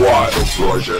What? Explosion.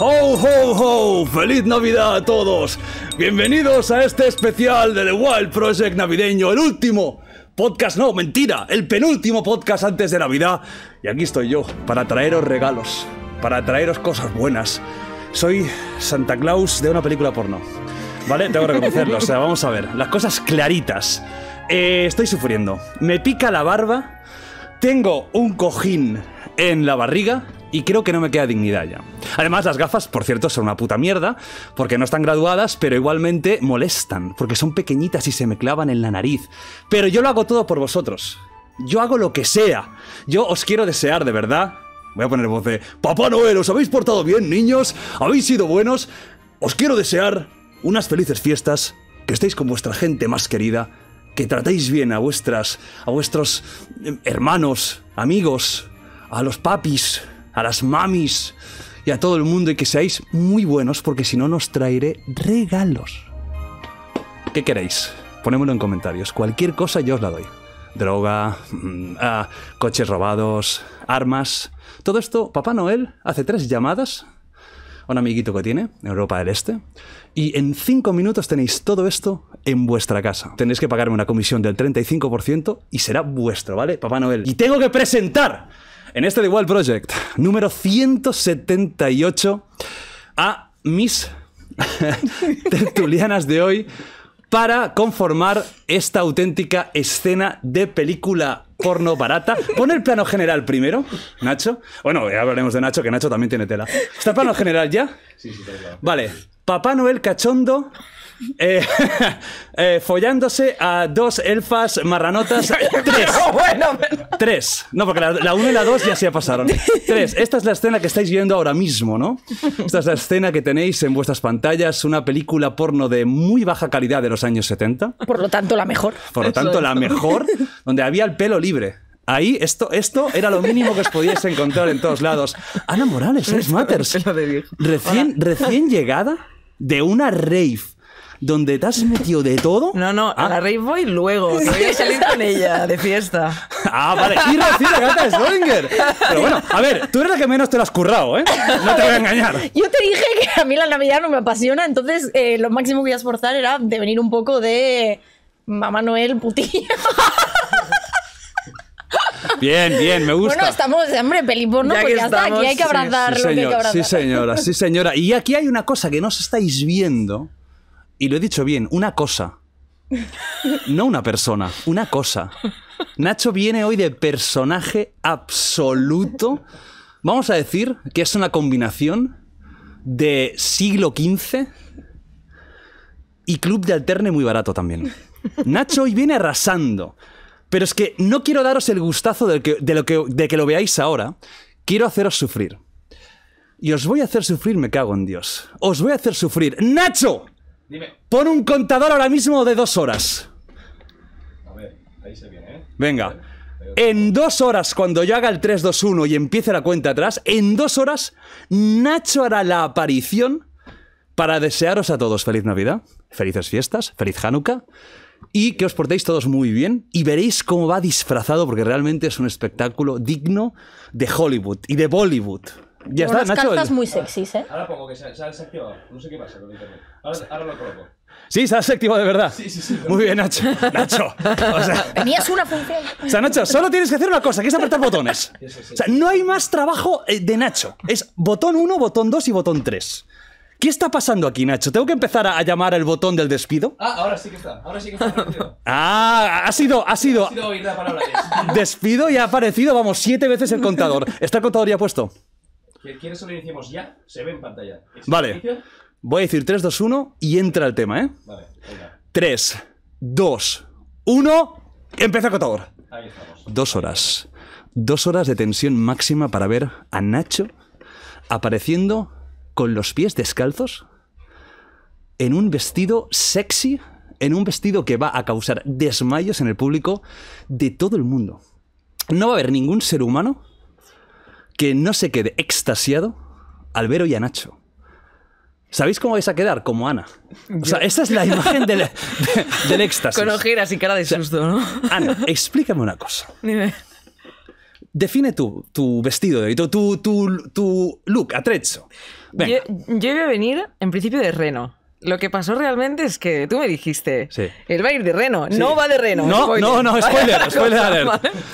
¡Ho, ho, ho! ¡Feliz Navidad a todos! Bienvenidos a este especial de The Wild Project navideño, el último podcast, no, mentira, el penúltimo podcast antes de Navidad. Y aquí estoy yo, para traeros regalos, para traeros cosas buenas. Soy Santa Claus de una película porno. ¿Vale? Tengo que reconocerlo, o sea, vamos a ver, las cosas claritas. Eh, estoy sufriendo, me pica la barba, tengo un cojín en la barriga y creo que no me queda dignidad ya. Además, las gafas, por cierto, son una puta mierda, porque no están graduadas, pero igualmente molestan, porque son pequeñitas y se me clavan en la nariz. Pero yo lo hago todo por vosotros. Yo hago lo que sea. Yo os quiero desear, de verdad. Voy a poner voz de Papá Noel, ¿os habéis portado bien, niños? ¿Habéis sido buenos? Os quiero desear unas felices fiestas, que estéis con vuestra gente más querida, que tratéis bien a vuestras, a vuestros em, hermanos, amigos, a los papis, a las mamis y a todo el mundo y que seáis muy buenos porque si no nos traeré regalos. ¿Qué queréis? Ponémoslo en comentarios. Cualquier cosa yo os la doy. Droga, mm, ah, coches robados, armas. Todo esto, Papá Noel hace tres llamadas a un amiguito que tiene en Europa del Este. Y en cinco minutos tenéis todo esto en vuestra casa. Tenéis que pagarme una comisión del 35% y será vuestro, ¿vale? Papá Noel. Y tengo que presentar en este The Wild Project número 178 a mis tertulianas de hoy para conformar esta auténtica escena de película porno barata. Pon el plano general primero, Nacho. Bueno, hablaremos de Nacho, que Nacho también tiene tela. ¿Está el plano general ya? Sí, sí, está claro. Vale. Papá Noel cachondo Eh, eh, follándose a dos elfas marranotas. tres. No, Tres. No, porque la, una y la dos ya se pasaron. Tres. Esta es la escena que estáis viendo ahora mismo, ¿no? Esta es la escena que tenéis en vuestras pantallas, una película porno de muy baja calidad de los años 70. Por lo tanto, la mejor. Por lo tanto, la mejor, donde había el pelo libre. Ahí, esto, esto era lo mínimo que os podíais encontrar en todos lados. Ana Morales, es Matters. Recién, recién llegada de una rave ¿Dónde te has metido de todo. No, no, a ah. la Rave luego. Te voy a salir con ella de fiesta. Ah, vale. Y recién la gata de Schrödinger. Pero bueno, a ver, tú eres la que menos te la has currado, ¿eh? No te voy a engañar. Yo te dije que a mí la Navidad no me apasiona, entonces eh, lo máximo que voy a esforzar era de venir un poco de Mamá Noel putillo. Bien, bien, me gusta. Bueno, estamos, hombre, peliporno, Porque ya pues aquí hay que abrazar. Sí, señora, sí, señora. Y aquí hay una cosa que no os estáis viendo, y lo he dicho bien, una cosa. No una persona, una cosa. Nacho viene hoy de personaje absoluto. Vamos a decir que es una combinación de siglo XV y club de alterne muy barato también. Nacho hoy viene arrasando. Pero es que no quiero daros el gustazo de, que, lo que, de que lo veáis ahora. Quiero haceros sufrir. Y os voy a hacer sufrir, me cago en Dios. Os voy a hacer sufrir. ¡Nacho! Pon un contador ahora mismo de dos horas. A ver, ahí se viene, ¿eh? Venga. En dos horas, cuando yo haga el 3-2-1 y empiece la cuenta atrás, en dos horas, Nacho hará la aparición para desearos a todos feliz Navidad, felices fiestas, feliz Hanukkah y que os portéis todos muy bien y veréis cómo va disfrazado porque realmente es un espectáculo digno de Hollywood y de Bollywood. Ya está, Nacho. cartas muy sexy, ¿eh? Ahora pongo que se, ha desactivado No sé qué pasa internet. Ahora, lo coloco. Sí, se ha activado de verdad. Sí, sí, sí. Muy bien, Nacho. Nacho. O sea, Tenías una función. O sea, Nacho, solo tienes que hacer una cosa, que es apretar botones. O sea, no hay más trabajo eh, de Nacho. Es botón 1, botón 2 y botón 3. ¿Qué está pasando aquí, Nacho? ¿Tengo que empezar a llamar el botón del despido? Ah, ahora sí que está. Ahora sí que está. ah, ha sido, ha sido. oír la palabra despido y ha aparecido, vamos, siete veces el contador. ¿Está el contador ya puesto? ¿Quieres que lo iniciemos ya? Se ve en pantalla. Vale. Voy a decir 3, 2, 1 y entra el tema, ¿eh? Vale, 3, 2, 1. Empieza a Ahí Dos horas. Dos horas de tensión máxima para ver a Nacho apareciendo con los pies descalzos en un vestido sexy, en un vestido que va a causar desmayos en el público de todo el mundo. No va a haber ningún ser humano que no se quede extasiado al ver hoy a Nacho. ¿Sabéis cómo vais a quedar? Como Ana. O sea, esa es la imagen del, éxtasis. Con ojeras y cara de susto, ¿no? Ana, explícame una cosa. Dime. Define tu, tu vestido, tu, tu, tu, look, atrecho. Yo, yo, a venir en principio de reno lo que pasó realmente es que tú me dijiste, él va a ir de reno, no va de reno. No, no, no, spoiler, spoiler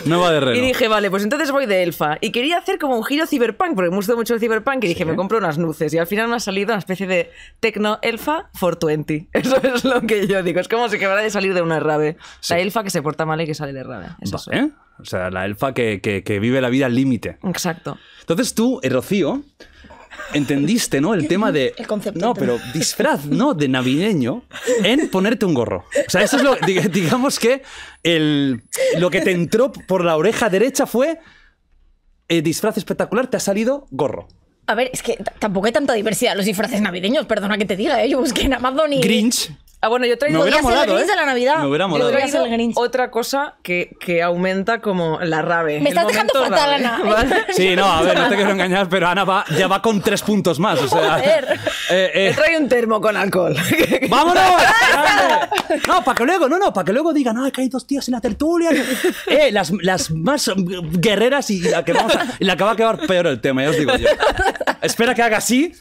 No va de reno. Y dije, vale, pues entonces voy de elfa. Y quería hacer como un giro ciberpunk, porque me gustó mucho el ciberpunk, y dije, me compro unas nuces. Y al final me ha salido una especie de tecno elfa 420. Eso es lo que yo digo. Es como si acabara de salir de una rave. La elfa que se porta mal y que sale de rave. O sea, la elfa que, que vive la vida al límite. Exacto. Entonces tú, eh, Rocío, entendiste, ¿no? El tema de. El concepto. No, pero disfraz, ¿no? De navideño en ponerte un gorro. O sea, eso es lo. Digamos que lo que te entró por la oreja derecha fue. Eh, disfraz espectacular, te ha salido gorro. A ver, es que tampoco hay tanta diversidad los disfraces navideños, perdona que te diga, ¿eh? yo busqué en Amazon y... Grinch. Ah, bueno, yo traigo... el Grinch ¿eh? de la Navidad. hubiera Yo el Grinch. otra cosa que, que aumenta como la rave. Me estás dejando fatal, Ana. Sí, no, a ver, no te quiero engañar, pero Ana va, ya va con tres puntos más. O sea, Eh, eh. Trae un termo con alcohol. ¡Vámonos! no, para que luego, no, no, para que luego digan, no, que hay dos tías en la tertulia. Eh, las, las más guerreras y la que, vamos a, la que va a quedar peor el tema, ya os digo yo. Espera que haga así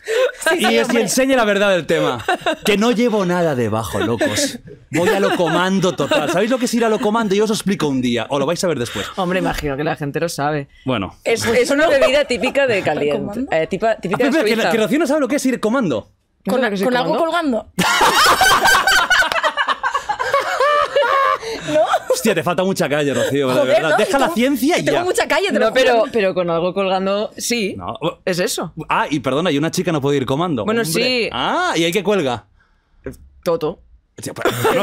y, y enseñe la verdad del tema. Que no llevo nada debajo locos. Voy a lo comando total. ¿Sabéis lo que es ir a lo comando? Yo os explico un día, o lo vais a ver después. Hombre, imagino que la gente lo sabe. Bueno. Es, una bebida típica de caliente. Eh, típica, que, Rocío no sabe lo que es ir comando. ¿Con, algo colgando? ¿No? Hostia, te falta mucha calle, Rocío. Deja la ciencia y tengo mucha calle, te pero, pero con algo colgando, sí. Es eso. Ah, y perdona, y una chica no puede ir comando. Bueno, sí. Ah, y hay que cuelga. Toto. Pues,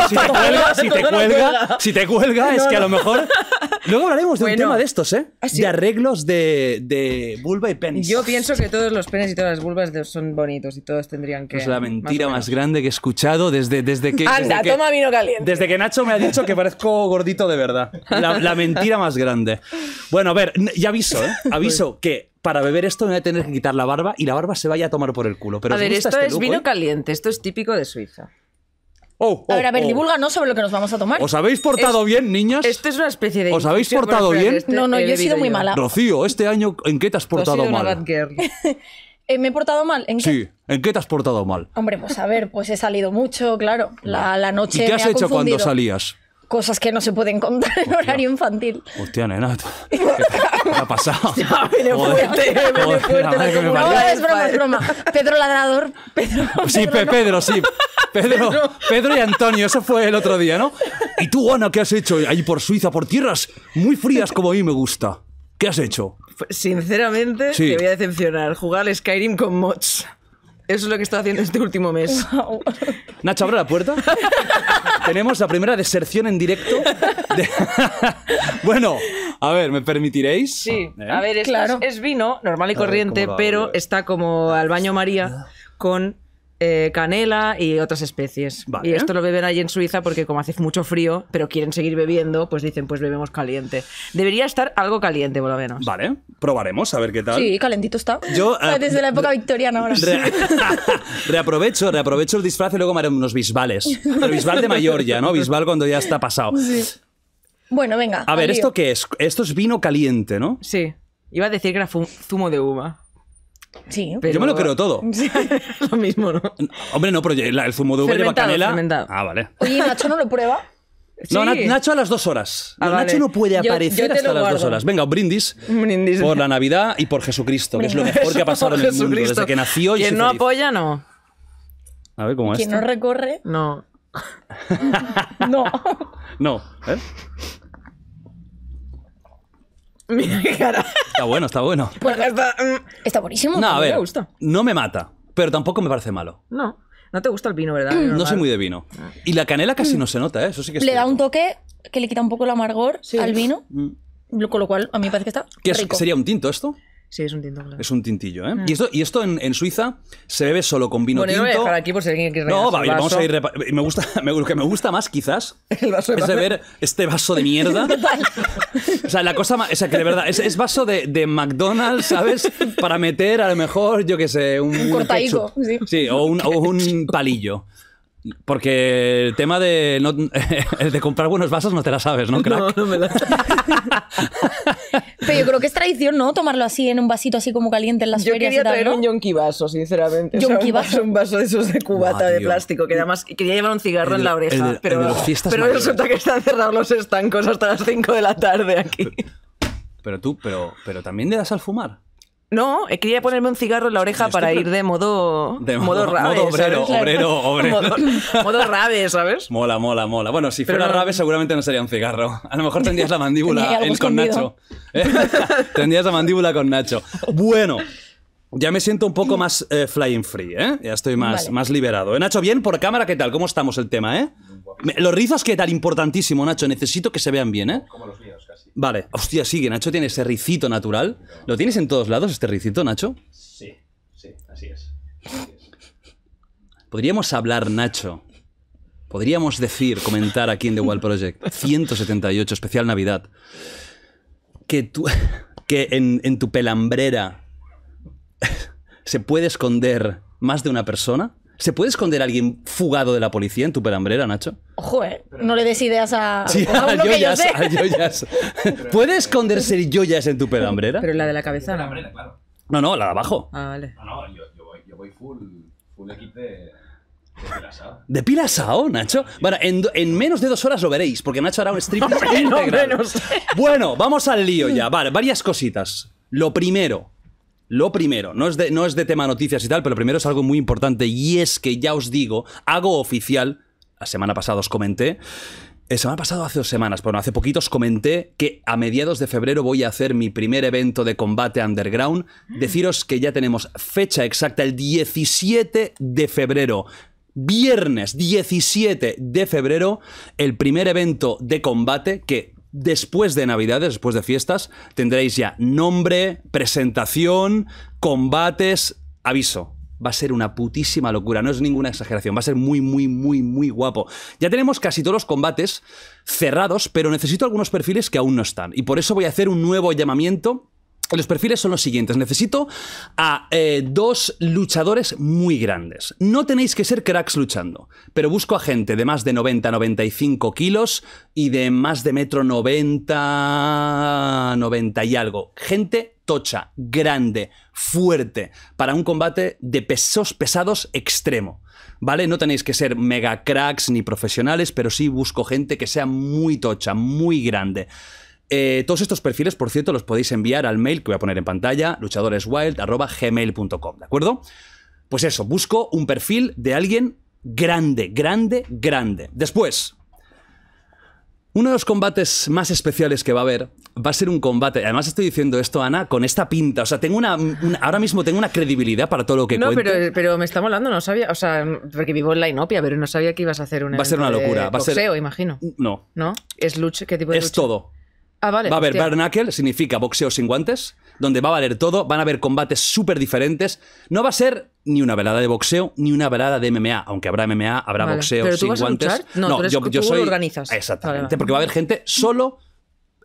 si te cuelga, si te cuelga, es que a lo mejor. Luego hablaremos de un tema de estos, ¿eh? Ah, de arreglos de, vulva y penis. Yo pienso que todos los penes y todas las vulvas son bonitos y todos tendrían que. Es la mentira más, grande que he escuchado desde, desde que. Anda, desde que- toma vino caliente. Desde que Nacho me ha dicho que parezco gordito de verdad. La, mentira más grande. Bueno, a ver, ya aviso, ¿eh? Aviso que para beber esto me voy a tener que quitar la barba y la barba se vaya a tomar por el culo. Pero a ver, esto este es vino caliente, esto es típico de Suiza. Oh, oh, a ver, a ver, oh. sobre lo que nos vamos a tomar. ¿Os habéis portado bien, niñas? Esto es una especie de. ¿Os habéis portado bien? Este no, no, yo he sido muy mala. Rocío, este año, ¿en qué te has portado mal? Eh, ¿Me he portado mal? Sí, ¿en qué te has portado mal? Hombre, pues a ver, pues he salido mucho, claro. La, la noche. ¿Y qué has hecho cuando salías? cosas que no se pueden contar en horario infantil. Hostia, nena, ¿qué ha pasado? No, es broma, es broma. Pedro Ladrador, Pedro. Sí, Pedro, sí. Pedro, Pedro y Antonio, eso fue el otro día, ¿no? ¿Y tú, Ana, qué has hecho ahí por Suiza, por tierras muy frías como a mí me gusta? ¿Qué has hecho? Sinceramente, te voy a decepcionar. Jugar al Skyrim con mods. Eso es lo que está haciendo este último mes. Nacho, abre la puerta. Tenemos la primera deserción en directo. bueno, a ver, ¿me permitiréis? Sí, ¿Eh? a ver, claro. es, vino normal y corriente, pero está como al baño María ah. con eh, canela y otras especies. Y esto lo beben allí en Suiza porque como hace mucho frío, pero quieren seguir bebiendo, pues dicen, pues bebemos caliente. Debería estar algo caliente, por lo menos. Vale, probaremos a ver qué tal. Sí, calentito está. Yo, eh, Desde la época victoriana ahora. reaprovecho, reaprovecho el disfraz y luego me haré unos bisbales. bisbal de mayor ya, ¿no? Bisbal cuando ya está pasado. Bueno, venga. A ver, ¿esto qué es? Esto es vino caliente, ¿no? Sí. Iba a decir que era zumo de uva. Sí. Yo me lo creo todo. lo mismo, ¿no? Hombre, no, pero el zumo de uva lleva canela. Ah, vale. Oye, Nacho no lo prueba. No, Nacho a las dos horas. Ah, Nacho no puede aparecer hasta las dos horas. Venga, un brindis, brindis, por la Navidad y por Jesucristo, que es lo mejor que ha pasado en el mundo desde que nació. Y Quien no apoya, no. A ver cómo es. Quien no recorre, no. no. no. ¿Eh? Mira qué cara. Está bueno, está bueno. está, mm. está buenísimo. No, a ver, me no me mata, pero tampoco me parece malo. No. No te gusta el vino, ¿verdad? No soy muy de vino. Ah. Y la canela casi mm. no se nota, ¿eh? eso sí que Le da un toque que le quita un poco el amargor al vino, mm. con lo cual a mí me parece que está ¿Sería un tinto esto? Sí, es un tinto, claro. Es un tintillo, ¿eh? Ah. Y esto, y esto en, en, Suiza se bebe solo con vino bueno, tinto. Bueno, voy a dejar aquí por si alguien quiere No, va, vamos a ir. Me gusta, me, lo que me gusta más, quizás, el vaso es beber este vaso de mierda. o sea, la cosa más. O sea, que de verdad, es, es vaso de, de, McDonald's, ¿sabes? Para meter, a lo mejor, yo qué sé, un. Un cortaico, sí. Sí, o un, o un palillo. Porque el tema de, no, el de comprar buenos vasos no te la sabes, ¿no, crack? No, no me la pero yo creo que es tradición, ¿no? Tomarlo así en un vasito así como caliente en las ferias. Yo quería traer un sinceramente. un, vaso, de esos de cubata de plástico, que además quería llevar un cigarro en la oreja, pero, resulta que están cerrados los estancos hasta las 5 de la tarde aquí. Pero, tú, pero, pero también le das al fumar. No, eh, quería pues ponerme un cigarro en la oreja para ir de modo. De modo, obrero, obrero, obrero. Modo, rave, ¿sabes? Mola, mola, mola. Bueno, si fuera Pero... rave, seguramente no sería un cigarro. A lo mejor tendrías la mandíbula con Nacho. tendrías la mandíbula con Nacho. Bueno. Ya me siento un poco más eh, flying free, ¿eh? Ya estoy más, más liberado. Eh, Nacho, bien, por cámara, ¿qué tal? ¿Cómo estamos el tema, eh? Los rizos, ¿qué tal? Importantísimo, Nacho. Necesito que se vean bien, ¿eh? Como los míos, Vale. Hostia, sí, que Nacho tiene ese ricito natural. ¿Lo tienes en todos lados, este ricito, Nacho? Sí, sí, así es. Podríamos hablar, Nacho. Podríamos decir, comentar aquí en The Wild Project 178, especial Navidad, que, que en, en tu pelambrera se puede esconder más de una persona. ¿Se puede esconder alguien fugado de la policía en tu pelambrera, Nacho? Ojo, ¿eh? No le des ideas a. Sí, a, Yoyas, a Yoyas. ¿Puede esconderse Yoyas en tu pelambrera? Pero la de la cabeza. no. no, no, la de abajo. Ah, vale. No, no, yo, voy, voy, full, full equipo de. De pila Sao, Nacho. Bueno, en, menos de dos horas lo veréis, porque Nacho hará un strip no, Bueno, vamos al lío ya. Vale, varias cositas. Lo primero, lo primero, no es, de, no es de tema noticias y tal, pero primero es algo muy importante y es que ya os digo, hago oficial, la semana pasada os comenté, la semana pasada, hace dos semanas, bueno, hace poquito os comenté que a mediados de febrero voy a hacer mi primer evento de combate underground. Mm. Deciros que ya tenemos fecha exacta, el 17 de febrero. Viernes 17 de febrero, el primer evento de combate que después de Navidades, después de fiestas, tendréis ya nombre, presentación, combates, aviso. Va a ser una putísima locura, no es ninguna exageración, va a ser muy, muy, muy, muy guapo. Ya tenemos casi todos los combates cerrados, pero necesito algunos perfiles que aún no están. Y por eso voy a hacer un nuevo llamamiento los perfiles son los siguientes. Necesito a eh, dos luchadores muy grandes. No tenéis que ser cracks luchando, pero busco a gente de más de 90, 95 kilos y de más de metro 90, 90 y algo. Gente tocha, grande, fuerte, para un combate de pesos pesados extremo. ¿Vale? No tenéis que ser mega cracks ni profesionales, pero sí busco gente que sea muy tocha, muy grande. Eh, todos estos perfiles, por cierto, los podéis enviar al mail que voy a poner en pantalla, luchadoreswild.gmail.com, ¿de acuerdo? Pues eso, busco un perfil de alguien grande, grande, grande. Después, uno de los combates más especiales que va a haber va a ser un combate. Además, estoy diciendo esto, Ana, con esta pinta. O sea, tengo una. ahora mismo tengo una credibilidad para todo lo que no, Pero, me está molando, no sabía. O sea, porque vivo en la inopia, pero no sabía que ibas a hacer una. Va a ser una locura. va a ser... imagino. No. ¿No? ¿Es lucha? ¿Qué tipo de Es todo. Ah, va a haber barnacle significa boxeo sin guantes, donde va a valer todo, van a haber combates súper diferentes. No va a ser ni una velada de boxeo, ni una velada de MMA, aunque habrá MMA, habrá boxeo sin guantes. No, yo, soy... organizas. Exactamente, porque va a haber gente solo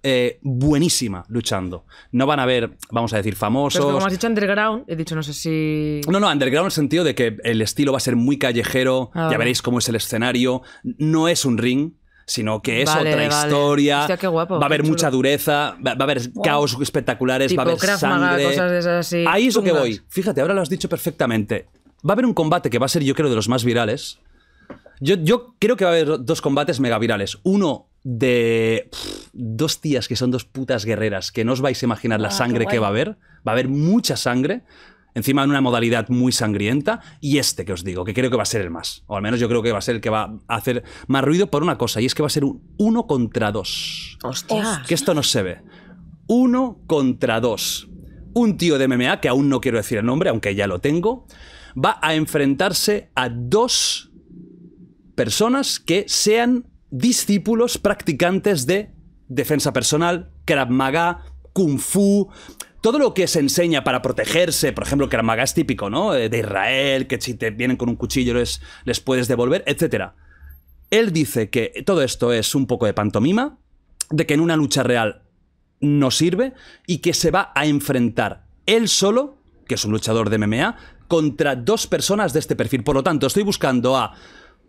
eh, buenísima luchando. No van a haber, vamos a decir, famosos. Pero como has dicho underground, he dicho no sé si. No, no, underground en el sentido de que el estilo va a ser muy callejero, ah, ya veréis cómo es el escenario. No es un ring, sino que es otra historia. va a haber mucha dureza, va, a haber caos espectaculares, va a haber sangre. cosas así, Ahí es lo que voy. Fíjate, ahora lo has dicho perfectamente. Va a haber un combate que va a ser, yo creo, de los más virales. Yo, creo que va a haber dos combates mega virales. Uno de dos tías que son dos putas guerreras, que no os vais a imaginar la ah, sangre que va a haber. Va a haber mucha sangre encima en una modalidad muy sangrienta, y este que os digo, que creo que va a ser el más, o al menos yo creo que va a ser el que va a hacer más ruido por una cosa, y es que va a ser un 1 contra dos. ¡Hostia! Que esto no se ve. Uno contra dos. Un tío de MMA, que aún no quiero decir el nombre, aunque ya lo tengo, va a enfrentarse a dos personas que sean discípulos practicantes de defensa personal, Krav Maga, Kung Fu, todo lo que se enseña para protegerse, por ejemplo, que Maga es típico, ¿no? Eh, de Israel, que si te vienen con un cuchillo les, les puedes devolver, etc. Él dice que todo esto es un poco de pantomima, de que en una lucha real no sirve y que se va a enfrentar él solo, que es un luchador de MMA, contra dos personas de este perfil. Por lo tanto, estoy buscando a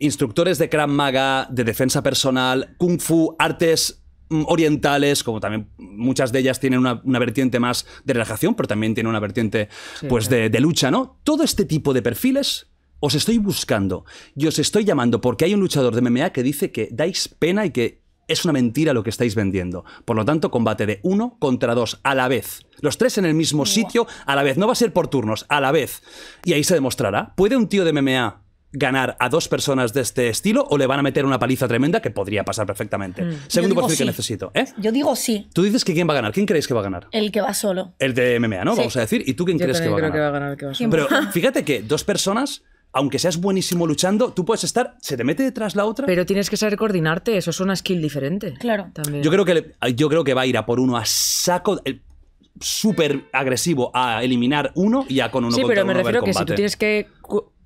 instructores de Krav Maga, de defensa personal, kung fu, artes Mm, orientales, como también muchas de ellas tienen una, vertiente más de relajación, pero también tiene una vertiente pues de, de lucha, ¿no? Todo este tipo de perfiles os estoy buscando y os estoy llamando porque hay un luchador de MMA que dice que dais pena y que es una mentira lo que estáis vendiendo. Por lo tanto, combate de uno contra dos a la vez. Los tres en el mismo sitio a la vez. No va a ser por turnos, a la vez. Y ahí se demostrará. ¿Puede un tío de MMA ganar a dos personas de este estilo o le van a meter una paliza tremenda que podría pasar perfectamente. Mm. Segundo perfil sí. que necesito. ¿eh? Yo digo sí. Tú dices que quién va a ganar. ¿Quién creéis que va a ganar? El que va solo. El de MMA, ¿no? Vamos a decir. ¿Y tú quién crees que va, creo que va, a ganar? El que va solo. Pero fíjate que dos personas aunque seas buenísimo luchando, tú puedes estar, se te mete detrás la otra. Pero tienes que saber coordinarte, eso es una skill diferente. Claro. Yo creo que yo creo que va a ir a por uno a saco el súper agresivo a eliminar uno y a con uno Sí, pero me refiero que si tú tienes que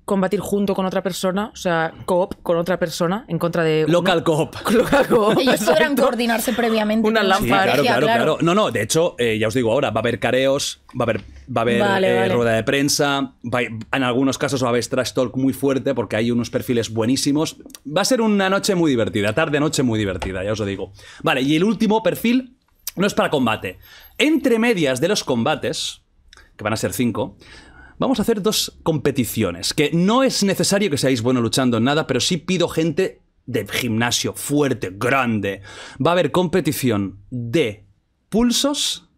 combatir junto con otra persona, o sea, coop con otra persona en contra de... Local coop. Local coop. Ellos podrán coordinarse previamente. Una lámpara. Sí, claro, claro, No, no, de hecho, eh, ya os digo ahora, va a haber careos, va a haber, va a haber eh, rueda de prensa, en algunos casos va a haber trash talk muy fuerte porque hay unos perfiles buenísimos. Va a ser una noche muy divertida, tarde-noche muy divertida, ya os lo digo. Vale, y el último perfil no es para combate. Entre medias de los combates, que van a ser cinco, vamos a hacer dos competiciones, que no es necesario que seáis bueno luchando en nada, pero sí pido gente de gimnasio fuerte, grande. Va a haber competición de pulsos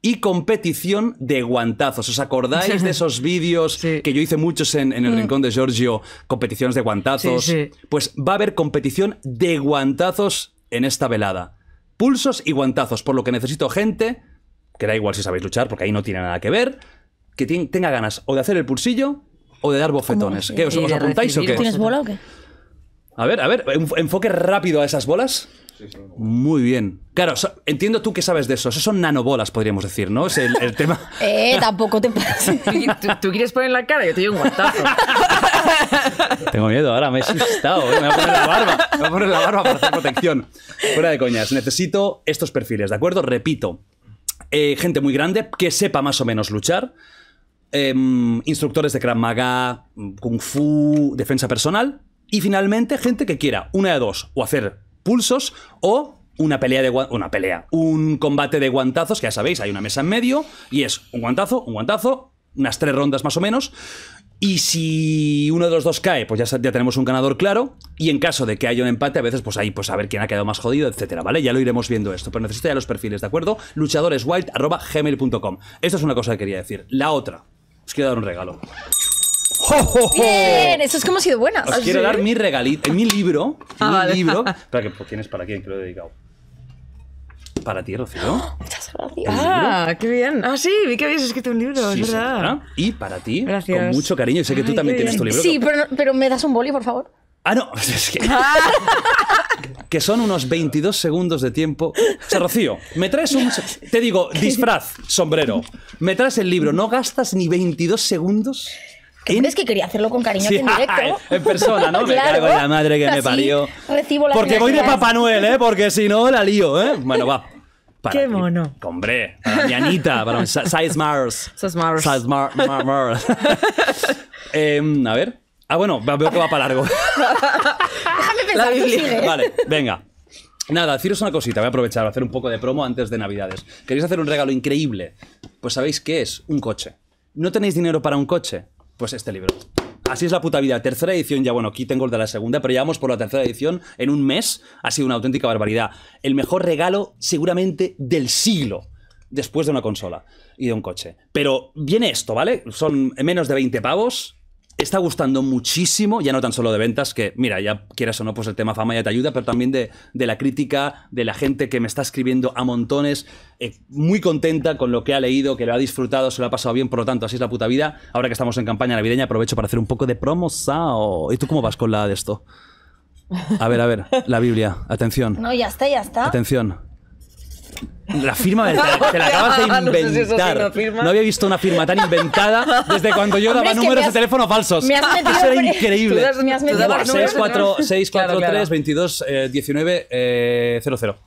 y competición de guantazos. ¿Os acordáis de esos vídeos que yo hice muchos en, el mm. rincón de Giorgio? Competiciones de guantazos. Pues va a haber competición de guantazos en esta velada. Pulsos y guantazos, por lo que necesito gente, que da igual si sabéis luchar, porque ahí no tiene nada que ver, que tenga ganas o de hacer el pulsillo o de dar bofetones. os, os apuntáis o qué? ¿Tienes bola o qué? A ver, a ver, enfoque rápido a esas bolas. Muy bien. Claro, entiendo tú que sabes de eso. Eso son nanobolas, podríamos decir, ¿no? Es el, tema. eh, tampoco te puedes ¿Tú, quieres poner la cara? Yo te doy un guantazo. Tengo miedo, ahora me he asustado. ¿eh? Me voy a poner la barba. Me voy a poner la barba para hacer protección. Fuera de coñas. Necesito estos perfiles, ¿de acuerdo? Repito. Eh, gente muy grande que sepa más o menos luchar Em, instructores de Krav Maga, mm, Kung Fu, defensa personal. Y finalmente, gente que quiera una de dos, o hacer pulsos o una pelea de una pelea, un combate de guantazos, que ya sabéis, hay una mesa en medio y es un guantazo, un guantazo, unas tres rondas más o menos. Y si uno de los dos cae, pues ya, tenemos un ganador claro. Y en caso de que haya un empate, a veces pues ahí pues a ver quién ha quedado más jodido, etcétera, ¿vale? Ya lo iremos viendo esto, pero necesito ya los perfiles, ¿de acuerdo? Luchadoreswild.com. Esta es una cosa que quería decir. La otra, os quiero dar un regalo. Bien, Eso es como ha sido buena. Os quiero dar mi regalito, eh, mi libro. Ah, mi libro. Espera, que, ¿Quién es para quién? Que lo he dedicado. Para ti, Rocío. Muchas gracias. Ah, qué bien. Ah, sí, vi que habías escrito un libro, es verdad. Y para ti, con mucho cariño. sé que tú también tienes tu libro. Sí, pero, pero me das un boli, por favor. Ah, no, es que... son unos 22 segundos de tiempo. O sea, Rocío, me traes un... Te digo, disfraz, sombrero. Me traes el libro, no gastas ni 22 segundos. ¿Tienes que quería hacerlo con cariño en directo? En persona, ¿no? Me claro, cago la madre que me parió. Recibo la Porque voy de Papá Noel, ¿eh? Porque si no, la lío, ¿eh? Bueno, va. ¡Qué mono! Compré. hombre, mi Anita, para Size Mars. Size Mars. Size Mars. Mars. Em, a ver. Ah, bueno, veo que va para largo. Déjame pensar, Vale, venga. Nada, deciros una cosita, voy a aprovechar para hacer un poco de promo antes de Navidades. ¿Queréis hacer un regalo increíble? Pues sabéis qué es un coche. ¿No tenéis dinero para un coche? Pues este libro. Así es la puta vida. Tercera edición, ya bueno, aquí tengo el de la segunda, pero ya vamos por la tercera edición en un mes. Ha sido una auténtica barbaridad. El mejor regalo, seguramente, del siglo. Después de una consola y de un coche. Pero viene esto, ¿vale? Son menos de 20 pavos está gustando muchísimo, ya no tan solo de ventas, que mira, ya quieras o no, pues el tema fama ya te ayuda, pero también de, la crítica, de la gente que me está escribiendo a montones, eh, muy contenta con lo que ha leído, que lo ha disfrutado, se lo ha pasado bien, por lo tanto, así es la puta vida. Ahora que estamos en campaña navideña, aprovecho para hacer un poco de promo, ¿Y tú cómo vas con la de esto? A ver, a ver, la Biblia, atención. No, ya está, ya está. Atención. La firma del la, acabas de no inventar. no había visto una firma tan inventada desde cuando yo daba números de teléfono falsos. me has metido Eso era increíble. me has metido 643 22 19 00.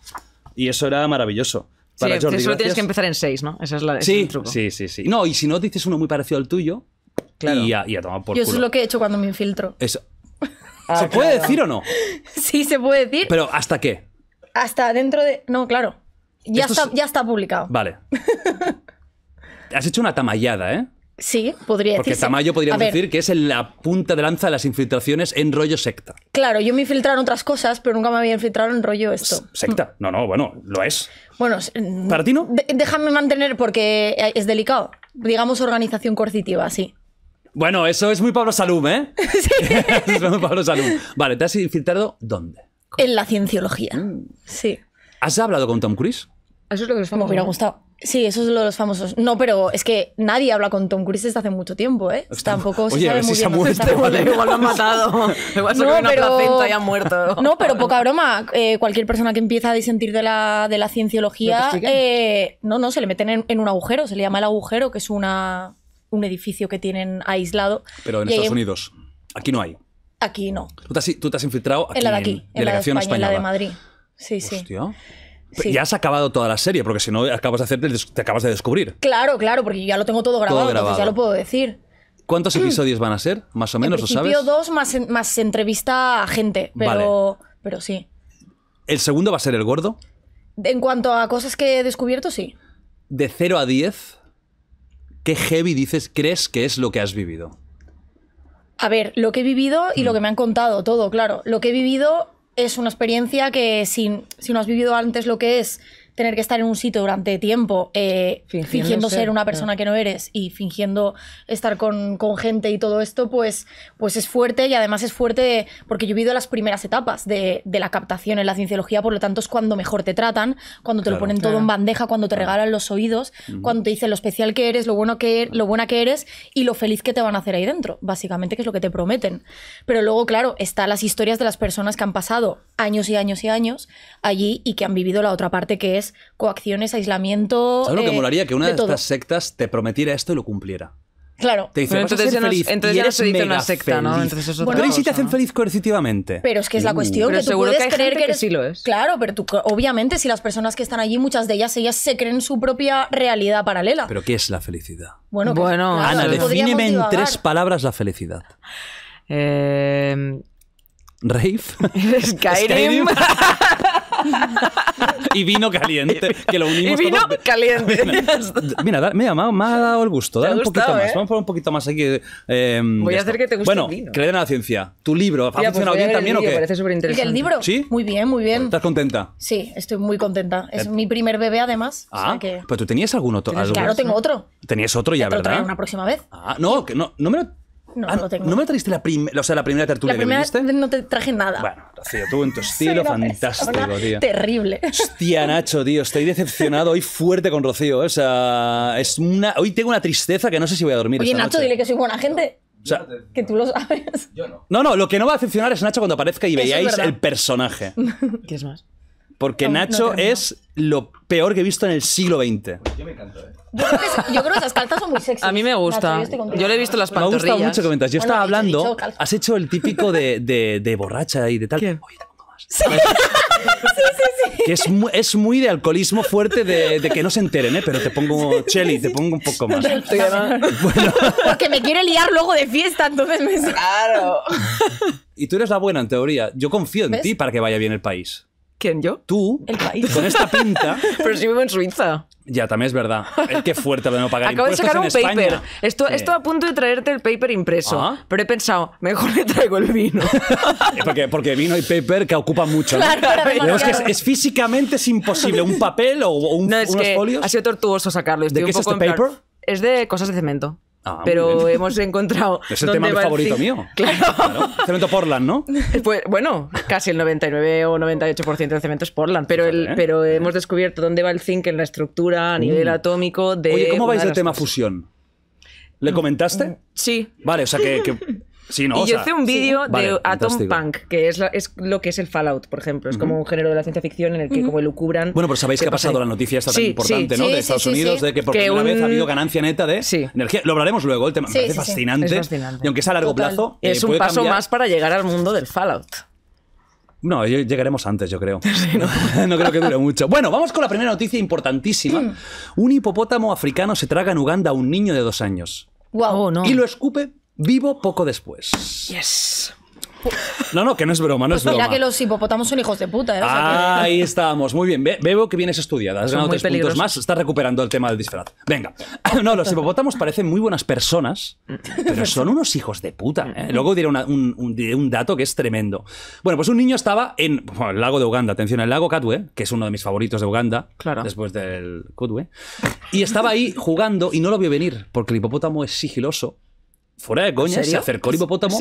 Y eso era maravilloso. Para Sí, solo tienes que empezar en 6, ¿no? Esa es la, ese es Sí, truco. sí, sí, sí. No, y si no dices uno muy parecido al tuyo, Claro. y, a, tomar por Yo eso es lo que he hecho cuando me infiltro. ¿Se ah, puede decir o no? Sí, se puede decir. Pero ¿hasta qué? Hasta dentro de. No, claro. Ya, está, publicado. Vale. Has hecho una tamallada, ¿eh? Sí, podría decir. Porque tamallo Tamayo podríamos decir que es la punta de lanza de las infiltraciones en rollo secta. Claro, yo me infiltraron otras cosas, pero nunca me había infiltrado en rollo esto. Secta. Mm. No, no, bueno, lo es. Bueno, mm, ¿para ti no? Déjame mantener porque es delicado. Digamos organización coercitiva, sí. Bueno, eso es muy Pablo Salum, ¿eh? sí. es muy Pablo Salum. Vale, ¿te has infiltrado dónde? En la cienciología. Mm. Sí. ¿Has hablado con Tom Cruise? Eso es lo de los famosos. Me hubiera gustado. Sí, eso es lo de los famosos. No, pero es que nadie habla con Tom Cruise desde hace mucho tiempo, ¿eh? Tampoco Oye, se sabe a ver muy si se ha muerto. igual, lo han matado. Igual se no, una pero... placenta y ha muerto. No, pero poca broma. Eh, cualquier persona que empieza a disentir de la, de la cienciología... Eh, no, no, se le meten en, un agujero. Se le llama el agujero, que es una, un edificio que tienen aislado. Pero en Estados Unidos. Aquí no hay. Aquí no. Tú te has, infiltrado aquí, en la de aquí, en, en la de la de Madrid. Sí, Hostia. Ya has acabado toda la serie, porque si no acabas de hacerte, te acabas de descubrir. Claro, claro, porque ya lo tengo todo grabado, ya lo puedo decir. ¿Cuántos mm. episodios van a ser? Más o menos, ¿lo sabes? dos más, más entrevista a gente, pero, pero sí. ¿El segundo va a ser el gordo? En cuanto a cosas que he descubierto, sí. De 0 a 10, ¿qué heavy dices, crees que es lo que has vivido? A ver, lo que he vivido y lo mm. que me han contado, todo, claro. Lo que he vivido es una experiencia que si, si no has vivido antes lo que es tener que estar en un sitio durante tiempo eh, fingiendo, ser, una persona que no eres y fingiendo estar con, gente y todo esto, pues, pues es fuerte y además es fuerte porque yo he vivido las primeras etapas de, la captación en la cienciología, por lo tanto es cuando mejor te tratan, cuando te lo ponen todo en bandeja, cuando te regalan los oídos, cuando te dicen lo especial que eres, lo, bueno que lo buena que eres y lo feliz que te van a hacer ahí dentro, básicamente, que es lo que te prometen. Pero luego, claro, están las historias de las personas que han pasado años y años y años allí y que han vivido la otra parte que es coacciones, aislamiento. ¿Sabes lo que eh, molaría? Que una de, estas sectas te prometiera esto y lo cumpliera. Claro. entonces, ya, no se dice una secta, feliz. ¿no? Entonces bueno, si te hacen feliz coercitivamente. Pero es que es la uh. cuestión que tú seguro puedes que creer que, sí lo es. Claro, pero tú, obviamente, si las personas que están allí, muchas de ellas, ellas se creen su propia realidad paralela. Pero ¿qué es la felicidad? Bueno, bueno Ana, defíneme en tres palabras la felicidad. Eh... Rave. Skyrim. y vino caliente. Que lo unimos y vino caliente. Mira, me, ha, me, ha, dado el gusto. Dale un poquito más. ¿eh? Vamos por un poquito más aquí. Eh, voy a hacer que te guste bueno, creen en la ciencia. ¿Tu libro ha pues funcionado bien también o qué? parece súper interesante. ¿El libro? Sí. Muy bien, muy bien. ¿Estás contenta? Sí, estoy muy contenta. Es eh. mi primer bebé, además. Ah, o pero tú tenías algún otro. claro, tengo otro. Tenías otro ya, ¿verdad? Te una próxima vez. Ah, no, que no, no me lo Ah, no, no tengo. ¿No me trajiste la, o sea, la primera tertulia la primera no te traje nada. Bueno, Rocío, tú en tu estilo fantástico, tío. Terrible. Hostia, Nacho, tío, estoy decepcionado hoy fuerte con Rocío. Eh, o sea, es una... hoy tengo una tristeza que no sé si voy a dormir. Oye, Nacho, dile que soy buena gente. que tú lo sabes. Yo no. No, no, lo que no va a decepcionar es Nacho cuando aparezca y veáis el personaje. ¿Qué es más? Porque Nacho es lo peor que he visto en el siglo XX. Pues yo me ¿eh? creo, que, esas calzas son muy sexy. A mí me gusta. yo, le he visto las pantorrillas. Me ha mucho que comentas. yo estaba hablando, has hecho el típico de, borracha y de tal. Oye, te más. Sí. sí, sí, Que es, muy, es muy de alcoholismo fuerte de, que no se enteren, ¿eh? Pero te pongo cheli, te pongo un poco más. Porque me quiere liar luego de fiesta, entonces me... Claro. Y tú eres la buena, en teoría. Yo confío en ti para que vaya bien el país. ¿Quién, yo? Tú, el país. con esta pinta... Pero si vivo en Suiza. Ya, también es verdad. Qué fuerte lo de no pagar Acabo de sacar un paper. Esto, esto a punto de traerte el paper impreso. Ah. Pero he pensado, mejor le traigo el vino. porque, porque vino y paper que ocupan mucho. Claro, Es, que es, físicamente es imposible. Un papel o un, no, es unos folios. Ha sido tortuoso sacarlo. ¿De qué es este paper? Es de cosas de cemento. Ah, pero hemos encontrado. Es el tema favorito mío. Claro. Cemento Portland, ¿no? Pues, bueno, casi el 99 o 98% de cemento es Portland, pero, ¿eh? pero eh. hemos descubierto dónde va el zinc en la estructura a nivel mm. atómico de. Oye, ¿cómo vais del tema fusión? ¿Le comentaste? Mm, sí. Vale, o sea que y yo hice un vídeo de Atom Punk, que es lo, que es el Fallout, por ejemplo. Es como un género de la ciencia ficción en el que como como Bueno, pero sabéis que ha pasado la noticia esta tan importante, ¿no? de Estados Unidos, de que por primera vez ha habido ganancia neta de energía. Lo hablaremos luego, el tema me parece fascinante. Y aunque sea a largo plazo... Eh, es un paso más para llegar al mundo del Fallout. No, llegaremos antes, yo creo. ¿no? creo que dure mucho. Bueno, vamos con la primera noticia importantísima. Mm. Un hipopótamo africano se traga en Uganda a un niño de dos años. Wow, oh, no. Y lo escupe vivo poco después. Yes. No, no, que no es broma, no es pues broma. Mira que los hipopótamos son hijos de puta, ¿eh? ahí estamos, muy bien. veo que vienes estudiada, has ganado tres puntos más, estás recuperando el tema del disfraz. Venga. No, los hipopótamos parecen muy buenas personas, pero son unos hijos de puta. ¿eh? Luego diré un, dato que es tremendo. Bueno, pues un niño estaba en el lago de Uganda, atención, el lago Katwe, que es uno de mis favoritos de Uganda, claro. después del Kutwe, y estaba ahí jugando y no lo vio venir, porque el hipopótamo es sigiloso fuera de coña, se acercó el hipopótamo.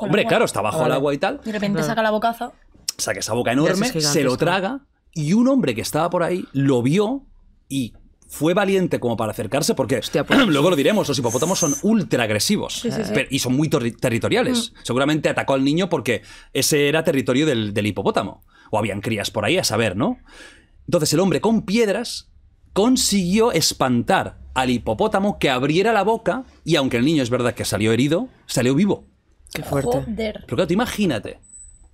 Hombre, claro, está bajo el agua y tal. De repente saca la bocaza. Saca esa boca enorme, se lo traga. Y un hombre que estaba por ahí lo vio y fue valiente como para acercarse porque pues. luego lo diremos, los hipopótamos son ultra agresivos y son muy territoriales. Mm. Seguramente atacó al niño porque ese era territorio del, del, hipopótamo. O habían crías por ahí, a saber, ¿no? Entonces el hombre con piedras consiguió espantar al hipopótamo que abriera la boca y aunque el niño es verdad que salió herido, salió vivo. Qué fuerte. Pero claro, imagínate.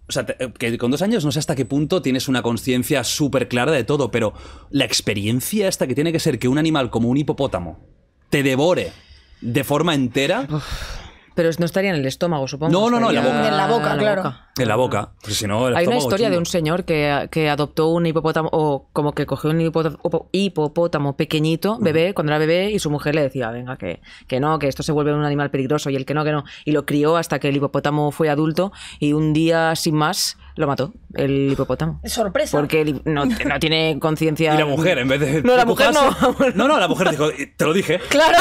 O sea, eh, que con dos años no sé hasta qué punto tienes una conciencia súper clara de todo, pero la experiencia esta que tiene que ser que un animal como un hipopótamo te devore de forma entera. Pero no estaría en el estómago, supongo. No, no, no, en la boca. En la boca, claro. En la boca. Hay una historia de un señor que, que, adoptó un hipopótamo, o como que cogió un hipopótamo, pequeñito, mm. bebé, cuando era bebé, y su mujer le decía, venga, que, que no, que esto se vuelve un animal peligroso, y el que no, que no. Y lo crió hasta que el hipopótamo fue adulto, y un día, sin más, lo mató el hipopótamo. Sorpresa. Porque no, no, tiene conciencia. Y la mujer, en vez de. No, la mujer no. No, no, la mujer dijo, te lo dije. Claro,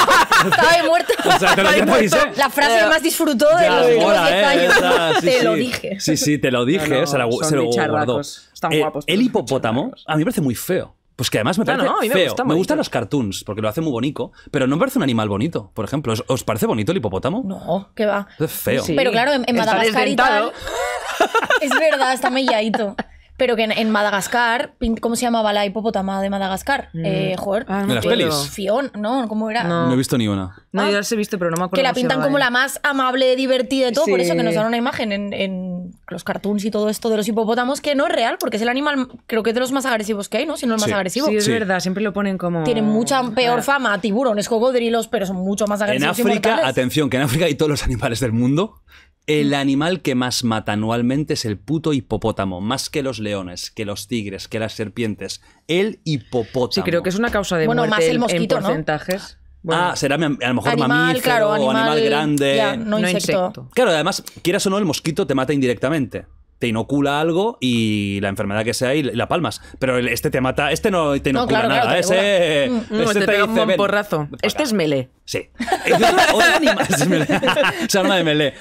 estaba muerta. O sea, te lo dije. La frase que más disfrutó de los últimos eh, años sí, te lo dije. Sí, sí, te lo dije. No, se, lo guardó. Están guapos. El hipopótamo, a mí me parece muy feo. Pues que además me parece no, me feo. me gustan los cartoons, porque lo hace muy bonito, pero no me parece un animal bonito, por ejemplo. ¿Os, parece bonito el hipopótamo? No, que va. Es feo. Sí. Pero claro, en, en Madagascar y Es verdad, está melladito pero que en, Madagascar, ¿cómo se llamaba la hipopótama de Madagascar? Mm. Eh, ah, las pelis? Fion, ¿no? ¿Cómo era? No. he visto ni una. No, ya ah. se visto, pero no me acuerdo. Que la pintan como la más amable, divertida y todo, por eso que nos dan una imagen en, en, los cartoons y todo esto de los hipopótamos, que no es real, porque es el animal, creo que es de los más agresivos que hay, ¿no? Si no el más agresivo. Sí, es verdad, siempre lo ponen como. Tienen mucha peor fama, tiburones, cocodrilos, pero son mucho más agresivos. En África, atención, que en África hay todos los animales del mundo. El animal que más mata anualmente es el puto hipopótamo, más que los leones, que los tigres, que las serpientes. El hipopótamo. Sí, creo que es una causa de bueno, más el mosquito, en porcentajes. ah, será a lo mejor mamífero o animal grande. no, insecto. Claro, además, quieras o no, el mosquito te mata indirectamente te inocula algo y la enfermedad que sea y la palmas. Pero este te mata, este no te inocula nada, ese, este, mm, te, da un porrazo. Este es mele. Sí. Se habla de melee.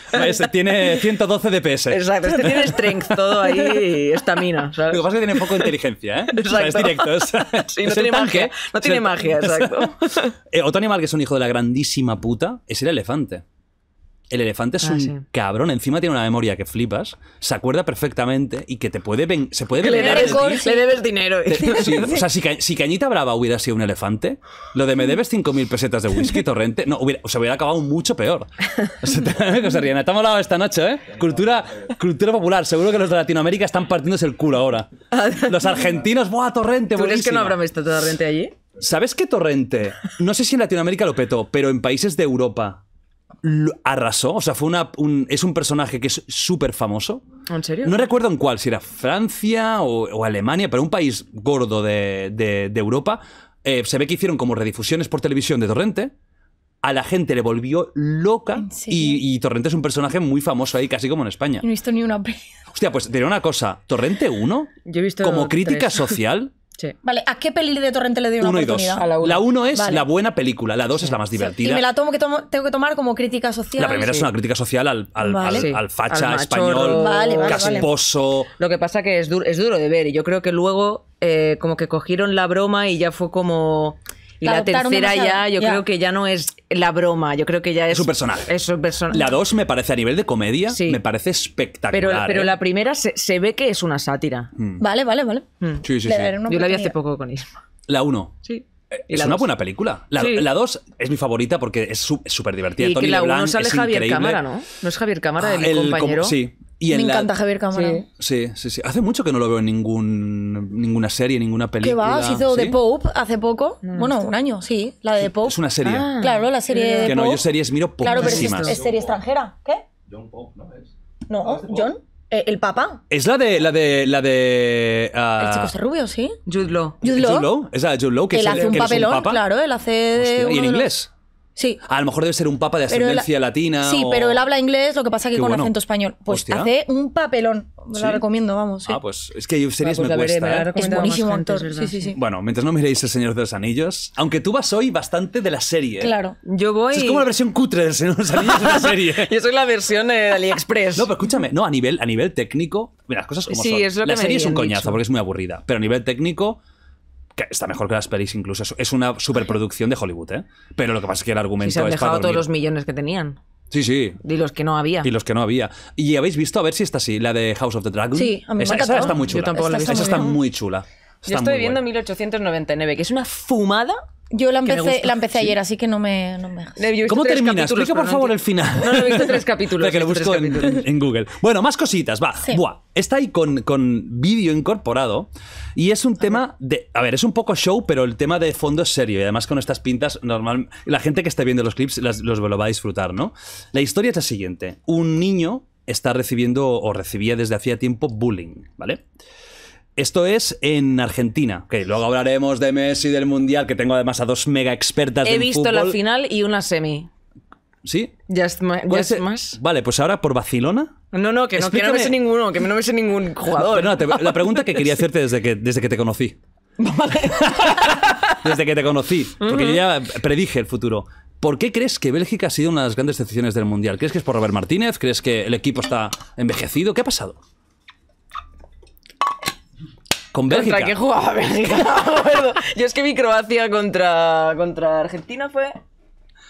tiene 112 DPS. Exacto, este tiene strength, todo ahí, estamina. Lo que pasa es que tiene poco inteligencia, ¿eh? Exacto. es directo. no, tiene magia, tiene magia. exacto. Eh, otro animal que es un hijo de la grandísima puta es el elefante. El elefante es ah, un cabrón, encima tiene una memoria que flipas, se acuerda perfectamente y que te puede se puede le debes, dinero. o sea, si, Cañita Brava hubiera sido un elefante, lo de me debes 5.000 pesetas de whisky torrente, no, se hubiera acabado mucho peor. O sea, esta noche, ¿eh? Cultura, popular, seguro que los de Latinoamérica están partiéndose el culo ahora. Los argentinos, ¡buah, torrente! ¿Tú crees que no habrá visto torrente allí? ¿Sabes qué torrente? No sé si en Latinoamérica lo petó, pero en países de Europa arrasó. O sea, fue una, es un personaje que es súper famoso. ¿En serio? No recuerdo en cuál, si era Francia o, Alemania, pero un país gordo de, Europa. Eh, se ve que hicieron como redifusiones por televisión de Torrente. A la gente le volvió loca y, Torrente es un personaje muy famoso ahí, casi como en España. No he visto ni una. Hostia, pues diré una cosa. Torrente 1, como crítica social, Vale, ¿a qué peli de Torrente le doy una oportunidad? Y dos. la uno es la buena película, la dos es la más divertida. Y me la tengo que tomar como crítica social. La primera es una crítica social al, al, al, facha español, vale, casposo. Lo que pasa que es, duro, es duro de ver y yo creo que luego eh, como que cogieron la broma y ya fue como... Y la, tercera ya, yo creo que ya no es la broma. Yo creo que ya es. Su personal. Es su La dos me parece a nivel de comedia, me parece espectacular. Pero, ¿eh? la primera se, ve que es una sátira. Mm. Vale, vale, vale. Mm. Sí, sí, sí. Yo la vi hace poco con Isma. La uno. Sí. Eh, es una buena película. La dos es mi favorita porque es súper divertida. Y que la uno sale Javier Cámara, ¿no? No es Javier Cámara, de el, ah, compañero. sí, me encanta Javier Cámara. Sí. sí. sí, Hace mucho que no lo veo en ningún, ninguna serie, ninguna película. ¿Qué va, se hizo The Pope hace poco. bueno, un año, sí. La de The Pope. Es una serie. Ah. claro, la serie eh, de Que no, yo series miro poquísimas. Claro, pero es, serie extranjera. ¿Qué? John Pope, ¿no es? No, ah, John. Eh, ¿El Papa? Es la de. La de, la de ah, El chico es rubio, sí. Jude Law. Jude Law. Es la de Jude Law, que él hace el, un papelón, papa? claro, él hace. ¿Y en inglés? Sí. A lo mejor debe ser un papa de ascendencia latina. Sí, pero él habla inglés, lo que pasa es que con acento español. Pues hace un papelón. Me recomiendo, vamos. Ah, pues es que series ah, pues me cuesta. ¿eh? Es buenísimo actor. Sí, sí, sí. Bueno, mientras no miréis El Señor de los Anillos, aunque tú vas hoy bastante de la serie. ¿eh? Claro. Yo voy. es como la versión cutre del Señor de los Anillos de la serie. Yo soy la versión eh, de AliExpress. no, pero escúchame, no, a nivel, a nivel técnico, mira, las cosas como sí, son. Es lo la serie es un coñazo porque es muy aburrida, pero a nivel técnico está mejor que las pelis incluso. Es una superproducción de Hollywood, ¿eh? Pero lo que pasa es que el argumento... Si se han dejado todos los millones que tenían. Sí, sí. Y los que no había. Y los que no había. Y habéis visto, a ver si está así, la de House of the Dragon. Sí, a mí me esa está muy chula. Yo tampoco la he visto. está muy chula. Yo estoy viendo 1899, que es una fumada yo la empecé, la empecé ayer, así que no me. No ¿Cómo termina? Explica por favor el final. No, no he visto tres capítulos. que lo busco en, Google. Bueno, más cositas, va. Está ahí con, con vídeo incorporado y es un tema de. A ver, es un poco show, pero el tema de fondo es serio y además con estas pintas, normal. La gente que esté viendo los clips los lo va a disfrutar, ¿no? La historia es la siguiente: un niño está recibiendo o recibía desde hacía tiempo bullying, ¿vale? Esto es en Argentina. luego hablaremos de Messi, del Mundial, que tengo además a dos mega expertas He visto la final y una semi. ¿Sí? Ya es más. Vale, pues ahora por Barcelona. No, no, que no, me sé ninguno, que no me sé ningún jugador. la pregunta que quería hacerte desde que, desde que te conocí. Vale. desde que te conocí. Porque yo ya predije el futuro. ¿Por qué crees que Bélgica ha sido una de las grandes decisiones del Mundial? ¿Crees que es por Robert Martínez? ¿Crees que el equipo está envejecido? ¿Qué ha pasado? ¿Contra qué jugaba Bélgica? Yo es que vi Croacia contra, contra Argentina, ¿fue?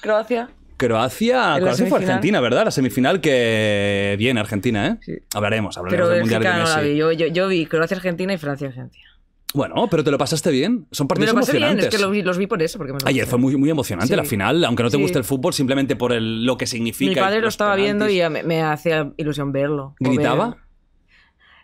Croacia. Croacia, Croacia fue Argentina, ¿verdad? La semifinal que viene Argentina, ¿eh? Hablaremos, hablaremos del Mundial de Messi. No Yo, yo, vi Croacia, Argentina y Francia, Argentina. Bueno, pero te lo pasaste bien. Son partidos me lo pasé Bien. Es que los vi, por eso. Ayer fue muy, muy emocionante la final, aunque no te guste el fútbol, simplemente por lo que significa. Mi padre lo estaba viendo y me, me hacía ilusión verlo. ¿Gritaba?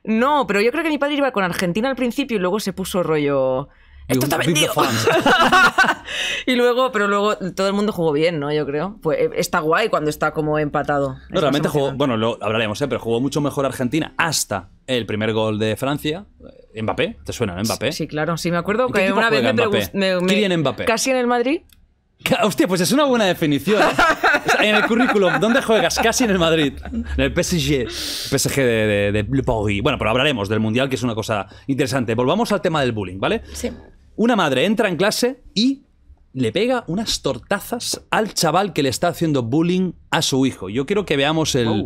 No, pero yo creo que mi padre iba con Argentina al principio y luego se puso rollo. Esto está y luego, pero luego todo el mundo jugó bien, ¿no? Yo creo. Pues eh, está guay cuando está como empatado. realmente jugó, bueno, lo hablaremos, ¿eh? pero jugó mucho mejor Argentina hasta el primer gol de Francia. Eh, Mbappé, ¿te suena, Mbappé? Sí, claro, sí, me acuerdo que una vez me, Casi en el Madrid. Hostia, pues es una buena definición. en el currículum, ¿dónde juegas? Casi en el Madrid. En el PSG. PSG de, de, de Bueno, pero hablaremos del Mundial, que es una cosa interesante. Volvamos al tema del bullying, ¿vale? Sí. Una madre entra en clase y le pega unas tortazas al chaval que le está haciendo bullying a su hijo. Yo quiero que veamos el,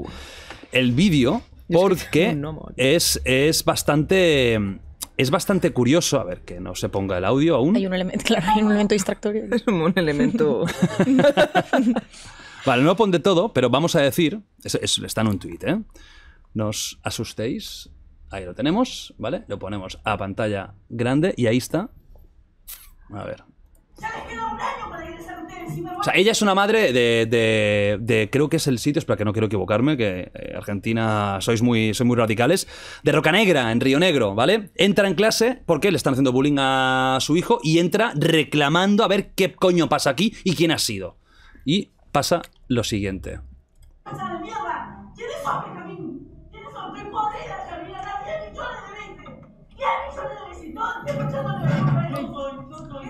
vídeo porque es, es bastante es bastante curioso, a ver, que no se ponga el audio aún. Hay un elemento, claro, hay un elemento distractorio. Es un elemento... vale, no lo todo, pero vamos a decir, está en un tuit, ¿eh? Nos asustéis, ahí lo tenemos, ¿vale? Lo ponemos a pantalla grande y ahí está. A ver. O sea, ella es una madre de, de, creo que es el sitio, espera que no quiero equivocarme, que eh, Argentina sois muy, sois muy radicales, de Roca Negra, en Río Negro, ¿vale? Entra en clase porque le están haciendo bullying a su hijo y entra reclamando a ver qué coño pasa aquí y quién ha sido. Y pasa lo siguiente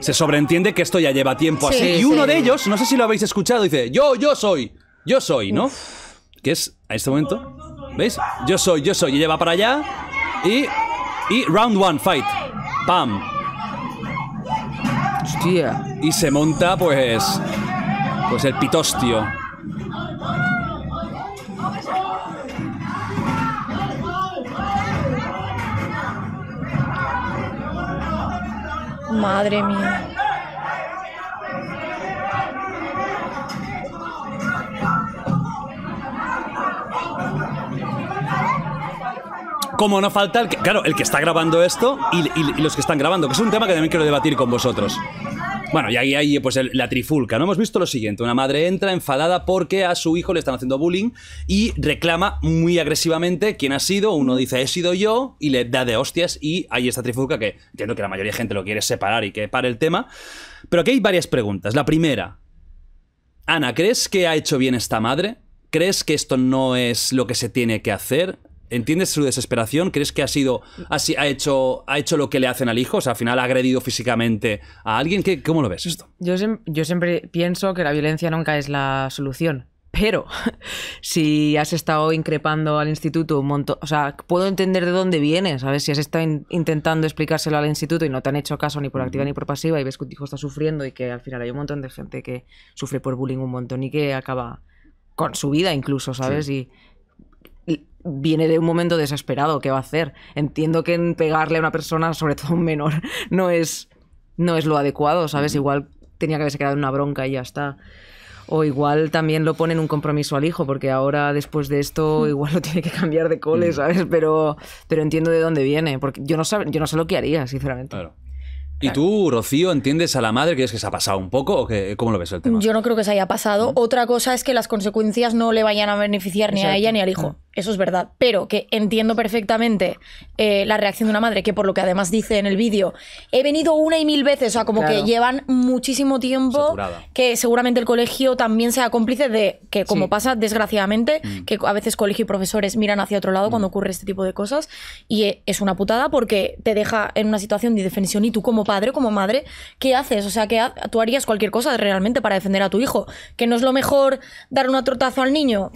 se sobreentiende que esto ya lleva tiempo así. y uno de ellos, no sé si lo habéis escuchado, dice, yo, yo soy, yo soy, ¿no? Que es, a este momento, ¿veis? Yo soy, yo soy, y lleva para allá. Y, y round one, fight. Pam. Hostia. Y se monta, pues, pues el pitostio. Madre mía. Como no falta el que, claro, el que está grabando esto y, y los que están grabando, que es un tema que también quiero debatir con vosotros. Bueno, y ahí hay pues la trifulca, ¿no? Hemos visto lo siguiente, una madre entra enfadada porque a su hijo le están haciendo bullying y reclama muy agresivamente quién ha sido, uno dice he sido yo y le da de hostias y hay esta trifulca que entiendo que la mayoría de gente lo quiere separar y que pare el tema, pero aquí hay varias preguntas. La primera, Ana, ¿crees que ha hecho bien esta madre? ¿Crees que esto no es lo que se tiene que hacer? ¿Entiendes su desesperación? ¿Crees que ha sido. así ha, hecho, ha hecho lo que le hacen al hijo? O sea, al final ha agredido físicamente a alguien. ¿Qué, ¿Cómo lo ves esto? Yo, yo siempre pienso que la violencia nunca es la solución. Pero si has estado increpando al instituto un montón, o sea, puedo entender de dónde vienes, ¿sabes? Si has estado intentando explicárselo al instituto y no te han hecho caso ni por activa ni por pasiva y ves que tu hijo está sufriendo y que al final hay un montón de gente que sufre por bullying un montón y que acaba con su vida incluso, ¿sabes? Y viene de un momento desesperado, ¿qué va a hacer? Entiendo que pegarle a una persona, sobre todo a un menor, no es, no es lo adecuado, ¿sabes? Igual tenía que haberse quedado en una bronca y ya está. O igual también lo ponen un compromiso al hijo, porque ahora después de esto igual lo tiene que cambiar de cole, ¿sabes? Pero, pero entiendo de dónde viene, porque yo no, yo no sé lo que haría, sinceramente. ¿Y tú, Rocío, entiendes a la madre? que es que se ha pasado un poco o que, cómo lo ves el tema? Yo no creo que se haya pasado. Otra cosa es que las consecuencias no le vayan a beneficiar ni a ella ni al hijo. Eso es verdad, pero que entiendo perfectamente eh, la reacción de una madre que por lo que además dice en el vídeo, he venido una y mil veces, o sea, como que llevan muchísimo tiempo, que seguramente el colegio también sea cómplice de que, como pasa desgraciadamente, mm. que a veces colegio y profesores miran hacia otro lado mm. cuando ocurre este tipo de cosas y e, es una putada porque te deja en una situación de defensión y tú como padre, como madre, ¿qué haces? O sea, que actuarías tú harías cualquier cosa realmente para defender a tu hijo, que no es lo mejor dar una trotazo al niño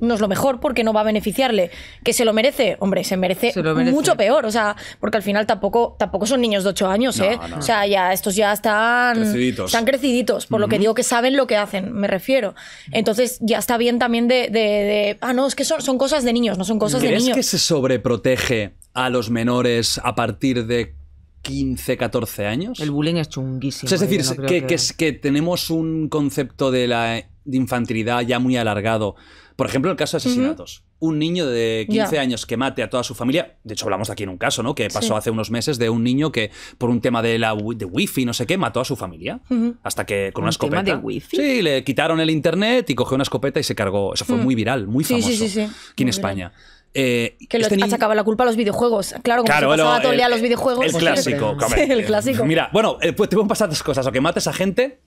no es lo mejor porque no va a beneficiarle. Que se lo merece, hombre, se merece, mucho peor. O sea, porque al final tampoco, tampoco son niños de 8 años, ¿eh? O sea, ya estos ya están creciditos. Están por lo que digo que saben lo que hacen, me refiero. Entonces ya está bien también de. de, ah, no, es que son, son cosas de niños, no son cosas de niños. ¿Crees que se sobreprotege a los menores a partir de 15, 14 años. El bullying es chunguísimo. es ¿eh? decir, que, que, tenemos un concepto de la de infantilidad ya muy alargado por ejemplo, el caso de asesinatos. Un niño de 15 años que mate a toda su familia, de hecho hablamos aquí en un caso, ¿no? Que pasó hace unos meses de un niño que por un tema de la de wifi, no sé qué, mató a su familia. Hasta que con una escopeta. Tema de wifi? Sí, le quitaron el internet y cogió una escopeta y se cargó. Eso fue muy viral, muy sí, famoso. Sí, aquí en España. Eh, que le lo este achacaba la culpa a los videojuegos. Claro, como claro, se pasaba todo el día a los videojuegos. El clásico. el clásico. Mira, bueno, eh, pues te pueden pasar dos cosas. O que mates a gente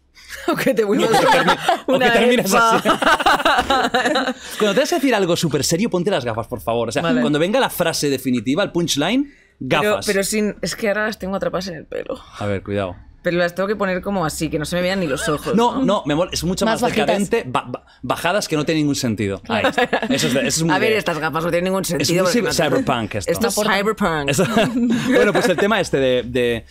aunque te vuelvas o que terminas así. cuando tengas que decir algo súper serio, ponte las gafas, por favor. O sea, cuando venga la frase definitiva, el punchline, gafas. Pero, sin. Es que ahora las tengo atrapadas en el pelo. A ver, cuidado. Pero las tengo que poner como así, que no se me vean ni los ojos. No, no, es mucho más, decadente. bajadas que no tienen ningún sentido. a ver, estas gafas no tienen ningún sentido. Es muy cyberpunk esto. esto es cyberpunk. bueno, pues el tema este de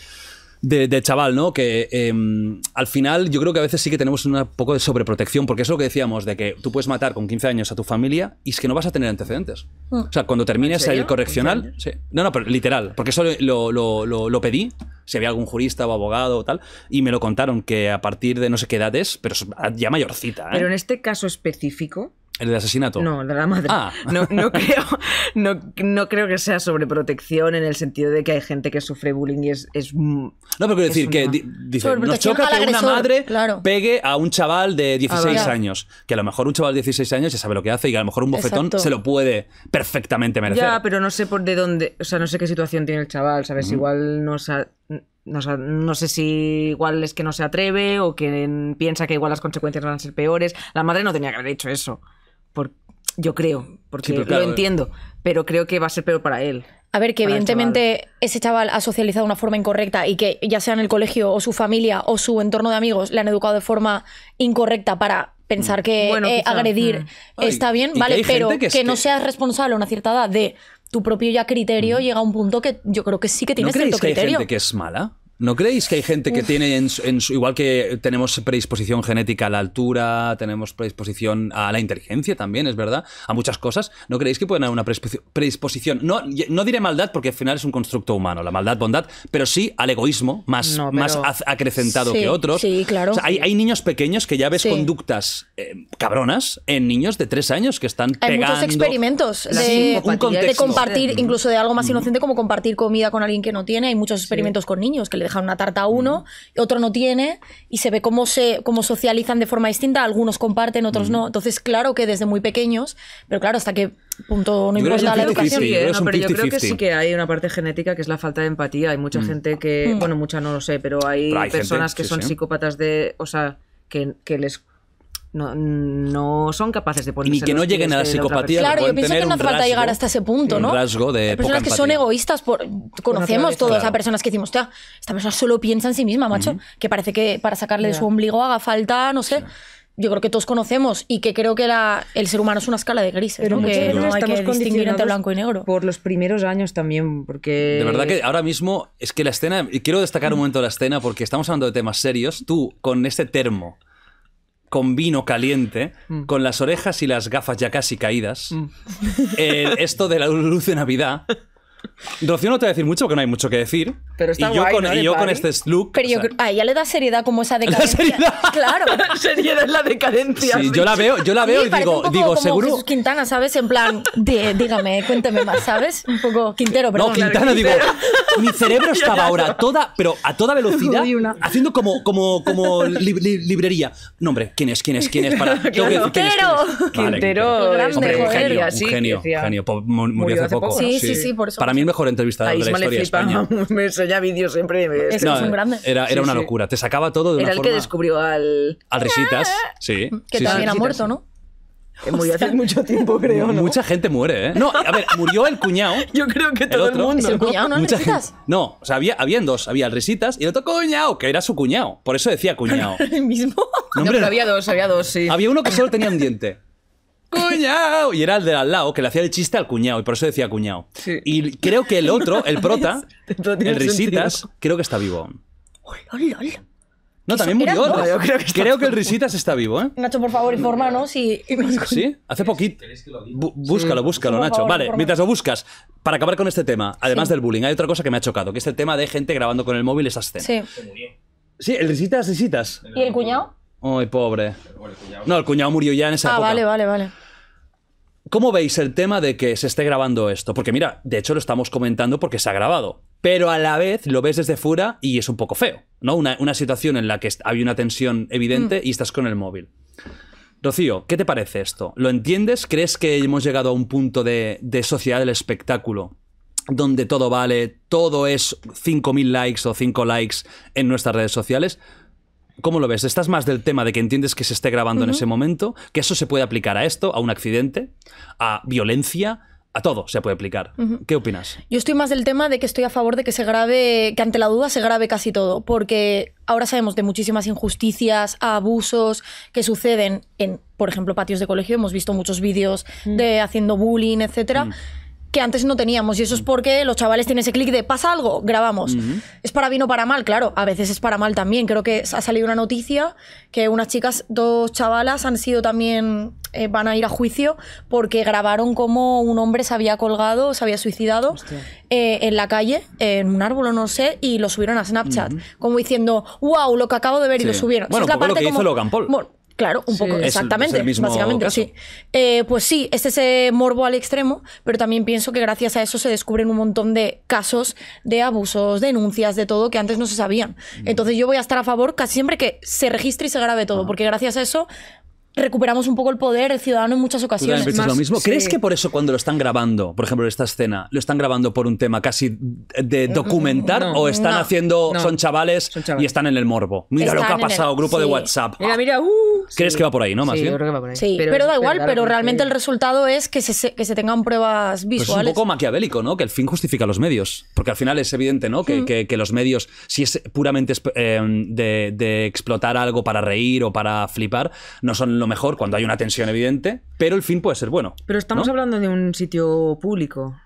de, chaval, ¿no? Que em, al final yo creo que a veces sí que tenemos un poco de sobreprotección, porque es lo que decíamos, de que tú puedes matar con 15 años a tu familia y es que no vas a tener antecedentes. Mm. O sea, cuando termines el correccional... Sí. No, no, pero literal, porque eso lo, lo pedí, si había algún jurista o abogado o tal, y me lo contaron, que a partir de no sé qué edad es, pero ya mayorcita. ¿eh? Pero en este caso específico, ¿El de asesinato? No, el de la madre. Ah. No, creo, que sea sobreprotección en el sentido de que hay gente que sufre bullying y es. es no, pero quiero decir que nos choca que una madre pegue a un chaval de 16 ah, años. Que a lo mejor un chaval de 16 años ya sabe lo que hace y a lo mejor un bofetón se lo puede perfectamente merecer. Ya, pero no sé por de dónde. O sea, no sé qué situación tiene el chaval, ¿sabes? Igual no No, sé si igual es que no se atreve o que piensa que igual las consecuencias van a ser peores. La madre no tenía que haber hecho eso. Por, yo creo, porque lo eh. entiendo, pero creo que va a ser peor para él. A ver, que este evidentemente ese chaval ha socializado de una forma incorrecta y que ya sea en el colegio o su familia o su entorno de amigos le han educado de forma incorrecta para pensar mm. que eh, agredir mm. está bien, ¿vale? pero que, no seas responsable a una cierta edad de tu propio ya criterio, mm. llega a un punto que yo creo que sí que tienes ¿No cierto que criterio. gente que es mala? ¿No creéis que hay gente que tiene, en, en, igual que tenemos predisposición genética a la altura, tenemos predisposición a la inteligencia también, es verdad, a muchas cosas? ¿No creéis que pueden haber una predisposición? No, no diré maldad porque al final es un constructo humano, la maldad, bondad, pero sí al egoísmo más, más acrecentado que otros. Sí, claro. hay, niños pequeños que ya ves conductas eh, cabronas en niños de tres años que están hay muchos experimentos de, de, compartir, incluso de algo más inocente como compartir comida con alguien que no tiene. Hay muchos experimentos con niños que le deja una tarta a uno, otro no tiene, y se ve cómo, se, cómo socializan de forma distinta, algunos comparten, otros no. Entonces, claro que desde muy pequeños, pero claro, hasta qué punto no importa la educación. Sí, ¿eh? pero yo creo que sí que hay una parte genética que es la falta de empatía. Hay mucha mm. gente que, mm. bueno, mucha no lo sé, pero hay, personas que son psicópatas de, o sea, que, que les no, no son capaces de ponerse. ni que no lleguen a la psicopatía. claro, yo pienso que no hace falta llegar hasta ese punto, ¿no? Un rasgo de. Hay personas que son egoístas, por, conocemos todas claro. a personas que decimos, esta persona solo piensa en sí misma, macho, que parece que para sacarle de su ombligo haga falta, no sé. yo creo que todos conocemos y que creo que la, el ser humano es una escala de grises. Pero ¿no? no estamos que distinguir entre blanco y negro. Por los primeros años también, porque... De verdad que ahora mismo es que la escena... y Quiero destacar un momento la escena porque estamos hablando de temas serios. Tú, con este termo con vino caliente, mm. con las orejas y las gafas ya casi caídas, mm. esto de la luz de Navidad, Rocío no te va a decir mucho porque no hay mucho que decir. Pero está y yo guay, con, y yo con este look. Pero yo a ella le da seriedad como esa decadencia. seriedad. Claro. La seriedad es la decadencia. sí, yo la veo, yo la veo y digo, digo, seguro. Quintana, ¿sabes? En plan, de- dígame, cuénteme más, ¿sabes? Un poco Quintero, pero. No, Quintana, digo, mi cerebro estaba ahora toda, pero a toda velocidad, haciendo como, como, como librería. No, hombre, ¿quién es? ¿Quién es? ¿Quién es? Para, que ¡Quintero! es, Quintero. Quintero Grande, Hombre, genio, genio. Murió hace poco. Sí, sí, sí, por eso. Para mí mejor entrevistador de la historia de España. me soñaba vídeos siempre. Me... Es, es un grande. Era, era una locura. Te sacaba todo de era una forma... Era el que descubrió al... Al Risitas, sí. Que también ha muerto, ¿no? Que murió hace mucho tiempo, creo. Mucha gente muere, ¿eh? No, a ver, murió el cuñado. Yo creo que el todo el, mundo. ¿Es el cuñado, no? Mucha no, o sea, había, habían dos. Había el Risitas y el otro cuñado, que era su cuñado. Por eso decía cuñado. ¿El mismo? no, pero había dos, había dos, sí. Había uno que solo tenía un diente. ¡Cuñado! Y era el de al lado, que le hacía el chiste al cuñado, y por eso decía cuñado. Y creo que el otro, el prota, el Risitas, creo que está vivo No, también murió. creo, que, el Risitas está vivo, ¿eh? Nacho, por favor, informanos y... Sí, hace poquito... búscalo, búscalo, Nacho. vale, mientras lo buscas, para acabar con este tema, además del bullying, hay otra cosa que me ha chocado, que es el tema de gente grabando con el móvil esas escenas. Sí. Sí, el Risitas, Risitas. ¿Y el cuñado? Ay, pobre. No, el cuñado murió ya en esa ah, vale, vale, vale. ¿Cómo veis el tema de que se esté grabando esto? Porque mira, de hecho lo estamos comentando porque se ha grabado, pero a la vez lo ves desde fuera y es un poco feo, ¿no? Una, situación en la que hay una tensión evidente mm. y estás con el móvil. Rocío, ¿qué te parece esto? ¿Lo entiendes? ¿Crees que hemos llegado a un punto de, de sociedad del espectáculo donde todo vale, todo es 5.000 likes o 5 likes en nuestras redes sociales? ¿Cómo lo ves? ¿Estás más del tema de que entiendes que se esté grabando en ese momento? ¿Que eso se puede aplicar a esto, a un accidente, a violencia? A todo se puede aplicar. ¿Qué opinas? Yo estoy más del tema de que estoy a favor de que se grabe, que ante la duda se grabe casi todo, porque ahora sabemos de muchísimas injusticias, abusos que suceden en, por ejemplo, patios de colegio. Hemos visto muchos vídeos mm. de haciendo bullying, etcétera. Mm que antes no teníamos. Y eso es porque los chavales tienen ese clic de pasa algo, grabamos. Es para bien o para mal, claro. A veces es para mal también. Creo que ha salido una noticia que unas chicas, dos chavalas, han sido también. Eh, van a ir a juicio porque grabaron como un hombre se había colgado, se había suicidado eh, en la calle, en un árbol o no sé, y lo subieron a Snapchat. Como diciendo, wow, lo que acabo de ver y lo subieron. Bueno, es la parte que hizo Claro, un poco, exactamente, básicamente, sí. Eh, pues sí, este es ese eh, morbo al extremo, pero también pienso que gracias a eso se descubren un montón de casos de abusos, denuncias, de todo que antes no se sabían. Entonces yo voy a estar a favor casi siempre que se registre y se grabe todo, ah. porque gracias a eso recuperamos un poco el poder del ciudadano en muchas ocasiones. es lo mismo? ¿Crees que por eso cuando lo están grabando, por ejemplo, esta escena, lo están grabando por un tema casi de documentar o están haciendo, son, chavales y están en el morbo? Mira lo que ha pasado, grupo de WhatsApp. Mira, mira, uh. ¿Crees que va por ahí, no? Más sí, Yo creo que va por ahí. Sí, pero, da igual, pero, realmente el resultado es que se, tengan pruebas visuales. es un poco maquiavélico, ¿no? Que el fin justifica los medios. Porque al final es evidente, ¿no? Que, mm. los medios, si es puramente eh, de, de explotar algo para reír o para flipar, no son lo mejor cuando hay una tensión evidente, pero el fin puede ser bueno. Pero estamos hablando de un sitio público.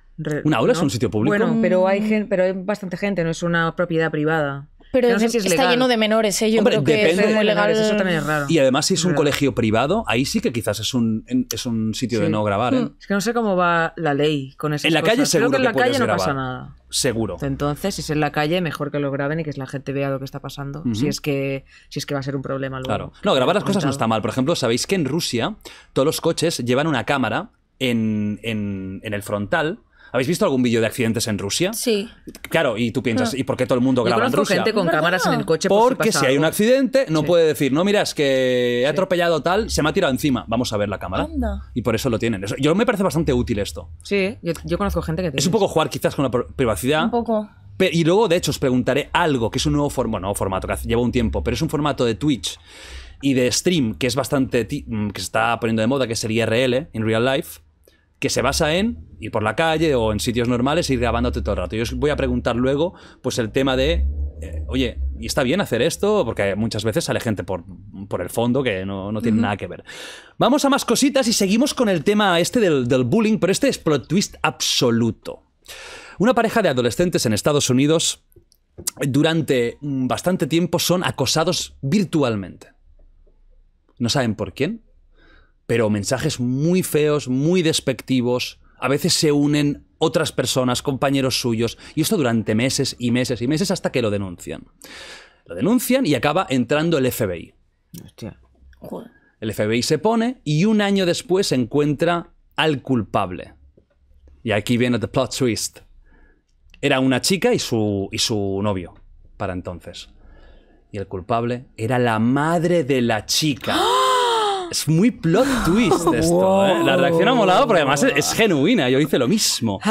¿Una aula es un sitio público? Bueno, pero hay, mm. gente, pero hay bastante gente, no es una propiedad privada. Pero está lleno de menores, ¿eh? yo creo que es muy legal. Eso también es raro. Y además, si es un mm. colegio privado, ahí sí que quizás es un, es un sitio de no grabar. ¿eh? Mm. Es que no sé cómo va la ley con eso En la calle seguro que, en la calle no pasa nada. Seguro. Entonces, si es en la calle, mejor que lo graben y que la gente vea lo que está pasando, si, es que, si es que va a ser un problema luego. Claro. No, grabar las cosas no está mal. Por ejemplo, sabéis que en Rusia todos los coches llevan una cámara en, en el frontal ¿Habéis visto algún vídeo de accidentes en Rusia? Sí. Claro, y tú piensas, ah. ¿y por qué todo el mundo graba en Rusia? gente con cámaras en el coche Porque si, hay un accidente, no puede decir, no, mira, es que he atropellado tal, se me ha tirado encima. Vamos a ver la cámara. Y por eso lo tienen. Yo me parece bastante útil esto. Sí, yo, conozco gente que tiene. Es un poco jugar quizás con la privacidad. Un poco. Pero, y luego, de hecho, os preguntaré algo, que es un nuevo formato, no formato, que lleva un tiempo, pero es un formato de Twitch y de stream que es bastante, mm, que se está poniendo de moda, que sería RL, IRL, en real life, que se basa en ir por la calle o en sitios normales e ir grabándote todo el rato. Yo os voy a preguntar luego, pues el tema de, eh, oye, ¿y está bien hacer esto? Porque muchas veces sale gente por, el fondo que no, tiene nada que ver. Vamos a más cositas y seguimos con el tema este del, del bullying, pero este es plot twist absoluto. Una pareja de adolescentes en Estados Unidos durante bastante tiempo son acosados virtualmente. No saben por quién, pero mensajes muy feos, muy despectivos. A veces se unen otras personas, compañeros suyos, y esto durante meses y meses y meses hasta que lo denuncian. Lo denuncian y acaba entrando el FBI. Hostia. El FBI se pone y un año después encuentra al culpable. Y aquí viene el plot twist. Era una chica y su, y su novio para entonces. Y el culpable era la madre de la chica. ¡Ah! Es muy plot twist esto, ¿eh? La reacción ha molado porque además es, genuina. Yo hice lo mismo.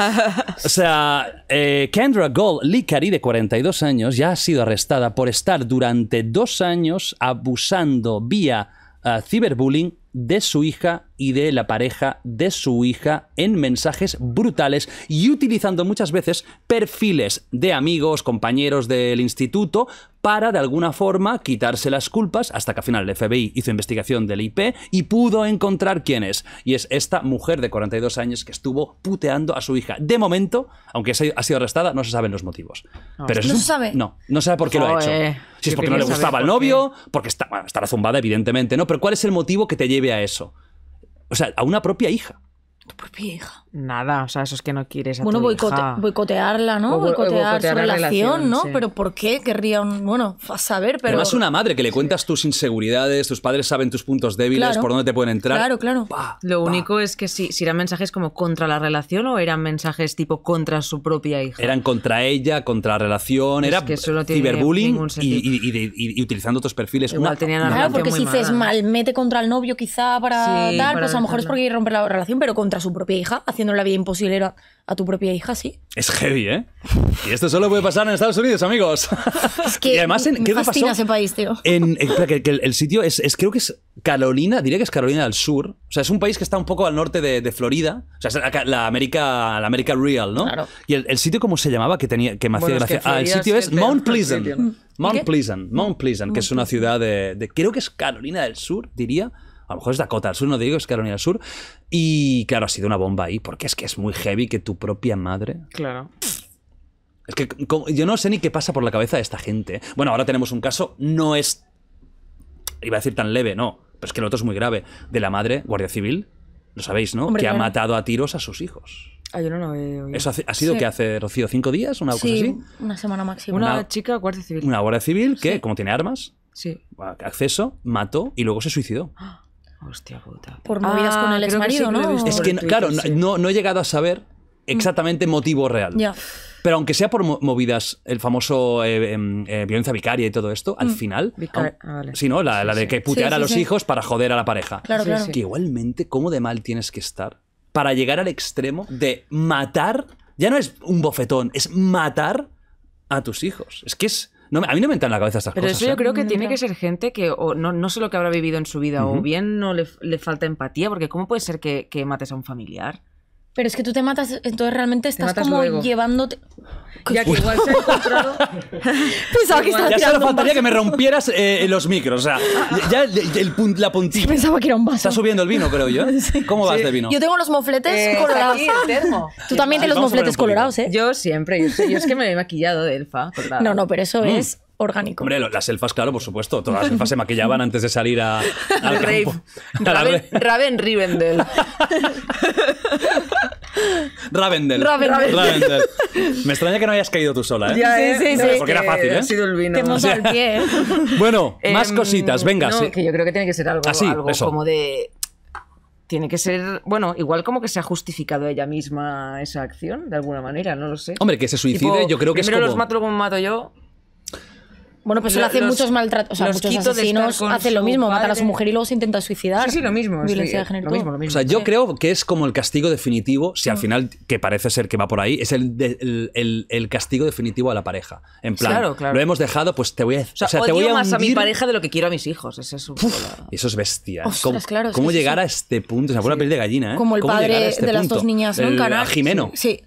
O sea, eh, Kendra Gold Licari, de 42 años, ya ha sido arrestada por estar durante dos años abusando vía eh, ciberbullying de su hija de la pareja de su hija en mensajes brutales y utilizando muchas veces perfiles de amigos, compañeros del instituto para de alguna forma quitarse las culpas hasta que al final el FBI hizo investigación del IP y pudo encontrar quién es. Y es esta mujer de 42 años que estuvo puteando a su hija. De momento, aunque ha sido arrestada, no se saben los motivos. No, Pero no se sabe. No, no sabe por qué lo ha hecho. Si es porque no le gustaba al novio, porque está, bueno, zumbada evidentemente, ¿no? Pero ¿cuál es el motivo que te lleve a eso? O sea, a una propia hija. Tu propia hija nada, o sea, eso es que no quieres a Bueno, boicotearla, ¿no? boicotear, su relación, ¿no? Pero ¿por qué querría un, bueno, a saber, pero Además una madre que le cuentas tus inseguridades, tus padres saben tus puntos débiles, por dónde te pueden entrar. Claro, claro. Lo único es que si, si eran mensajes como contra la relación o eran mensajes tipo contra su propia hija. Eran contra ella, contra la relación, era ciberbullying y, utilizando otros perfiles. No tenían claro, porque si dices mal, mete contra el novio quizá para tal, pues a lo mejor es porque romper la relación, pero contra su propia hija, haciendo la vida imposible era a tu propia hija, sí. Es heavy, ¿eh? Y esto solo puede pasar en Estados Unidos, amigos. Es que y además, en, ¿qué pasó? ese país, tío. Eh, el, sitio es, es, creo que es Carolina, diría que es Carolina del Sur. O sea, es un país que está un poco al norte de, Florida. O sea, la, América, la América Real, ¿no? Claro. Y el, el sitio, ¿cómo se llamaba? Que, tenía, que me hacía gracia. ah, el sitio es Mount Pleasant. Mount Pleasant, Mount Pleasant, que es una ciudad de, de, creo que es Carolina del Sur, diría a lo mejor es Dakota del Sur, no digo, es Carolina al Sur. Y claro, ha sido una bomba ahí, porque es que es muy heavy que tu propia madre. Claro. Es que yo no sé ni qué pasa por la cabeza de esta gente. ¿eh? Bueno, ahora tenemos un caso, no es. iba a decir tan leve, no, pero es que el otro es muy grave. De la madre, guardia civil, lo sabéis, ¿no? que ha matado a tiros a sus hijos. Ah, yo no lo veo. Eso ha, sido que hace Rocío cinco días, una cosa Una semana máxima. Una, chica guardia civil. Una guardia civil que, como tiene armas, sí. acceso, mató y luego se suicidó. ¡Ah! Hostia puta. Por movidas con ah, el ex marido, ¿no? Es que, claro, no, he llegado a saber exactamente motivo real. Pero aunque sea por movidas, el famoso eh, em, eh, violencia vicaria y todo esto, al mm. final. Ah, sino ¿no? La, de que putear a los hijos para joder a la pareja. Claro, Que igualmente, ¿cómo de mal tienes que estar para llegar al extremo de matar? Ya no es un bofetón, es matar a tus hijos. Es que es a mí no me entran en la cabeza esas cosas. Pero eso yo ¿eh? creo que tiene que ser gente que o no, sé lo que habrá vivido en su vida, o bien no le, falta empatía, porque ¿cómo puede ser que, que mates a un familiar? Pero es que tú te matas, entonces realmente estás como llevándote. Ya que igual se ha encontrado. Pensaba que estaba. Ya solo faltaría que me rompieras eh, los micros. O sea, ya el, la puntilla. Pensaba que era un vaso. Está subiendo el vino, creo yo. ¿Cómo vas de vino? Yo tengo los mofletes eh, colorados. Tú también tienes los mofletes colorados, ¿eh? Yo siempre. Yo, es que me he maquillado de elfa. Colorado. No, no, pero eso mm. es orgánico. Hombre, las elfas, claro, por supuesto. Todas las elfas se maquillaban antes de salir a, al Rave. campo. Raven, Rivendell Raven Rivendell. Me extraña que no hayas caído tú sola, ¿eh? Ya, Sí, sí, sí. Porque era fácil, ¿eh? al pie. ¿eh? Bueno, más em, cositas, venga. que yo creo que tiene que ser algo, Así, ah, algo como de tiene que ser, bueno, igual como que se ha justificado ella misma esa acción, de alguna manera, no lo sé. Hombre, que se suicide, yo creo que es como... Primero los mato, como mato yo. Bueno, pues él hace muchos maltratos. O sea, muchos asesinos hacen lo mismo, matan a su mujer y luego se intenta suicidar. Sí, sí, lo mismo. Violencia de género. Lo mismo, lo mismo. O sea, yo creo que es como el castigo definitivo, si al mm. final, que parece ser que va por ahí, es el, el, el, castigo definitivo a la pareja. En plan, claro, claro. lo hemos dejado, pues te voy a. O sea, o sea te voy a más a mi pareja de lo que quiero a mis hijos. Eso es, un es bestia. ¿eh? ¿Cómo, claro, ¿cómo llegar a este punto? O sea, fue una piel de gallina, ¿eh? Como el padre este de las dos niñas, ¿no? Jimeno. sí.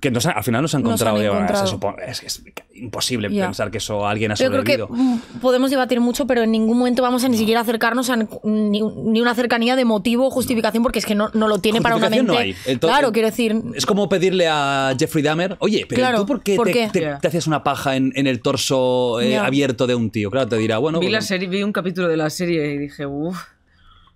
Que al final nos han encontrado. encontrado. es, imposible pensar que eso alguien ha sobrevivido. Yo mm, podemos debatir mucho, pero en ningún momento vamos a ni siquiera acercarnos a ni, una cercanía de motivo o justificación, porque es que no, lo tiene para una mente. claro, quiero decir. Es como pedirle a Jeffrey Dahmer, oye, pero ¿tú por qué, te, haces una paja en, el torso eh, abierto de un tío? Claro, te dirá, bueno. Vi, La pues serie, vi un capítulo de la serie y dije, uff.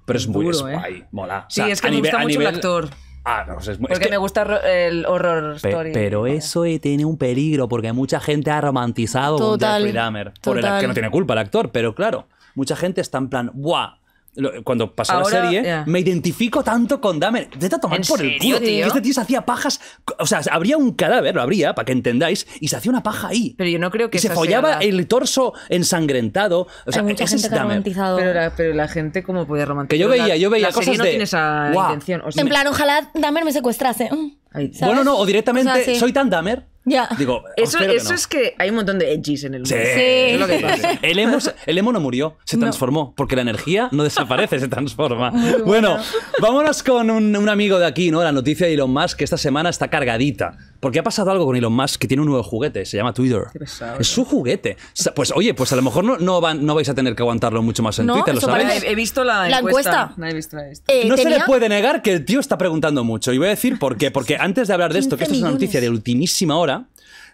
Pero es muy duro, ¿eh? mola. Sí, es que me gusta mucho el actor. Ah, porque me gusta el horror story. Pero eso eh, tiene un peligro, porque mucha gente ha romantizado total, con Por el que no tiene culpa el actor, pero claro, mucha gente está en plan, ¡buah! cuando pasó la serie, me identifico tanto con Dahmer. Vete a tomar por el culo. Tío? Este tío se hacía pajas. O sea, habría un cadáver, lo habría, para que entendáis, y se hacía una paja ahí. Pero yo no creo que. se follaba el torso ensangrentado. O sea, Hay gente es Pero la, gente, ¿cómo puede romantizar? Que yo veía, yo veía cosas. Serie no de, tiene esa intención. en plan, ojalá Dahmer me secuestrase. Bueno, no, o directamente soy tan Dahmer ya. Digo, eso, eso es que hay un montón de edgies en el mundo. Sí. El, emo, el, emo, no murió, se transformó, porque la energía no desaparece, se transforma. Bueno. vámonos con un, un amigo de aquí, ¿no? La noticia de Elon Musk, que esta semana está cargadita. Porque ha pasado algo con Elon Musk que tiene un nuevo juguete, se llama Twitter. es su juguete. Pues oye, pues a lo mejor no, no, no vais a tener que aguantarlo mucho más en Twitter, ¿lo He, he, visto la encuesta. Eh, no, se le puede negar que el tío está preguntando mucho. Y voy a decir por qué. Porque antes de hablar de esto, que esto es una noticia de ultimísima hora,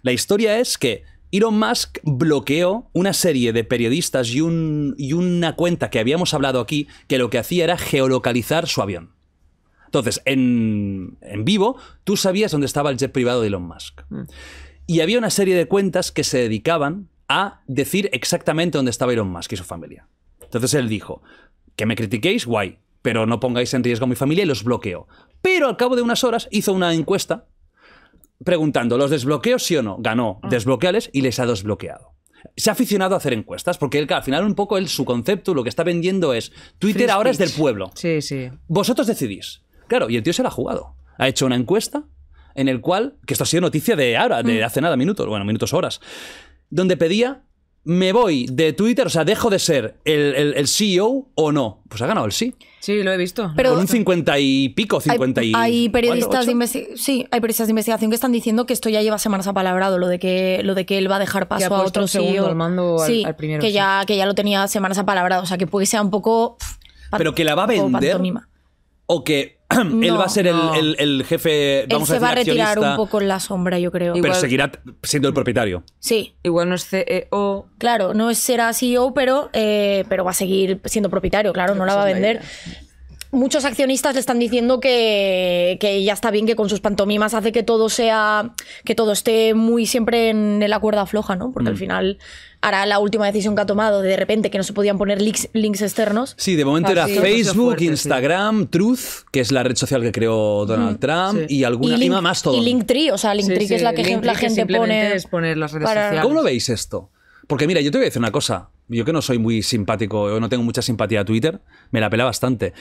la historia es que Elon Musk bloqueó una serie de periodistas y, un, y una cuenta que habíamos hablado aquí que lo que hacía era geolocalizar su avión. Entonces, en, vivo, tú sabías dónde estaba el jet privado de Elon Musk. Mm. Y había una serie de cuentas que se dedicaban a decir exactamente dónde estaba Elon Musk y su familia. Entonces él dijo, que me critiquéis, guay, pero no pongáis en riesgo a mi familia y los bloqueo. Pero al cabo de unas horas hizo una encuesta preguntando, ¿los desbloqueo sí o no? Ganó, mm. desbloqueales y les ha desbloqueado. Se ha aficionado a hacer encuestas porque al final, un poco él, su concepto, lo que está vendiendo es Twitter ahora es del pueblo. Sí, sí. Vosotros decidís. Claro, y el tío se la ha jugado. Ha hecho una encuesta en el cual, que esto ha sido noticia de ahora, de mm. hace nada, minutos, bueno, minutos, horas, donde pedía, me voy de Twitter, o sea, dejo de ser el, CEO o no. Pues ha ganado el sí. Sí, lo he visto. Con un cincuenta y pico, cincuenta y... Hay periodistas, sí, hay periodistas de investigación que están diciendo que esto ya lleva semanas apalabrado, lo de que, lo de que él va a dejar paso a otro segundo e al mando al, primero, que, ya, que ya lo tenía semanas apalabrado, o sea, que puede ser un poco... Pero que la va a vender... O que él va a ser el, el, jefe. Vamos él se va a retirar un poco en la sombra, yo creo. Pero seguirá siendo el propietario. Sí. Igual no es CEO. Claro, no será CEO, pero, eh, pero va a seguir siendo propietario, claro, no la va a vender muchos accionistas le están diciendo que, que, ya está bien que con sus pantomimas hace que todo sea que todo esté muy siempre en la cuerda floja no porque al mm. final hará la última decisión que ha tomado de, repente que no se podían poner links, externos sí de momento era Facebook Instagram Truth que es la red social que creó Donald mm, Trump y alguna más todo y Linktree o sea Linktree que es la que la gente pone cómo lo veis esto porque mira yo te voy a decir una cosa yo que no soy muy simpático, o no tengo mucha simpatía a Twitter, me la pela bastante.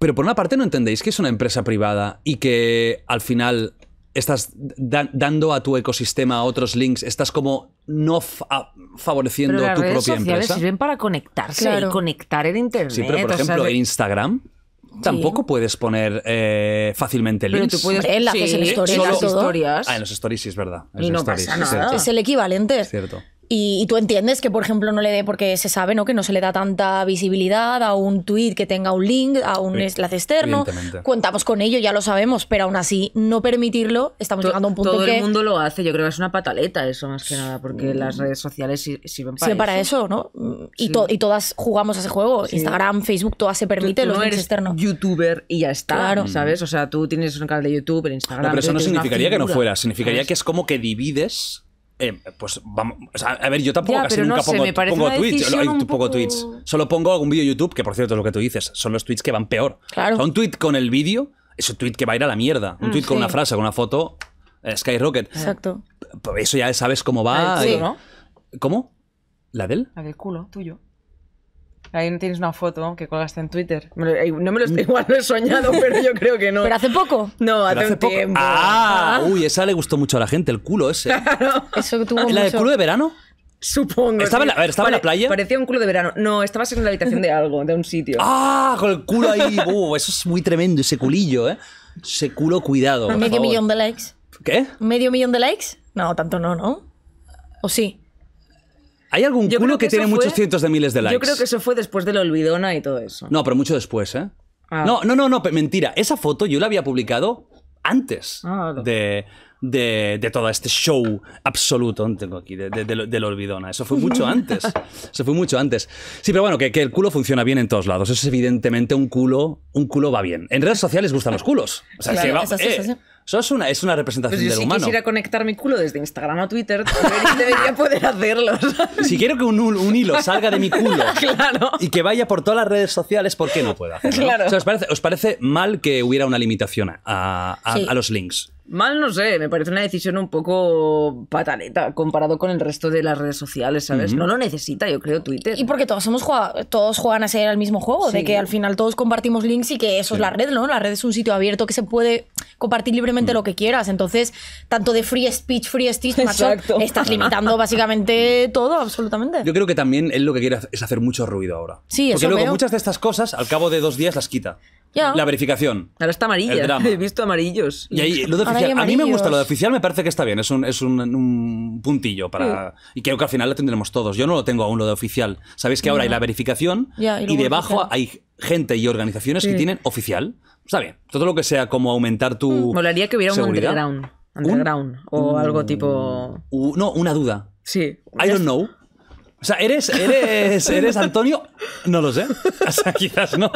Pero por una parte no entendéis que es una empresa privada y que al final estás dando a tu ecosistema otros links, estás como no fa favoreciendo Pero las tu redes propia sociales empresa. sirven para conectarse y conectar en internet. Sí, pero por ejemplo, en Instagram Tampoco puedes poner eh, fácilmente links. Pero tú puedes en, las historias. Ah, en los stories sí es verdad. y no stories, pasa nada. Es, es, el equivalente. Es cierto. Y, tú entiendes que, por ejemplo, no le dé, porque se sabe ¿no? que no se le da tanta visibilidad a un tweet que tenga un link, a un enlace externo. Contamos con ello, ya lo sabemos, pero aún así, no permitirlo, estamos llegando a un punto que. Todo el mundo lo hace, yo creo que es una pataleta eso, más que nada, porque mm. las redes sociales sirven para, sí, eso. para eso. ¿no? Y, todas jugamos a ese juego. Instagram, Facebook, todas se permite los no youtuber y ya está, ¿sabes? O sea, tú tienes un canal de YouTube, Instagram. No, pero eso no significaría que no fuera, significaría que es como que divides eh, pues vamos. a ver, yo tampoco casi nunca pongo, tweets. poco... Solo pongo algún vídeo de YouTube, que por cierto es lo que tú dices. Son los tweets que van peor. Claro. un tweet con el vídeo es un tweet que va a ir a la mierda. Un mm, tweet con una frase, con una foto. Eh, skyrocket. Exacto. Eso ya sabes cómo va. ¿Cómo? ¿La del? La del culo, tuyo. Ahí tienes una foto que colgaste en Twitter. Eh, no me lo mm. estoy, igual he soñado, pero yo creo que no. ¿Pero hace poco? No, hace, un tiempo. Ah, ah, uy, esa le gustó mucho a la gente, el culo ese. Claro. Eso ¿La del culo de verano? Supongo. ¿Estaba, en la, estaba en la playa? Parecía un culo de verano. No, estabas en la habitación de algo, de un sitio. ¡Ah! Con el culo ahí. Uh, eso es muy tremendo, ese culillo, ¿eh? Ese culo, cuidado. ¿Medio millón de likes? ¿Qué? ¿Medio millón de likes? No, tanto no, ¿no? ¿O sí? Hay algún culo que, tiene muchos cientos de miles de likes. Yo creo que eso fue después de la olvidona y todo eso. No, pero mucho después, ¿eh? Ah. No, no, no, no, mentira. Esa foto yo la había publicado antes ah, de, todo este show absoluto tengo aquí, de, la olvidona. Eso fue mucho antes. Se fue mucho antes. Sí, pero bueno, que, el culo funciona bien en todos lados. Eso es evidentemente un culo, un culo va bien. En redes sociales gustan los culos eso una, es una representación pues del si humano. Si quisiera conectar mi culo desde Instagram a Twitter, debería poder hacerlo. Si quiero que un, hilo salga de mi culo y que vaya por todas las redes sociales, ¿por qué no puedo hacerlo? ¿os, parece, mal que hubiera una limitación a, a los links? Mal no sé, me parece una decisión un poco pataleta comparado con el resto de las redes sociales, ¿sabes? No lo necesita, yo creo, Twitter. Y porque todos somos todos juegan a ser el mismo juego, de que al final todos compartimos links y que eso es la red, ¿no? La red es un sitio abierto que se puede compartir libremente mm. lo que quieras. Entonces, tanto de free speech, free speech, estás limitando básicamente todo, absolutamente. Yo creo que también él lo que quiere es hacer mucho ruido ahora. Sí, Porque eso luego muchas de estas cosas, al cabo de dos días, las quita. La verificación. Ahora está amarilla. He visto amarillos. Y A mí me gusta lo de oficial, me parece que está bien. Es un, puntillo para. Y creo que al final lo tendremos todos. Yo no lo tengo aún lo de oficial. Sabéis que ahora hay la verificación y, debajo hay gente y organizaciones que tienen oficial. Está bien. Todo lo que sea como aumentar tu. Mm, molaría que hubiera un underground. Underground. o algo tipo. no, una duda. Sí. I don't know. O sea, ¿eres, eres, ¿eres Antonio? No lo sé. quizás no.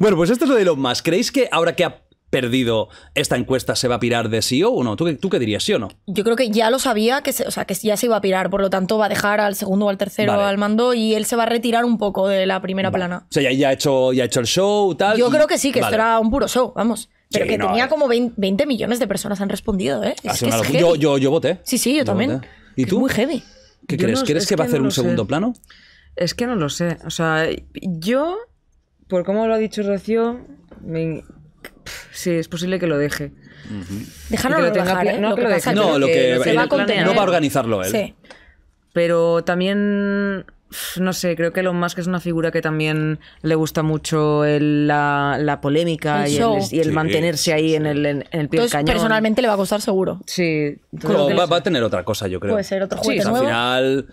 Bueno, pues esto es lo de lo más ¿Creéis que ahora que ha perdido esta encuesta se va a pirar de sí o no? ¿Tú, qué dirías, sí o no? Yo creo que ya lo sabía, que o sea, que ya se iba a pirar, por lo tanto va a dejar al segundo o al tercero al mando y él se va a retirar un poco de la primera plana. O sea, ya, ha hecho, ya ha hecho el show, tal. Yo creo que sí, que esto era un puro show, vamos. Pero que tenía eh. como 20, millones de personas han respondido, ¿eh? yo, yo, voté. Sí, sí, yo, también. ¿Y tú? muy heavy. ¿Qué crees? ¿Crees que, va a hacer un segundo plano? Es que no lo sé. O sea, yo, por cómo lo ha dicho Rocío, sí, es posible que lo deje. Dejarlo ¿eh? No, lo que, va a contener. No va a organizarlo él. Sí. Pero también no sé, creo que Elon Musk es una figura que también le gusta mucho la, polémica y, el, mantenerse ahí en el, en pie del cañón. Personalmente le va a costar seguro. Sí. va, a tener otra cosa, yo creo. Puede ser otro juego. Al final.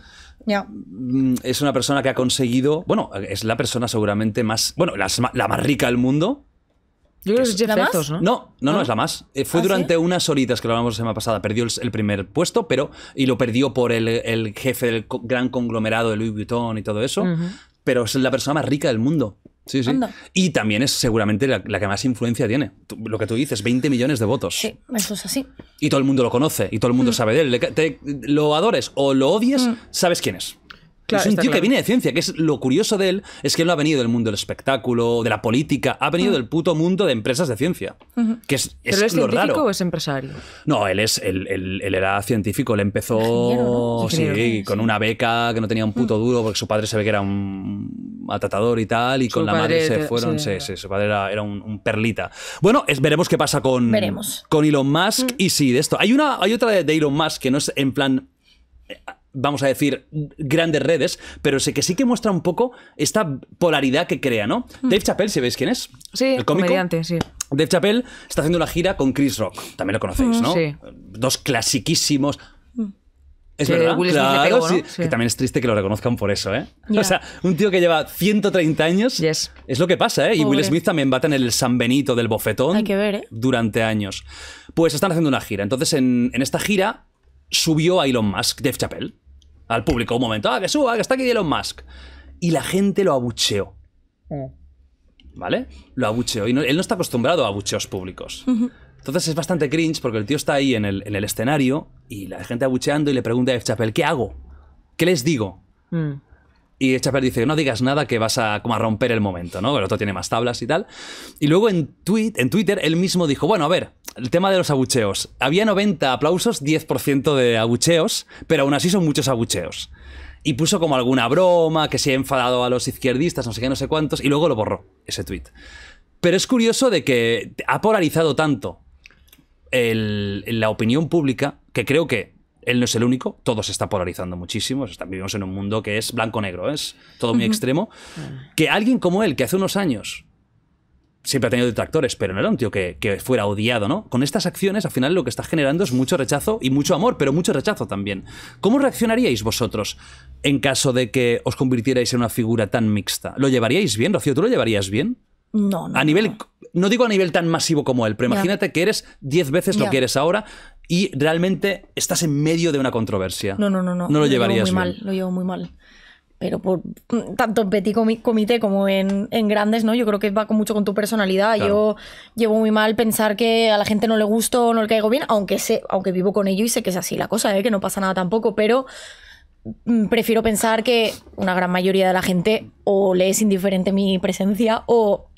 Mm, es una persona que ha conseguido. Bueno, es la persona seguramente más. Bueno, la más rica del mundo yo ¿no? No, no, es la más. Eh, fue ¿Ah, durante unas horitas que lo hablamos la semana pasada. Perdió el, primer puesto, pero. Y lo perdió por el, jefe del gran conglomerado de Louis Vuitton y todo eso. Pero es la persona más rica del mundo. Sí, sí. Y también es seguramente la, que más influencia tiene. lo que tú dices, 20 millones de votos. Sí, eso es así. Y todo el mundo lo conoce, y todo el mundo mm. sabe de él. lo adores o lo odies, mm. sabes quién es es un tío que viene de ciencia, que es lo curioso de él, es que él no ha venido del mundo del espectáculo, de la política, ha venido del puto mundo de empresas de ciencia. que es, científico o es empresario? No, él es, él, era científico, él empezó con una beca que no tenía un puto mm. duro, porque su padre se ve que era un atatador y tal, y con la madre se fueron. Sí, sí, su padre era, un, perlita. Bueno, veremos qué pasa con, con Elon Musk mm. y sí, de esto. Hay una, hay otra de Elon Musk que no es en plan eh, vamos a decir, grandes redes, pero sé que sí que muestra un poco esta polaridad que crea, ¿no? Mm. Dave Chappelle, si veis quién es? Sí, el cómico. sí. Dave Chappelle está haciendo una gira con Chris Rock, también lo conocéis, mm, ¿no? Sí. Dos clasiquísimos. Es verdad, que también es triste que lo reconozcan por eso, ¿eh? O sea, un tío que lleva 130 años es lo que pasa, ¿eh? Y Will Smith también va en el San Benito del bofetón Hay que ver, ¿eh? durante años. Pues están haciendo una gira. Entonces, en, en esta gira subió a Elon Musk, Dave Chappelle al público un momento. Ah, que suba, que está aquí Elon Musk. Y la gente lo abucheó. Mm. ¿Vale? Lo abucheó. Y él no está acostumbrado a abucheos públicos. Entonces es bastante cringe porque el tío está ahí en el, en el, escenario y la gente abucheando y le pregunta a F. ¿qué hago? ¿Qué les digo? Mm. Y Chapel dice, no digas nada que vas a como a romper el momento, ¿no? El otro tiene más tablas y tal. Y luego en, en Twitter él mismo dijo, bueno, a ver, el tema de los abucheos. Había 90 aplausos, 10% de abucheos, pero aún así son muchos abucheos. Y puso como alguna broma, que se ha enfadado a los izquierdistas, no sé qué, no sé cuántos, y luego lo borró ese tweet. Pero es curioso de que ha polarizado tanto la opinión pública que creo que él no es el único, todo se está polarizando muchísimo, vivimos en un mundo que es blanco-negro, ¿eh? es todo muy extremo, que alguien como él, que hace unos años siempre ha tenido detractores, pero no era un tío que, fuera odiado, ¿no? Con estas acciones, al final lo que está generando es mucho rechazo y mucho amor, pero mucho rechazo también. ¿Cómo reaccionaríais vosotros en caso de que os convirtierais en una figura tan mixta? ¿Lo llevaríais bien, Rocío? ¿Tú lo llevarías bien? No, no. A nivel, no, digo a nivel tan masivo como él, pero imagínate que eres 10 veces lo que eres ahora y realmente estás en medio de una controversia. No, no, no, no. No lo, llevarías llevo muy mal, lo llevo muy mal. Pero por mm, tanto en petit comité como en, grandes, ¿no? Yo creo que va con mucho con tu personalidad. Yo llevo muy mal pensar que a la gente no le gusto o no le caigo bien, aunque sé, aunque vivo con ello y sé que es así la cosa, ¿eh? que no pasa nada tampoco, pero mm, prefiero pensar que una gran mayoría de la gente o le es indiferente mi presencia o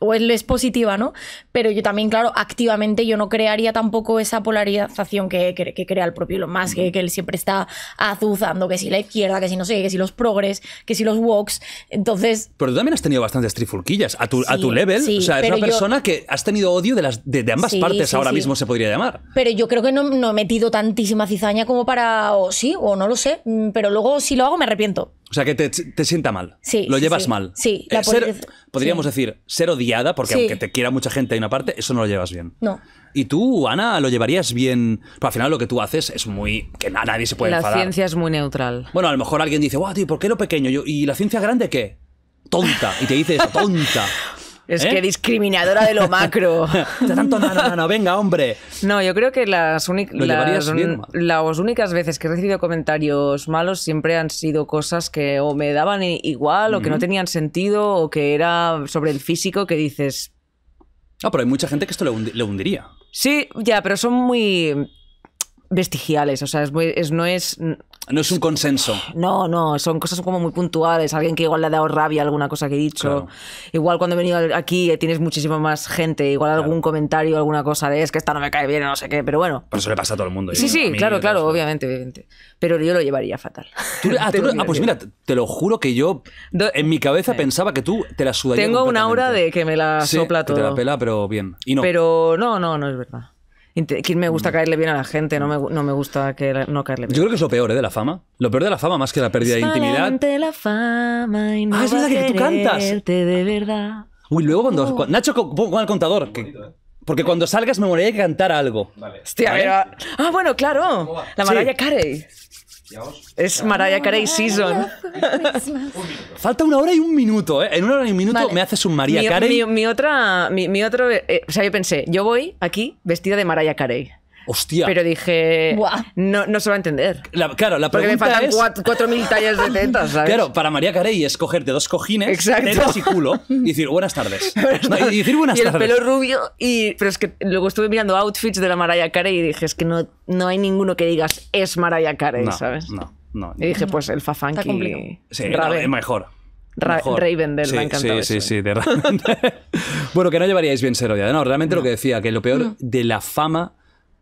o es positiva, ¿no? Pero yo también, claro, activamente yo no crearía tampoco esa polarización que, que, crea el propio Elon Musk, que, él siempre está azuzando, que si la izquierda, que si no sé, que si los progres, que si los walks. entonces... Pero tú también has tenido bastantes trifulquillas a tu, a level, o sea, es una persona que has tenido odio de, las, de, ambas partes ahora mismo se podría llamar. Pero yo creo que no he metido tantísima cizaña como para, o sí, o no lo sé, mm, pero luego si lo hago me arrepiento. O sea, que te, sienta mal. Sí. Lo llevas mal. Sí. Eh, la podríamos decir, ser odiada, porque aunque te quiera mucha gente en una parte, eso no lo llevas bien. No. Y tú, Ana, lo llevarías bien. Pero pues al final lo que tú haces es muy. que nadie se puede la enfadar. La ciencia es muy neutral. Bueno, a lo mejor alguien dice, guau, tío, ¿por qué lo pequeño? ¿Y la ciencia grande qué? Tonta. Y te dice tonta. Es ¿Eh? que discriminadora de lo macro. tanto no, no, no, venga, hombre. No, yo creo que las, las, únicas veces que he recibido comentarios malos siempre han sido cosas que o me daban igual o que no tenían sentido o que era sobre el físico que dices... Ah, pero hay mucha gente que esto le, hundiría. Sí, ya, pero son muy vestigiales, o sea, es, no es, no es un consenso. No, no, son cosas como muy puntuales. Alguien que igual le ha dado rabia alguna cosa que he dicho. Igual cuando he venido aquí eh, tienes muchísima más gente. Igual algún comentario, alguna cosa de es que esta no me cae bien, o no sé qué, pero bueno. Pero eso le pasa a todo el mundo. Sí, ¿eh? sí, claro, claro, obviamente, obviamente. Pero yo lo llevaría fatal. Ah, ah, pues mira, te lo juro que yo en mi cabeza pensaba que tú te la sudarías. Tengo una aura de que me la sopla todo. Que te la pela, pero bien. no. Pero no, no, no es verdad. ¿Quién me gusta mm. caerle bien a la gente, no mm. me, gusta que no caerle bien. Yo creo que es lo peor ¿eh? de la fama. Lo peor de la fama, más que la pérdida de intimidad. la ah, es verdad que tú cantas. De verdad. Uy, luego cuando. Uh. Nacho, pongo al contador. ¿eh? Porque cuando salgas me moriría que cantar algo. Hostia, ah, bueno, claro. La Mariah Carey. Es Mariah Carey Season. Falta una hora y un minuto, ¿eh? En una hora y un minuto me haces un Mariah Mi, Carey. mi- otra. Mi, otro. Eh, o sea, yo pensé, yo voy aquí vestida de Mariah Carey. Hostia. Pero dije, no, no se va a entender. claro, la Porque me faltan 4.000 tallas de tetas, ¿sabes? Claro, para María Carey es cogerte dos cojines, Exacto. tetas y culo, y decir buenas tardes. y decir buenas y el pelo rubio, y... pero es que luego estuve mirando outfits de la Mariah Carey y dije, es que no, no hay ninguno que digas es Mariah Carey, ¿sabes? No, no. Y dije, pues el fafanki. Sí, mejor. mejor. Raven del encantado sí, sí, sí, ¿eh? de bueno, que no llevaríais bien ser odiada. No, realmente lo que decía, que lo peor de la fama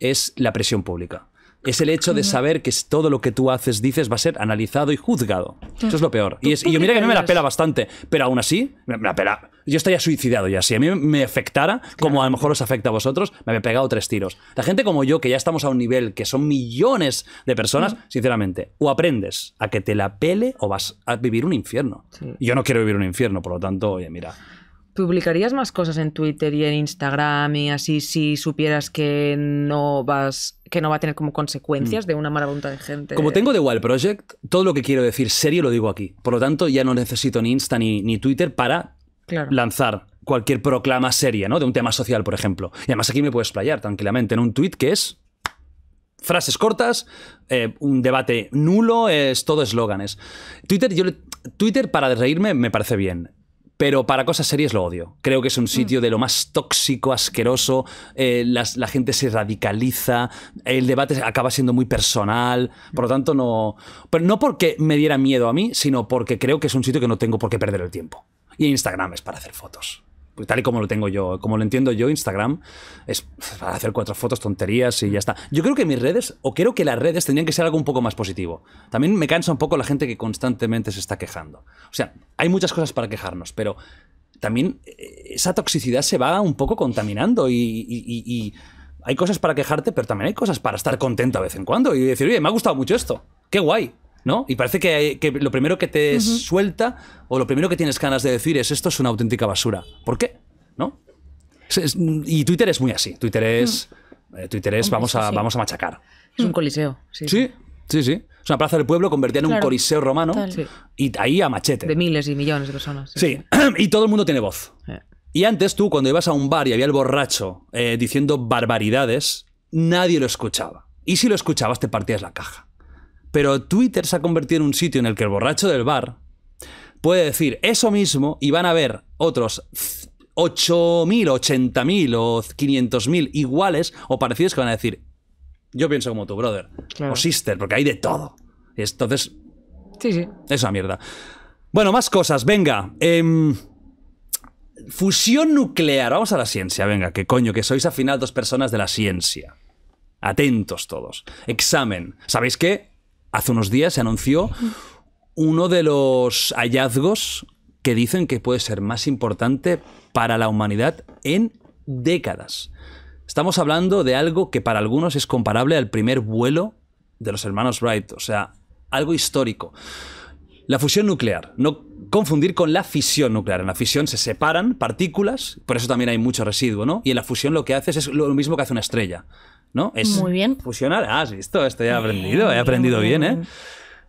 es la presión pública. Es el hecho de saber que todo lo que tú haces, dices, va a ser analizado y juzgado. Eso es lo peor. Y, yo, mira que a mí me la pela bastante, pero aún así, me, la pela. Yo estaría suicidado ya. Si a mí me afectara, como a lo mejor os afecta a vosotros, me había pegado tres tiros. La gente como yo, que ya estamos a un nivel que son millones de personas, sinceramente, o aprendes a que te la pele o vas a vivir un infierno. Yo no quiero vivir un infierno, por lo tanto, oye, mira. ¿Publicarías más cosas en Twitter y en Instagram y así si supieras que no vas que no va a tener como consecuencias mm. de una mala voluntad de gente? Como tengo The Wild Project, todo lo que quiero decir serio lo digo aquí. Por lo tanto, ya no necesito ni Insta ni, Twitter para lanzar cualquier proclama seria, ¿no? De un tema social, por ejemplo. Y además aquí me puedes playar tranquilamente en un tweet que es frases cortas, eh, un debate nulo, es todo eslóganes. Twitter, yo, Twitter para reírme me parece bien. Pero para cosas serias lo odio. Creo que es un mm. sitio de lo más tóxico, asqueroso. Eh, la gente se radicaliza. El debate acaba siendo muy personal. Por lo tanto, no. Pero no porque me diera miedo a mí, sino porque creo que es un sitio que no tengo por qué perder el tiempo. Y Instagram es para hacer fotos. Pues, tal y como lo tengo yo, como lo entiendo yo, Instagram es para hacer cuatro fotos, tonterías y ya está. Yo creo que mis redes, o creo que las redes tendrían que ser algo un poco más positivo. También me cansa un poco la gente que constantemente se está quejando. O sea, hay muchas cosas para quejarnos, pero también eh, esa toxicidad se va un poco contaminando y, hay cosas para quejarte, pero también hay cosas para estar contento a vez en cuando y decir, oye, me ha gustado mucho esto, qué guay. ¿no? Y parece que, lo primero que te suelta o lo primero que tienes ganas de decir es esto es una auténtica basura. ¿Por qué? ¿No? y Twitter es muy así. Twitter es, eh, vamos, a, vamos a machacar. Es un coliseo. Sí, sí, sí. sí. Es una plaza del pueblo convertida en un coliseo romano y ahí a machete. De miles y millones de personas. Sí, y todo el mundo tiene voz. Eh. Y antes tú, cuando ibas a un bar y había el borracho eh, diciendo barbaridades, nadie lo escuchaba. Y si lo escuchabas, te partías la caja. Pero Twitter se ha convertido en un sitio en el que el borracho del bar puede decir eso mismo y van a ver otros 8.000, 80.000 o 500.000 iguales o parecidos que van a decir, yo pienso como tu brother o sister, porque hay de todo. Entonces, sí, sí. Es una mierda. Bueno, más cosas, venga. Em, fusión nuclear, vamos a la ciencia, venga, que coño, que sois al final dos personas de la ciencia. Atentos todos. Examen. ¿Sabéis qué? hace unos días se anunció uno de los hallazgos que dicen que puede ser más importante para la humanidad en décadas. Estamos hablando de algo que para algunos es comparable al primer vuelo de los hermanos Wright, o sea, algo histórico. La fusión nuclear, no confundir con la fisión nuclear. En la fisión se separan partículas, por eso también hay mucho residuo, ¿no? Y en la fusión lo que haces es lo mismo que hace una estrella. ¿no? Es Muy bien. Fusionar. Ah, has visto, esto ya he aprendido, he aprendido bien, ¿eh?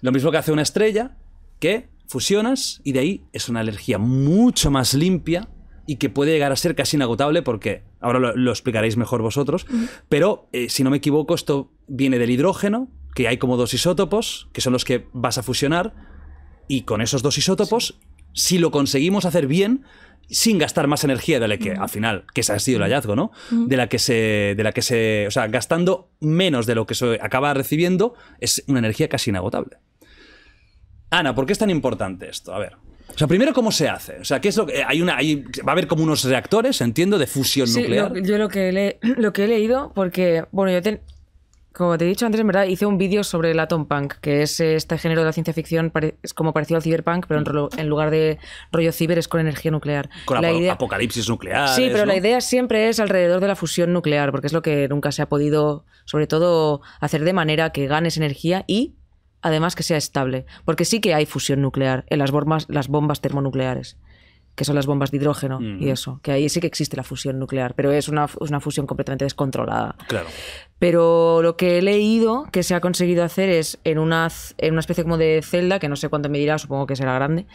Lo mismo que hace una estrella, que fusionas y de ahí es una alergia mucho más limpia y que puede llegar a ser casi inagotable porque, ahora lo, explicaréis mejor vosotros, pero eh, si no me equivoco, esto viene del hidrógeno, que hay como dos isótopos, que son los que vas a fusionar, y con esos dos isótopos, si lo conseguimos hacer bien, sin gastar más energía de la que mm. al final, que ese ha sido el mm. hallazgo, ¿no? Mm. De la que se de la que se, o sea, gastando menos de lo que se acaba recibiendo es una energía casi inagotable. Ana, ¿por qué es tan importante esto? A ver. O sea, primero cómo se hace. O sea, ¿qué es lo que hay una va a haber como unos reactores, entiendo, de fusión nuclear? yo lo que he leído porque bueno, yo tengo... Como te he dicho antes, en verdad hice un vídeo sobre el Atom Punk, que es eh, este género de la ciencia ficción, es como parecido al ciberpunk, pero mm. en, lugar de rollo ciber es con energía nuclear. Con la idea... apocalipsis nuclear. Sí, pero la idea siempre es alrededor de la fusión nuclear, porque es lo que nunca se ha podido, sobre todo, hacer de manera que ganes energía y además que sea estable, porque sí que hay fusión nuclear en las bombas, las bombas termonucleares que son las bombas de hidrógeno y eso, que ahí sí que existe la fusión nuclear, pero es una, fusión completamente descontrolada. Claro. Pero lo que he leído que se ha conseguido hacer es en una, en una especie como de celda, que no sé cuánto medirá, supongo que será grande,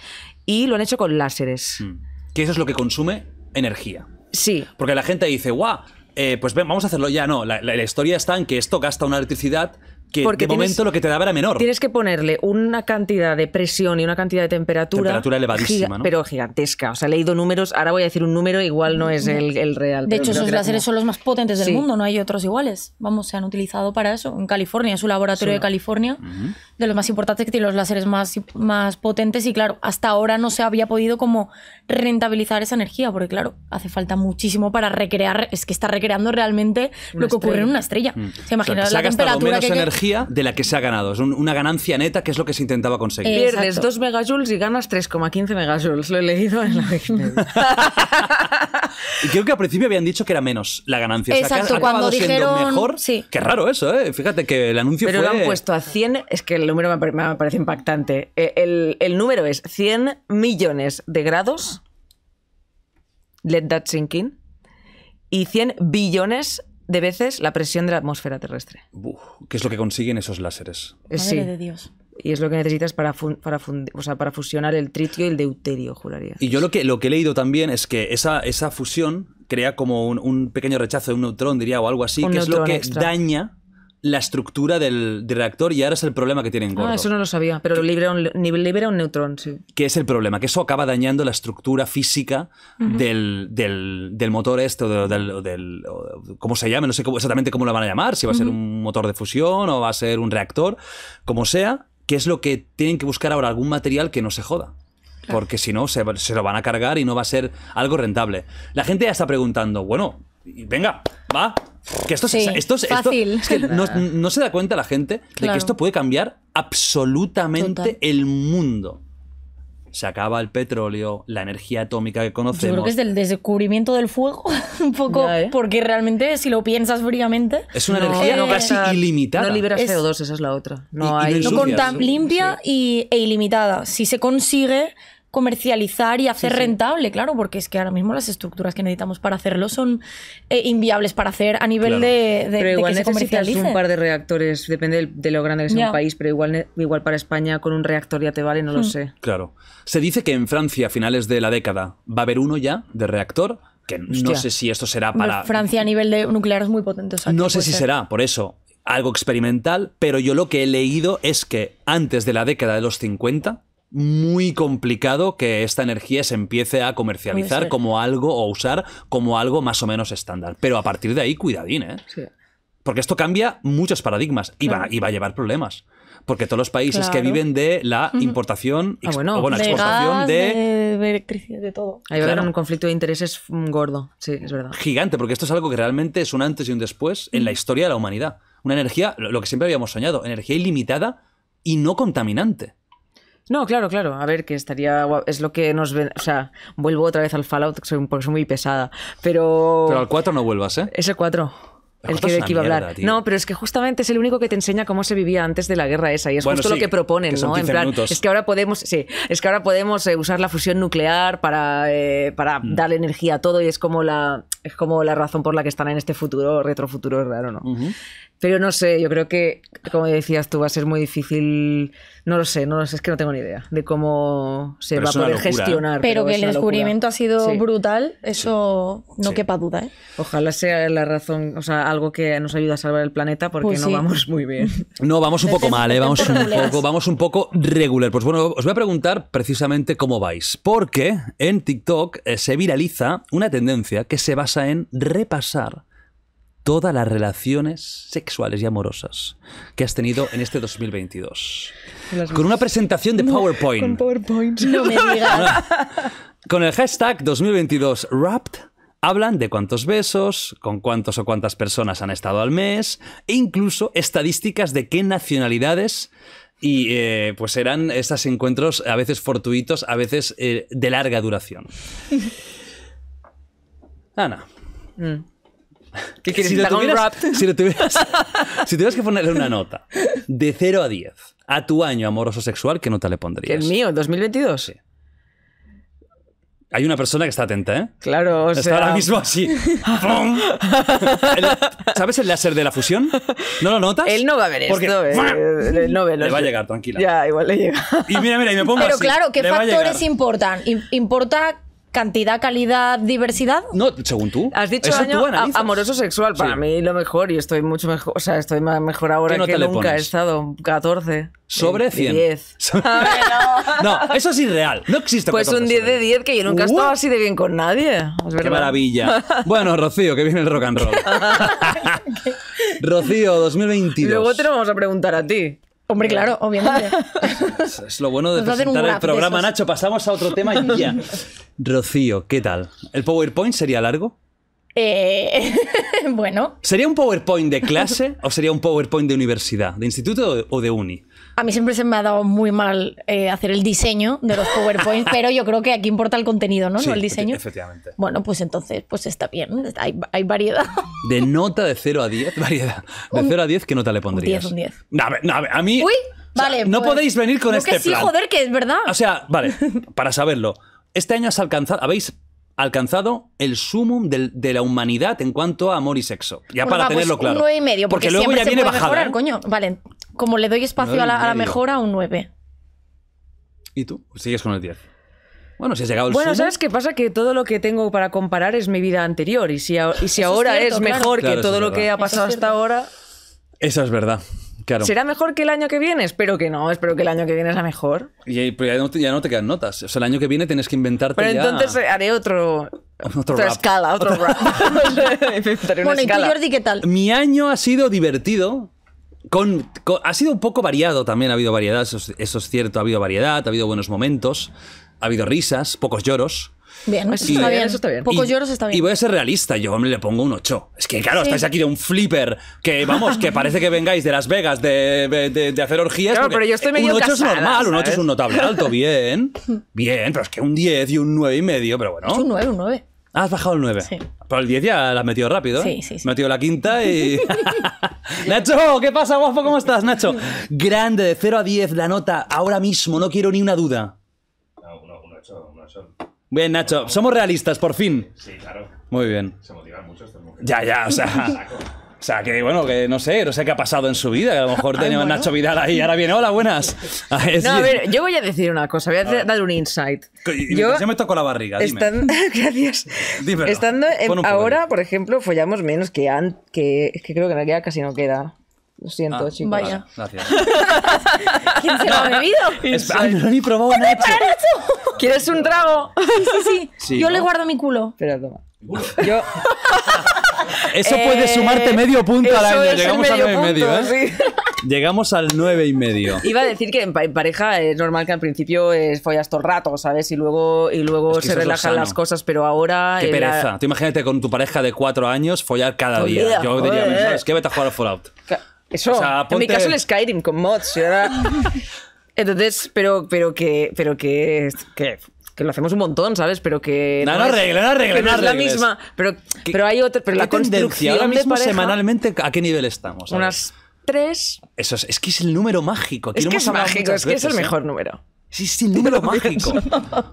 y lo han hecho con láseres. Mm. Que eso es lo que consume energía. Sí. Porque la gente dice, guau, eh, pues vamos a hacerlo ya. No, la historia está en que esto gasta una electricidad porque de momento lo que te daba era menor. Tienes que ponerle una cantidad de presión y una cantidad de temperatura. Temperatura elevadísima, ¿no? Pero gigantesca. O sea, he leído números, ahora voy a decir un número, igual no es el, real. De hecho, esos láseres son los más potentes del mundo, no hay otros iguales. Vamos, se han utilizado para eso. En California, es un laboratorio de California, de los más importantes que tiene los láseres más, más potentes. Y claro, hasta ahora no se había podido como rentabilizar esa energía, porque claro, hace falta muchísimo para recrear, es que está recreando realmente lo que ocurre en una estrella. Mm. Se imagina la temperatura menos que energía de la que se ha ganado, es una ganancia neta que es lo que se intentaba conseguir. Pierdes 2 megajoules y ganas 3,15 megajoules, lo he leído en la y creo que al principio habían dicho que era menos la ganancia. Exacto, cuando dijeron mejor. Qué raro eso, ¿eh? Fíjate que el anuncio Pero fue... lo han puesto a 100, es que el número me, parece impactante. Eh, el, el número es 100 millones de grados let that sink in, y 100 billones de veces la presión de la atmósfera terrestre. ¿Qué es lo que consiguen esos láseres? Eh, Madre de Dios. Y es lo que necesitas para, para, fusionar el tritio y el deuterio, juraría. Y yo lo que, lo que he leído también es que esa, esa fusión crea como un, pequeño rechazo de un neutrón, diría, o algo así, que es lo que daña la estructura del, reactor y ahora es el problema que tienen ah, eso no lo sabía, pero libera un, libera un neutrón, sí. Que es el problema, que eso acaba dañando la estructura física del, motor este, o del, ¿Cómo se llame, No sé exactamente cómo lo van a llamar, si va a ser un motor de fusión o va a ser un reactor, como sea, que es lo que tienen que buscar ahora, algún material que no se joda. Porque si no, se lo van a cargar y no va a ser algo rentable. La gente ya está preguntando, bueno, venga, va. Que esto, es, esto, fácil. Esto, es que no, se da cuenta la gente de que esto puede cambiar absolutamente el mundo. Se acaba el petróleo, la energía atómica que conocemos. Yo creo que es del descubrimiento del fuego, un poco, ¿eh? porque realmente, si lo piensas fríamente. Es una energía casi ilimitada. No liberas CO2, esa es la otra. No, hay. limpia y, e ilimitada. Si se consigue comercializar y hacer rentable, claro, porque es que ahora mismo las estructuras que necesitamos para hacerlo son eh, inviables para hacer a nivel de, de, pero igual de que un par de reactores, depende de, lo grande que sea el país, pero igual, igual para España con un reactor ya te vale, no lo hmm. sé. Claro. Se dice que en Francia a finales de la década va a haber uno ya de reactor, que no sé si esto será para... Francia a nivel de nuclear es muy potente. no sé si será, por eso algo experimental, pero yo lo que he leído es que antes de la década de los 50 muy complicado que esta energía se empiece a comercializar como algo o usar como algo más o menos estándar. Pero a partir de ahí, cuidadín, ¿eh? Sí. Porque esto cambia muchos paradigmas y, va, y va a llevar problemas porque todos los países que viven de la ah, importación o bueno, de exportación de... electricidad, de todo. Ahí va a haber un conflicto de intereses gordo, sí, es verdad. Gigante, porque esto es algo que realmente es un antes y un después en la historia de la humanidad. Una energía, lo que siempre habíamos soñado, energía ilimitada y no contaminante. No, claro, claro. A ver, que estaría Es lo que nos O sea, vuelvo otra vez al Fallout porque soy muy pesada. Pero. Pero al 4 no vuelvas, ¿eh? Es el 4. El que, iba a hablar. No, pero es que justamente es el único que te enseña cómo se vivía antes de la guerra esa y es justo lo que proponen, ¿no? En plan, es que ahora podemos, sí, es que ahora podemos eh, usar la fusión nuclear para, eh, para mm. darle energía a todo y es como la es como la razón por la que están en este futuro retrofuturo raro, ¿no? Pero no sé, yo creo que, como decías tú, va a ser muy difícil. No lo sé, no sé, es que no tengo ni idea de cómo se va a poder gestionar. Pero, que el descubrimiento ha sido brutal, eso no quepa duda. ¿eh? Ojalá sea la razón, o sea, algo que nos ayude a salvar el planeta porque pues no vamos muy bien. No, vamos un poco mal, ¿eh? vamos, un poco, vamos un poco regular. Pues bueno, os voy a preguntar precisamente cómo vais, porque en TikTok eh, se viraliza una tendencia que se basa en repasar todas las relaciones sexuales y amorosas que has tenido en este 2022. con una presentación de PowerPoint. Con No me digas. Con el hashtag 2022 Wrapped hablan de cuántos besos, con cuántos o cuántas personas han estado al mes, e incluso estadísticas de qué nacionalidades y eh, pues eran estos encuentros a veces fortuitos, a veces eh, de larga duración. Ana. Mm. Si tuvieras, que ponerle una nota de 0 a 10 a tu año amoroso sexual, ¿qué nota le pondrías? el mío, el 2022? Sí. Hay una persona que está atenta, ¿eh? Claro, o está ahora mismo así. ¿Sabes el láser de la fusión? ¿No lo notas? Él no va a ver esto. Eh, no ve, le va a llegar, tranquila. Ya, igual le llega. Y mira, mira, y me pongo Pero claro, ¿qué factores importan? Importa cantidad, calidad, diversidad? No, según tú. Has dicho Eso año amoroso sexual. Para mí lo mejor y estoy mucho mejor, o sea, estoy mejor ahora que nunca he estado. 14. Sobre 100. 10. no, eso es irreal. No existe. Pues un 10 de 10 que yo nunca he estado así de bien con nadie. Qué maravilla. Bueno, Rocío, que viene el rock and roll. Rocío, 2022. Luego te lo vamos a preguntar a ti. Hombre, claro, obviamente. Es, lo bueno de presentar el programa, Nacho. Pasamos a otro tema y ya. Rocío, ¿qué tal? ¿El PowerPoint sería largo? Eh, bueno. ¿Sería un PowerPoint de clase o sería un PowerPoint de universidad? ¿De instituto o de uni? a mí siempre se me ha dado muy mal eh, hacer el diseño de los PowerPoints, pero yo creo que aquí importa el contenido, ¿no? no el diseño. Efectivamente. Bueno, pues entonces, pues está bien, hay, variedad. De nota de 0 a 10, variedad. De 0 a 10, ¿qué nota le pondrías? 10, un 10. a, mí... Uy, vale. no pues, podéis venir con este plan. Es que sí, joder, que es verdad. O sea, vale, para saberlo. Este año has alcanzado, habéis alcanzado el sumum de la humanidad en cuanto a amor y sexo. Ya pues para tenerlo claro. Un 9 y medio, porque, siempre se puede Mejorar, ¿eh? coño. Vale como le doy espacio a la, a mejora, un 9. ¿Y tú? Sigues con el 10. Bueno, si has llegado al Bueno, ¿sabes qué pasa? Que todo lo que tengo para comparar es mi vida anterior. Y si, y si ahora es, mejor que todo lo que ha pasado hasta ahora. Eso es verdad. Claro. ¿Será mejor que el año que viene? Espero que no, espero que el año que viene sea mejor. Y ya no, te, quedan notas. O sea, el año que viene tienes que inventarte. Pero entonces haré otro. otra escala, otro rap. bueno, ¿y Jordi, qué tal? Mi año ha sido divertido, ha sido un poco variado también, ha habido variedad, eso es, cierto, ha habido variedad, ha habido buenos momentos, ha habido risas, pocos lloros. Bien, eso, está bien, eso está Pocos lloros está bien. Y voy a ser realista, yo me le pongo un 8. Es que claro, estáis aquí de un flipper que vamos, que parece que vengáis de Las Vegas de, de, hacer orgías. Claro, pero yo estoy eh, medio Un 8 es normal, un 8 es un notable alto, bien. Bien, pero es que un 10 y un 9 y medio, pero bueno. Es un 9, un 9. Ah, has bajado el 9. Sí. Pero el 10 ya la has metido rápido. ¿eh? Sí, sí, sí. Metido la quinta y. Nacho, ¿qué pasa, guapo? ¿Cómo estás, Nacho? Grande, de 0 a 10, la nota ahora mismo, no quiero ni una duda. No, no, 8, Bien, Nacho, somos realistas, por fin. Sí, claro. Muy bien. Se motivan mucho estos mujeres. Ya, ya, o sea. O sea, que bueno, que no sé, no sé qué ha pasado en su vida. a lo mejor tenía bueno. Nacho Vidal ahí y ahora viene, hola, buenas. no, a ver, yo voy a decir una cosa, voy a, ah. dar un insight. yo, me toco la barriga, dime. gracias. estando ahora, por ejemplo, follamos menos que antes, que, que creo que en realidad casi no queda. Lo siento, ah, chicos. Vaya. Gracias. ¿Quién se lo ha bebido? Es, ah, no lo he probado, Nacho. ¿Quieres un trago? Sí, sí, yo le guardo mi culo. Espera, toma. Yo... Eso puede eh, sumarte medio punto al año. Llegamos al 9 y medio, ¿eh? Llegamos al 9 y medio. Iba a decir que en pareja es normal que al principio eh, follas todo el rato, ¿sabes? Y luego, y luego se relajan las cosas, pero ahora. Qué pereza. Tú imagínate con tu pareja de cuatro años follar cada día. Yo diría, es que qué? Vete a jugar a Fallout. Eso. En mi caso el Skyrim con mods. Entonces, pero, pero que, pero que, que que lo hacemos un montón, ¿sabes? Pero que. No, no, es, no es la misma. Pero, pero hay otra. Pero la construcción ahora mismo semanalmente, ¿a qué nivel estamos? Unas tres. Eso es, es que es el número mágico. es que es mágico, es que es el ¿eh? mejor número. Sí, sí, el número mágico.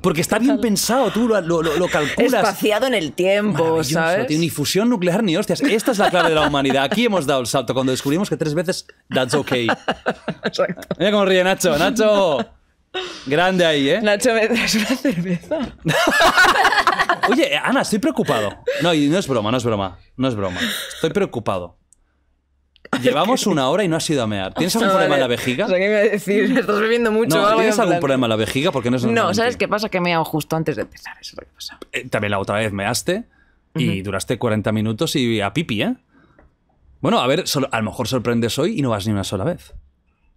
Porque está bien pensado, tú lo, lo, lo calculas. Espaciado en el tiempo, ¿sabes? Ni fusión nuclear ni hostias. Esta es la clave de la humanidad. Aquí hemos dado el salto cuando descubrimos que tres veces that's okay. Exacto. Mira cómo ríe Nacho. Nacho. Grande ahí, ¿eh? Nacho, ¿me traes una cerveza? Oye, Ana, estoy preocupado. No, y no es broma, no es broma. No es broma. Estoy preocupado. Llevamos una hora y no has ido a mear. ¿Tienes algún problema en la vejiga? O sea, ¿qué me decir? estás bebiendo mucho. ¿tienes algún problema en la vejiga? Porque no ¿sabes qué pasa? Que me he ido justo antes de empezar. Eso es lo que pasa. Eh, también la otra vez measte y duraste 40 minutos y a pipi, ¿eh? Bueno, a ver, a lo mejor sorprendes hoy y no vas ni una sola vez.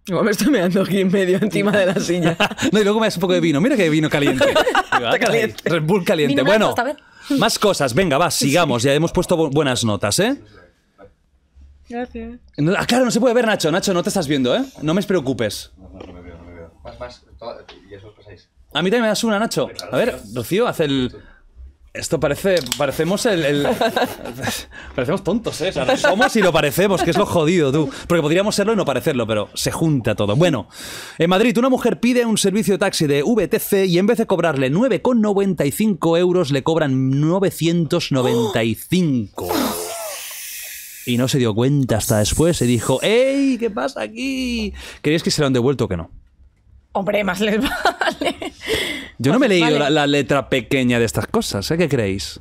Igual me estoy meando aquí en medio encima de la silla. no, y luego me das un poco de vino. Mira que vino caliente. Ah, caliente. Red Bull caliente. bueno, más cosas. Venga, va, sigamos. Ya hemos puesto buenas notas, ¿eh? Gracias. ah, claro, no se puede ver, Nacho. Nacho, no te estás viendo, ¿eh? No me preocupes. No, no, me veo, no me veo. Más, más. y eso os pasáis. A mí también me das una, Nacho. A ver, Rocío, haz el... Esto parece. Parecemos el. parecemos tontos, ¿eh? somos y lo parecemos, que es lo jodido, tú. Porque podríamos serlo y no parecerlo, pero se junta todo. Bueno, en Madrid, una mujer pide un servicio de taxi de VTC y en vez de cobrarle 9,95 euros, le cobran 995. Y no se dio cuenta hasta después y dijo: ¡Ey, qué pasa aquí! ¿Queréis que se lo han devuelto o que no? Hombre, más les vale. Yo no me he leído la, letra pequeña de estas cosas, ¿eh? ¿Qué creéis?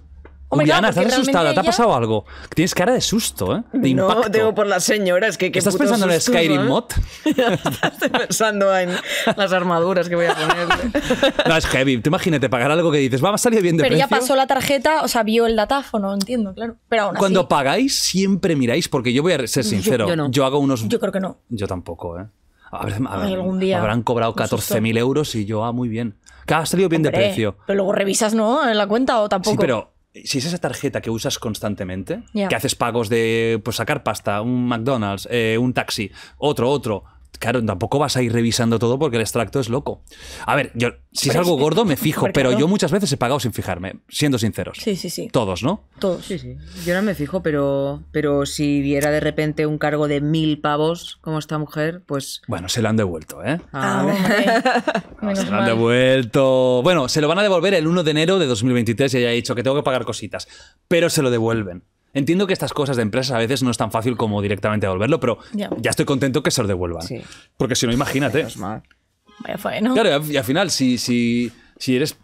Hombre, oh Ana, estás asustada, te ha pasado algo. Tienes cara de susto, ¿eh? De no, tengo por las señoras, que ¿Estás pensando en el Skyrim ¿eh? mod? Estoy pensando en las armaduras que voy a poner. no, es heavy. imagínate pagar algo que dices, va, a salir bien de precio. Pero ya pasó la tarjeta, o sea, vio el datáfono, entiendo, claro. Pero aún Cuando pagáis, siempre miráis, porque yo voy a ser sincero. yo hago unos... Yo creo que no. Yo tampoco, ¿eh? Habrán, algún día. habrán cobrado 14.000 euros y yo, ah, muy bien. Que ha salido bien de precio. Pero luego revisas, ¿no? En la cuenta o tampoco. Sí, pero eh, si es esa tarjeta que usas constantemente, que haces pagos de pues, sacar pasta, un McDonald's, eh, un taxi, otro, otro, Claro, tampoco vas a ir revisando todo porque el extracto es loco. A ver, yo si es algo gordo me fijo, pero yo muchas veces he pagado sin fijarme, siendo sinceros. Sí, sí, sí. Todos, ¿no? Todos. Sí, sí. Yo no me fijo, pero, pero si diera de repente un cargo de mil pavos como esta mujer, pues... Bueno, se lo han devuelto, ¿eh? Ah, ah se lo han devuelto. Bueno, se lo van a devolver el 1 de enero de 2023 y ya ha dicho que tengo que pagar cositas, pero se lo devuelven. Entiendo que estas cosas de empresas a veces no es tan fácil como directamente devolverlo, pero ya, estoy contento que se lo devuelvan. Porque si no, imagínate. Vaya Claro, y al final, si, si, si eres,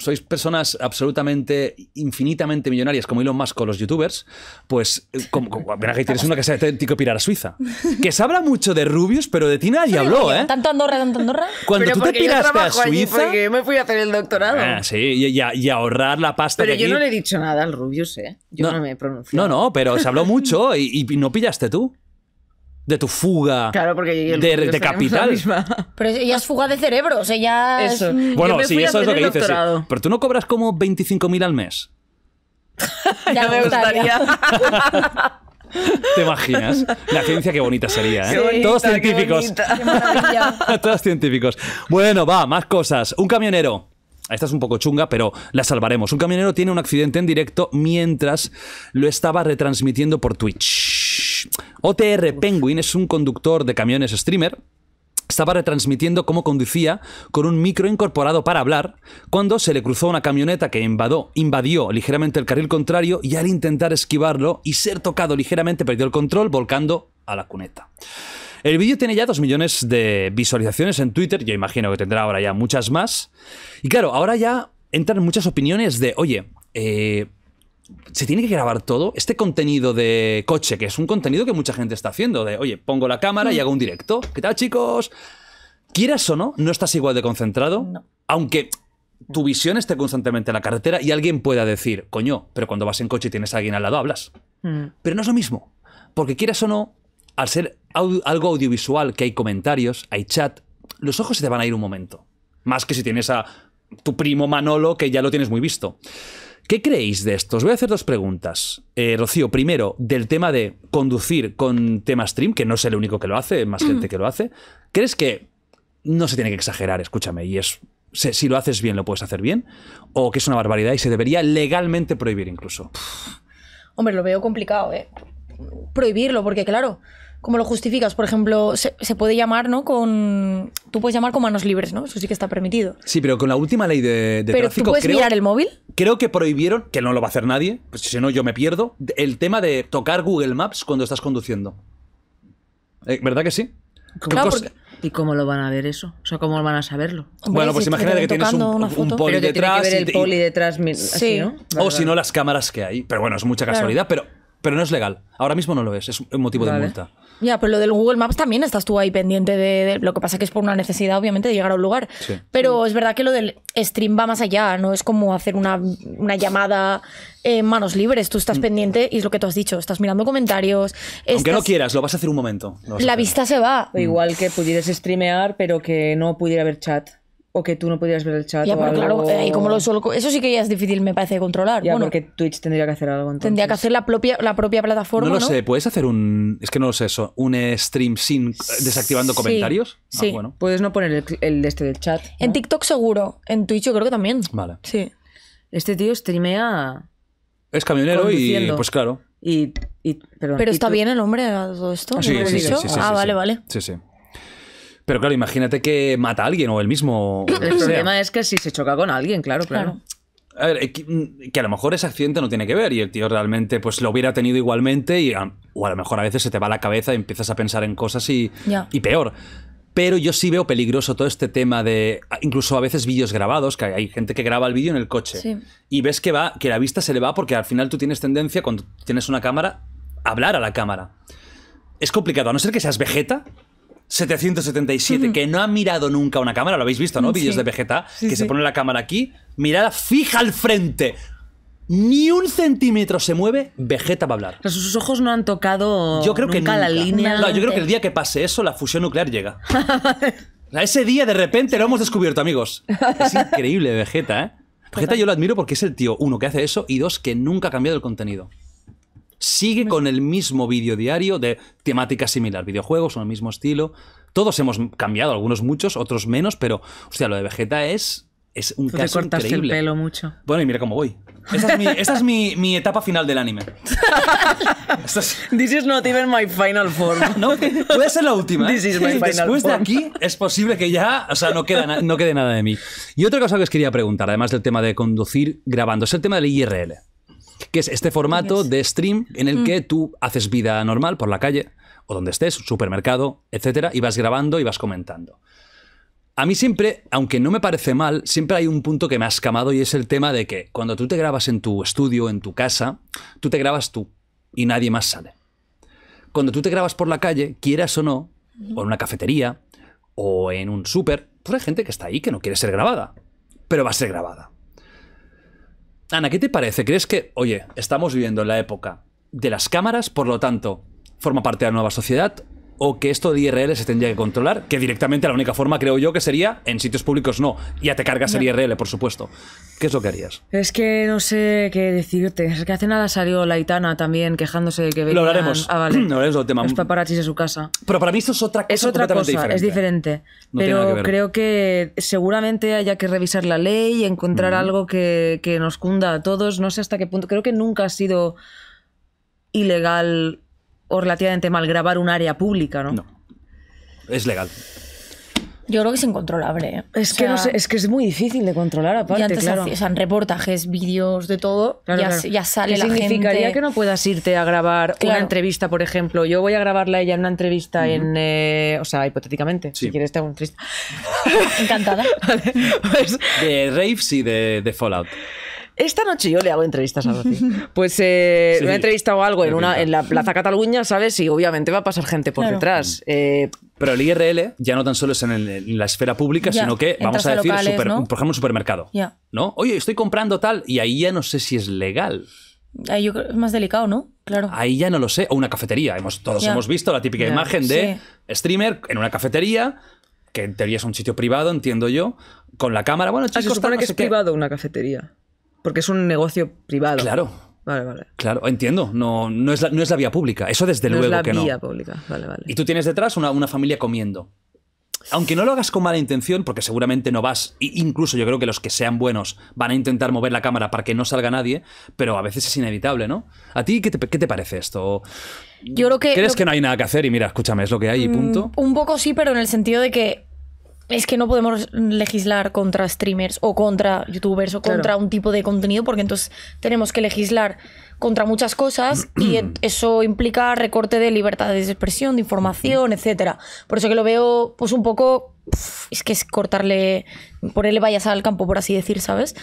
sois personas absolutamente, infinitamente millonarias como Elon Musk o los youtubers, pues eh, como, como tienes una que se auténtico pirar a Suiza. Que se habla mucho de Rubius, pero de Tina nadie habló, ¿eh? Tanto Andorra, tanto Andorra. Cuando tú te piraste a Suiza. Porque me fui a hacer el doctorado. Ah, sí, y, a, ahorrar la pasta Pero yo no le he dicho nada al Rubius, ¿eh? Yo no, me he pronunciado. No, no, pero se habló mucho y no pillaste tú de tu fuga porque de, capital. Pero ella es fuga de cerebros, ella Bueno, sí, eso es lo que dices. Pero tú no cobras como 25.000 al mes. ya me gustaría. ¿Te imaginas? La ciencia qué bonita sería, ¿eh? Todos científicos. Todos científicos. Bueno, va, más cosas. Un camionero. Esta es un poco chunga, pero la salvaremos. Un camionero tiene un accidente en directo mientras lo estaba retransmitiendo por Twitch. OTR Penguin es un conductor de camiones streamer estaba retransmitiendo cómo conducía con un micro incorporado para hablar cuando se le cruzó una camioneta que invadió ligeramente el carril contrario y al intentar esquivarlo y ser tocado ligeramente perdió el control volcando a la cuneta. El vídeo tiene ya 2 millones de visualizaciones en Twitter, yo imagino que tendrá ahora ya muchas más. Y claro, ahora ya entran muchas opiniones de, oye, eh, se tiene que grabar todo. Este contenido de coche, que es un contenido que mucha gente está haciendo, de, oye, pongo la cámara y mm. hago un directo. ¿Qué tal, chicos? Quieras o no, no estás igual de concentrado, aunque tu visión esté constantemente en la carretera y alguien pueda decir, coño, pero cuando vas en coche y tienes a alguien al lado, hablas. Mm. Pero no es lo mismo, porque quieras o no, al ser algo audiovisual, que hay comentarios, hay chat, los ojos se te van a ir un momento. Más que si tienes a tu primo Manolo, que ya lo tienes muy visto. ¿Qué creéis de esto? Os voy a hacer dos preguntas. Eh, Rocío, primero, del tema de conducir con tema stream, que no es el único que lo hace, más gente que lo hace. ¿Crees que no se tiene que exagerar, escúchame, y es si lo haces bien, lo puedes hacer bien, o que es una barbaridad y se debería legalmente prohibir incluso. hombre, lo veo complicado, ¿eh? Prohibirlo, porque claro, ¿Cómo lo justificas? Por ejemplo, se, puede llamar, ¿no? Con. Tú puedes llamar con manos libres, ¿no? Eso sí que está permitido. Sí, pero con la última ley de, de pero ¿Tú puedes mirar el móvil? Creo que prohibieron, que no lo va a hacer nadie, pues si no yo me pierdo, el tema de tocar Google Maps cuando estás conduciendo. Eh, ¿Verdad que sí? ¿Y cómo lo van a ver eso? O sea, ¿cómo van a saberlo? Bueno, pues imagínate que tienes un, poli detrás. o si no, las cámaras que hay. Pero bueno, es mucha casualidad, pero, pero no es legal. Ahora mismo no lo es, es un motivo de multa. Ya, pero lo del Google Maps también estás tú ahí pendiente de, lo que pasa que es por una necesidad, obviamente, de llegar a un lugar. Pero es verdad que lo del stream va más allá, no es como hacer una, llamada en manos libres. Tú estás mm. pendiente y es lo que tú has dicho, estás mirando comentarios. Aunque no quieras, lo vas a hacer un momento. La vista se va. Igual que pudieras streamear, pero que no pudiera haber chat que tú no podías ver el chat. Ya, como eso sí que ya es difícil, me parece, de controlar. Ya, porque Twitch tendría que hacer algo. Tendría que hacer la propia, la propia plataforma. No lo sé, ¿puedes hacer un. Es que no lo sé eso. ¿Un stream sin. Eh, desactivando comentarios? Ah, sí. bueno. Puedes no poner el, de este del chat. En TikTok seguro. En Twitch yo creo que también. Vale. Sí. Este tío streamea. Es camionero y. Pues claro. Y. Pero está bien el hombre todo esto. Ah, vale, vale. Sí, sí. Pero claro, imagínate que mata a alguien o él mismo. El problema es que si se choca con alguien, claro, claro. A ver, eh, mm, que, a lo mejor ese accidente no tiene que ver y el tío realmente pues lo hubiera tenido igualmente y ah, o a lo mejor a veces se te va la cabeza y empiezas a pensar en cosas y, peor. Pero yo sí veo peligroso todo este tema de ah, incluso a veces vídeos grabados, que hay gente que graba el vídeo en el coche y ves que va que la vista se le va porque al final tú tienes tendencia cuando tienes una cámara a hablar a la cámara. Es complicado, a no ser que seas vegeta, 777, que no ha mirado nunca una cámara, lo habéis visto, ¿no? de Vegeta, que se pone la cámara aquí, mirada fija al frente. Ni un centímetro se mueve, Vegeta va a hablar. sus ojos no han tocado yo creo que nunca. la línea. yo creo que el día que pase eso, la fusión nuclear llega. Ah, ese día de repente lo hemos descubierto, amigos. Es increíble, Vegeta, ¿eh? Vegeta yo lo admiro porque es el tío, uno, que hace eso y dos, que nunca ha cambiado el contenido sigue con el mismo vídeo diario de temática similar, videojuegos son el mismo estilo. Todos hemos cambiado, algunos muchos, otros menos, pero, hostia, lo de Vegeta es, es un Tú te cortaste el pelo mucho. Bueno, y mira cómo voy. Esta es mi, etapa final del anime. This is not even my final form. puede ser la última. ¿eh? Después de aquí es posible que ya, o sea, no, queda no quede nada de mí. Y otra cosa que os quería preguntar, además del tema de conducir grabando, es el tema del IRL que es este formato de stream en el que mm. tú haces vida normal por la calle o donde estés, supermercado, etcétera, y vas grabando y vas comentando. A mí siempre, aunque no me parece mal, siempre hay un punto que me ha escamado y es el tema de que cuando tú te grabas en tu estudio, en tu casa, tú te grabas tú y nadie más sale. Cuando tú te grabas por la calle, quieras o no, o en una cafetería, o en un súper, pues hay gente que está ahí que no quiere ser grabada, pero va a ser grabada. Ana, ¿qué te parece? ¿Crees que, oye, estamos viviendo en la época de las cámaras, por lo tanto, forma parte de la nueva sociedad o que esto de IRL se tendría que controlar, que directamente la única forma creo yo que sería en sitios públicos no, ya te cargas el IRL, por supuesto. ¿Qué es lo que harías? Es que no sé qué decirte. Es que hace nada salió la Itana también quejándose de que venían... Ah, lo hablaremos. No es lo tema. Los paparazzis de su casa. Pero para mí eso es otra cosa Es otra cosa, diferente. es diferente. pero creo que seguramente haya que revisar la ley y encontrar algo que, que nos cunda a todos. No sé hasta qué punto. Creo que nunca ha sido ilegal o relativamente mal grabar un área pública, ¿no? No. Es legal. Yo creo que es incontrolable. ¿eh? Es, que, es muy difícil de controlar, aparte. Y antes reportajes, vídeos, de todo, ya, ya, sale ¿Qué significaría que no puedas irte a grabar una entrevista, por ejemplo? Yo voy a grabarla ella en una entrevista en. Eh, o sea, hipotéticamente, si quieres, tengo un triste. Encantada. Pues de raves y de Fallout. Esta noche yo le hago entrevistas a Rocío. Pues eh, sí, me entrevistado algo en, una, en la Plaza Cataluña, ¿sabes? Y obviamente va a pasar gente por detrás. Mm. Eh, pero el IRL ya no tan solo es en, la esfera pública, sino que, vamos a decir, por ejemplo, un supermercado. ¿No? Oye, estoy comprando tal y ahí ya no sé si es legal. Ahí yo creo, es más delicado, ¿no? Claro. Ahí ya no lo sé. O una cafetería. Hemos, todos hemos visto la típica imagen de streamer en una cafetería, que en teoría es un sitio privado, entiendo yo, con la cámara. Bueno, ah, chicos, que es privado una cafetería. Porque es un negocio privado. Claro. Vale, vale. Claro, entiendo. No, no, es, la, vía pública. Eso desde luego que no. la vía pública. Vale, vale. Y tú tienes detrás una, familia comiendo aunque no lo hagas con mala intención, porque seguramente no vas, incluso yo creo que los que sean buenos van a intentar mover la cámara para que no salga nadie, pero a veces es inevitable, ¿no? ¿A ti qué te, parece esto? Yo creo que... ¿Crees que, no hay nada que hacer y mira, escúchame, es lo que hay y mm, punto? Un poco sí, pero en el sentido de que es que no podemos legislar contra streamers o contra youtubers o contra un tipo de contenido porque entonces tenemos que legislar contra muchas cosas y eso implica recorte de libertades de expresión, de información, etcétera. Por eso que lo veo pues un poco es que es cortarle, ponerle vallas al campo, por así decir, ¿sabes?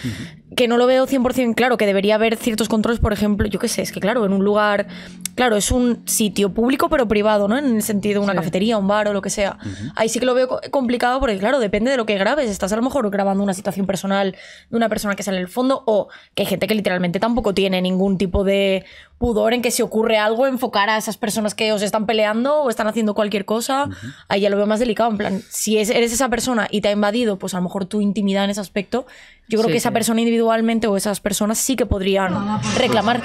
Que no lo veo 100% claro, que debería haber ciertos controles, por ejemplo, yo qué sé, es que claro, en un lugar, claro, es un sitio público pero privado, ¿no? En el sentido de una cafetería, un bar o lo que sea. Ahí sí que lo veo complicado porque, claro, depende de lo que grabes. Estás a lo mejor grabando una situación personal de una persona que sale en el fondo o que hay gente que literalmente tampoco tiene ningún tipo de pudor en que si ocurre algo, enfocar a esas personas que os están peleando o están haciendo cualquier cosa. Ahí ya lo veo más delicado. En plan, si eres esa persona y te ha invadido, pues a lo mejor tu intimidad en ese aspecto yo creo que esa persona individualmente o esas personas sí que podrían reclamar.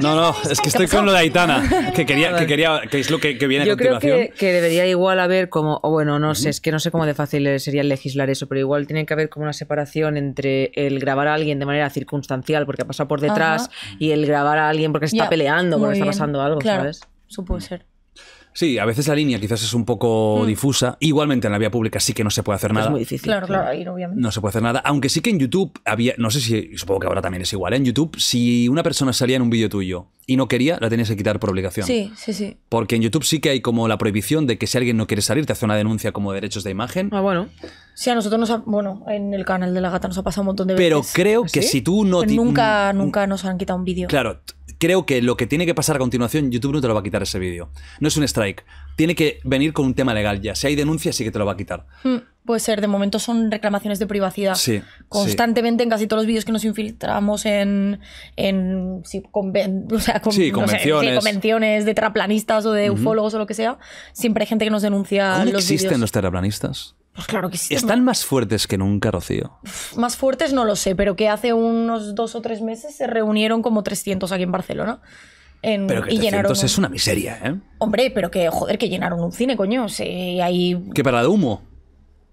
No, no, es que estoy con lo de Aitana, que quería, que quería, que es lo que, que viene a continuación. Creo que, debería igual haber como, o bueno, no sé, es que no sé cómo de fácil sería legislar eso, pero igual tiene que haber como una separación entre el grabar a alguien de manera circunstancial porque ha pasado por detrás y el grabar a alguien porque se está peleando, porque está pasando algo, claro, ¿sabes? Eso puede ser. Sí, a veces la línea quizás es un poco hmm. difusa. Igualmente en la vía pública sí que no se puede hacer nada. Es muy difícil. Claro, claro, obviamente. No se puede hacer nada. Aunque sí que en YouTube había, no sé si, supongo que ahora también es igual. ¿eh? En YouTube, si una persona salía en un vídeo tuyo y no quería, la tenías que quitar por obligación. Sí, sí, sí. Porque en YouTube sí que hay como la prohibición de que si alguien no quiere salir, te hace una denuncia como derechos de imagen. Ah, bueno. Sí, a nosotros nos ha, bueno, en el canal de la gata nos ha pasado un montón de veces. Pero creo ¿Ah, que si tú no... nunca, nunca nos han quitado un vídeo. Claro, creo que lo que tiene que pasar a continuación, YouTube no te lo va a quitar ese vídeo. No es un strike. Tiene que venir con un tema legal ya. Si hay denuncia, sí que te lo va a quitar. Hmm, puede ser, de momento son reclamaciones de privacidad. Constantemente en casi todos los vídeos que nos infiltramos en. en convenciones. de terraplanistas o de ufólogos o lo que sea, siempre hay gente que nos denuncia. existen los existen los terraplanistas? Pues claro que sí. Están más fuertes que nunca, Rocío. Más fuertes no lo sé, pero que hace unos dos o tres meses se reunieron como 300 aquí en Barcelona. En, pero que y 300 es una miseria, ¿eh? Hombre, pero que, joder, que llenaron un cine, coño. Sí, ahí... Que para de humo.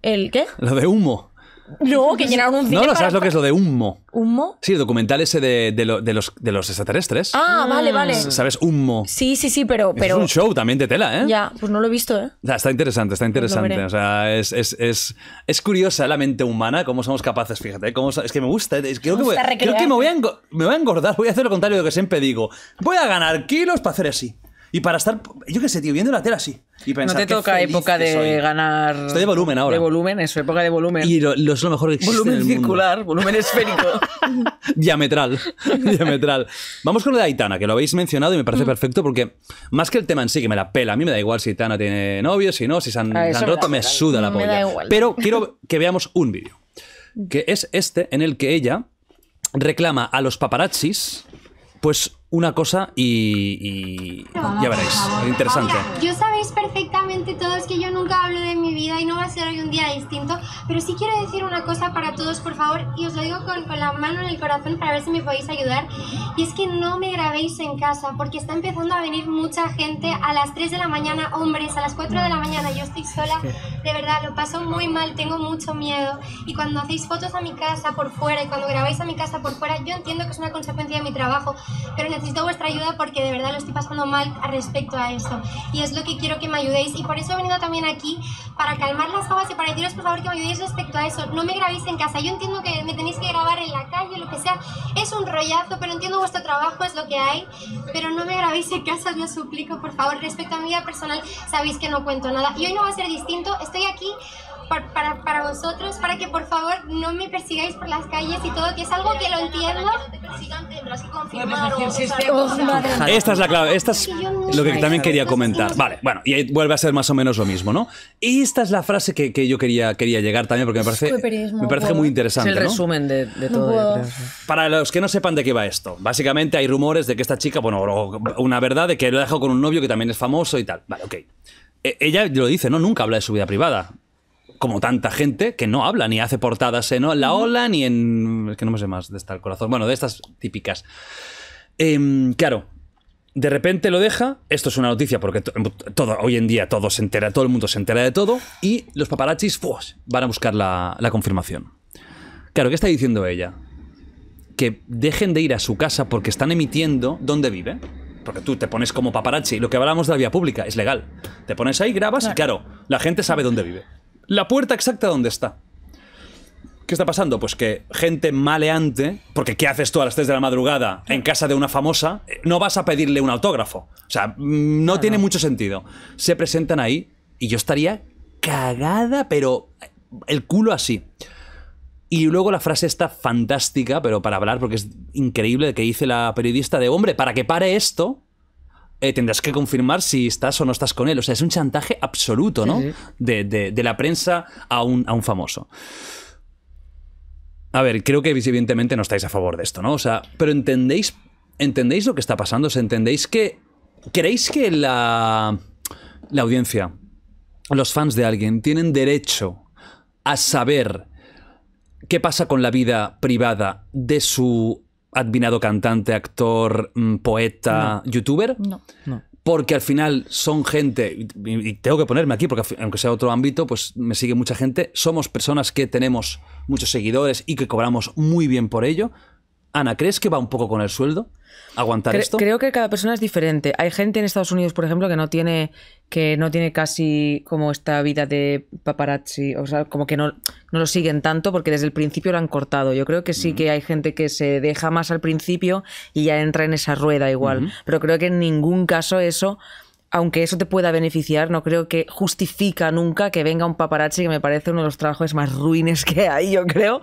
¿El qué? Lo de humo. No, que llenaron un cine. No, no, ¿sabes lo que es lo de humo humo Sí, el documental ese de, los, de los extraterrestres. Ah, vale, vale. ¿Sabes? humo Sí, sí, sí, pero, pero. Es un show también de tela, ¿eh? Ya, pues no lo he visto, ¿eh? está interesante, está pues interesante. o sea, es, es, curiosa la mente humana, cómo somos capaces, fíjate. Cómo, es que me gusta. Es, creo, que creo que me voy, a me voy a engordar, voy a hacer lo contrario de lo que siempre digo. Voy a ganar kilos para hacer así. Y para estar, yo qué sé, tío, viendo la tela así. Y pensar, no te toca época de ganar. Estoy de volumen ahora. De volumen, eso, época de volumen. Y lo, es lo mejor que existe. Volumen circular, volumen esférico. diametral. diametral. Vamos con lo de Aitana, que lo habéis mencionado y me parece mm. perfecto porque, más que el tema en sí, que me la pela, a mí me da igual si Aitana tiene novio, si no, si se han, ah, roto, me, suda la polla. Pero quiero que veamos un vídeo, que es este en el que ella reclama a los paparazzis, pues una cosa y, y ya veréis, interesante. yo sabéis perfectamente todos todo es que yo nunca hablo de mi vida y no va a ser hoy un día distinto, pero sí quiero decir una cosa para todos, por favor, y os lo digo con, la mano en el corazón para ver si me podéis ayudar, y es que no me grabéis en casa, porque está empezando a venir mucha gente a las 3 de la mañana, hombres, a las 4 de la mañana, yo estoy sola, de verdad, lo paso muy mal, tengo mucho miedo, y cuando hacéis fotos a mi casa por fuera y cuando grabáis a mi casa por fuera, yo entiendo que es una consecuencia de mi trabajo, pero necesito vuestra ayuda porque de verdad lo estoy pasando mal respecto a eso, y es lo que quiero que me ayudéis y por eso he venido también aquí para calmar las cosas y para deciros por favor que me ayudéis respecto a eso. No me grabéis en casa, yo entiendo que me tenéis que grabar en la calle, lo que sea, es un rollazo, pero entiendo vuestro trabajo, es lo que hay, pero no me grabéis en casa, os suplico, por favor. Respecto a mi vida personal, sabéis que no cuento nada y hoy no va a ser distinto, estoy aquí para, para, vosotros, para que por favor no me persigáis por las calles y todo, que es algo que lo entiendo. Esta es la clave, esta es lo que también quería comentar. Vale, bueno, y ahí vuelve a ser más o menos lo mismo, ¿no? Y esta es la frase que, que yo quería, quería llegar también porque me parece, me parece muy interesante. el resumen de, de todo. Para los que no sepan de qué va esto, básicamente hay rumores de que esta chica, bueno, una verdad de que lo ha dejado con un novio que también es famoso y tal. Vale, ok. E, ella lo dice, ¿no? Nunca habla de su vida privada como tanta gente, que no habla ni hace portadas en La Ola ni en. que no me sé más de estar el corazón. Bueno, de estas típicas. Em, claro, de repente lo deja. Esto es una noticia porque todo, hoy en día todo se entera, todo el mundo se entera de todo. Y los paparachis van a buscar la, confirmación. Claro, ¿qué está diciendo ella? Que dejen de ir a su casa porque están emitiendo dónde vive. Porque tú te pones como paparazzi. Lo que hablamos de la vía pública es legal. Te pones ahí, grabas y claro, la gente sabe dónde vive la puerta exacta donde está. ¿Qué está pasando? Pues que gente maleante, porque ¿qué haces tú a las 3 de la madrugada en casa de una famosa? No vas a pedirle un autógrafo. O sea, mm, no tiene mucho sentido. Se presentan ahí y yo estaría cagada, pero eh, el culo así. Y luego la frase está fantástica, pero para hablar, porque es increíble, que dice la periodista de, hombre, para que pare esto, eh, tendrás que confirmar si estás o no estás con él. O sea, es un chantaje absoluto, ¿no? De, la prensa a un, a un famoso. A ver, creo que evidentemente no estáis a favor de esto, ¿no? O sea, pero entendéis, entendéis lo que está pasando, entendéis que creéis que la la audiencia, los fans de alguien tienen derecho a saber qué pasa con la vida privada de su adivinado cantante, actor, mm, poeta, youtuber? no. Porque al final son gente, y tengo que ponerme aquí porque aunque sea otro ámbito, pues me sigue mucha gente, somos personas que tenemos muchos seguidores y que cobramos muy bien por ello. Ana, ¿crees que va un poco con el sueldo? aguantar esto? Creo que cada persona es diferente. Hay gente en Estados Unidos, por ejemplo, que no tiene que no tiene casi como esta vida de paparazzi, o sea, como que no, no lo siguen tanto porque desde el principio lo han cortado. Yo creo que sí que hay gente que se deja más al principio y ya entra en esa rueda igual, pero creo que en ningún caso eso aunque eso te pueda beneficiar, no creo que justifica nunca que venga un paparazzi, que me parece uno de los trabajos más ruines que hay, yo creo,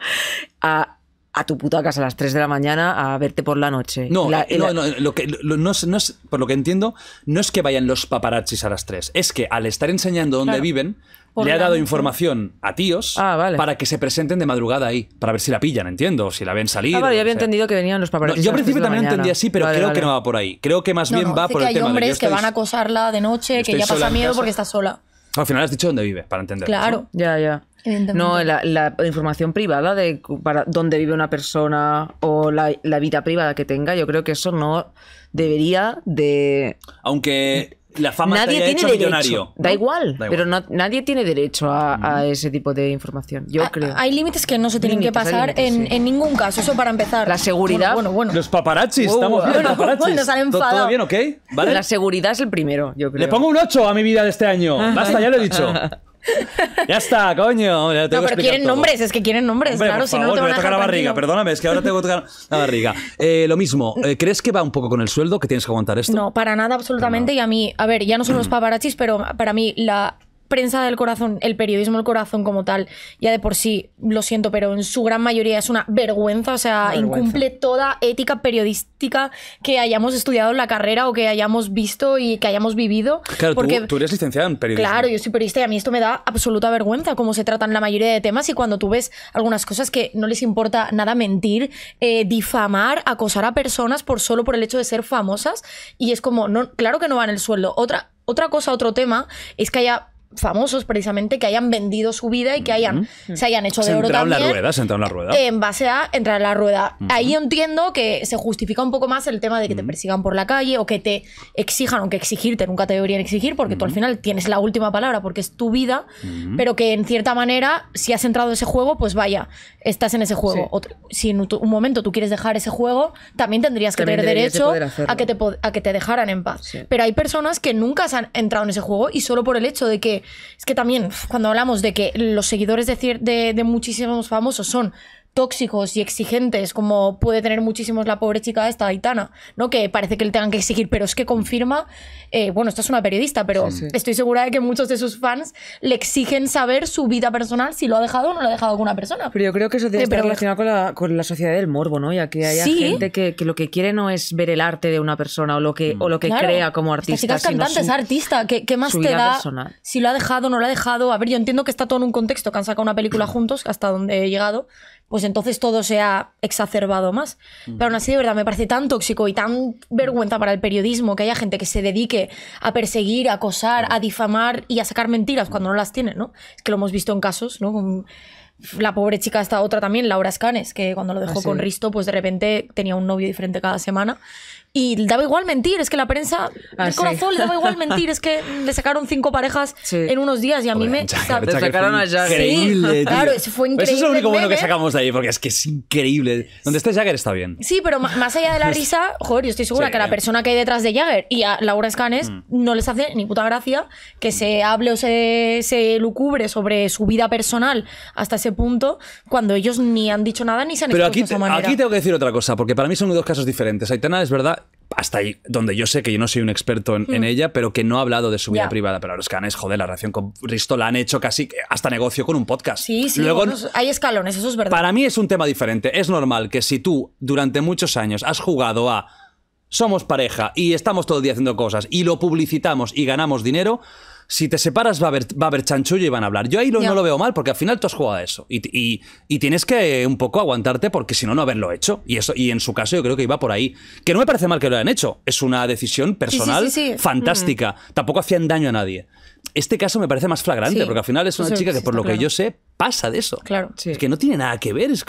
a a tu puta casa a las 3 de la mañana a verte por la noche. No, eh, lo que, no, es, no es, por lo que entiendo, no es que vayan los paparazzis a las 3, es que al estar enseñando dónde viven, le ha dado información a tíos ah, para que se presenten de madrugada ahí, para ver si la pillan, entiendo, o si la ven ah, salir. Ah, vale, yo había entendido que venían los paparazzis. yo al principio también entendí así, pero creo que no va por ahí. Creo que más bien va por el hay tema hombres de que, van a acosarla de noche, que ya pasa miedo porque está sola. Al final has dicho dónde vive, para entenderlo Claro. Ya, ya. No, la, información privada de para dónde vive una persona o la, vida privada que tenga, yo creo que eso no debería de... Aunque la fama nadie tiene hecho derecho. millonario. Da igual, pero nadie tiene derecho a, mm. ese tipo de información, yo ah, creo. Hay límites que no se tienen que pasar en, ningún caso, eso para empezar. La seguridad... Bueno, bueno, Los paparazzis, estamos bien, ok? La seguridad es el primero, yo Le pongo un 8 a mi vida de este año. Ah. Basta, ya lo he dicho. Ya está, coño. no, pero este quieren nombres, es que quieren nombres, claro, si no, te van a tocar la barriga, perdóname, es que ahora tengo que tocar la barriga. Eh, lo mismo, eh, ¿crees que va un poco con el sueldo que tienes que aguantar esto? No, para nada, absolutamente. Y a mí, a ver, ya no son los mm. paparachis, pero para mí la prensa del corazón, el periodismo del corazón como tal, ya de por sí, lo siento, pero en su gran mayoría es una vergüenza, o sea, incumple toda ética periodística que hayamos estudiado en la carrera o que hayamos visto y que hayamos vivido. Claro, tú, eres licenciada en periodismo. Claro, yo soy periodista y a mí esto me da absoluta vergüenza cómo se tratan la mayoría de temas y cuando tú ves algunas cosas que no les importa nada mentir, eh, difamar, acosar a personas por solo por el hecho de ser famosas y es como, no, claro que no va en el sueldo. Otra, otra cosa, otro tema, es que haya famosos precisamente que hayan vendido su vida y que hayan, se hayan hecho de oro también. En la rueda, en base a entrar en la rueda. Ahí entiendo que se justifica un poco más el tema de que te persigan por la calle o que te exijan, aunque exigirte nunca te deberían exigir porque tú al final tienes la última palabra porque es tu vida, pero que en cierta manera si has entrado en ese juego, pues vaya, estás en ese juego. si en un momento tú quieres dejar ese juego, también tendrías que tener derecho a que, te, a que te dejaran en paz. Pero hay personas que nunca se han entrado en ese juego y solo por el hecho de que es que también cuando hablamos de que los seguidores de, de, de muchísimos famosos son tóxicos y exigentes como puede tener muchísimos la pobre chica esta Aitana, ¿no? Que parece que le tengan que exigir, pero es que confirma, eh, bueno, esta es una periodista, pero estoy segura de que muchos de sus fans le exigen saber su vida personal, si lo ha dejado o no lo ha dejado alguna persona. Pero yo creo que eso tiene que eh, estar relacionado con la, sociedad del morbo, ¿no? Ya que hay gente que, lo que quiere no es ver el arte de una persona o lo que, mm. o lo que crea como artista. Esta es cantante, es artista, ¿qué, más te da? Si lo ha dejado o no lo ha dejado. A ver, yo entiendo que está todo en un contexto, que han sacado una película mm. juntos, hasta donde he llegado, pues entonces todo se ha exacerbado más. Pero aún así, de verdad, me parece tan tóxico y tan vergüenza para el periodismo que haya gente que se dedique a perseguir, a acosar, a difamar y a sacar mentiras cuando no las tiene, ¿no? que lo hemos visto en casos, ¿no? la pobre chica esta otra también, Laura escanes que cuando lo dejó ah, con Risto, pues de repente tenía un novio diferente cada semana y daba igual mentir, es que la prensa ah, corazón le daba igual mentir, es que le sacaron cinco parejas en unos días y a mí me... Jager, sacaron a Jagger. Increíble, claro, eso fue increíble. Pues eso es lo único bueno que sacamos de ahí, ¿eh? porque es que es increíble. Donde esté Jagger está bien. Sí, pero más allá de la risa, joder, yo estoy segura que la persona que hay detrás de Jagger y a Laura Scanes mm. no les hace ni puta gracia que se hable o se, se lucubre sobre su vida personal hasta ese punto cuando ellos ni han dicho nada ni se han pero aquí, de aquí tengo que decir otra cosa, porque para mí son dos casos diferentes. Aitana, es verdad, hasta ahí, donde yo sé que yo no soy un experto en, hmm. ella, pero que no ha hablado de su vida privada. Pero los canes, joder, la relación con Risto la han hecho casi hasta negocio con un podcast. Sí, sí, Luego, hay escalones, eso es verdad. Para mí es un tema diferente. Es normal que si tú durante muchos años has jugado a somos pareja y estamos todo el día haciendo cosas y lo publicitamos y ganamos dinero, si te separas va a haber, va a haber chanchullo y van a hablar. Yo ahí no lo veo mal porque al final tú has jugado a eso y, tienes que un poco aguantarte porque si no, no haberlo hecho. Y, eso, y en su caso yo creo que iba por ahí. Que no me parece mal que lo hayan hecho, es una decisión personal mm. fantástica. Tampoco hacían daño a nadie. Este caso me parece más flagrante porque al final es una chica que por lo que yo sé pasa de eso. Claro. Es que no tiene nada que ver. Es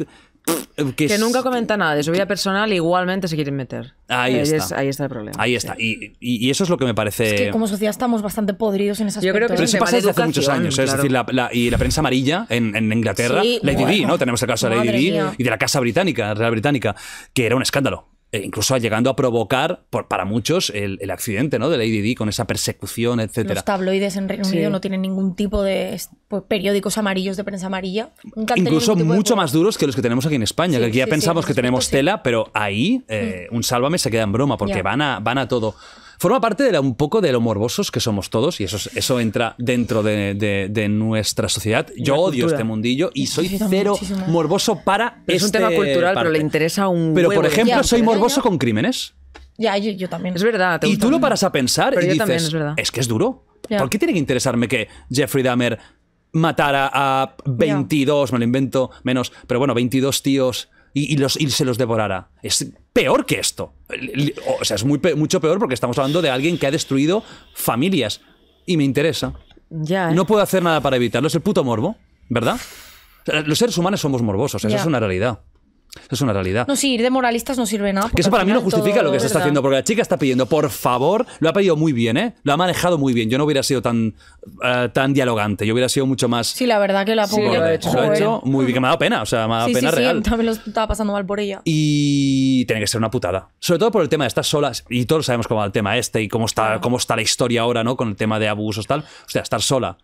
Mm, que, nunca comenta nada de su vida personal, igualmente se quieren meter. Ahí, está. ahí está el problema. Ahí está. Y, eso es lo que me parece. Es que como sociedad estamos bastante podridos en esas Yo creo que Pero ¿eh? eso pasa desde hace muchos años. ¿eh? Es decir, y la prensa amarilla en, Inglaterra, la Lady ¿no? Tenemos el caso de Lady D y de la Casa Británica, Real Británica, que era un escándalo. Eh, incluso llegando a provocar, para muchos, el, accidente ¿no? de Lady con esa persecución, etc. Los tabloides en Reino Unido no tienen ningún tipo de pues, periódicos amarillos de prensa amarilla. incluso mucho más duros que los que tenemos aquí en España, que aquí ya pensamos que tenemos tela, pero ahí eh, mm. un sálvame se queda en broma porque van, a, van a todo. Forma parte de la, un poco de lo morbosos que somos todos y eso, eso entra dentro de, nuestra sociedad. Yo odio este mundillo y soy cero morboso para Es un este tema cultural, pero le interesa un. Pero por ejemplo, soy morboso con crímenes. Ya, yo, también. Es verdad. Y tú lo paras a pensar y dices, es que es duro. ¿Por qué tiene que interesarme que Jeffrey Dahmer matara a 22, me lo invento menos, pero bueno, 22 tíos y, los, y se los devorara? Es, peor que esto. O sea, es muy, mucho peor porque estamos hablando de alguien que ha destruido familias. Y me interesa. Ya, ¿eh? No puedo hacer nada para evitarlo. Es el puto morbo, ¿verdad? Los seres humanos somos morbosos, esa es una realidad. Es una realidad. No, sí, ir de moralistas no sirve nada. Que eso para mí no justifica lo que se está haciendo, porque la chica está pidiendo, por favor, lo ha pedido muy bien, ¿eh? Lo ha manejado muy bien. Yo no hubiera sido tan, eh, tan dialogante, yo hubiera sido mucho más. Sí, la verdad que lo, ha hecho, muy bien, que me ha dado pena, o sea, me ha dado pena sí, Sí, también lo estaba pasando mal por ella. Y tiene que ser una putada. Sobre todo por el tema de estar solas, y todos sabemos cómo va el tema este y cómo está, cómo está la historia ahora, ¿no? Con el tema de abusos, tal. O sea, estar sola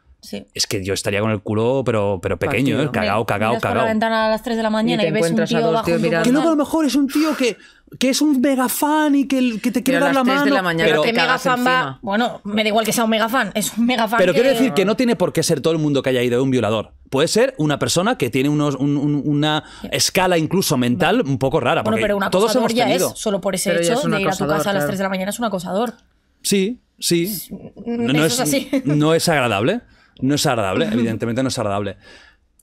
es que yo estaría con el culo, pero, pero pues pequeño, cagado cagado ¿eh? cagao, cagao, la a las 3 de la mañana y, ves un tío Que luego a lo mejor es un tío que, que es un mega fan y que, te quiere dar la mano. De la mañana pero que mega fan va. Bueno, me da igual que sea un mega fan, es un mega fan. Pero quiero decir que no tiene por qué ser todo el mundo que haya ido de un violador. Puede ser una persona que tiene unos, una escala incluso mental un poco rara. bueno, pero todos hemos ya es, solo por ese hecho de ir a tu casa a las 3 de la mañana es un acosador. Sí, sí. Mm, no, es, así. no es agradable. No es agradable, evidentemente no es agradable.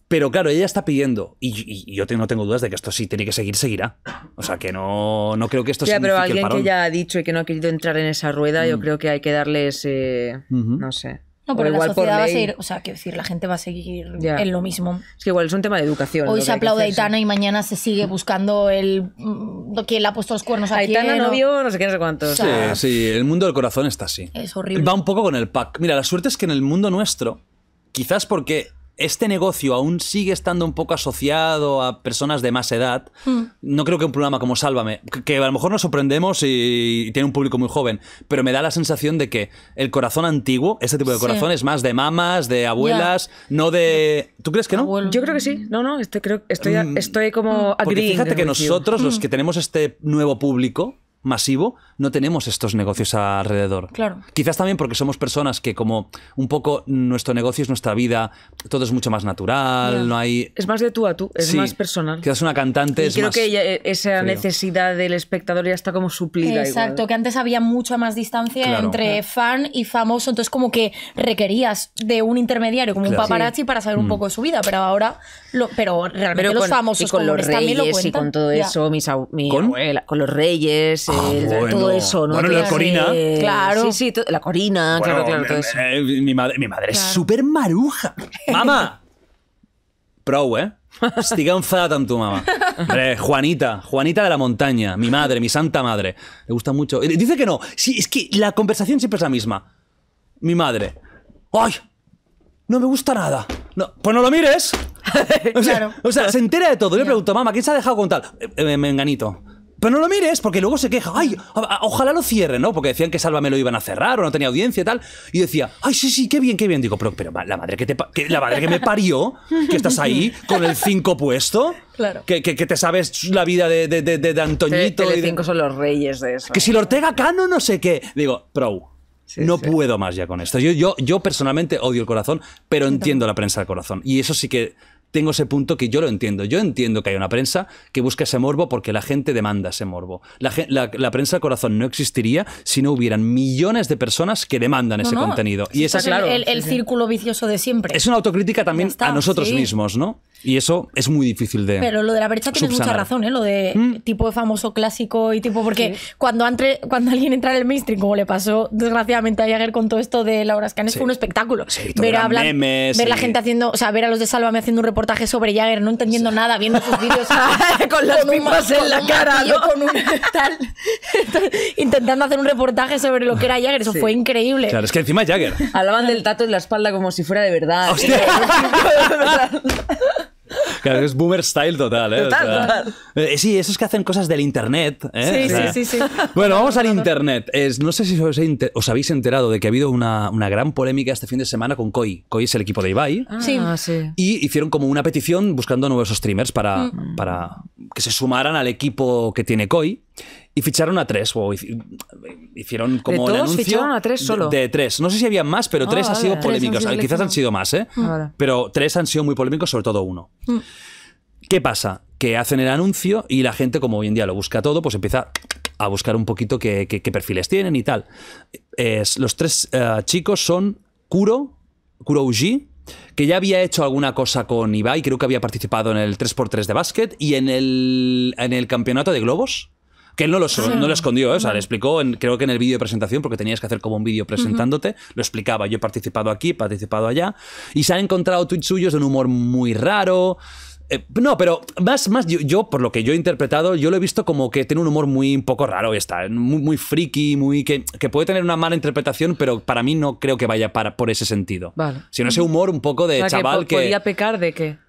Pero claro, ella está pidiendo, y, yo no tengo dudas de que esto sí tiene que seguir, seguirá. O sea, que no, no creo que esto sea. pero alguien que ya ha dicho y que no ha querido entrar en esa rueda, yo mm. creo que hay que darles ese. Eh, no sé. No, pero la sociedad va a seguir, o sea, quiero decir, la gente va a seguir en lo mismo. Es que igual es un tema de educación. Hoy se aplaude a Aitana y mañana se sigue buscando el mm, quién le ha puesto los cuernos a Aitana novio, no sé qué, no sé cuántos. sí, sí, el mundo del corazón está así. Es horrible. Va un poco con el pack. Mira, la suerte es que en el mundo nuestro, quizás porque este negocio aún sigue estando un poco asociado a personas de más edad, hmm. no creo que un programa como Sálvame, que a lo mejor nos sorprendemos y, tiene un público muy joven, pero me da la sensación de que el corazón antiguo, este tipo de corazón, es más de mamas, de abuelas, no de... ¿Tú crees que no? Yo creo que sí, no, no, este estoy, creo, mm, estoy, como... Porque fíjate que nosotros, los hmm. que tenemos este nuevo público, masivo, no tenemos estos negocios alrededor. Claro. Quizás también porque somos personas que como un poco nuestro negocio es nuestra vida, todo es mucho más natural, no hay... Es más de tú a tú, es más personal. Quizás una cantante y es creo que e-, esa necesidad del espectador ya está como suplida. Exacto, que antes había mucha más distancia entre fan y famoso, entonces como que requerías de un intermediario, como un paparazzi, para saber un mm. poco de su vida, pero ahora... pero realmente los famosos... Y con, los reyes y con todo eso, mis, con los reyes... Ah, todo eso, ¿no? Bueno, eh, la Corina. claro. Sí, la Corina, claro, claro, eh, mi madre, mi madre maruja. mamá pro, eh? Estic enfadat tan tu, mamá. Juanita, Juanita de la montaña, mi madre, mi santa madre. me gusta mucho. Eh, dice que no. Sí, es que la conversación siempre es la misma. Mi madre. ¡Ay! No me gusta nada. pues no lo mires. O sea, claro. o sea se entera de todo. Yo le pregunto, mamá, ¿quién se ha dejado con tal? me enganito pero no lo mires porque luego se queja, ay, ojalá lo cierre, ¿no? Porque decían que Sálvame lo iban a cerrar o no tenía audiencia y tal. Y decía, ay, sí, sí, qué bien, qué bien. Digo, pero, la, madre que te, la madre que me parió, que estás ahí con el 5 puesto. Claro. Que, te sabes la vida de, de, de, de Antoñito. Los el son los reyes de eso. Que si ¿eh? lo Ortega Cano no sé qué. Digo, pro. no puedo más ya con esto. Yo, yo, yo personalmente odio el corazón, pero entiendo la prensa del corazón. Y eso sí que tengo ese punto que yo lo entiendo. Yo entiendo que hay una prensa que busca ese morbo porque la gente demanda ese morbo. La, prensa corazón no existiría si no hubieran millones de personas que demandan ese contenido. Y eso es claro, el, círculo vicioso de siempre. Es una autocrítica también a nosotros mismos, ¿no? Y eso es muy difícil de. Pero lo de la brecha mucha razón, ¿eh? Lo de mm. tipo de famoso clásico y tipo. Porque cuando, entre, cuando alguien entra en el mainstream, como le pasó desgraciadamente a Jagger con todo esto de Laura Scanes, fue un espectáculo. ver a hablar, ver la gente haciendo. O sea, ver a los de Sálvame haciendo un reportaje reportaje sobre Jagger, no entendiendo nada, viendo sus vídeos con las mismas en la cara, intentando hacer un reportaje sobre lo que era Jagger, eso fue increíble. Claro, es que encima Jagger. Hablaban del tato en la espalda como si fuera de verdad. Claro, es boomer style total, ¿eh? Total, eh, sí, esos que hacen cosas del internet. ¿eh? Sí, sí, sí, Bueno, vamos al internet. no sé si os, habéis enterado de que ha habido una, gran polémica este fin de semana con Koi. Koi es el equipo de Ibai. Ah, sí, sí. Y hicieron como una petición buscando nuevos streamers para, mm. para que se sumaran al equipo que tiene Koi. Y ficharon a tres, o hicieron como ¿De el anuncio ficharon a tres solo? De, tres. No sé si había más, pero ah, tres han sido polémicos. Ah, quizás han sido más, ¿eh? Mm. Ah, pero tres han sido muy polémicos, sobre todo uno. Mm. ¿Qué pasa? Que hacen el anuncio y la gente, como hoy en día lo busca todo, pues empieza a buscar un poquito qué, perfiles tienen y tal. los tres eh, chicos son Kuro, Kuro Uji, que ya había hecho alguna cosa con Ibai, creo que había participado en el 3x3 de básquet y en el, en el campeonato de globos. Que él no lo, lo escondió, ¿eh? o sea, le explicó, en, creo que en el vídeo de presentación, porque tenías que hacer como un vídeo presentándote, lo explicaba, yo he participado aquí, he participado allá, y se han encontrado tweets suyos de un humor muy raro. Eh, no, pero más, más yo, por lo que yo he interpretado, yo lo he visto como que tiene un humor muy un poco raro está, muy, muy friki, muy que, puede tener una mala interpretación, pero para mí no creo que vaya para, por ese sentido. Vale. Sino ese humor un poco de chaval que, que... a pecar de qué?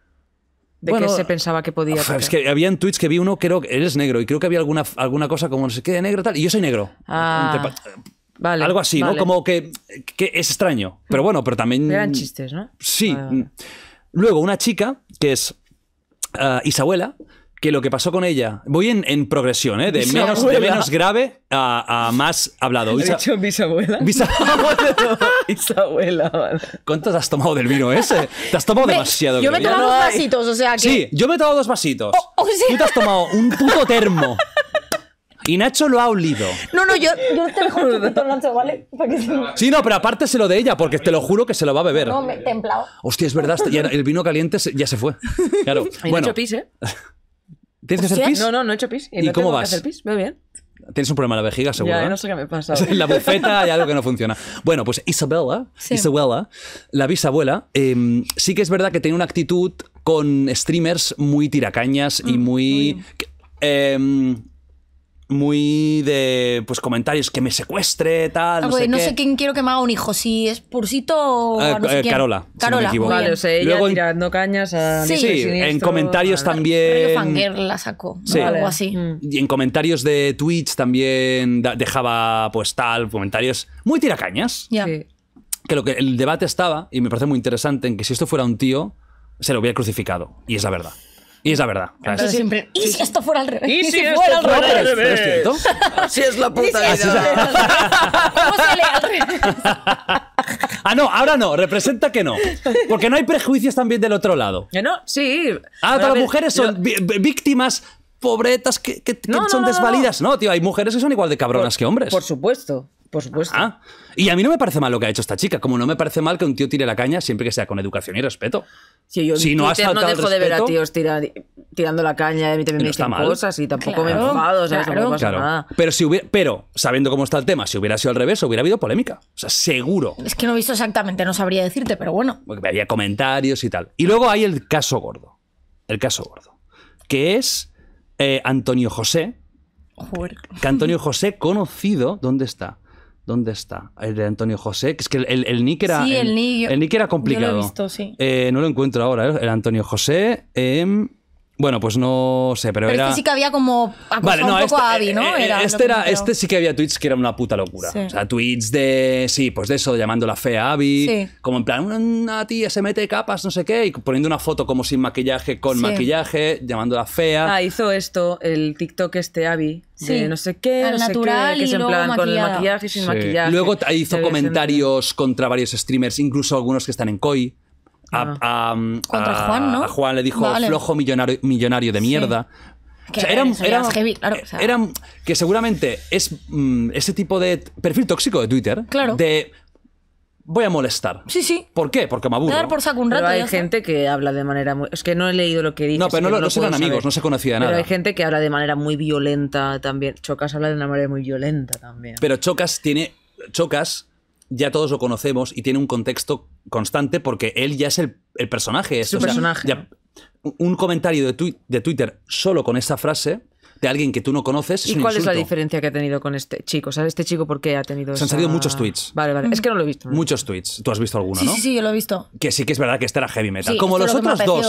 de qué se pensaba que podía. Tocar. Es que habían tweets que vi uno, creo que eres negro, y creo que había alguna, alguna cosa como no sé qué de negro tal, y yo soy negro. Ah, vale, Algo así, ¿no? Como que, es extraño. Pero bueno, pero también. Eran chistes, ¿no? Sí. Luego, una chica que es ah, Isabela que lo que pasó con ella. Voy en, progresión, ¿eh? De menos, grave a, más hablado. ¿Has dicho bisabuela? Bisabuela. ¿Cuánto te has tomado del vino ese? Te has tomado demasiado. Yo me he ¿eh? tomado dos vasitos, o sea que... Sí, yo me he tomado dos vasitos. Oh, oh, Tú te has tomado un puto termo. Y Nacho lo ha olido. No, no, yo, yo te dejo juro. Nacho, ¿vale? Se... Sí, no, pero apárteselo de ella, porque te lo juro que se lo va a beber. No, me, templado. Hostia, es verdad, el vino caliente ya se fue. Claro. mucho bueno. pis, ¿eh? ¿Tienes que hacer pis? No, no, no he hecho pis. ¿Y, cómo vas? bien. Tienes un problema en la vejiga, seguro. Ya, ¿no? sé qué me pasa. En la bufeta hay algo que no funciona. Bueno, pues Isabella, la bisabuela, em, sí que es verdad que tiene una actitud con streamers muy tiracañas y mm, muy. muy muy de pues comentarios que me secuestre, tal. Ah, no, pues, sé, quién quiero que me haga un hijo, si es Pursito o ah, sé eh, Carola. Carola. ella tirando cañas a. Sí, sí en comentarios también. la sacó, algo así. Mm. Y en comentarios de Twitch también dejaba pues tal, comentarios muy tiracañas. Que lo que el debate estaba, y me parece muy interesante, en que si esto fuera un tío, se lo hubiera crucificado. Y es la verdad. Y es la verdad. siempre, ¿y si esto fuera al revés? ¿Y, si, fuera, al revés? ¿Es es la puta vida. revés? ah, no, ahora no, representa que no. Porque no hay prejuicios también del otro lado. No, sí. Ah, todas las mujeres son víctimas pobretas que, no, son desvalidas. No, tío, hay mujeres que son igual de cabronas que hombres. Por supuesto. Por supuesto. Ah, y a mí no me parece mal lo que ha hecho esta chica, como no me parece mal que un tío tire la caña siempre que sea con educación y respeto. yo si no has no dejo de ver a tíos tirando la caña, y cosas y tampoco me enfado, ¿sabes? no pasa Pero, sabiendo cómo está el tema, si hubiera sido al revés, hubiera habido polémica. O sea, seguro. Es que no he visto exactamente, no sabría decirte, pero bueno. Porque había comentarios y tal. Y luego hay el caso gordo. El caso gordo. Que es eh, Antonio José. Que Antonio José, conocido, ¿dónde está? ¿Dónde está? El de Antonio José. Que es que el, el nick era. Sí, el, era complicado. lo he visto, sí. Eh, no lo encuentro ahora, ¿eh? El Antonio José. Bueno, pues no sé, pero, este era. Este sí que había como. Vale, no, un poco este, a ¿no? Eh, eh, era este, era, este sí que había tweets que eran una puta locura. O sea, tweets de. Sí, pues de eso, la fea a Abby. Sí. Como en plan, una tía se mete capas, no sé qué, y poniendo una foto como sin maquillaje, con maquillaje, maquillaje, llamándola fea. Ah, hizo esto, el TikTok este Abby. De no sé qué, no natural sé qué, que con el maquillaje y sin maquillaje. Luego hizo comentarios contra varios streamers, incluso algunos que están en COI. Ah. Mm, a, Juan, le dijo flojo millonario, millonario de mierda. eran, era, que seguramente es mm, ese tipo de perfil tóxico de Twitter. Claro. De voy a molestar. Sí, sí. ¿Por qué? Porque me aburro. hay gente que habla de manera muy... Es que no he leído lo que dice. No, pero no, eran amigos, no se conocía de nada. Pero hay gente que habla de manera muy violenta también. Chocas habla de una manera muy violenta también. Pero Chocas tiene... Chocas ya todos lo conocemos y tiene un contexto constante porque él ya es el, personaje. Es un personaje. un comentario de, Twitter solo con esa frase de alguien que tú no conoces. ¿Y cuál es la diferencia que ha tenido con este chico? ¿Sabes este chico por qué ha tenido.? Se han salido muchos tweets. Vale, vale. Es que no lo he visto. muchos tweets. Tú has visto alguno, ¿no? Sí, sí, yo lo he visto. Que sí que es verdad que este era heavy metal. Como este los, otros los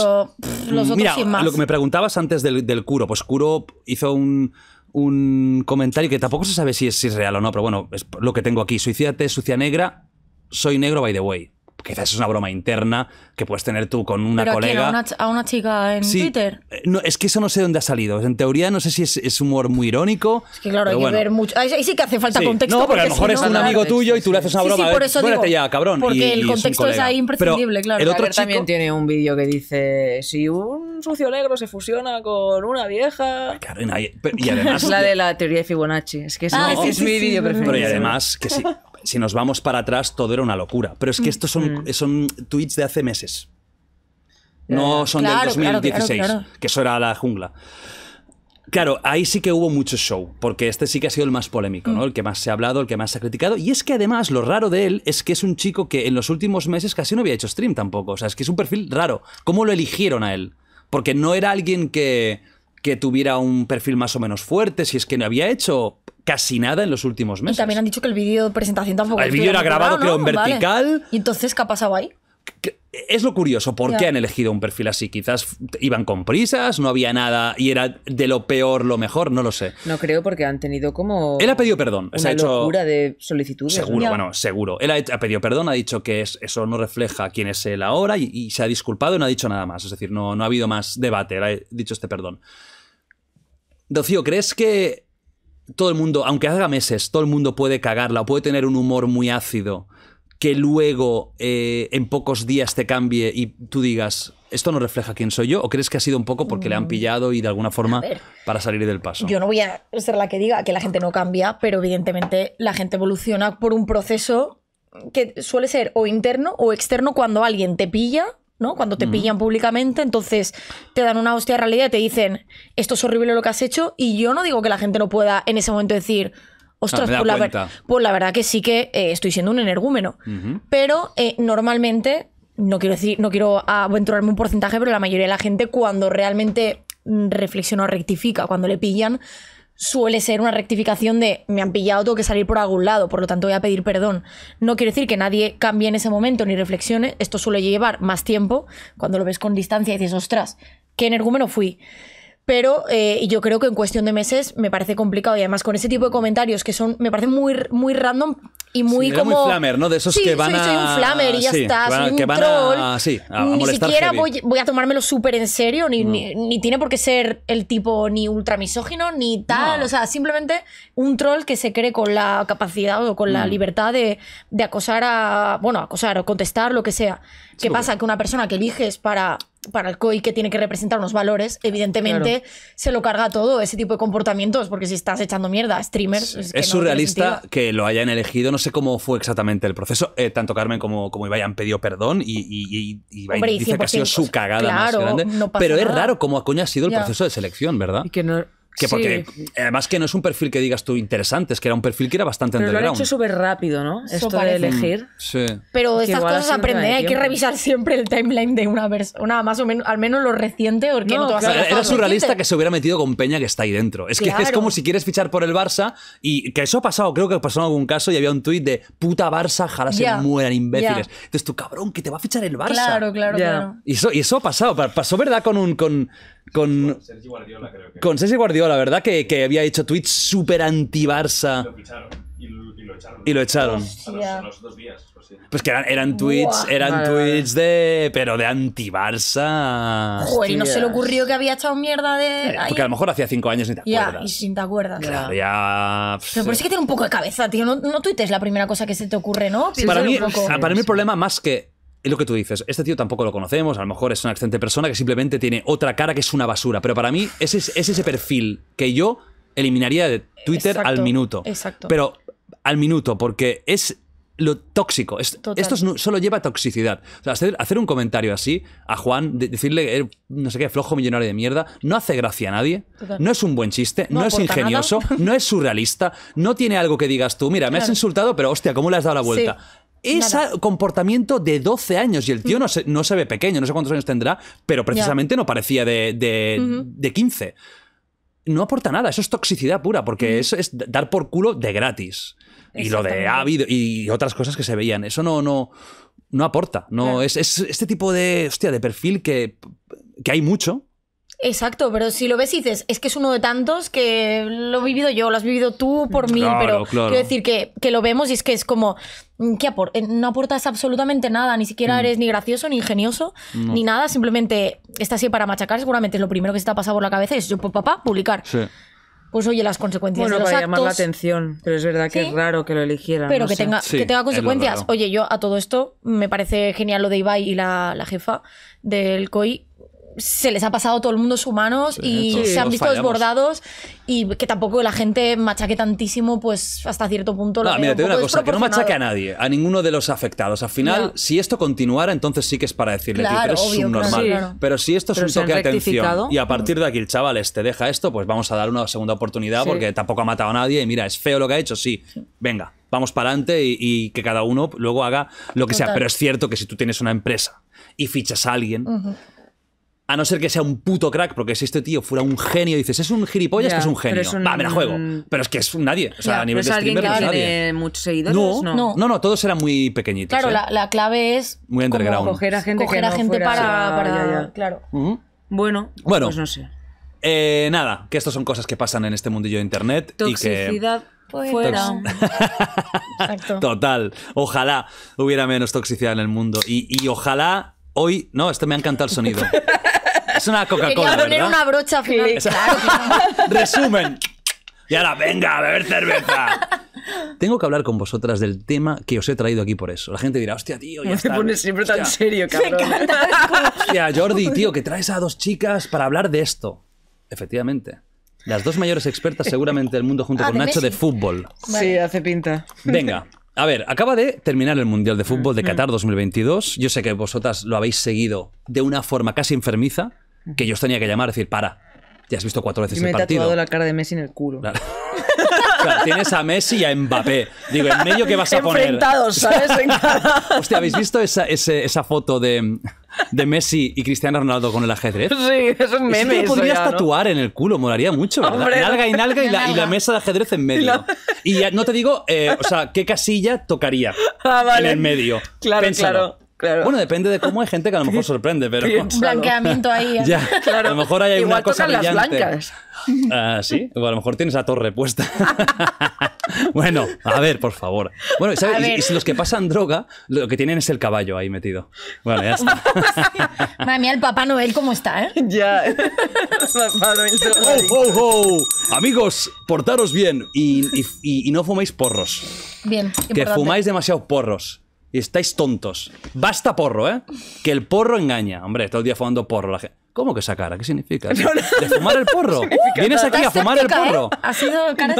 otros dos. Mira, lo que me preguntabas antes del, del Kuro. Pues curo hizo un un comentario que tampoco se sabe si es, real o no, pero bueno, es lo que tengo aquí. Suicídate, sucia negra, soy negro by the way quizás es una broma interna que puedes tener tú con una colega. ¿a, una, ¿A una, chica en Twitter? Eh, no, es que eso no sé dónde ha salido. En teoría no sé si es, humor muy irónico. Es que claro, hay que ver mucho. Ahí, sí que hace falta contexto. No, porque, a lo mejor es un amigo tuyo y tú le haces una broma. Sí, por eso digo, cabrón. Porque el contexto es, ahí imprescindible, claro. El otro chico... también tiene un vídeo que dice si un sucio negro se fusiona con una vieja... claro y además... Es la de la teoría de Fibonacci. Es que es, ah, mi vídeo preferido. Pero y además, que sí si nos vamos para atrás, todo era una locura. Pero es que estos son, mm. son tweets de hace meses. No son del 2016, que eso era la jungla. Claro, ahí sí que hubo mucho show, porque este sí que ha sido el más polémico, ¿no? Mm. El que más se ha hablado, el que más se ha criticado. Y es que además lo raro de él es que es un chico que en los últimos meses casi no había hecho stream tampoco. O sea, es que es un perfil raro. ¿Cómo lo eligieron a él? Porque no era alguien que que tuviera un perfil más o menos fuerte, si es que no había hecho casi nada en los últimos meses. también han dicho que el vídeo de presentación tampoco... El vídeo era grabado, creo, en vertical. ¿Y entonces qué ha pasado ahí? Es lo curioso, ¿por qué han elegido un perfil así? Quizás iban con prisas, no había nada y era de lo peor lo mejor, no lo sé. No creo porque han tenido como... Él ha pedido perdón. Una ha locura hecho... de solicitud. Seguro, bueno, seguro. Él ha, pedido perdón, ha dicho que eso no refleja quién es él ahora y, se ha disculpado y no ha dicho nada más. Es decir, no, no ha habido más debate, ha dicho este perdón. Docío, ¿crees que todo el mundo, aunque haga meses, todo el mundo puede cagarla o puede tener un humor muy ácido que luego eh, en pocos días te cambie y tú digas, esto no refleja quién soy yo? ¿O crees que ha sido un poco porque le han mm. pillado y de alguna forma para salir del paso? Yo no voy a ser la que diga que la gente no cambia, pero evidentemente la gente evoluciona por un proceso que suele ser o interno o externo cuando alguien te pilla cuando te pillan públicamente, entonces te dan una hostia de realidad y te dicen, esto es horrible lo que has hecho. Y yo no digo que la gente no pueda en ese momento decir, ostras, ah, pues, pues, la verdad que sí que eh, estoy siendo un energúmeno. Pero eh, normalmente, no quiero decir, no quiero aventurarme un porcentaje, pero la mayoría de la gente cuando realmente mm, reflexiona o rectifica, cuando le pillan, suele ser una rectificación de me han pillado, tengo que salir por algún lado, por lo tanto voy a pedir perdón. No quiere decir que nadie cambie en ese momento ni reflexione, esto suele llevar más tiempo, cuando lo ves con distancia y dices, ostras, qué energúmeno fui pero eh, yo creo que en cuestión de meses me parece complicado y además con ese tipo de comentarios que son, me parecen muy, muy random y muy como... Muy flamer, ¿no? De esos que van a... a... soy un flamer y ya está, que van A... Sí, ni siquiera voy, a tomármelo súper en serio, ni, ni, tiene por qué ser el tipo ni ultra misógino ni tal, o sea, simplemente un troll que se cree con la capacidad o con la mm. libertad de, de acosar a... Bueno, acosar o contestar, lo que sea. ¿Qué pasa? Que una persona que eliges para para el COI que tiene que representar unos valores, evidentemente se lo carga todo ese tipo de comportamientos, porque si estás echando mierda streamers... Es, surrealista que lo hayan elegido, no sé cómo fue exactamente el proceso, eh, tanto Carmen como, como Ibai han pedido perdón y, y, y Ibai dice que ha sido su cagada más grande, pero es raro cómo coño ha sido el proceso de selección, ¿verdad? Y que no, que porque además que no es un perfil que digas tú interesante, es que era un perfil que era bastante Pero Lo han hecho súper rápido, ¿no? Eso Esto elegir. Mm, sí. Pero estas cosas aprender, ¿eh? hay que revisar siempre el timeline de una persona, más o menos, al menos lo reciente, porque no, te vas Era surrealista que se hubiera metido con Peña que está ahí dentro. Es que es como si quieres fichar por el Barça y que eso ha pasado, creo que pasó en algún caso y había un tuit de puta Barça, ojalá se mueran imbéciles. Entonces tú, cabrón, que te va a fichar el Barça. Claro, claro, claro. Y eso, ha pasado, pasó, ¿verdad? Con un con Sergi Guardiola, creo que. Con Sergi Guardiola, ¿verdad? Que, había hecho tweets súper anti-Barça. Y lo, echaron. Y lo echaron. A los, dos días. Pues, pues que eran, tweets, eran tweets de. Pero de anti-Barça. Joder, y no se le ocurrió que había echado mierda de. porque a lo mejor hacía cinco años ni te acuerdas. Ya, y sin te acuerdas. Claro, ya. pero por eso que tiene un poco de cabeza, tío. No, no tuites la primera cosa que se te ocurre, ¿no? para mí, para mí el problema más que es lo que tú dices, este tío tampoco lo conocemos, a lo mejor es una excelente persona que simplemente tiene otra cara que es una basura, pero para mí ese es, ese perfil que yo eliminaría de Twitter al minuto. Exacto. Pero al minuto, porque es lo tóxico. esto solo lleva toxicidad. hacer, un comentario así a Juan, decirle, eh, no sé qué, flojo millonario de mierda, no hace gracia a nadie, no es un buen chiste, no, es ingenioso, no es surrealista, no tiene algo que digas tú, mira, me has insultado, pero hostia, ¿cómo le has dado la vuelta? Sí ese comportamiento de 12 años. Y el tío no se, ve pequeño, no sé cuántos años tendrá, pero precisamente no parecía de, 15. No aporta nada, eso es toxicidad pura, porque eso es dar por culo de gratis. Y lo de ávido y otras cosas que se veían. Eso no, no, no aporta. No, es, este tipo de, de perfil que, que hay mucho Exacto, pero si lo ves y dices, es que es uno de tantos que lo he vivido yo, lo has vivido tú por mí, pero quiero decir que, que, lo vemos y es que es como, mm, que eh, no aportas absolutamente nada, ni siquiera mm. eres ni gracioso, ni ingenioso, ni nada, simplemente está así para machacar, seguramente lo primero que se te ha pasado por la cabeza es yo, papá, publicar. pues oye las consecuencias de los actos. llamar la atención, pero es verdad que es raro que lo eligieran. Pero que, tenga, consecuencias. Oye, yo a todo esto me parece genial lo de Ibai y la, la jefa del COI, se les ha pasado todo el mundo sus manos y se han visto desbordados y que tampoco la gente machaque tantísimo, pues hasta cierto punto. No, mira, te digo una cosa, que no machaque a nadie, a ninguno de los afectados. Al final, si esto continuara, entonces sí que es para decirle, que Pero si esto es un toque de atención y a partir de aquí el chaval este deja esto, pues vamos a dar una segunda oportunidad porque tampoco ha matado a nadie y mira, es feo lo que ha hecho, sí, venga. Vamos para adelante y, que cada uno luego haga lo que sea. Pero es cierto que si tú tienes una empresa y fichas a alguien, a no ser que sea un puto crack, porque si este tío fuera un genio, dices, es un gilipollas que es un genio. Va, me la juego. Mm. Pero es que es nadie. O sea, a nivel de streamer no es nadie. No no. no, todos eran muy pequeñitos. Claro, ¿eh? la, clave es. Muy underground. coger a gente, coger a gente para. claro. Bueno, pues no sé. Eh, nada, que estas son cosas que pasan en este mundillo de internet. Toxicidad. Y que... Pues, fuera. Total. Ojalá hubiera menos toxicidad en el mundo. y ojalá Hoy, no, este me ha encantado el sonido. Es una Coca-Cola. Quería poner una brocha final. Resumen. Y ahora, venga, a beber cerveza. Tengo que hablar con vosotras del tema que os he traído aquí por eso. La gente dirá, hostia, tío, ya Te pones siempre tan serio, cabrón. Hostia, Jordi, tío, que traes a dos chicas para hablar de esto. Efectivamente. Las dos mayores expertas seguramente del mundo junto ah, con Nacho de fútbol. Sí, hace pinta. Venga, a ver, acaba de terminar el Mundial de mm, Fútbol de mm. Qatar 2022. Yo sé que vosotras lo habéis seguido de una forma casi enfermiza, que yo os tenía que llamar y decir, para, ya has visto cuatro veces el partido. Me he tatuado la cara de Messi en el culo. Claro. tienes a Messi y a Mbappé. Digo, ¿en medio qué vas a poner? Enfrentados, ¿sabes? Hostia, ¿habéis visto esa foto de de Messi y Cristiano Ronaldo con el ajedrez. Sí, es un meme. lo podrías tatuar en el culo, molaría mucho, ¿verdad? nalga y nalga y la, mesa de ajedrez en medio. Y no te digo, eh, o sea, qué casilla tocaría ah, en el medio. Claro, claro. Bueno, depende de cómo hay gente que a lo mejor sorprende, pero. Un blanqueamiento ahí. Ya, claro. A lo mejor hay una cosa brillante. las blancas. Ah, sí. O a lo mejor tienes la torre puesta. bueno, a ver, por favor. Bueno, ¿sabes? Y, si los que pasan droga, lo que tienen es el caballo ahí metido. Bueno, ya está. Madre mía, el Papá Noel, ¿cómo está, eh? Ya. Papá Noel. ¡Ho, Amigos, portaros bien y, no fuméis porros. Bien. Que fumáis demasiado porros. Y estáis tontos. Basta porro, ¿eh? Que el porro engaña. Hombre, todo el día fumando porro la gente. ¿Cómo que esa cara? ¿Qué significa? fumar el porro? Uh, ¿Vienes aquí a fumar el porro? ¿eh? Ha sido cara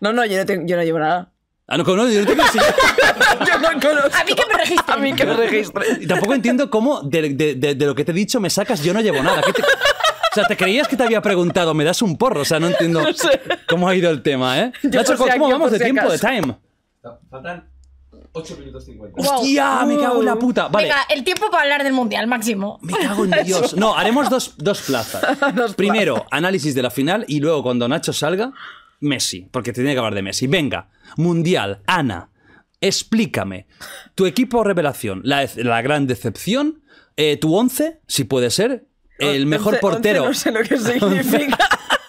No, no, yo no, yo no llevo nada. Ah, no, no, no Yo conozco. A mí que me registre. A mí que me registre. Y tampoco entiendo cómo de, de, lo que te he dicho me sacas yo no llevo nada. O sea, te creías que te había preguntado, ¿me das un porro? O sea, no entiendo cómo ha ido el tema, ¿eh? Nacho, ¿cómo vamos de tiempo, Faltan 8 minutos 50. ¡Hostia! Me cago en la puta. Venga, el tiempo para hablar del mundial máximo. Me cago en Dios. No, haremos dos, dos plazas. Primero, análisis de la final y luego cuando Nacho salga, Messi. Porque tiene que hablar de Messi. Venga, mundial, Ana, explícame. Tu equipo revelación, la, gran decepción, eh, tu 11, si puede ser, el mejor portero. no sé lo que significa.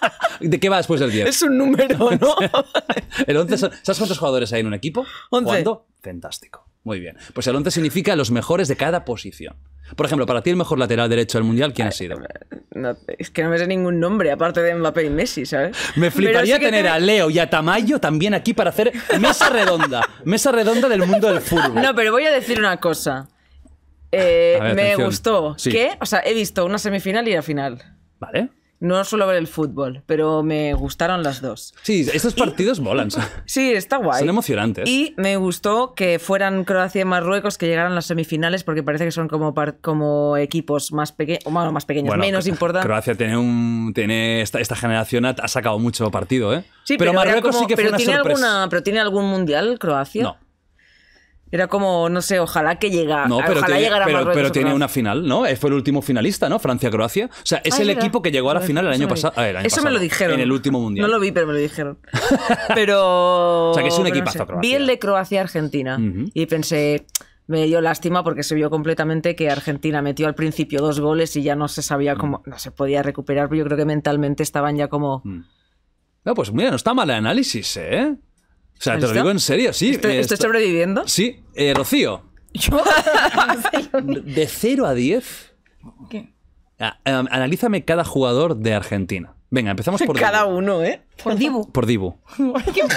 ¿De qué va después del 10? Es un número, ¿no? el 11 ¿Sabes cuántos jugadores hay en un equipo? 11. Fantástico. Muy bien. Pues el 11 significa los mejores de cada posición. Por ejemplo, para ti el mejor lateral derecho del mundial, ¿quién ha sido? es que no me sé ningún nombre, aparte de Mbappé y Messi, ¿sabes? Me fliparía tener a Leo y a Tamayo también aquí para hacer mesa redonda. mesa redonda del mundo del fútbol. No, pero voy a decir una cosa. Eh, me gustó. ¿Qué? Que, o sea, he visto una semifinal y la final. Vale. No suelo ver el fútbol, pero me gustaron las dos. Sí, estos partidos volan molan. Sí, está guay. Son emocionantes. Y me gustó que fueran Croacia y Marruecos que llegaran a las semifinales porque parece que son como, como equipos más, o más, pequeños, menos importantes. Croacia tiene un tiene esta, esta generación ha, sacado mucho partido, ¿eh? Sí, pero, Marruecos sí que fue una ¿Pero tiene algún mundial Croacia? No. Era como, no sé, ojalá que llegara. a pero, ojalá pero, pero una final, ¿no? Eh, fue el último finalista, ¿no? Francia-Croacia. O sea, es el equipo que llegó a la final el año, pasado. Eh, eso me lo dijeron. En el último mundial. No lo vi, pero me lo dijeron. pero. O sea, que es un equipo hasta Croacia. Vi el de Croacia-Argentina y pensé. Me dio lástima porque se vio completamente que Argentina metió al principio dos goles y ya no se sabía mm. cómo. No se podía recuperar, pero yo creo que mentalmente estaban ya como. Mm. No, pues mira, no está mal el análisis, ¿eh? O sea, te lo digo en serio, sí. ¿Estoy, eh, sobreviviendo? Sí, eh, Rocío, Yo. de 0 a 10, ¿Qué? Em, analízame cada jugador de Argentina. Venga, empezamos por Cada uno, ¿eh? Por Dibu. Por Dibu.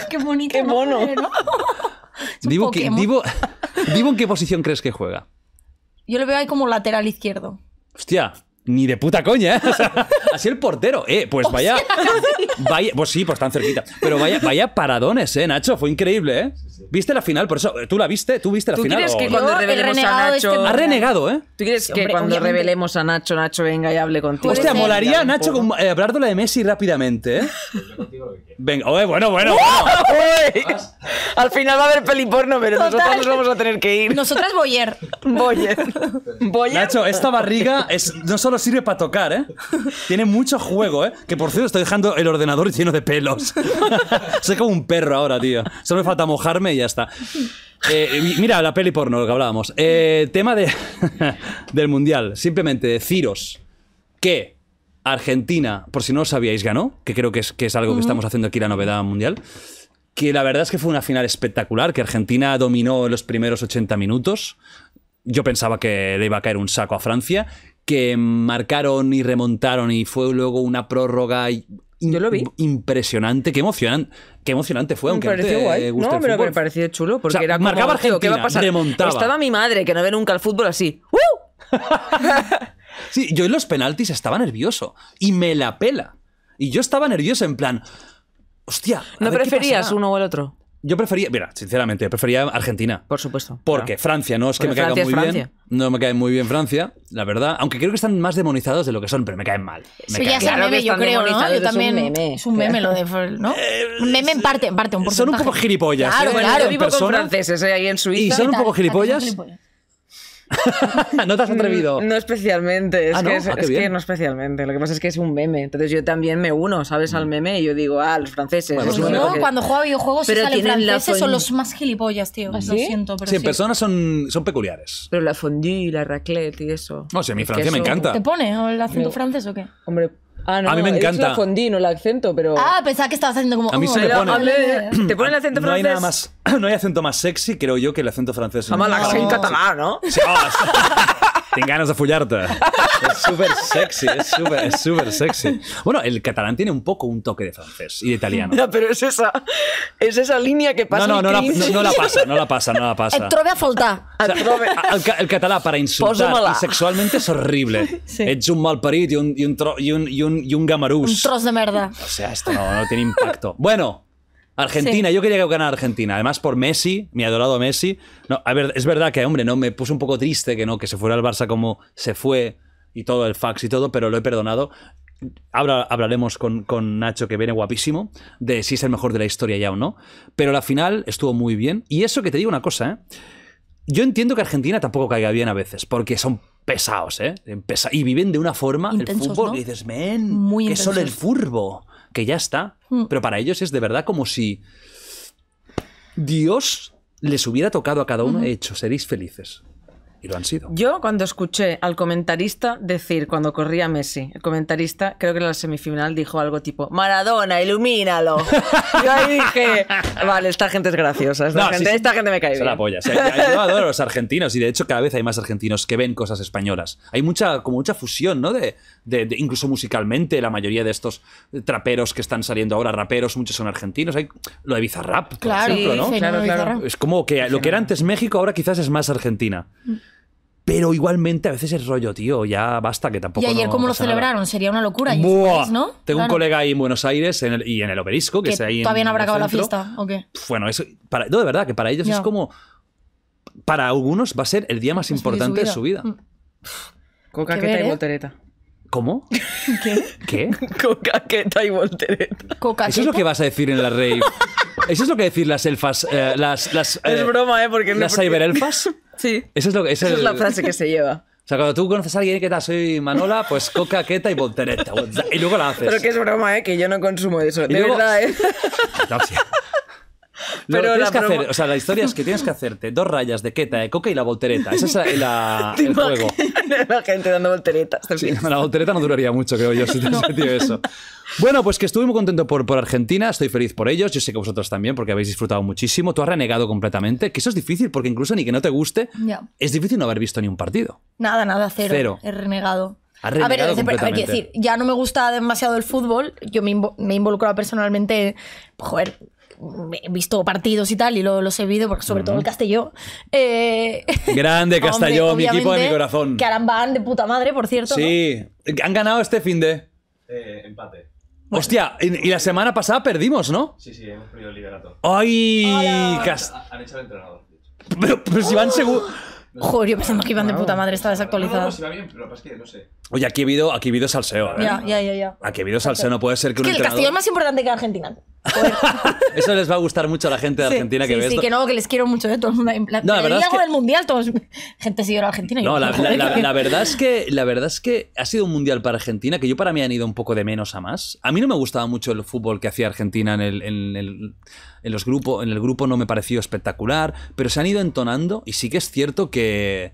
Qué, bonito. Qué mono. Dibu, ¿en qué posición crees que juega? Yo lo veo ahí como lateral izquierdo. Hostia, ni de puta coña, ¿eh? así el portero. Eh, pues vaya, vaya. Pues sí, pues tan cerquita. Pero vaya, vaya paradones, eh, Nacho. Fue increíble, ¿eh? ¿Viste la final? Por eso, ¿tú la viste? ¿Tú viste la final? Ha renegado, ¿eh? ¿Tú quieres que cuando revelemos a Nacho, Nacho venga y hable contigo? Hostia, molaría Nacho con, eh, hablar de la de Messi rápidamente, ¿eh? Pues venga, oye, bueno, bueno. ¡Oh! Al final va a haber peliporno, pero nosotros nos vamos a tener que ir. Nosotras Boyer. Boyer. Boyer. Nacho, esta barriga es no solo sirve para tocar, ¿eh? Tiene mucho juego, ¿eh? Que por cierto, estoy dejando el ordenador lleno de pelos. Soy como un perro ahora, tío. Solo me falta mojarme y ya está. Eh, mira, la peli porno, lo que hablábamos. Eh, tema de, del mundial. Simplemente deciros que Argentina, por si no lo sabíais, ganó, que creo que es, que es algo que estamos haciendo aquí la novedad mundial. Que la verdad es que fue una final espectacular, que Argentina dominó en los primeros 80 minutos. Yo pensaba que le iba a caer un saco a Francia que marcaron y remontaron y fue luego una prórroga Impresionante, qué emocionante, qué emocionante fue, aunque me pareció chulo porque marcaba Argentina, Remontaba. Estaba mi madre que no ve nunca el fútbol así. ¡Uh! sí, yo en los penaltis estaba nervioso y me la pela. Y yo estaba nervioso en plan, hostia, ¿no preferías uno o el otro? Yo prefería, mira, sinceramente, yo prefería Argentina. Por supuesto. Porque Francia, no es que me caiga muy bien. No me cae muy bien Francia, la verdad. Aunque creo que están más demonizados de lo que son, pero me caen mal. sí, meme, yo creo, ¿no? Yo también. Es un meme, lo de. ¿no? Eh, meme en parte, en parte, un poco. Son un poco gilipollas. Claro, ¿eh? claro. Yo vivo con franceses ¿eh? ahí en Suiza. Y son un poco gilipollas. ¿No te has atrevido? No, especialmente, es, ah, que, ah, ¿no? especialmente. Lo que pasa es que es un meme, entonces yo también me uno, ¿sabes? Al mm. meme y yo digo, ah, los franceses. pues yo cuando juego a videojuegos pero si franceses son los más gilipollas, tío. ¿Ah, ¿Sí? Lo siento, pero sí, personas son, son peculiares. Pero la fondue, la raclette y eso. No sé, a Francia me encanta. ¿Te pone el acento francés o qué? Hombre, Ah, a mí me encanta. fondino el acento, pero. Ah, pensaba que estabas haciendo como. A mí se me pone. Te pone el acento francés. No hay nada más. No hay acento más sexy, creo yo, que el acento francés. Además, el ah, en catalán, ¿no? Sí, Tinc ganes de follar-te. Es súper sexy, és súper és super sexy. Bueno, el catalán tiene un poco un toque de francés y de italiano. Ya, pero es esa, es esa línea que passa No, no, no, la, no, no la passa, no la passa, no la passa. Et trobe a faltar. O sea, trobe... el, el català para insultar i sexualment és horrible. Sí. Ets un malparit i un, i un, tro, i un, i un, i un gamarús. Un tros de merda. O sea, esto no, no tiene impacto. Bueno, Argentina, yo quería que ganara Argentina. Además, por Messi, mi adorado Messi. No, a ver, es verdad que, hombre, no me puso un poco triste que no, que se fuera al Barça como se fue y todo el fax y todo, pero lo he perdonado. hablaremos con, con, Nacho, que viene guapísimo, de si es el mejor de la historia ya o no. Pero la final estuvo muy bien. Y eso que te digo una cosa, ¿eh? Yo entiendo que Argentina tampoco caiga bien a veces, porque son pesados, ¿eh? y viven de una forma intensos, el fútbol que dices, men, que solo el furbo que ya está, hmm. pero para ellos es de verdad como si Dios les hubiera tocado a cada uno, hecho, seréis felices y lo han sido. Yo cuando escuché al comentarista decir, cuando corría Messi, el comentarista, creo que en la semifinal dijo algo tipo, Maradona, ilumínalo. Yo ahí dije, vale, esta gente es graciosa, esta, gente, me cae bien. la yo adoro a los argentinos y de hecho cada vez hay más argentinos que ven cosas españolas. Hay mucha, como mucha fusión, ¿no? De, incluso musicalmente, la mayoría de estos traperos que están saliendo ahora, raperos, muchos son argentinos. Hay lo de Bizarrap, por ejemplo, Claro, claro. Es como que lo que era antes México ahora quizás es más Argentina. Mm. Pero igualmente a veces es rollo, tío, ya basta, que tampoco. ¿Y ayer cómo lo celebraron? Sería una locura. Tengo un colega ahí en Buenos Aires y en el obelisco, que, que ahí Todavía no habrá acabado la fiesta, ¿o qué? Bueno, eso, de verdad, que para ellos es como. Para algunos va a ser el día más importante de su vida. Mm. Cocaqueta y ¿eh? voltereta. ¿Cómo? ¿Qué? ¿Qué? Cocaqueta y voltereta. Eso es lo que vas a decir en la rave. Eso es lo que decir las elfas. Eh, las, es eh, broma, ¿eh? Porque las cyberelfas. Sí. Esa es, lo, es la frase que se lleva. O sea, cuando tú conoces a alguien que tal, soy Manola, pues coca, queta y voltereta. Y luego la haces. Pero que es broma, ¿eh? Que yo no consumo eso. de verdad, ¿eh? Pero que hacer, o sea, la historia es que tienes que hacerte dos rayas de queta, de coca y la voltereta. Ese es la, el juego. La gente dando volteretas. Sí, la voltereta no duraría mucho, creo yo, si eso. Bueno, pues que estuve muy contento por, Argentina, estoy feliz por ellos, yo sé que vosotros también, porque habéis disfrutado muchísimo. Tú has renegado completamente, que eso es difícil, porque incluso ni que no te guste, es difícil no haber visto ni un partido. Nada, nada, cero. He renegado. A ver, a decir, ya no me gusta demasiado el fútbol, yo me, me he involucrado personalmente, joder, he visto partidos y tal, y lo, los he visto, porque sobre todo el Castelló. Eh... Grande Castelló, mi equipo de mi corazón. Que van de puta madre, por cierto. Sí, han ganado este fin de. Eh, empate. Hostia, y, la semana pasada perdimos, ¿no? Sí, sí, hemos perdido el liberatorio. ¡Ay! Han hecho el entrenador. Pero, si van oh. seguro. Joder, yo pensaba que iban de puta madre, está desactualizado. No, no, si va bien, pero es que no sé. Oye, aquí ha habido, aquí habido salseo. ¿eh? Ya, ya, ya, Aquí ha habido salseo, no puede ser que, es que el Castillo es más importante que Argentina. Eso les va a gustar mucho a la gente de Argentina que sí, Sí, que no, que les quiero mucho de eh, todo el mundo. no, la verdad es que... mundial, gente a Argentina. No, la, verdad es que la verdad es que ha sido un mundial para Argentina que yo para mí han ido un poco de menos a más. A mí no me gustaba mucho el fútbol que hacía Argentina en el, en los grupo, en el grupo no me pareció espectacular, pero se han ido entonando y sí que es cierto que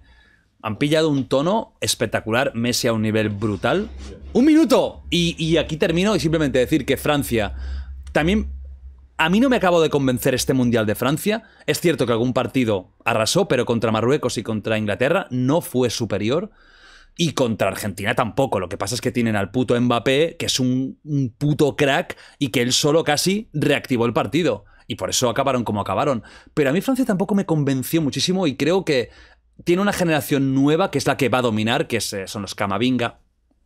han pillado un tono espectacular, Messi a un nivel brutal. ¡Un minuto! Y, aquí termino y simplemente decir que Francia también... A mí no me acabo de convencer este Mundial de Francia. Es cierto que algún partido arrasó, pero contra Marruecos y contra Inglaterra no fue superior. Y contra Argentina tampoco. Lo que pasa es que tienen al puto Mbappé, que es un, un, puto crack, y que él solo casi reactivó el partido. Y por eso acabaron como acabaron. Pero a mí Francia tampoco me convenció muchísimo y creo que tiene una generación nueva que es la que va a dominar, que eh, son los Camavinga.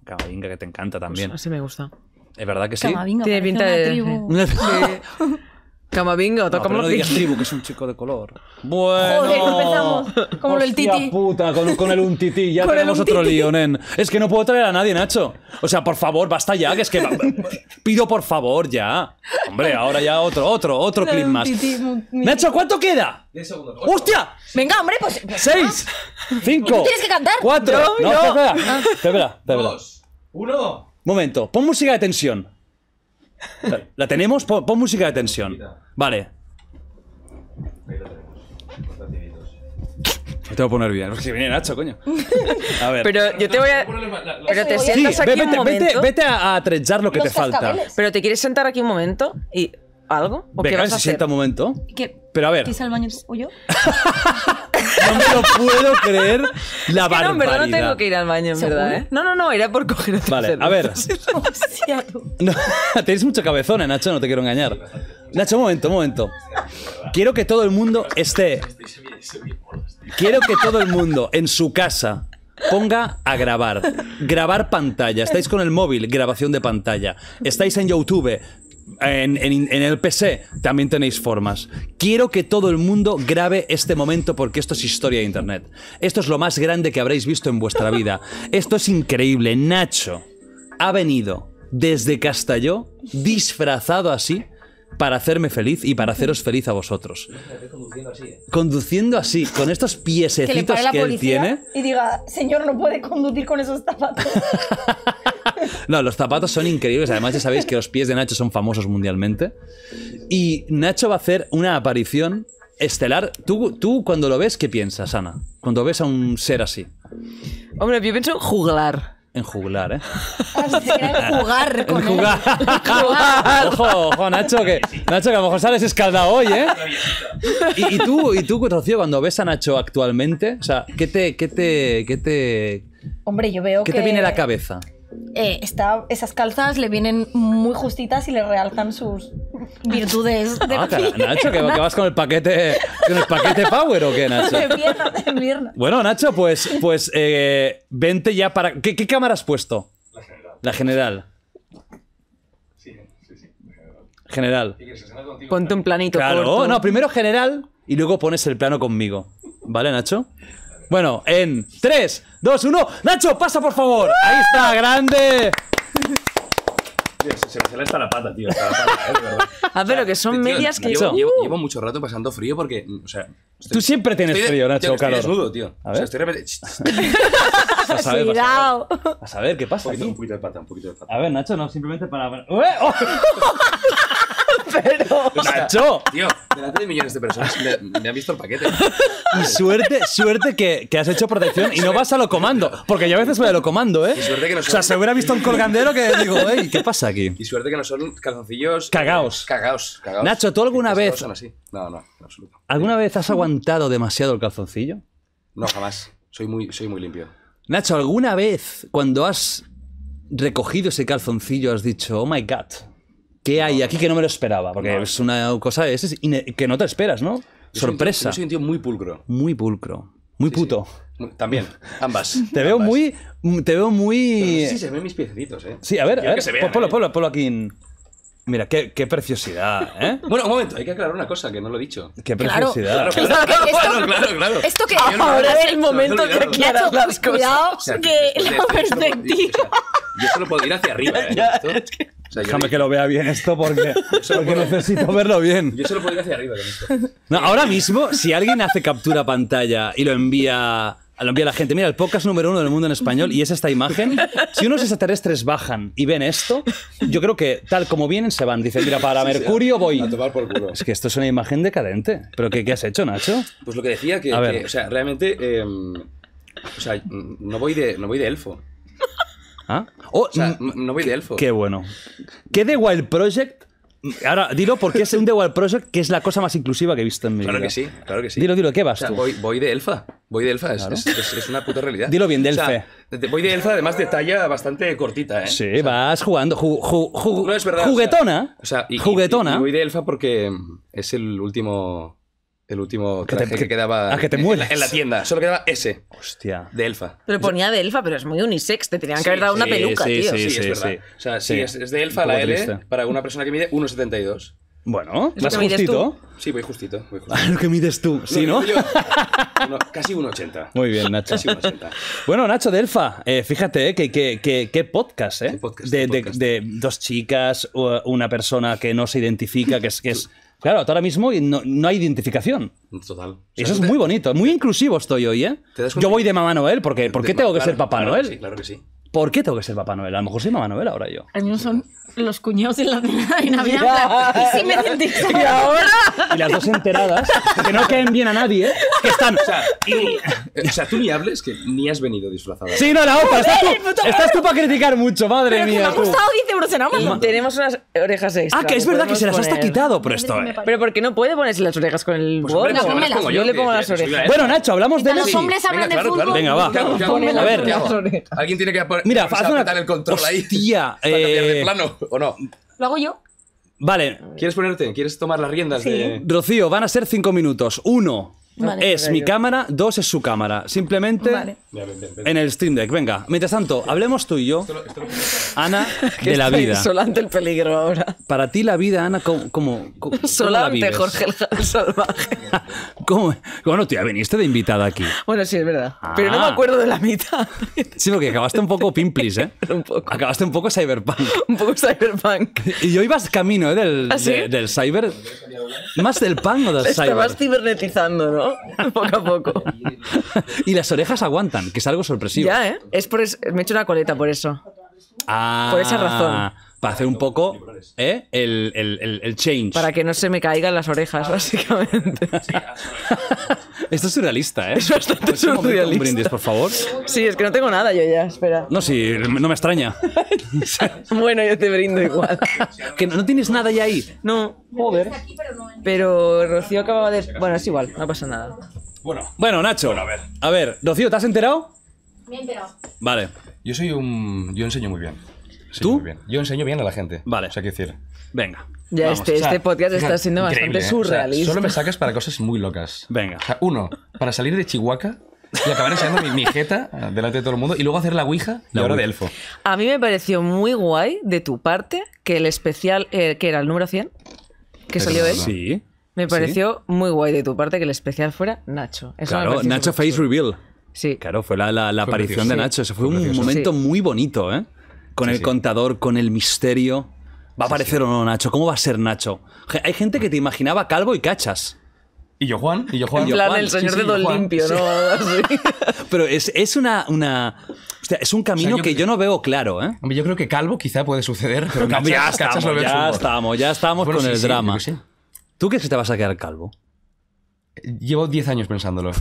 Camavinga que te encanta pues también. así me gusta. Es verdad que sí. Camavinga, tiene pinta de. Camavinga, tocamos no, como no digas tribu, que es un chico de color. Bueno. Joder, empezamos. Como el titi, puta, con, con el titi, Ya tenemos otro lío, nen. Es que no puedo traer a nadie, Nacho. O sea, por favor, basta ya, que es que... Pido por favor, ya. Hombre, ahora ya otro, otro, otro clip más. Nacho, ¿cuánto queda? 10 segundos. ¡Hostia! Venga, hombre, pues... ¡Seis! ¡Cinco! tienes que cantar? ¡Cuatro! No, espera, espera, espera. Dos, uno... Momento, pon música de tensión. ¿La, tenemos? Pon, música de tensión. Vale. lo tenemos. tengo que poner bien. Si viene Nacho, coño. A ver. Pero yo te voy a. Pero te sientas aquí un momento. Vete, a atrechar lo que te falta. Pero te quieres sentar aquí un momento y. ¿Algo? ¿O qué vas a se sienta un momento. ¿Qué? Pero a ver. ¿Quieres al baño o yo? No me lo puedo creer. La es no, en verdad no tengo que ir al baño, en verdad, ¿eh? No, no, no, iré por coger otro Vale, a ver. tenéis mucha cabezona, Nacho, no te quiero engañar. Nacho, un momento, un momento. Quiero que todo el mundo esté. Quiero que todo el mundo en su casa ponga a grabar. Grabar pantalla. Estáis con el móvil, grabación de pantalla. Estáis en YouTube, en, el PC también tenéis formas. Quiero que todo el mundo grabe este momento porque esto es historia de Internet. Esto es lo más grande que habréis visto en vuestra vida. Esto es increíble. Nacho ha venido desde Castelló disfrazado así para hacerme feliz y para haceros feliz a vosotros. Conduciendo así, con estos piesecitos que, él tiene. Y diga, señor, no puede conducir con esos zapatos. no, los zapatos son increíbles. Además, ya sabéis que los pies de Nacho son famosos mundialmente. Y Nacho va a hacer una aparición estelar. ¿Tú, tú cuando lo ves, qué piensas, Ana? Cuando ves a un ser así. Hombre, yo pienso juglar. En juglar, ¿eh? en jugar con en jugar. Ojo, ojo, Nacho, que, Nacho, que a lo mejor sales escaldado hoy, ¿eh? Y, y tú, y tú, Rocío, cuando ves a Nacho actualmente, o sea, ¿qué te, qué te, qué te, Hombre, yo veo ¿Qué te viene a la cabeza? Eh, esas calzas le vienen muy justitas y le realzan sus virtudes de ah, Nacho, que, vas con el paquete con el paquete power o qué, Nacho? Bueno, Nacho, pues, pues eh, vente ya para... ¿Qué, cámara has puesto? La general. La general. Sí, sí, sí. General. Ponte un planito. Claro, no, primero general y luego pones el plano conmigo. ¿Vale, Nacho? Bueno, en tres dos, uno. Nacho, pasa por favor. Ahí está, grande. se, me hasta la pata, tío. La pata, Ah, pero que son medias que llevo, llevo, llevo, uh. mucho rato pasando frío porque, o sea... Tú siempre tienes frío, Nacho, Carlos, estoy desnudo, tío. A ver. O sea, estoy... a A saber, a saber qué pasa. Un poquito, un poquito de pata, un poquito de pata. A ver, Nacho, no, simplemente para... ¡Oh! pero. ¡Nacho! Tío, delante de millones de personas me, han visto el paquete. Y suerte, suerte que, has hecho protección y no vas a lo comando. Porque yo a veces voy a lo comando, ¿eh? O sea, se hubiera visto un colgandero que digo, ¿qué pasa aquí? Y suerte que no son calzoncillos. Eh, cagaos. Cagaos, cagaos. Nacho, ¿tú alguna vez. No, no, ¿Alguna vez has aguantado demasiado el calzoncillo? No, jamás. Soy muy, soy muy limpio. Nacho, ¿alguna vez cuando has recogido ese calzoncillo has dicho, oh my god? ¿Qué hay aquí que no me lo esperaba? Porque es una cosa que no te esperas, ¿no? Sorpresa. un yo soy un tío muy pulcro. Muy pulcro. Muy puto. También, ambas. Mm, te veo muy. Te veo muy. sí, se ven mis piecitos, ¿eh? Sí, a ver, a ver. Que ¿eh? -polo, aquí. En... Mira, qué, preciosidad, ¿eh? bueno, un momento, hay que aclarar una cosa que no lo he dicho. Qué preciosidad. Claro, claro, claro. Esto, claro, claro. Esto que ahora es el momento de aclarar las cosas. Cuidado, que la perspectiva. Yo solo puedo ir hacia arriba, ¿eh? Ya, Déjame que lo vea bien esto porque, necesito verlo bien. Yo se lo ir hacia arriba esto. ahora mismo, si alguien hace captura pantalla y lo envía lo envía la gente. Mira, el podcast número uno del mundo en español y es esta imagen. Si unos extraterrestres bajan y ven esto, yo creo que tal como vienen se van. Dicen, mira, para Mercurio voy. A tomar por culo. Es que esto es una imagen decadente. ¿Pero qué, has hecho, Nacho? Pues lo que decía, que, o sea, realmente, em, o sea, no voy de, no voy de elfo. ¿Ah? Oh, o sea, mm, no voy de elfo. Qué bueno. ¿Qué The Wild Project? Ahora, dilo porque es un The Wild Project que es la cosa más inclusiva que he visto en mi vida. Claro que sí, claro que sí. Dilo, dilo, ¿qué vas Voy, de elfa. Voy de elfa, es, es, una puta realidad. Dilo bien, de elfa. voy de elfa, además de talla bastante cortita, ¿eh? Sí, vas jugando. juguetona. O sea, juguetona. y voy de elfa porque es el último el último ah, traje que, quedaba ah, que te en, en, la, tienda. Solo quedaba ese. Hostia. De elfa. Pero ponía de elfa, pero es muy unisex. Te tenían que haber dado una peluca, tío. Sí, sí, es verdad. O sea, sí, es, de elfa la L para una persona que mide 1,72. Bueno, ¿más justito? Sí, voy justito. Voy lo que mides tú, ¿sí, no? casi 1,80. Muy bien, Nacho. 1,80. Bueno, Nacho de Elfa, eh, fíjate eh, que, podcast, ¿eh? de, De, dos chicas, una persona que no se identifica, que es, que es Claro, ahora mismo no, hay identificación. Total. eso es muy bonito, muy inclusivo estoy hoy, ¿eh? Yo voy de Mamá Noel, porque ¿por qué tengo que ser Papá Noel? Sí, claro que sí. ¿Por qué tengo que ser Papá Noel? A lo mejor soy Mamá Noel ahora yo. A son los cuñados en la cena de Navidad. me Y ahora. Y las dos enteradas, que no caen bien a nadie, ¿eh? que están. O sea, eh, tú ni hables que ni has venido disfrazada. Sí, no, la otra. Estás tú, estás tú para criticar mucho, madre Pero me ha gustado 10 euros Tenemos unas orejas extra. Ah, que es verdad que se las has quitado, pero esto. Eh. Pero porque no puede ponerse las orejas con el gorro, yo, le pongo las orejas. Bueno, Nacho, hablamos de eso. los hombres hablan de fútbol. Venga, va. A ver. Alguien tiene que poner, Mira, haz el control ahí. tía Para cambiar eh, plano. ¿O no? Lo hago yo. Vale. ¿Quieres ponerte? ¿Quieres tomar las riendas? De... Rocío, van a ser cinco minutos. Uno, es mi cámara, dos es su cámara. Simplemente en el Steam Deck. Venga, mientras tanto, hablemos tú y yo, Ana, de la vida. Solante el peligro ahora. Para ti la vida, Ana, ¿cómo, solante Jorge el Salvaje. ¿Cómo? Bueno, tía, viniste de invitada aquí. Bueno, sí, es verdad. Ah. Pero no me acuerdo de la mitad. Sí, porque acabaste un poco pimplis, ¿eh? Acabaste un poco cyberpunk. Un poco cyberpunk. Y yo ibas camino ¿eh? del, ¿Ah, del cyber. Más del pan o del cyber. Estabas cibernetizando, ¿no? Poco a poco. y las orejas aguantan, que es algo sorpresivo. Ya, ¿eh? Es por me he hecho una coleta por eso. Ah, por esa razón. Para hacer un poco ¿eh? el, el, el change. Para que no se me caigan las orejas, básicamente. Esto es surrealista, ¿eh? Es bastante pues surrealista. Un, brindis, por favor. Sí, es que no tengo nada yo ya, espera. No, sí, no me extraña. bueno, yo te brindo igual. que no, tienes nada ya ahí. No, joder. Pero Rocío acababa de. Bueno, es igual, no pasa nada. Bueno, bueno Nacho. a ver. A ver, Rocío, ¿te has enterado? Me he enterado. Vale. Yo soy un. Yo enseño muy bien. ¿Tú? Yo enseño bien a la gente. Vale. O sea, qué decir. Venga. Ya, este, este, podcast está siendo bastante ¿eh? surrealista. solo me sacas para cosas muy locas. Venga. uno, para salir de Chihuahua y acabar enseñando mi, mi, jeta ah, delante de todo el mundo y luego hacer la Ouija la hora de elfo. A mí me pareció muy guay de tu parte que el especial, eh, que era el número 100, que salió él. Sí. Me pareció muy guay de tu parte que el especial fuera Nacho. claro, Nacho Face Reveal. Sí. Claro, fue la, aparición de Nacho. Eso fue, un momento muy bonito, ¿eh? Con el contador, con el misterio. ¿Va a aparecer o no Nacho? ¿Cómo va a ser Nacho? Hay gente que te imaginaba calvo y cachas. Y yo Juan, y yo Juan. En plan, el señor de sí, limpio, ¿no? Pero es, una, una... es un camino que yo no veo claro, ¿eh? yo creo que calvo quizá puede suceder, pero no, cachas, ya, estamos, ya estamos, ya estamos con el drama. ¿Tú crees que te vas a quedar calvo? Llevo 10 años pensándolo.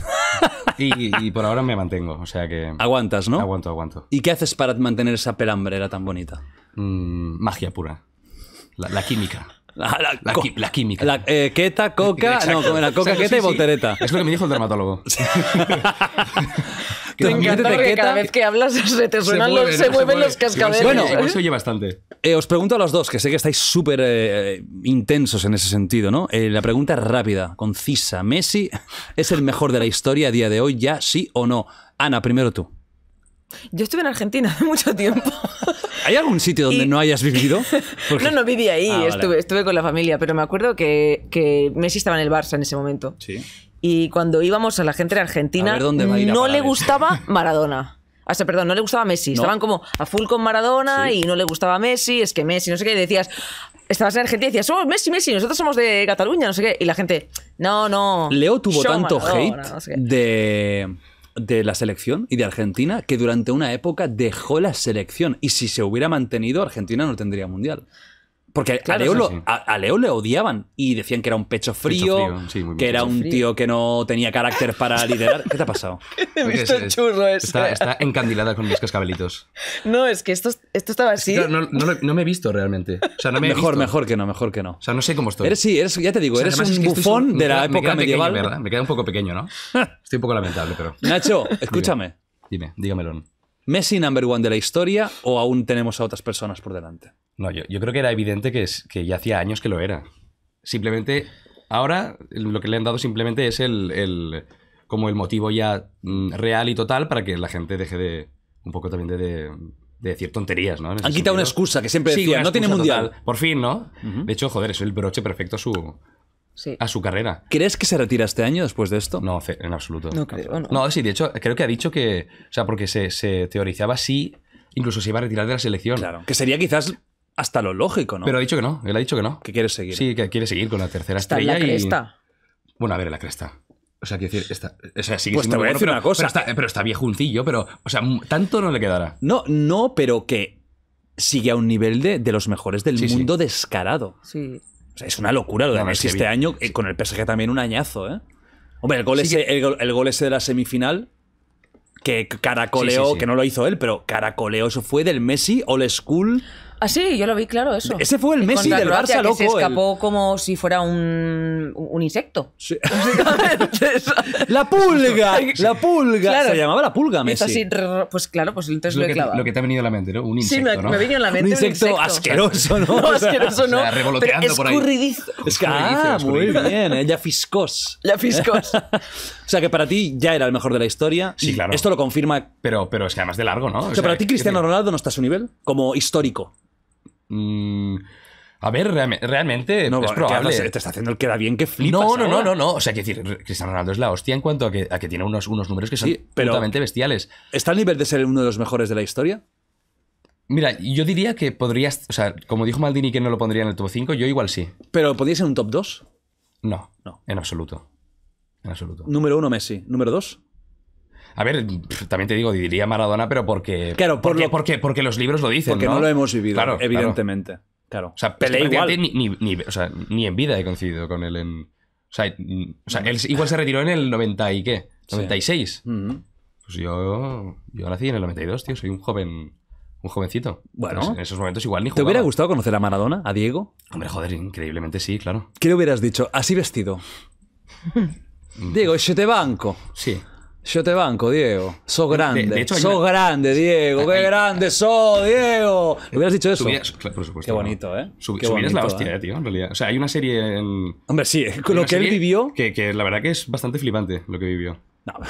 Y, por ahora me mantengo, o sea que... Aguantas, ¿no? Aguanto, aguanto. ¿Y qué haces para mantener esa pelambrera tan bonita? Mm, magia pura. La, química. La, química. La, eh, queta, coca, no, como la coca, queta y voltereta. Es lo que me dijo el dermatólogo. te encanta que cada vez que hablas se te suenan los, se, mueven, los cascabeles. Bueno, se eh, oye bastante. Eh, os pregunto a los dos, que sé que estáis súper intensos en ese sentido, ¿no? la pregunta es rápida, concisa. ¿Messi es el mejor de la historia a día de hoy, ya sí o no? Ana, primero tú. Yo estuve en Argentina hace mucho tiempo. ¿Hay algún sitio donde no hayas vivido? No, no viví ahí, ah, estuve, estuve con la familia, pero me acuerdo que, que Messi estaba en el Barça en ese momento. Sí. Y cuando íbamos a la gente de Argentina, no le gustaba Maradona. O sea, perdón, no le gustaba Messi. Estaban como a full con Maradona y no le gustaba Messi, es que Messi, no sé qué. decías, estabas en Argentina y decías, somos oh, Messi, Messi, nosotros somos de Cataluña, no sé qué. Y la gente, no, no. Leo tuvo tanto hate de de la selección y de Argentina que durante una época dejó la selección y si se hubiera mantenido Argentina no tendría mundial. Porque a, Leo le odiaban y decían que era un pecho frío, que era un tío que no tenía carácter para liderar. ¿Qué te ha pasado? He visto el churro este. está, encandilada con mis cascabelitos. No, es que esto, esto estaba así. no, me he visto realmente. mejor, mejor que no, mejor que no. O sea, no sé cómo estoy. Eres, sí, eres, ya te digo, eres un bufón de la época medieval. Me queda un poco pequeño, ¿no? Estoy un poco lamentable, pero. Nacho, escúchame. Dime, dígamelo. ¿Messi number one de la historia o aún tenemos a otras personas por delante? No, yo, creo que era evidente que, es, ya hacía años que lo era. Simplemente, ahora lo que le han dado simplemente es el, como el motivo ya mm, real y total para que la gente deje de un poco también de, de, decir tonterías, ¿no? Han quitado una excusa que siempre sí, no tiene mundial. Por fin, ¿no? De hecho, joder, es el broche perfecto a su, a su carrera. ¿Crees que se retira este año después de esto? No, en absoluto. No, sí, de hecho, creo que ha dicho que, o sea, porque se, se teorizaba sí incluso se iba a retirar de la selección. Claro. Que sería quizás hasta lo lógico, ¿no? Pero ha dicho que no, él ha dicho que no. Que quiere seguir. Sí, que quiere seguir con la tercera Está en La cresta. Bueno, a ver, la cresta. O sea, quiero decir, está, o sea, sigue pues te voy a decir pero, una cosa. Pero está, pero pero, o sea, tanto no le quedará. No, no, pero que sigue a un nivel de, los mejores del mundo descarado. Sí. O sea, es una locura lo de Messi este año, eh, con el PSG también un añazo, ¿eh? Hombre, el gol, ese, ese de la semifinal, que caracoleó, que no lo hizo él, pero caracoleó, eso fue del Messi, old school. Ah, sí, yo lo vi, claro, eso. Ese fue el Messi del Barça, que Se escapó como si fuera un, insecto. Sí. la pulga, la pulga. Se llamaba la pulga, Messi. pues claro, pues entonces lo, he clavado. lo que te ha venido a la mente, ¿no? Un insecto, Sí, me, ¿no? me a la mente un insecto. asqueroso, ¿no? no asqueroso, ¿no. O sea, revoloteando por ahí. Escurridizo. Ah, muy bien. ¿eh? ya fiscos. Ya fiscos. o sea, que para ti ya era el mejor de la historia. Sí, claro. Esto lo confirma. Pero, pero es que además de largo, ¿no? O sea, para ti Cristiano Ronaldo no está a su nivel como histórico. Mm, a ver, realmente es probable. te está haciendo el queda bien que flipas. No, no, no, no, O sea, que decir, Cristiano Ronaldo es la hostia en cuanto a que, tiene unos, unos números que son absolutamente bestiales. ¿Está al nivel de ser uno de los mejores de la historia? Mira, yo diría que podrías. O sea, como dijo Maldini que no lo pondría en el top 5, yo igual sí. ¿Pero podría ser un top 2? No, no. En absoluto. En absoluto. Número 1, Messi. ¿Número 2? A ver, también te digo, diría Maradona, pero porque. Claro, por porque, porque, los libros lo dicen. Porque no, lo hemos vivido, evidentemente. Claro. O sea, Pelé Ni, ni, ni, en vida he coincidido con él en. O sea, o él mm. igual se retiró en el 90 y qué? 96. y mm-hmm. Pues yo, yo nací en el 92, tío. Soy un joven un jovencito. Bueno, pues en esos momentos igual ni jugaba. ¿Te hubiera gustado conocer a Maradona, a Diego? Hombre, joder, increíblemente sí, claro. ¿Qué le hubieras dicho? Así vestido. Diego, ¿ese te banco. Sí. Yo te banco, Diego. Sos grande. So sos grande, Diego. Qué grande sos, Diego. hubieras dicho eso? por supuesto. Qué bonito, ¿eh? Sub, Qué la hostia, ¿eh? eh? tío, en realidad. O sea, hay una serie en... Hombre, sí, lo que él vivió... Que, la verdad que es bastante flipante lo que vivió.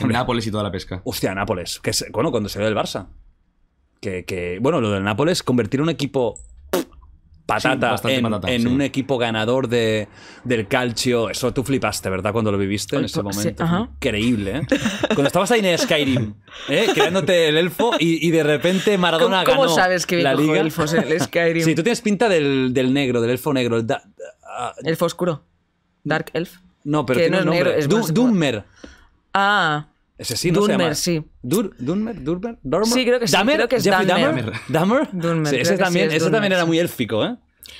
Nápoles y toda la pesca. Hostia, Nápoles. Que bueno, cuando se ve el Barça. Que, que, bueno, lo del Nápoles, convertir un equipo patata en, un equipo ganador de, del calcio. Eso tú flipaste, ¿verdad? Cuando lo viviste en pues, ese pues, momento. Increíble, ¿eh? Cuando estabas ahí en Skyrim, ¿eh? creándote el elfo y, de repente Maradona ganó ¿cómo sabes que la liga. Elfos el Skyrim? Sí, tú tienes pinta del, negro, del elfo negro. El ah, elfo oscuro. Dark Elf. No, pero tiene no es nombre. negro. Ah. Ese sí, no Dunmer, Dunmer, Durmer, Dormer. Sí, creo que sí. creo que es Jeffrey Dahmer. Dunmer, ese también, también era muy élfico, ¿eh?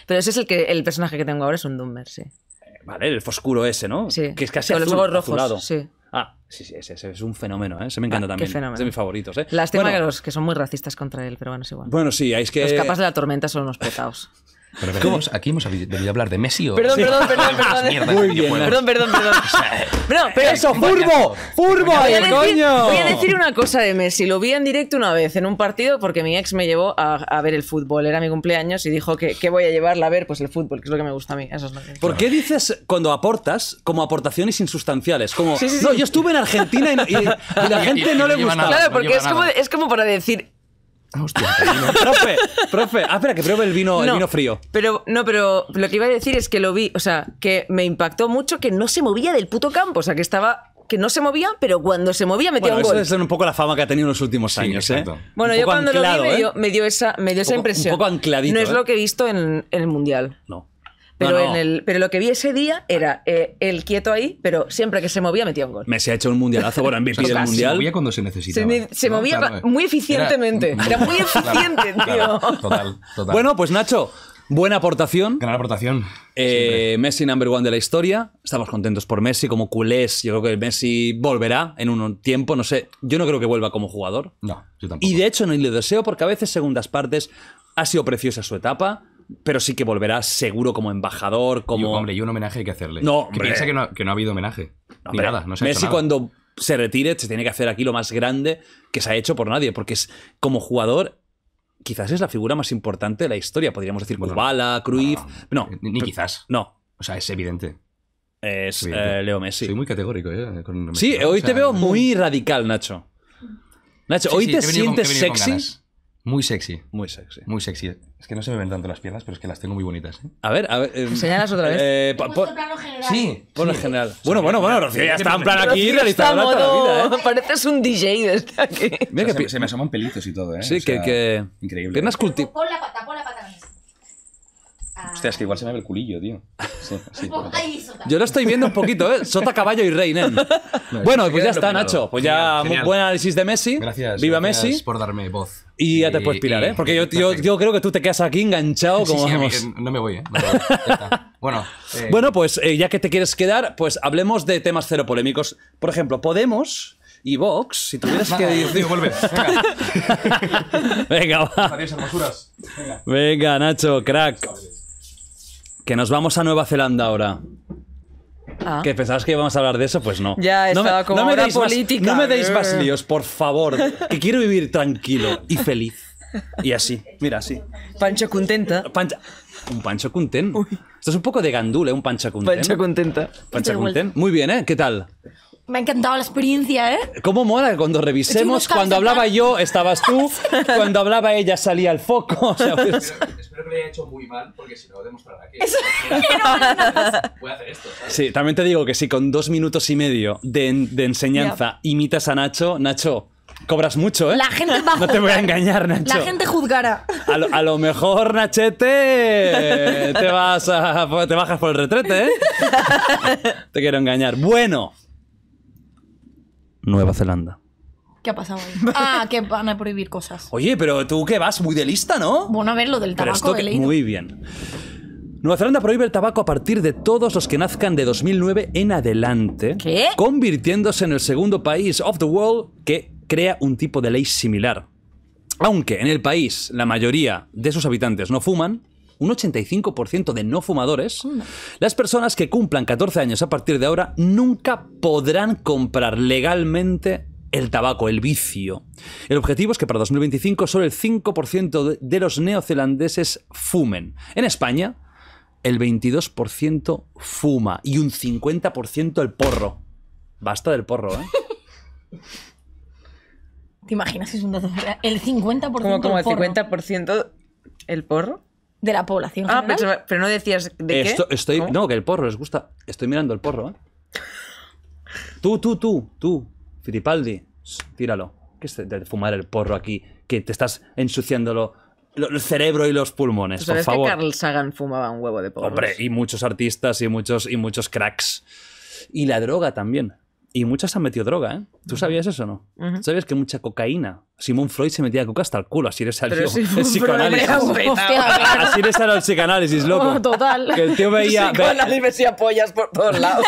Pero ese es el que el personaje que tengo ahora es un Dunmer, sí. Eh, vale, el foscuro ese, ¿no? Sí. Que es casi rojos, azulado. sí. Ah, sí, sí, ese, es un fenómeno, ¿eh? Ese me ah, encanta ah, también. Qué fenómeno. Es de mis favoritos, ¿eh? Lástima bueno, que los que son muy racistas contra él, pero bueno, es igual. Bueno, sí, es que... Los capas de la tormenta son unos petaos. Pero aquí hemos venido a hablar de Messi o... Perdón, ah, perdón, perdón, perdón. perdón, perdón, perdón. pero eso, furbo, furbo, voy coño. voy a decir una cosa de Messi. Lo vi en directo una vez en un partido porque mi ex me llevó a, ver el fútbol. Era mi cumpleaños y dijo que, voy a llevarla a ver pues el fútbol, que es lo que me gusta a mí. Eso es ¿Por qué dices cuando aportas como aportaciones insustanciales? Como, no, yo estuve en Argentina y, la gente no le gusta. claro, porque es como para decir, Ah, profe, profe, ah, espera, que pruebe el vino, el vino frío. Pero, no, pero lo que iba a decir es que lo vi, o sea, que me impactó mucho que no se movía del puto campo, o sea, que estaba, que no se movía, pero cuando se movía metía Bueno, eso es un poco la fama que ha tenido en los últimos años, ¿eh? Bueno, yo cuando lo vi ¿eh? me dio, esa, me dio esa un impresión. poco ancladito, No es ¿eh? lo que he visto en el Mundial. No. Pero, En el, pero lo que vi ese día era el eh, quieto ahí, pero siempre que se movía metía un gol. Messi ha hecho un mundialazo bueno, MVP del mundial. Se movía cuando se necesitaba. Se, movía muy eficientemente. Era, muy eficiente, tío. total, total. Bueno, pues Nacho, buena aportación. Gran aportación. Eh, Messi number one de la historia. Estamos contentos por Messi como culés. Yo creo que Messi volverá en un tiempo. No sé, yo no creo que vuelva como jugador. No, yo tampoco. Y de hecho no le deseo porque a veces segundas partes ha sido preciosa su etapa pero sí que volverá seguro como embajador, como... hombre, y un homenaje hay que hacerle. No, Que piensa que no, ha habido homenaje. No, nada, no sé Messi cuando se retire se tiene que hacer aquí lo más grande que se ha hecho por nadie, porque es como jugador quizás es la figura más importante de la historia, podríamos decir bueno, Kubala, Cruyff, no, ni, quizás. No. O sea, es evidente es eh, Leo Messi. Soy muy categórico, eh, sí, hoy te veo muy radical, Nacho. Nacho, hoy te sientes sexy muy sexy. Muy sexy. Muy sexy. Es que no se me ven tanto las piernas, pero es que las tengo muy bonitas. ¿eh? A ver, a ver. Em, Señalas otra vez. Eh, plano general. Sí, ponlo en general. Bueno, bueno, bueno, Rocío ya está en plan aquí realizando la vida. ¿eh? Pareces un DJ desde aquí. Mira que se, me asoman pelitos y todo, ¿eh? Sí, que, que, Increíble. Piernas Pon la pata, pon la pata. Hostia, es que igual se me ve el culillo, tío. Yo lo estoy viendo un poquito, ¿eh? Sota, caballo y rey, bueno, pues ya está, Nacho. Pues ya, buen análisis de Messi. Gracias. Viva gracias Messi. por darme voz. Y, ya te puedes pilar, ¿eh? Porque yo, yo, creo que tú te quedas aquí enganchado como... Eh, no me voy, ¿eh? Bueno, eh, bueno, pues ya que te quieres quedar, pues hablemos de temas cero polémicos. Por ejemplo, Podemos y Vox, si tuvieras quieres que Venga. Venga, Nacho, crack. Que nos vamos a Nueva Zelanda ahora. Ah. Que pensabas que íbamos a hablar de eso, pues no. Ya no estaba me, como política. no me deis más líos, por favor. Que quiero vivir tranquilo y feliz. Y así, mira, así. Pancha contenta. Pancha, un pancho content. Esto es un poco de gandul, ¿eh? Un pancha contento. Pancha contenta. Muy bien, ¿eh? ¿Qué tal? Me ha encantado la experiencia, ¿eh? ¿Cómo mola cuando revisemos? Cuando hablaba yo, estabas tú. cuando hablaba ella, salía el foco. Espero, pues que lo haya hecho muy mal, porque si no, demostrará que... voy a hacer esto, Sí, también te digo que si con dos minutos y medio de, de enseñanza imitas a Nacho, Nacho... Cobras mucho, ¿eh? La gente va No te voy a engañar, Nacho. La gente juzgará. A lo, mejor, Nachete, te vas te bajas por el retrete, ¿eh? te quiero engañar. Bueno, Nueva Zelanda. ¿Qué ha pasado ahí? Ah, que van a prohibir cosas. Oye, pero tú que vas muy de lista, ¿no? Bueno, a ver, lo del tabaco que- Muy bien. Nueva Zelanda prohíbe el tabaco a partir de todos los que nazcan de 2009 en adelante, ¿Qué? convirtiéndose en el segundo país of the world que crea un tipo de ley similar. Aunque en el país la mayoría de sus habitantes no fuman, un 85% de no fumadores, las personas que cumplan 14 años a partir de ahora nunca podrán comprar legalmente el tabaco, el vicio. El objetivo es que para 2025 solo el 5% de los neozelandeses fumen. En España, el 22% fuma y un 50% el porro. Basta del porro, ¿eh? ¿Te imaginas si es un dato? El 50% ¿Cómo, como el el 50% el porro? de la población. Ah, pero, no decías de Esto, qué. Estoy, no, que el porro les gusta. Estoy mirando el porro, ¿eh? Tú, tú, tú, tú, Filipaldi, tíralo. ¿Qué es de fumar el porro aquí? Que te estás ensuciándolo el cerebro y los pulmones, por favor. que Carl Sagan fumaba un huevo de porro. Hombre, y muchos artistas y muchos, y muchos cracks. Y la droga también. Y muchas han metido droga, ¿eh? ¿Tú sabías eso o no? Sabes ¿Sabías que mucha cocaína Simón Freud se metía a coca hasta el culo, así le salió el psicoanálisis. así le salió el psicoanálisis, loco. Oh, total. Que el tío veía... Psicoanálisis ve... pollas por todos lados.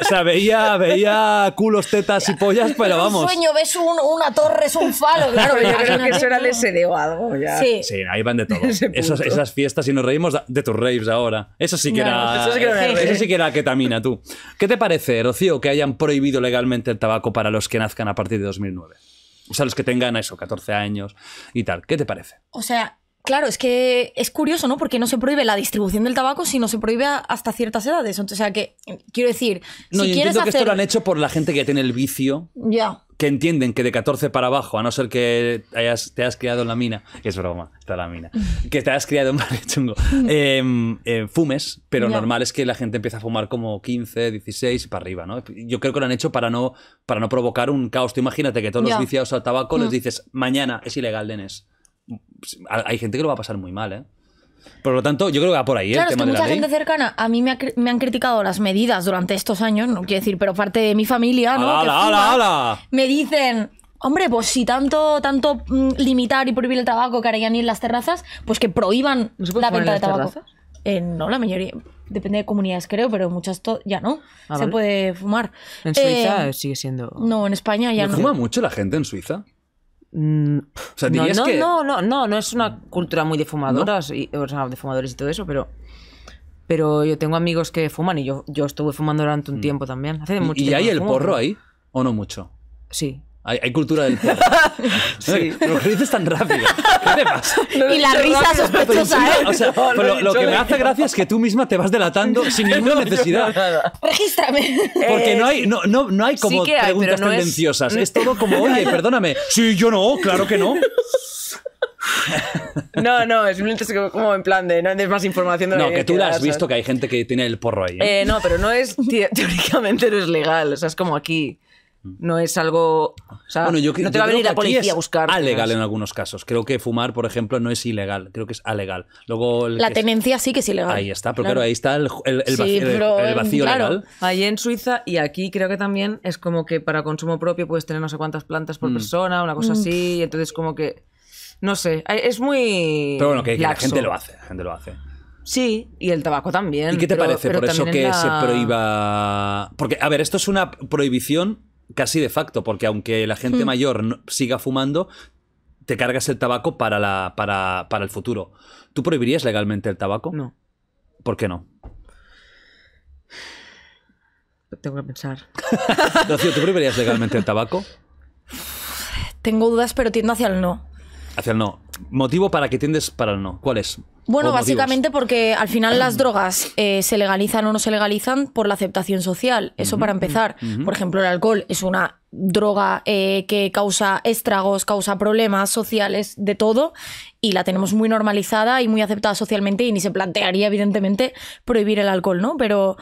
o sea, veía, culos, tetas y pollas, pero vamos... Un sueño, ves una torre, es un falo, claro. yo creo que eso era el SD o algo, ya. Sí. ahí van de todo. Esas, esas fiestas, y nos reímos de tus raves ahora. Eso sí que era... Eso sí que era, eso que era ketamina, tú. ¿Qué te parece, Rocío, que hayan prohibido legalmente el tabaco para los que nazcan a partir de 2009? O sea, los que tengan eso, 14 años y tal. ¿Qué te parece? O sea, Claro, es que es curioso, ¿no? Porque no se prohíbe la distribución del tabaco, sino se prohíbe hasta ciertas edades. O sea que, quiero decir, no, quieres. yo quieres entiendo que esto lo han hecho por la gente que tiene el vicio. Ya que entienden que de 14 para abajo, a no ser que hayas, te has criado en la mina, es broma, está la mina, que te has criado en barrio chungo, em, eh, fumes, pero normal es que la gente empieza a fumar como 15, 16 para arriba, ¿no? Yo creo que lo han hecho para no, para no provocar un caos. imagínate que todos los viciados al tabaco les mm. dices, mañana es ilegal, Denes. Hay gente que lo va a pasar muy mal, ¿eh? Por lo tanto, yo creo que va por ahí ¿eh? el tema es que mucha gente cercana a mí me, han criticado las medidas durante estos años, no quiero decir, pero parte de mi familia, ¿no? ¡Hala, hala, hala! Me dicen, hombre, pues si tanto, tanto mm, limitar y prohibir el tabaco que harían ir las terrazas, pues que prohíban la venta de tabaco. Eh, no, la mayoría. Depende de comunidades, creo, pero muchas ya no. Ah, se puede fumar. En Suiza eh, sigue siendo. No, en España ya no. no. ¿Fuma mucho la gente en Suiza? Mm, no, no, no, no, no, es una cultura muy de fumadoras, y, de fumadores y todo eso, pero... Pero yo tengo amigos que fuman y yo, yo estuve fumando durante un mm. tiempo también. ¿Y, hay el porro ahí? ¿O no mucho? Sí. Hay, cultura del porro? sí. Pero dices tan rápido. ¿Qué te pasa? y la risa sospechosa, ¿eh? O sea, lo, que me hace gracia es que tú misma te vas delatando sin ninguna necesidad. Regístrame. Porque no hay, eh, no, hay como preguntas tendenciosas. Es... todo como, oye, perdóname. Sí, yo no, claro que no. No, no, simplemente es como en plan de no tienes más información de No, que, tú la has visto, que hay gente que tiene el porro ahí. ¿eh? Eh, no, pero no es, teóricamente no es legal, o sea, es como aquí. No es algo. no te va a venir la policía a buscar. Alegal en algunos casos. Creo que fumar, por ejemplo, no es ilegal. Creo que es alegal. Luego la tenencia sí que es ilegal. Ahí está, pero claro, ahí está el, vacío, legal. Ahí en Suiza y aquí creo que también es como que para consumo propio puedes tener no sé cuántas plantas por mm. persona, una cosa mm. así. Entonces, como que. No sé. Es muy. Pero bueno, que, la gente lo hace. gente lo hace. Sí, y el tabaco también. ¿Y qué te parece por eso que se prohíba? Porque, a ver, esto es una prohibición casi de facto, porque aunque la gente hmm. mayor siga fumando, te cargas el tabaco para, la, para, para el futuro. ¿Tú prohibirías legalmente el tabaco? No. ¿Por qué no? Tengo que pensar. ¿tú prohibirías legalmente el tabaco? Tengo dudas, pero tiendo hacia el no hacia el no. ¿Motivo para que tiendes para el no? ¿Cuál es? Bueno, básicamente porque al final las drogas eh, se legalizan o no se legalizan por la aceptación social. Eso para empezar. Por ejemplo, el alcohol es una droga eh, que causa estragos, causa problemas sociales, de todo, y la tenemos muy normalizada y muy aceptada socialmente y ni se plantearía, evidentemente, prohibir el alcohol, ¿no? Pero,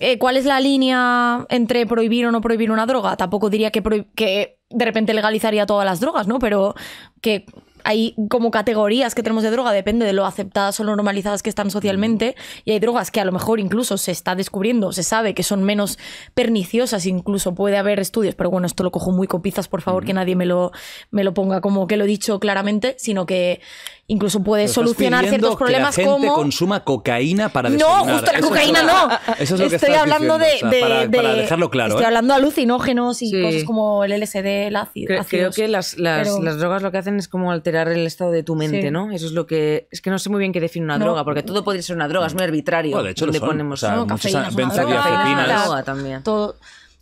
eh, ¿cuál es la línea entre prohibir o no prohibir una droga? Tampoco diría que, que de repente legalizaría todas las drogas, ¿no? Pero que hay como categorías que tenemos de droga, depende de lo aceptadas o normalizadas que están socialmente, y hay drogas que a lo mejor incluso se está descubriendo, se sabe que son menos perniciosas, incluso puede haber estudios, pero bueno, esto lo cojo muy con por favor, que nadie me lo, me lo ponga como que lo he dicho claramente, sino que Incluso puede solucionar ciertos problemas como la gente consuma cocaína para No, justo la cocaína no. Eso es lo que hablando de, para, dejarlo claro. Estoy ¿eh? hablando de alucinógenos y cosas como el LSD, el ácido. Creo, que las, drogas lo que hacen es como alterar el estado de tu mente, ¿no? Eso es lo que... Es que no sé muy bien qué define una droga, porque todo podría ser una droga, es muy arbitrario. de hecho, lo Ponemos, o sea, no, es una droga, también. Todo...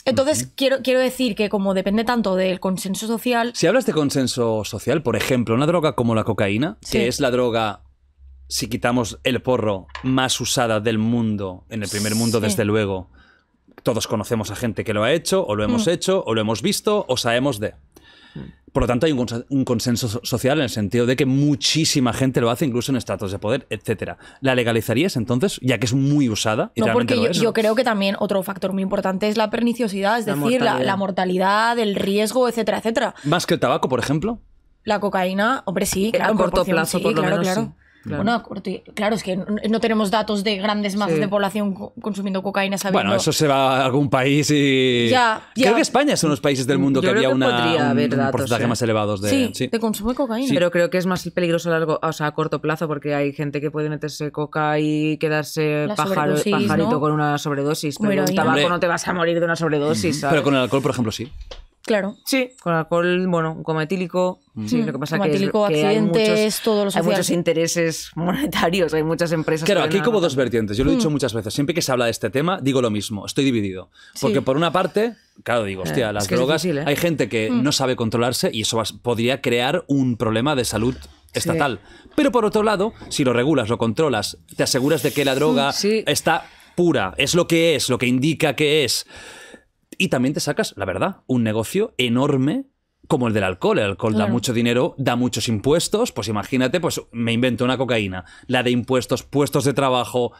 Entonces, quiero, quiero decir que como depende tanto del consenso social... Si hablas de consenso social, por ejemplo, una droga como la cocaína, que es la droga, si quitamos el porro, más usada del mundo, en el primer mundo desde luego, todos conocemos a gente que lo ha hecho, o lo hemos mm. hecho, o lo hemos visto, o sabemos de... Por lo tanto, hay un, consenso social en el sentido de que muchísima gente lo hace, incluso en estratos de poder, etcétera. ¿La legalizarías entonces, ya que es muy usada? porque yo, creo que también otro factor muy importante es la perniciosidad, es decir, La, mortalidad, el riesgo, etcétera, etcétera. Más que el tabaco, por ejemplo. La cocaína, hombre, sí, eh, claro, corto plazo, por lo claro, menos, claro. Claro. es que no tenemos datos de grandes masas de población consumiendo cocaína sabiendo. Bueno, eso se va a algún país y. Creo que España es uno de los países del mundo que había una, un, porcentaje ¿eh? más elevado de, sí, de cocaína. Pero creo que es más peligroso a, largo, a corto plazo porque hay gente que puede meterse coca y quedarse pajarito con una sobredosis. Pero, el tabaco no te vas a morir de una sobredosis. Pero con el alcohol, por ejemplo, sí. Claro. Sí, con alcohol, bueno, como etílico. Mm. Sí, mm. lo que pasa accidentes, hay, muchos, hay muchos intereses monetarios, hay muchas empresas. Claro, aquí hay como dos vertientes. Yo lo he dicho mm. muchas veces. Siempre que se habla de este tema, digo lo mismo. Estoy dividido. Porque por una parte, claro, digo, hostia, eh, las drogas. ¿eh? Hay gente que no sabe controlarse y eso podría crear un problema de salud estatal. Pero por otro lado, si lo regulas, lo controlas, te aseguras de que la droga está pura, es lo que es, lo que indica que es y también te sacas, la verdad, un negocio enorme como el del alcohol. El alcohol da mucho dinero, da muchos impuestos. Pues imagínate, pues me invento una cocaína, la de impuestos, puestos de trabajo,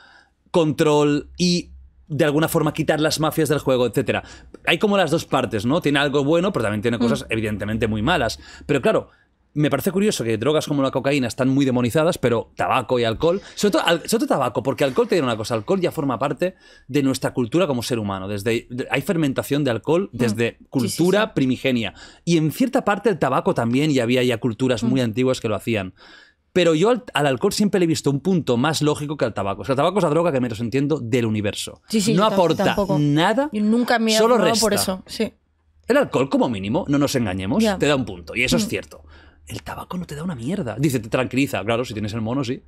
control y de alguna forma quitar las mafias del juego, etc. Hay como las dos partes, ¿no? Tiene algo bueno, pero también tiene mm. cosas evidentemente muy malas. Pero claro, me parece curioso que drogas como la cocaína están muy demonizadas, pero tabaco y alcohol, sobre todo, tabaco, porque alcohol te diré una cosa, alcohol ya forma parte de nuestra cultura como ser humano. Desde, hay fermentación de alcohol mm, desde cultura primigenia. Y en cierta parte el tabaco también, y había ya culturas mm. muy antiguas que lo hacían. Pero yo al, alcohol siempre le he visto un punto más lógico que al tabaco. O sea, el tabaco es la droga que menos entiendo del universo. no aporta nada. y nunca me ha solo resta. por eso. El alcohol, como mínimo, no nos engañemos, te da un punto. Y eso es mm. cierto el tabaco no te da una mierda. Dice, te tranquiliza, claro, si tienes el mono, sí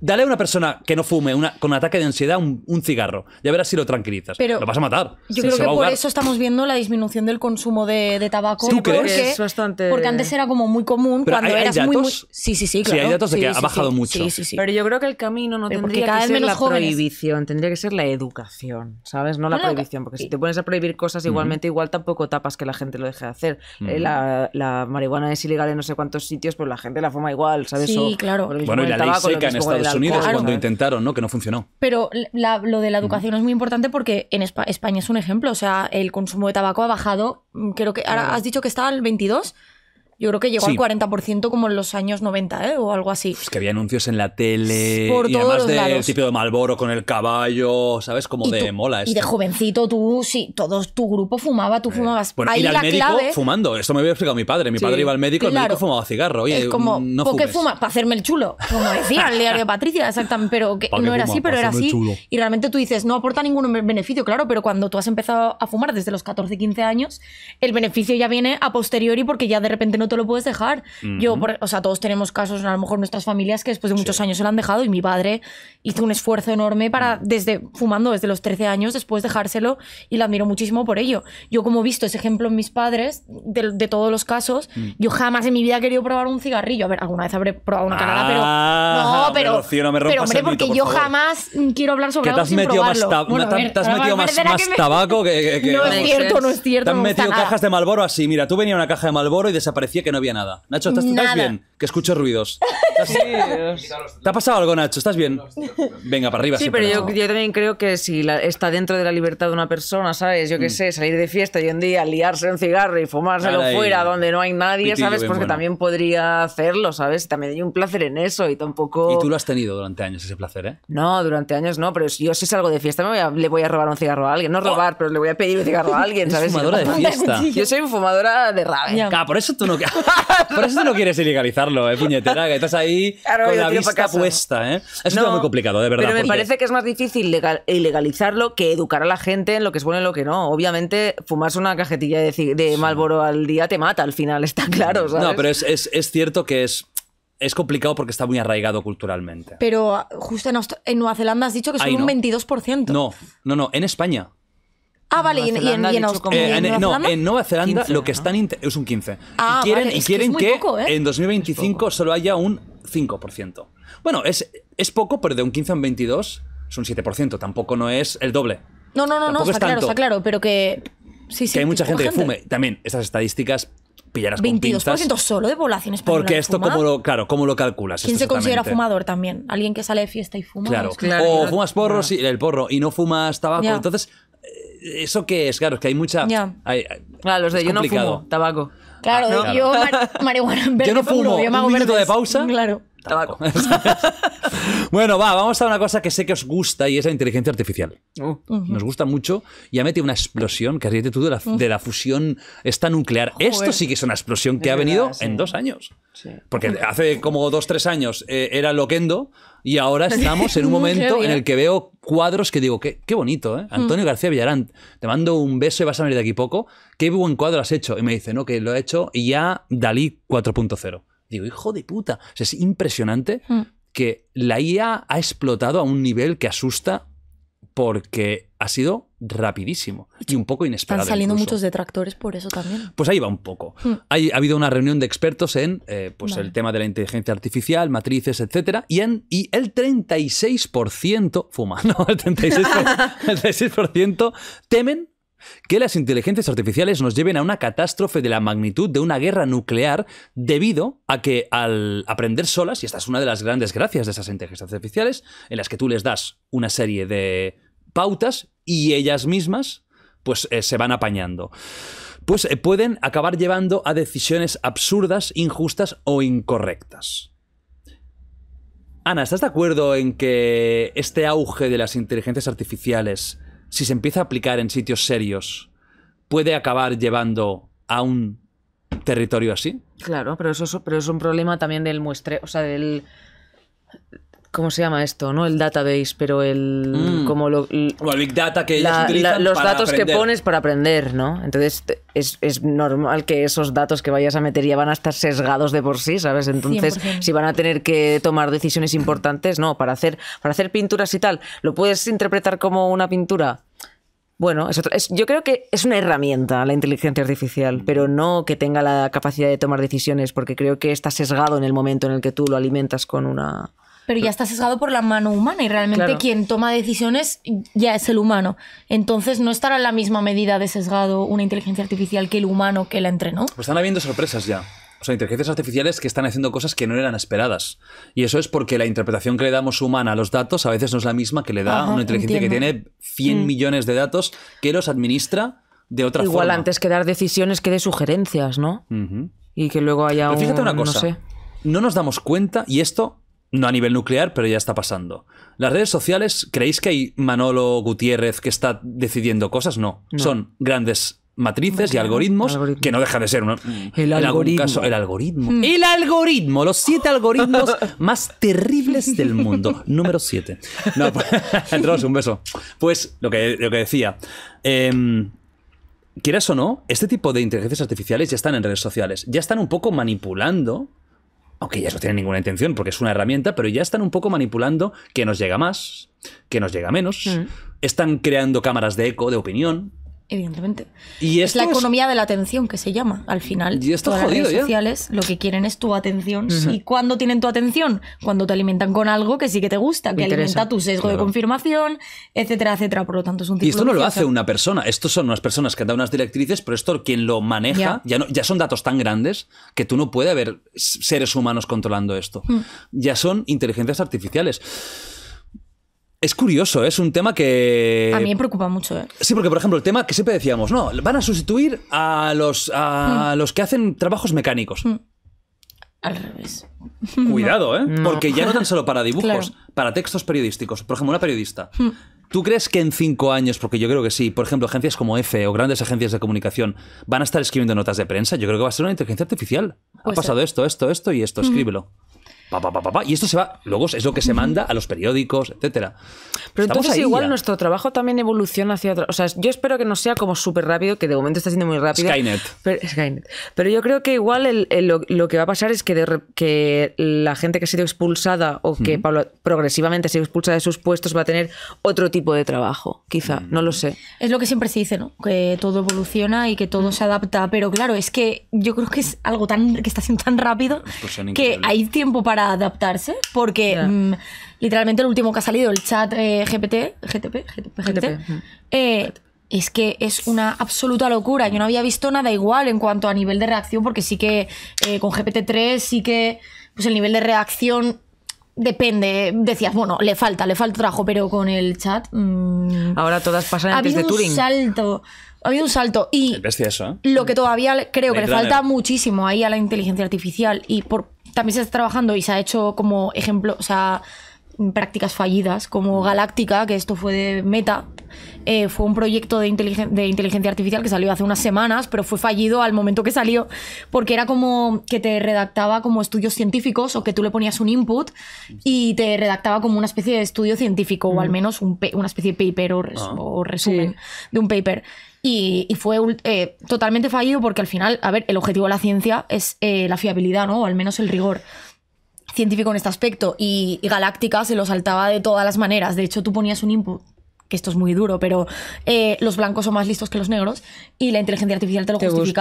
dale a una persona que no fume una, con ataque de ansiedad un, un, cigarro. Ya verás si lo tranquilizas. Pero lo vas a matar. Yo creo que por eso estamos viendo la disminución del consumo de, tabaco. ¿Tú porque, crees? Es bastante... Porque antes era como muy común cuando eras muy, Sí, sí, sí, claro. hay datos de que ha bajado mucho. Pero yo creo que el camino no tendría que ser la prohibición, tendría que ser la educación, ¿sabes? No la prohibición, porque si te pones a prohibir cosas igualmente, igual tampoco tapas que la gente lo deje de hacer. Eh, la, marihuana es ilegal en no sé cuántos sitios, pues la gente la fuma igual, ¿sabes? Sí, claro. bueno, y la en Estados Unidos cuando intentaron, ¿no? Que no funcionó. Pero lo de la educación es muy importante porque en España, es un ejemplo. O sea, el consumo de tabaco ha bajado, mm, creo que ahora has dicho que está al 22. Yo creo que llegó al 40% como en los años 90, ¿eh? O algo así. Es que había anuncios en la tele. Por y además de tipo de Malboro con el caballo, ¿sabes? Como de mola esto. Y de jovencito tú, sí, todo tu grupo fumaba, tú eh, fumabas. Ahí ir al médico fumando. Esto me había explicado mi padre. Mi padre iba al médico, claro. el médico fumaba cigarro. Oye, es como, ¿por qué fuma? Para hacerme el chulo. Como decía el diario Patricia, exactamente. Pero no era así, pero era así. Y realmente tú dices, no aporta ningún beneficio, claro, pero cuando tú has empezado a fumar desde los 14, 15 años, el beneficio ya viene a posteriori porque ya de repente no lo puedes dejar. Yo, o sea, todos tenemos casos, a lo mejor nuestras familias que después de muchos años se lo han dejado y mi padre hizo un esfuerzo enorme para, mm. desde fumando desde los 13 años, después dejárselo y lo admiro muchísimo por ello. Yo como he visto ese ejemplo en mis padres, de, de todos los casos, mm. yo jamás en mi vida he querido probar un cigarrillo. A ver, alguna vez habré probado una canada, pero... No, ah, pero... pero hombre, porque yo jamás quiero hablar sobre algo sin probarlo. bueno, ver, has metido más, tabaco que, No es cierto, no es cierto. Te han metido cajas de Malboro así. Mira, tú venía una caja de Malboro y desaparecía que no había nada. Nacho, ¿estás, nada. bien? que escucho ruidos. ¿Te ha pasado algo, Nacho? ¿Estás bien? Venga, para arriba. Sí, pero yo, también creo que si está dentro de la libertad de una persona, ¿sabes? Yo qué mm. sé, salir de fiesta y un día liarse un cigarro y fumárselo fuera donde no hay nadie, ¿sabes? Porque también podría hacerlo, ¿sabes? también hay un placer en eso y tampoco... Y tú lo has tenido durante años, ese placer, ¿eh? No, durante años no, pero si yo si salgo de fiesta le voy a robar un cigarro a alguien. No robar, pero le voy a pedir un cigarro a alguien, ¿sabes? fumadora de fiesta. Yo soy fumadora de rabia. Ah, por eso tú no, por eso no quieres lo eh, puñetera? Que estás ahí con la vista puesta, eh. Es muy complicado, de verdad. Pero me parece que es más difícil ilegalizarlo eh, que educar a la gente en lo que es bueno y lo que no. Obviamente, fumarse una cajetilla de, de Malboro al día te mata al final, está mm. claro, No, pero es, es, cierto que es es complicado porque está muy arraigado culturalmente. Pero ah, justo en, Nueva Zelanda has dicho que son un 22%. No, no, no, en España. Ah, vale, y en, no, en Nueva Zelanda lo que están es un 15. y ah, quieren, y quieren que, ¿eh? en 2025 solo haya un 5%. Bueno, es, es poco, pero de un 15 a un 22 es un 7%, tampoco no es el doble. No, no, no, no está claro, está claro, pero que sí, sí, que hay mucha gente, que fume. También esas estadísticas pillarás 22 22% solo de población española. Porque esto, ¿cómo claro, ¿cómo lo calculas? ¿Quién se considera fumador también? ¿Alguien que sale de fiesta y fuma? Claro, claro. o fumas porro, y el porro y no fumas tabaco. Entonces, ¿Eso qué es? Claro, es que hay mucha. claro, los de yo no fumo tabaco. Claro, ah, yo marihuana Yo no fumo. yo un minuto de pausa. Claro. bueno, vamos a una cosa que sé que os gusta y es la inteligencia artificial. Uh. Nos gusta mucho y ha metido una explosión que tú de la, fusión esta nuclear. Esto sí que es una explosión que ha venido en dos años. Porque hace como dos, tres años eh, era loquendo y ahora estamos en un momento en el que veo cuadros que digo, qué, qué bonito, ¿eh? Antonio García Villarán, te mando un beso y vas a venir de aquí poco. Qué buen cuadro has hecho. Y me dice, no, que lo he hecho y ya Dalí 4.0. Digo, hijo de puta. es impresionante mm. que la IA ha explotado a un nivel que asusta porque ha sido rapidísimo y un poco inesperado. Están saliendo muchos detractores por eso también. Pues ahí va un poco. Mm. ha habido una reunión de expertos en eh, pues el tema de la inteligencia artificial, matrices, etcétera, y, en, y el 36% fuma, no, el 36%, el 36 temen que las inteligencias artificiales nos lleven a una catástrofe de la magnitud de una guerra nuclear debido a que al aprender solas, y esta es una de las grandes gracias de esas inteligencias artificiales, en las que tú les das una serie de pautas y ellas mismas pues eh, se van apañando. Pues eh, pueden acabar llevando a decisiones absurdas, injustas o incorrectas. Ana, ¿estás de acuerdo en que este auge de las inteligencias artificiales si se empieza a aplicar en sitios serios, puede acabar llevando a un territorio así. Claro, pero eso, pero es un problema también del muestreo, o sea, del ¿Cómo se llama esto? No el database, pero el. Mm. Como lo, o el big data que Los datos que pones para aprender, ¿no? Entonces es, normal que esos datos que vayas a meter ya van a estar sesgados de por sí, ¿sabes? Entonces, si van a tener que tomar decisiones importantes, no, para hacer, para hacer pinturas y tal, ¿lo puedes interpretar como una pintura? Bueno, yo creo que es una herramienta la inteligencia artificial, mm. pero no que tenga la capacidad de tomar decisiones, porque creo que está sesgado en el momento en el que tú lo alimentas con una, pero ya está sesgado por la mano humana y realmente quien toma decisiones ya es el humano. Entonces no estará en la misma medida de sesgado una inteligencia artificial que el humano que la entrenó. Pues están habiendo sorpresas ya. O sea, inteligencias artificiales que están haciendo cosas que no eran esperadas. Y eso es porque la interpretación que le damos humana a los datos a veces no es la misma que le da una inteligencia que tiene 100 mm. millones de datos que los administra de otra forma. Igual antes que dar decisiones que de sugerencias, ¿no? Y que luego haya Pero fíjate una cosa. no nos damos cuenta, y esto no a nivel nuclear, pero ya está pasando. ¿Las redes sociales, creéis que hay Manolo Gutiérrez que está decidiendo cosas? No. Son grandes matrices y algoritmos, que no deja de ser el, algoritmo. el hmm. algoritmo. El algoritmo, los siete algoritmos más terribles del mundo. Número siete. No, pues, un beso. Pues lo que, lo que decía. Eh, quieras o no, este tipo de inteligencias artificiales ya están en redes sociales, ya están un poco manipulando aunque ya no tienen ninguna intención porque es una herramienta, pero ya están un poco manipulando que nos llega más, que nos llega menos. Mm. Están creando cámaras de eco, de opinión, evidentemente. ¿Y es la economía de la atención que se llama al final. Y esto jodido, las redes sociales lo que quieren es tu atención. ¿Y cuándo tienen tu atención? Cuando te alimentan con algo que sí que te gusta, que alimenta tu sesgo de confirmación, etcétera, etcétera. Por lo tanto, es un ciclo Y esto no lo hace una persona. Estos son unas personas que han dado unas directrices, pero esto quien lo maneja, ya, no, ya son datos tan grandes que tú no puedes haber seres humanos controlando esto. Mm. Ya son inteligencias artificiales. Es curioso, ¿eh? es un tema que... A mí me preocupa mucho, ¿eh? Sí, porque por ejemplo, el tema que siempre decíamos, no, van a sustituir a los, hmm. los que hacen trabajos mecánicos. Hmm. Al revés. Cuidado, ¿eh? Porque ya no tan solo para dibujos, para textos periodísticos. Por ejemplo, una periodista. Hmm. ¿Tú crees que en cinco años, porque yo creo que sí, por ejemplo, agencias como EFE o grandes agencias de comunicación van a estar escribiendo notas de prensa? Yo creo que va a ser una inteligencia artificial. ha pasado esto, esto, esto y esto, escríbelo y esto se va, luego es lo que se manda a los periódicos, etcétera. Pero entonces igual nuestro trabajo también evoluciona hacia otra. O sea, yo espero que no sea como súper rápido, que de momento está siendo muy rápido. Skynet. Pero, yo creo que igual lo, que va a pasar es que, que la gente que ha sido expulsada o que progresivamente ha sido expulsada de sus puestos va a tener otro tipo de trabajo, quizá, mm. no lo sé. Es lo que siempre se dice, ¿no? Que todo evoluciona y que todo mm. se adapta. Pero claro, es que yo creo que es algo tan que está siendo tan rápido que hay tiempo para adaptarse, porque mm, literalmente el último que ha salido, el chat eh, GPT, GTP, eh, es que es una absoluta locura. Yo no había visto nada igual en cuanto a nivel de reacción, porque sí que eh, con GPT-3 sí que pues el nivel de reacción depende. Decías, bueno, le falta, le falta trabajo, pero con el chat. Mm, Ahora todas pasan antes de Turing. Ha habido un salto. Ha habido un salto. Y lo que todavía creo que le falta muchísimo ahí a la inteligencia artificial y por también se está trabajando y se ha hecho como ejemplo, o sea, prácticas fallidas, como mm. Galáctica, que esto fue de Meta, eh, fue un proyecto de, de, inteligencia artificial que salió hace unas semanas, pero fue fallido al momento que salió, porque era como que te redactaba como estudios científicos o que tú le ponías un input y te redactaba como una especie de estudio científico, o al mm. menos una especie de paper o, ah. resumen de un paper. Y, fue eh, totalmente fallido porque al final, a ver, el objetivo de la ciencia es eh, la fiabilidad, ¿no? O al menos el rigor científico en este aspecto y, y, Galáctica se lo saltaba de todas las maneras. De hecho, tú ponías un input que esto es muy duro, pero eh, los blancos son más listos que los negros y la inteligencia artificial te lo justifica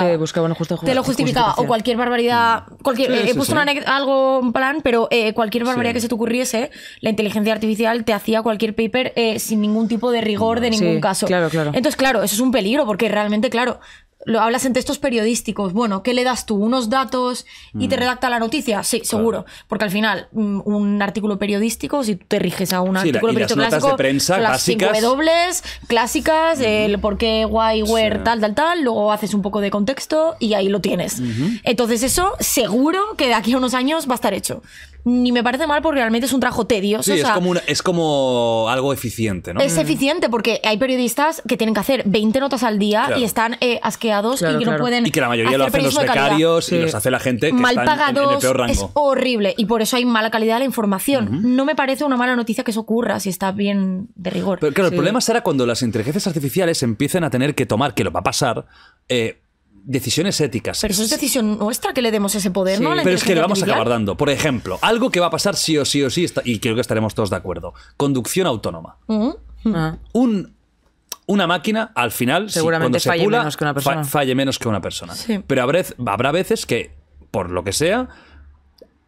te lo justificaba. O cualquier barbaridad. Mm. Cualquier, eh, he puesto algo en plan, pero eh, cualquier barbaridad que se te ocurriese, la inteligencia artificial te hacía cualquier paper sin ningún tipo de rigor de mm, ningún caso. Claro, claro. Entonces, claro, eso es un peligro porque realmente, claro, lo hablas en textos periodísticos. Bueno, ¿qué le das tú? ¿Unos datos y te mm. redacta la noticia? Sí, seguro. Porque al final, mm, un artículo periodístico, si tú te riges a un artículo periodístico clásico, de prensa W, clásicas, el por qué, why, where, tal, tal, tal. Luego haces un poco de contexto y ahí lo tienes. Entonces, eso seguro que de aquí a unos años va a estar hecho ni me parece mal porque realmente es un trabajo tedioso. Sí, es, como algo eficiente, ¿no? Es mm. eficiente porque hay periodistas que tienen que hacer 20 notas al día y están eh, asqueados y que no pueden. Y que la mayoría lo hacen los becarios y los hace la gente que mal están En, peor rango. Es horrible y por eso hay mala calidad de la información. No me parece una mala noticia que eso ocurra si está bien de rigor. Pero claro, el problema será cuando las inteligencias artificiales empiecen a tener que tomar, que lo va a pasar, eh, decisiones éticas. Pero eso es decisión nuestra que le demos ese poder, ¿no? pero es que le vamos a acabar dando. Por ejemplo, algo que va a pasar sí o sí o sí, y creo que estaremos todos de acuerdo: conducción autónoma. Mm. Ah. Un una máquina al final Seguramente falle menos que una persona. falle menos que una persona. Pero habrá, habrá, veces que, por lo que sea,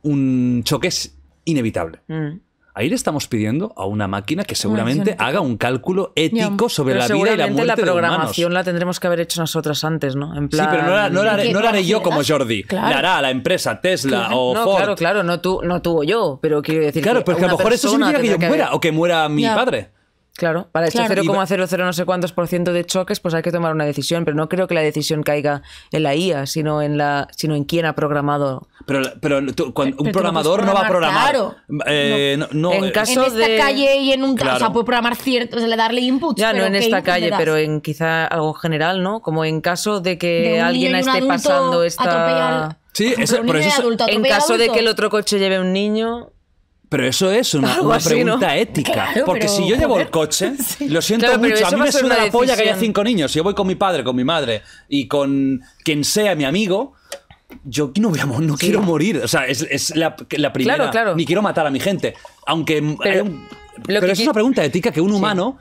un choque es inevitable. Mm. Ahí le estamos pidiendo a una máquina que seguramente haga un cálculo ético sobre la vida y la muerte la programación la tendremos que haber hecho nosotras antes, ¿no? Sí, pero no la, haré, yo como Jordi. La hará la empresa Tesla o Ford. Claro, claro, no tú, no o yo, pero quiero decir Claro, que porque a lo mejor eso significa que yo muera o que muera mi padre. Claro, para el 0,00 no sé cuántos por ciento de choques, pues hay que tomar una decisión, pero no creo que la decisión caiga en la IA, sino en la, sino en quién ha programado. Pero, pero un programador no va a programar. Claro. Eh, no. Eh, en, esta de... calle y en un claro. o sea, puede programar cierto, o sea, darle input. Ya no en esta calle, pero en quizá algo general, ¿no? Como en caso de que alguien esté pasando esta. Sí, eso, por eso, en caso de que el otro coche lleve un niño. Pero eso es una, pregunta ética. porque si yo llevo el coche, lo siento mucho, a mí me suena la polla que haya cinco niños. Si yo voy con mi padre, con mi madre y con quien sea mi amigo, yo no, voy no quiero morir. O sea, es, la, primera. Claro, claro. Ni quiero matar a mi gente. Aunque. Eh, pero, es una pregunta ética que un humano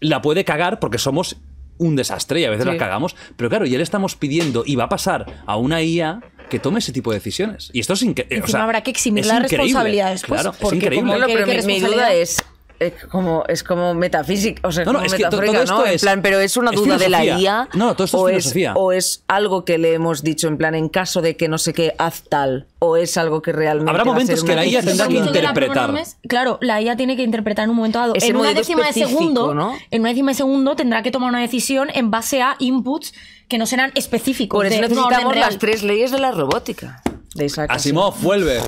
la puede cagar porque somos un desastre y a veces sí. cagamos, pero claro, ya le estamos pidiendo y va a pasar a una IA que tome ese tipo de decisiones. Y esto es increíble. O habrá que eximir la responsabilidad después. Claro, es increíble. mi duda es, es como, es como metafísica, o sea, no, no, es que todo ¿no? es en plan, pero es una duda de la IA. No, todo esto o es filosofía. o es algo que le hemos dicho, en plan, en caso de que no sé qué, haz tal. O es algo que realmente. Habrá momentos que la IA tendrá que interpretar. Claro, la IA tiene que interpretar en un momento dado. en una décima de segundo. En una décima de segundo tendrá que tomar una decisión en base a inputs que no serán específicos. Por eso necesitamos las tres leyes de la robótica. Asimov. vuelve.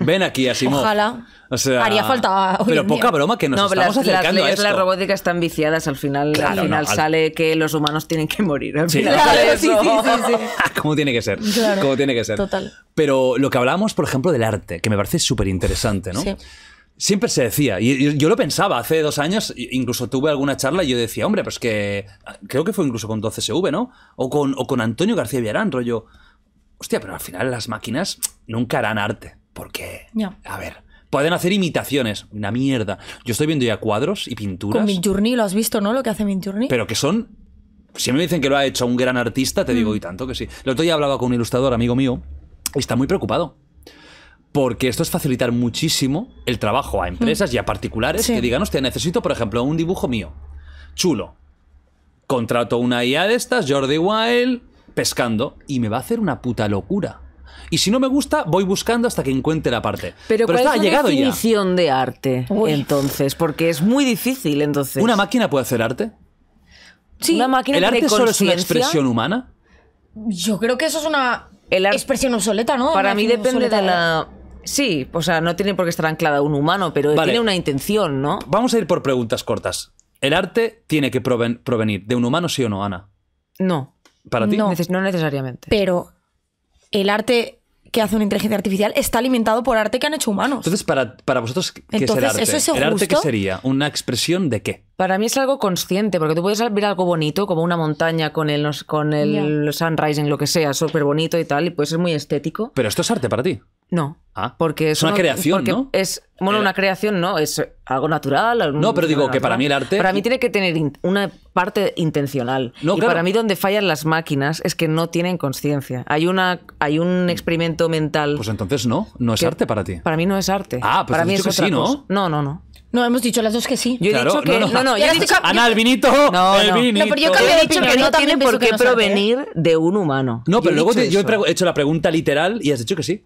Ven aquí, Asimov. Ojalá. O sea, Haría falta. pero poca broma que nos no, estamos acercando las La robótica están viciadas. Al final, al final sale que los humanos tienen que morir. Al final sale sí, eso. Sí, ah, Como tiene que ser. Claro, Como tiene que ser. Total. Pero lo que hablábamos, por ejemplo, del arte, que me parece súper interesante, ¿no? Siempre se decía, y yo lo pensaba hace dos años, incluso tuve alguna charla y yo decía, hombre, pues que ah, creo que fue incluso con 12SV, ¿no? O con, o con Antonio García Villarán, rollo. Hostia, pero al final las máquinas nunca harán arte. Porque, a ver, pueden hacer imitaciones. Una mierda. Yo estoy viendo ya cuadros y pinturas. Con Midjourney lo has visto, ¿no? Lo que hace Midjourney. Pero que son... Si me dicen que lo ha hecho un gran artista, te digo, mm. y tanto que sí. El otro día hablaba con un ilustrador, amigo mío, y está muy preocupado porque esto es facilitar muchísimo el trabajo a mm. empresas y a particulares que digan, hostia, necesito, por ejemplo, un dibujo mío. Chulo. Contrato una IA de estas, Jordi Wild, pescando y me va a hacer una puta locura. Y si no me gusta, voy buscando hasta que encuentre la parte. Pero, Pero ¿cuál es la definición de arte, entonces? Porque es muy difícil, entonces. ¿Una máquina puede hacer arte? Sí. ¿Una máquina ¿El arte solo es una expresión humana? Yo creo que eso es una El expresión obsoleta, ¿no? Para mí depende de la... Sí, o sea, no tiene por qué estar anclada un humano, pero tiene una intención, ¿no? Vamos a ir por preguntas cortas. ¿El arte tiene que provenir de un humano, sí o no, Ana? No. ¿Para ti? No, no necesariamente. Pero el arte que hace una inteligencia artificial está alimentado por arte que han hecho humanos. Entonces, para, para vosotros, ¿qué es el arte? ¿El arte qué sería? ¿Una expresión de qué? Para mí es algo consciente, porque tú puedes ver algo bonito, como una montaña con el, con el sunrise, en lo que sea, súper bonito y tal, y puede ser muy estético. Pero esto es arte para ti. No. Ah, porque es, una creación, ¿no? Es, bueno, eh, una creación no, es algo natural. no, pero digo que para mí el arte. Para mí tiene que tener una parte intencional. No, y para mí donde fallan las máquinas es que no tienen conciencia. Hay, una, hay un mm. experimento mental. Pues entonces no, no es arte para ti. Para mí no es arte. Ah, pues para mí que sí, ¿no? No, no, no. No, hemos dicho las dos que sí. Yo he dicho que. no, No, yo dicho- Ana, el vinito, No, pero yo que dicho que no tiene por qué provenir de un humano. No, pero luego yo he, hecho la pregunta literal y has dicho que sí.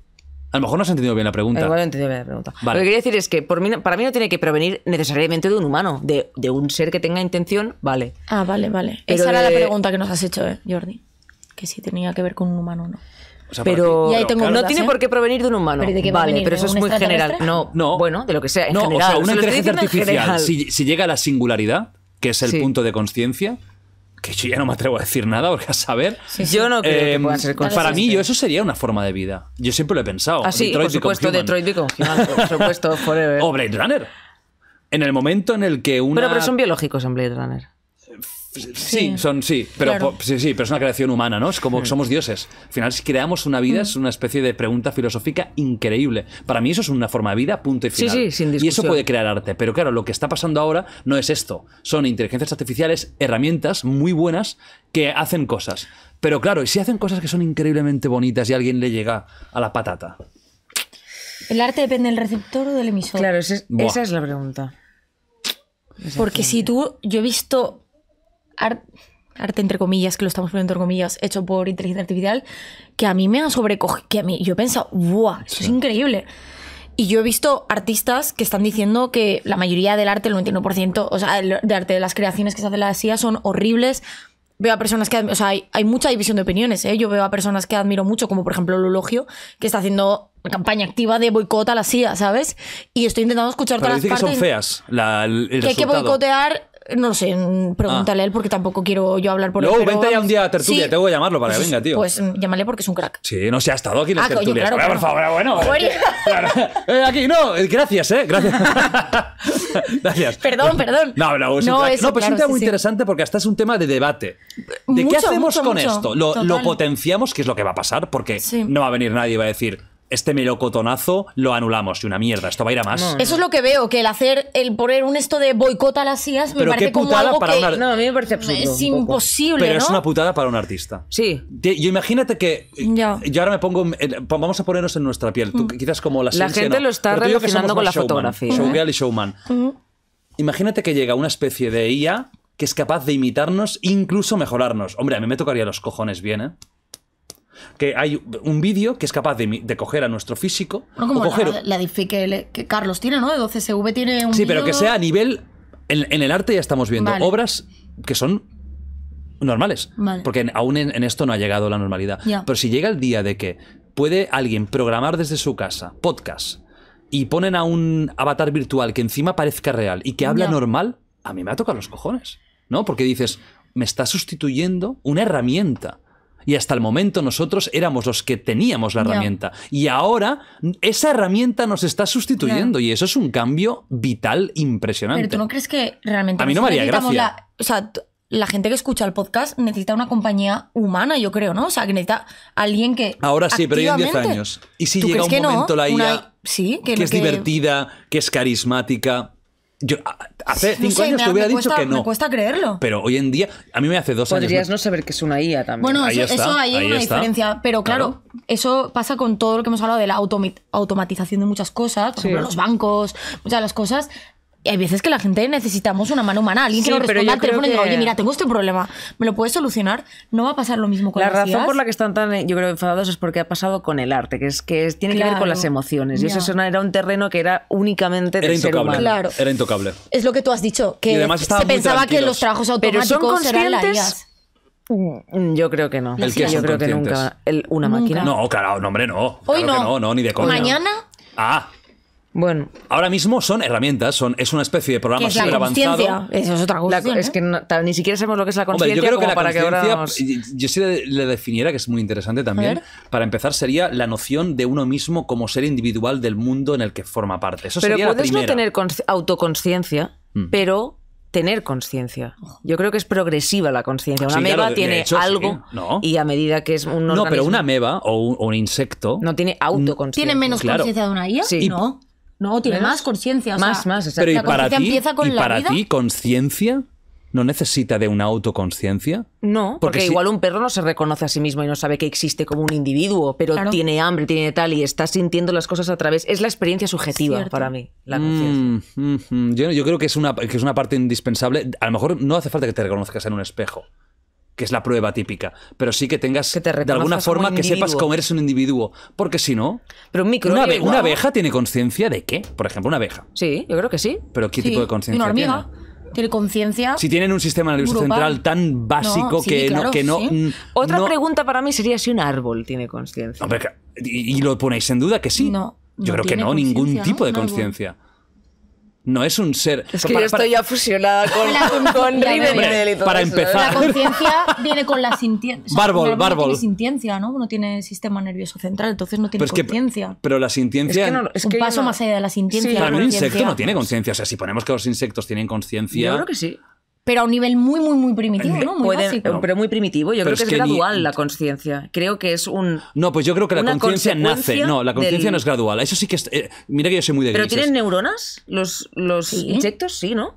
A lo mejor no has entendido bien la pregunta. la pregunta. Lo que quería decir es que para mí no tiene que provenir necesariamente de un humano, de, un ser que tenga intención, vale. Ah, vale, vale. Esa era la pregunta que nos has hecho, eh, Jordi. Que si tenía que ver con un humano o no pero no tiene ¿eh? por qué provenir de un humano. Pero vale, pero eso es muy general. No, bueno, de lo que sea. En no, general. o sea, una inteligencia artificial, si, si, llega a la singularidad, que es el punto de conciencia, que yo ya no me atrevo a decir nada porque a saber. Yo no creo que em, ser Para mí, yo eso sería una forma de vida. Yo siempre lo he pensado. Ah, sí, Detroit por supuesto, Detroit Become Human, supuesto, forever. O Blade Runner. En el momento en el que una. Pero, pero son biológicos en Blade Runner. Sí, son sí, pero sí, sí, pero es una creación humana, ¿no? Es como que somos dioses. Al final si creamos una vida es mm. una especie de pregunta filosófica increíble. Para mí eso es una forma de vida, punto y final. Sí, sí, sin y eso puede crear arte, pero claro, lo que está pasando ahora no es esto. Son inteligencias artificiales, herramientas muy buenas que hacen cosas. Pero claro, y si hacen cosas que son increíblemente bonitas y a alguien le llega a la patata. ¿El arte depende del receptor o del emisor? Claro, esa es la pregunta. Porque si tú, yo he visto arte entre comillas, que lo estamos poniendo entre comillas, hecho por inteligencia artificial, que a mí me ha sobrecogido, que a mí yo he pensado, ¡buah! Eso es increíble. Y yo he visto artistas que están diciendo que la mayoría del arte, el ciento o sea, el, de arte de las creaciones que se hace la CIA son horribles. Veo a personas que, o sea, hay, hay mucha división de opiniones, ¿eh? Yo veo a personas que admiro mucho, como por ejemplo Lulogio, que está haciendo campaña activa de boicot a la CIA, ¿sabes? Y estoy intentando escuchar todas las partes. que son feas. que hay que boicotear no lo sé, mm, pregúntale ah. a él porque tampoco quiero yo hablar por él. Luego, vente ya un día a tertulia, tengo que llamarlo para que venga, tío. Pues mm, llámale porque es un crack. Sí, no sé ha estado aquí en Tertulia. Ah, por favor, bueno. Eh, eh, aquí no, eh, gracias, eh, gracias. Perdón, perdón. No, No, pero es un pues tema muy interesante porque hasta es un tema de debate. ¿De qué hacemos con esto? ¿Lo, lo potenciamos? ¿Qué es lo que va a pasar? Porque no va a venir nadie y va a decir, este melocotonazo lo anulamos y una mierda, esto va a ir a más. Eso es lo que veo, que el hacer, el poner un esto de boicot a las IAS me parece como algo que no, a mí me parece es imposible, Pero es una putada para un artista. Sí. Yo imagínate que ya. yo ahora me pongo, vamos a ponernos en nuestra piel, mm. quizás como la, la gente lo está relacionando con la fotografía. Showgirl ¿eh? y showman. Imagínate que llega una especie de IA que es capaz de imitarnos, incluso mejorarnos. Hombre, a mí me tocaría los cojones bien, ¿eh? que hay un vídeo que es capaz de, coger a nuestro físico. como coger... la, que, Carlos tiene, ¿no? De 12SV tiene un. Sí, pero que sea a nivel. En, el arte ya estamos viendo obras que son normales. Porque aún en, esto no ha llegado la normalidad. Pero si llega el día de que puede alguien programar desde su casa podcast y ponen a un avatar virtual que encima parezca real y que habla normal, a mí me va a tocar los cojones. ¿No? Porque dices, me está sustituyendo una herramienta y hasta el momento nosotros éramos los que teníamos la herramienta. Y ahora esa herramienta nos está sustituyendo y eso es un cambio vital impresionante. Pero tú no crees que realmente... A mí no me haría gracia. La, o sea, la gente que escucha el podcast necesita una compañía humana, yo creo, ¿no? O sea, que necesita alguien que. Ahora sí, pero ya en 10 años. ¿Y si llega un momento la IA sí, que, es divertida, que es carismática, hace cinco años te hubiera dicho que no. Me cuesta creerlo. Pero hoy en día, a mí me hace dos años. Podrías no saber que es una IA también. Bueno, eso, hay una diferencia. Pero claro, eso pasa con todo lo que hemos hablado de la automatización de muchas cosas. Por ejemplo, los bancos, muchas de las cosas hay veces que la gente necesitamos una mano humana, alguien que nos responda al teléfono y diga, oye, mira, tengo este problema, ¿me lo puedes solucionar? No va a pasar lo mismo con La las razón por la que están tan, eh, yo creo, enfadados es porque ha pasado con el arte, que es que tiene que ver con las emociones. Y eso era un terreno que era únicamente era intocable, Claro. Era intocable. Es lo que tú has dicho, que se pensaba que los trabajos automáticos Pero son mm, Yo creo que no. El yo creo que nunca. una máquina. No, claro, hombre, no. Hoy no. no. ni de coña. Mañana. Ah. Bueno. Ahora mismo son herramientas, son, es una especie de programa súper avanzado. Eso es otra cosa. Es ¿eh? que ni siquiera sabemos lo que es la conciencia. Yo creo que la para eh, Yo sí le definiera, que es muy interesante también, para empezar sería la noción de uno mismo como ser individual del mundo en el que forma parte. Eso pero puedes no tener autoconciencia, mm. pero tener conciencia. Yo creo que es progresiva la conciencia. Una meba tiene algo y a medida que es un organismo, No, pero una meba o un, insecto... No tiene autoconciencia. ¿Tiene menos conciencia de una IA? Sí. no. No, tiene más conciencia. más, más. Pero para ti, ¿y para ti conciencia no necesita de una autoconciencia? No, porque, igual un perro no se reconoce a sí mismo y no sabe que existe como un individuo, pero tiene hambre, tiene tal y está sintiendo las cosas a través. Es la experiencia subjetiva para mí, la conciencia. Mm, mm, mm. yo, yo, creo que es, una, que es una parte indispensable. A lo mejor no hace falta que te reconozcas en un espejo que es la prueba típica, pero sí que tengas de alguna forma que sepas cómo eres un individuo, porque si no, una, abeja tiene conciencia de qué, por ejemplo, una abeja. Sí, yo creo que sí. Pero qué tipo de conciencia tiene? Una hormiga. Tiene? conciencia. Si tienen un sistema nervioso central tan básico que, no, que no, Otra pregunta para mí sería si un árbol tiene conciencia. ¿y, y, lo ponéis en duda que sí. No, Yo creo que no, ningún tipo de conciencia no es un ser. Es que estoy ya fusionada con, la, con, Para ¿eh? empezar. La conciencia viene con la sintiencia. Bárbol, bárbol. No tiene sintiencia, ¿no? Uno tiene sistema nervioso central, entonces no tiene conciencia. pero la sintiencia. Es que un paso más allá de la sintiencia. Pero un insecto no tiene conciencia. O sea, si ponemos que los insectos tienen conciencia. Yo creo que sí pero a un nivel muy, muy, muy primitivo, eh, ¿no? Muy Pero muy primitivo. Yo creo que, es, gradual la conciencia. Creo que es un. No, pues yo creo que la conciencia nace. No, la conciencia no es gradual. Eso sí que es. Eh, mira que yo soy muy de ¿Pero tienen neuronas? Los, los insectos, sí, ¿no?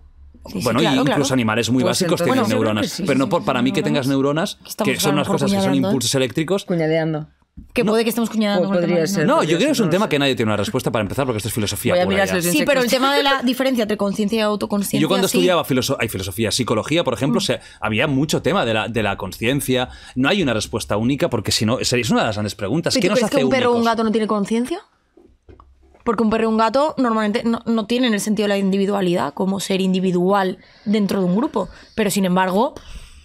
bueno, y incluso animales muy pues básicos tienen neuronas. pero no por, para mí que tengas neuronas, que son unas cosas que son ¿eh? impulsos eléctricos. Cuñadeando. Que puede que estemos cuñando. Podría no, yo creo que es un tema que nadie tiene una respuesta para empezar, porque esto es filosofía. Sí, pero el tema de la diferencia entre conciencia y autoconciencia. Yo cuando estudiaba filosofía, hay filosofía, psicología, por ejemplo, mm. había mucho tema de la, conciencia. No hay una respuesta única, porque si no, Es una de las grandes preguntas. ¿Qué nos hace que un perro o un gato no tiene conciencia? Porque un perro y un gato normalmente no, no, tienen el sentido de la individualidad como ser individual dentro de un grupo. Pero sin embargo,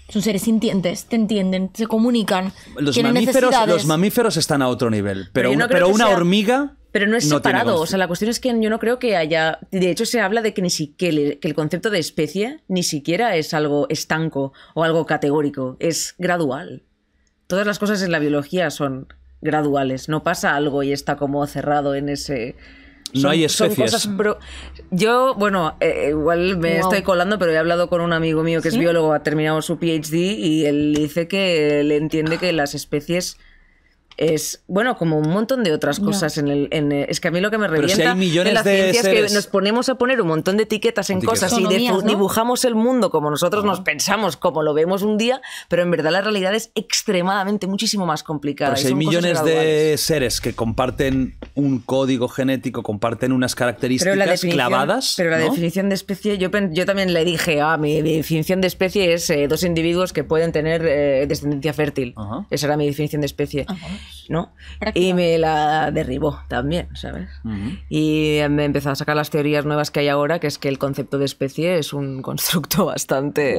son seres sintientes, te entienden, se comunican. Los, mamíferos, los mamíferos están a otro nivel, pero, pero, una hormiga... Pero no es separado, o sea, la cuestión es que yo no creo que haya, de hecho se habla de que ni que el concepto de especie ni siquiera es algo estanco o algo categórico, es gradual. Todas las cosas en la biología son graduales, no pasa algo y está como cerrado en ese no hay especies. Yo, bueno, eh, igual me estoy colando, pero he hablado con un amigo mío que es biólogo, ha terminado su PhD y él dice que le entiende que las especies es, bueno, como un montón de otras cosas. En el, eh, es que a mí lo que me revienta en la ciencia es que nos ponemos a poner un montón de etiquetas en cosas y dibujamos el mundo como nosotros nos pensamos, como lo vemos un día, pero en verdad la realidad es extremadamente muchísimo más complicada. hay millones de seres que comparten un código genético, comparten unas características clavadas. Pero la definición de especie, yo, también le dije, ah, mi definición de especie es eh, dos individuos que pueden tener eh, descendencia fértil. Esa era mi definición de especie. ¿no? Y me la derribó también, ¿sabes? Y me empezó a sacar las teorías nuevas que hay ahora, que es que el concepto de especie es un constructo bastante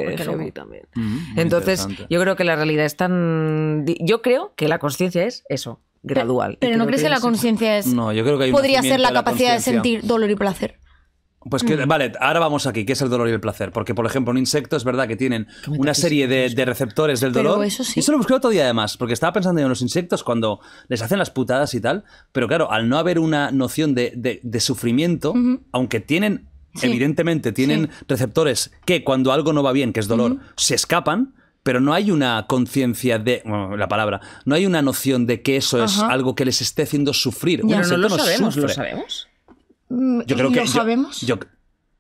Entonces, yo creo que la realidad es tan... Yo creo que la conciencia es eso, gradual. Pero, ¿no crees que, la conciencia es... No, yo creo que Podría ser la capacidad de sentir dolor y placer. Pues que, mm. vale, ahora vamos aquí, ¿qué es el dolor y el placer. Porque, por ejemplo, un insecto es verdad que tienen una serie de, receptores del dolor. eso, lo busqué otro día además, porque estaba pensando en los insectos cuando les hacen las putadas y tal. Pero claro, al no haber una noción de, sufrimiento, aunque tienen, evidentemente, tienen receptores que cuando algo no va bien, que es dolor, se escapan pero no hay una conciencia de la palabra, no hay una noción de que eso es algo que les esté haciendo sufrir. Ya, no lo sabemos, lo sabemos. Mm, yo creo que, sabemos? Yo,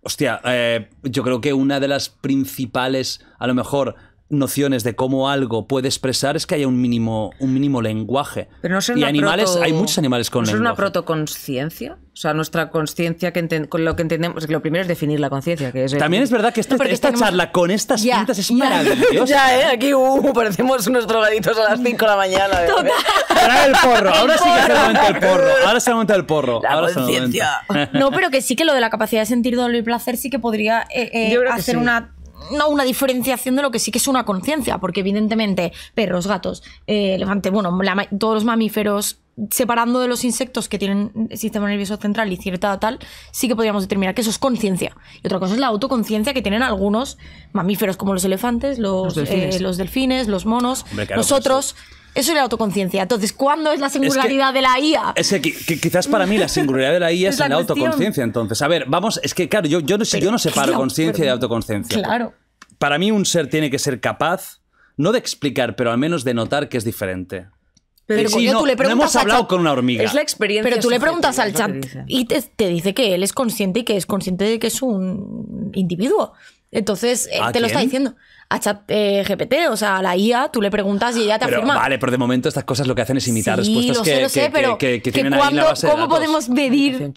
hostia, eh, yo creo que una de las principales, a lo mejor, nociones de cómo algo puede expresar es que haya un mínimo, un mínimo lenguaje. y animales, hay muchos animales con ¿No lenguaje. es una protoconciencia? O sea, nuestra conciencia, que con lo que entendemos, que lo primero es definir la conciencia. que es También es verdad que esta charla con estas pintas es maravillosa. ya, ¿eh? aquí uh, parecemos unos drogaditos a las 5 de la mañana. Ahora el porro, ahora sí que se aumenta el porro. Ahora se aumenta el porro. La conciencia. No, pero que sí que lo de la capacidad de sentir dolor y placer sí que podría eh, eh, hacer una no una diferenciación de lo que sí que es una conciencia, porque evidentemente perros, gatos, elefante, eh, bueno, todos los mamíferos, separando de los insectos que tienen sistema nervioso central y cierta tal, sí que podríamos determinar que eso es conciencia. Y otra cosa es la autoconciencia que tienen algunos mamíferos, como los elefantes, los, eh, delfines, los, monos, pues nosotros. Eso es la autoconciencia. Entonces, ¿cuándo es la singularidad de la IA? Es que, quizás para mí la singularidad de la IA es, la, autoconciencia. Entonces, a ver, vamos, es que claro, yo, yo, no, sé yo no separo conciencia de autoconciencia. Claro. Para mí un ser tiene que ser capaz, no de explicar, pero al menos de notar que es diferente. Pero si no, tú le preguntas no hemos hablado con una hormiga. Es la experiencia. Pero tú le preguntas al chat y te, dice que él es consciente y que es consciente de que es un individuo. Entonces, eh, te lo está diciendo a Chat GPT, o sea, a la IA, tú le preguntas y ella te afirma. Vale, pero de momento estas cosas lo que hacen es imitar respuestas que, tienen ahí la base ¿Cómo podemos medir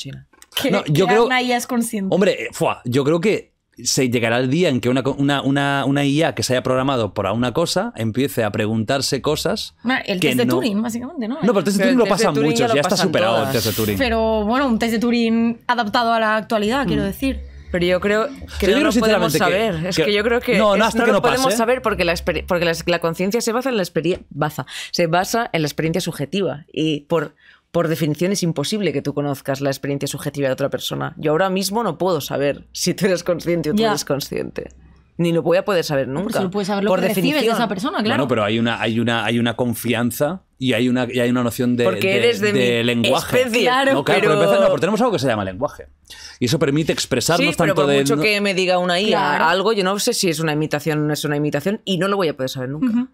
que, no, yo creo, una IA es consciente? Hombre, eh, yo creo que se llegará el día en que una, una, una, IA que se haya programado para una cosa empiece a preguntarse cosas. el test de Turing, básicamente, ¿no? No, pero el test de Turing lo pasan mucho muchos, ya, está superado el test de Turing. Pero bueno, un test de Turing adaptado a la actualidad, quiero mm. decir. Pero yo creo que no lo podemos saber. es que, yo creo que no, lo podemos saber porque la, porque la, conciencia se basa en la baza, se basa en la experiencia subjetiva y por por definición es imposible que tú conozcas la experiencia subjetiva de otra persona. Yo ahora mismo no puedo saber si tú eres consciente o tú eres consciente ni lo voy a poder saber pues nunca. Solo puedes saber lo por definición. de esa persona, claro. Bueno, pero hay una, hay una, hay una confianza y hay una, y hay una noción de, Porque eres de, lenguaje. Especie, claro, pero... porque tenemos algo que se llama lenguaje. Y eso permite expresarnos tanto pero por de. Mucho que me diga una IA algo, yo no sé si es una imitación o no es una imitación, y no lo voy a poder saber nunca.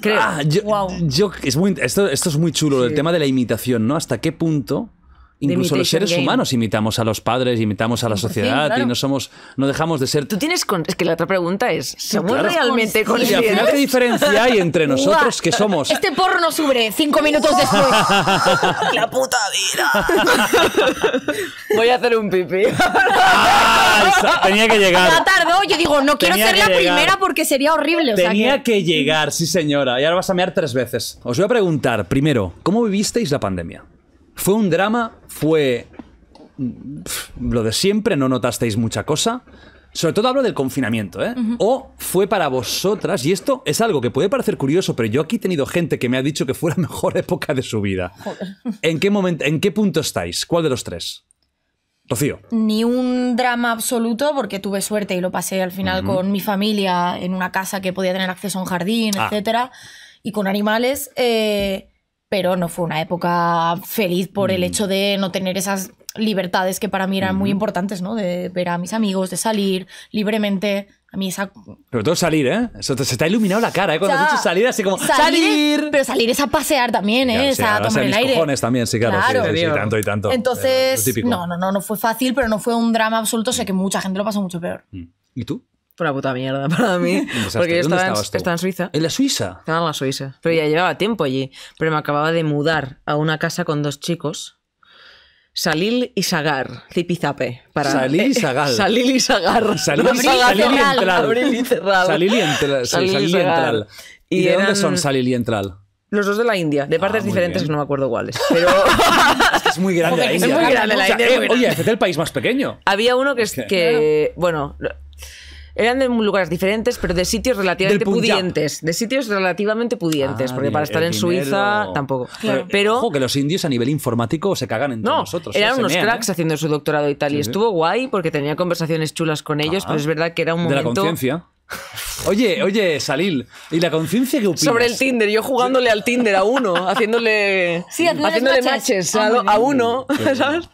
Creo. wow. Ah, esto, es muy chulo, el tema de la imitación, ¿no? ¿Hasta qué punto Incluso los seres humanos imitamos a los padres, imitamos a la sociedad y no somos, no dejamos de ser. Tú tienes es que la otra pregunta es, ¿somos realmente conscientes? qué diferencia hay entre nosotros que somos. Este porro no sube cinco minutos después. la puta vida. Voy a hacer un pipí. Ah, tenía que llegar. Ya tardó. Yo digo, no quiero ser la primera porque sería horrible. tenía que... llegar, sí señora. Y ahora vas a mear tres veces. Os voy a preguntar, primero, ¿cómo vivisteis la pandemia? Fue un drama, fue lo de siempre, no notasteis mucha cosa. Sobre todo hablo del confinamiento, ¿eh? O fue para vosotras, y esto es algo que puede parecer curioso, pero yo aquí he tenido gente que me ha dicho que fue la mejor época de su vida. ¿En qué momento, en qué punto estáis? ¿Cuál de los tres? Rocío. Ni un drama absoluto, porque tuve suerte y lo pasé al final con mi familia en una casa que podía tener acceso a un jardín, etc., ah. etcétera, y con animales. Eh, pero no fue una época feliz por el mm. hecho de no tener esas libertades que para mí eran muy importantes, ¿no? De ver a mis amigos, de salir libremente. A mí esa... Pero todo salir, ¿eh? se te ha iluminado la cara, ¿eh? Cuando has dicho salir, así como ¡salir! pero salir es a pasear también, ¿eh? o a tomar el cojones también, sí, claro. claro. Sí, tanto y tanto. Entonces, no, no, no, no fue fácil, pero no fue un drama absoluto. Sé que mucha gente lo pasó mucho peor. Mm. ¿Y tú? una puta mierda para mí. porque yo estaba en, en, Suiza. ¿En la Suiza? Estaba en la Suiza. Pero ya llevaba tiempo allí. Pero me acababa de mudar a una casa con dos chicos. Salil y Sagar, zipizape. Para... Salil y Sagar. Salil y Sagar. Salil, y Entral. Salil y Entral. Salil, y, Entral. ¿Y, de dónde son Salil y Entral? Los dos de la India, de ah, partes diferentes que no me acuerdo cuáles. Pero... es que es muy grande la India. Es muy eh, grande la India. oye, es el país más pequeño. Había uno que... Es que... Bueno, eran de lugares diferentes, pero de sitios relativamente pudientes. De sitios relativamente pudientes, ah, porque para estar en Suiza tampoco. Pero, Ojo, que los indios a nivel informático se cagan entre no, nosotros. Eran ¿eh? unos cracks ¿eh? haciendo su doctorado y tal. y estuvo guay porque tenía conversaciones chulas con ellos, ah. pero es verdad que era un momento. De la conciencia. Oye, oye, Salil, ¿y la conciencia que Sobre el Tinder, yo jugándole al Tinder a uno, haciéndole, sí, haciéndole matches, ah, a, a, uno, ¿sabes?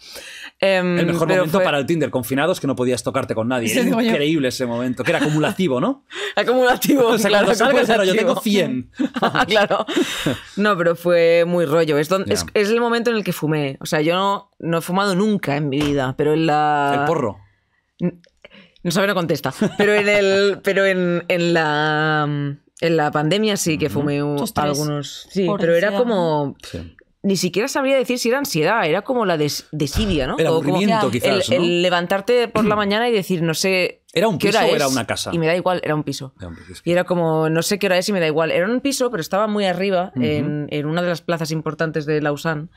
Em, el mejor momento para el Tinder, confinados, que no podías tocarte con nadie. increíble ese momento, que era acumulativo, ¿no? acumulativo, o sea, claro, yo tengo 100. Ah, claro. No, pero fue muy rollo. Es, el momento en el que fumé. O sea, yo no, he fumado nunca en mi vida, pero en la... El porro. No sabe, no contesta. Pero en el. pero en, la. En la pandemia sí que fumé algunos. Sí, pero era como ni siquiera sabría decir si era ansiedad, era como la de desidia, ¿no? El quizás. El, ¿no? el, levantarte por la mañana y decir, no sé. ¿Era un piso o era una casa? Y me da igual, era un, piso. Y era como, no sé qué hora es y me da igual. Era un piso, pero estaba muy arriba, en, en, una de las plazas importantes de Lausanne.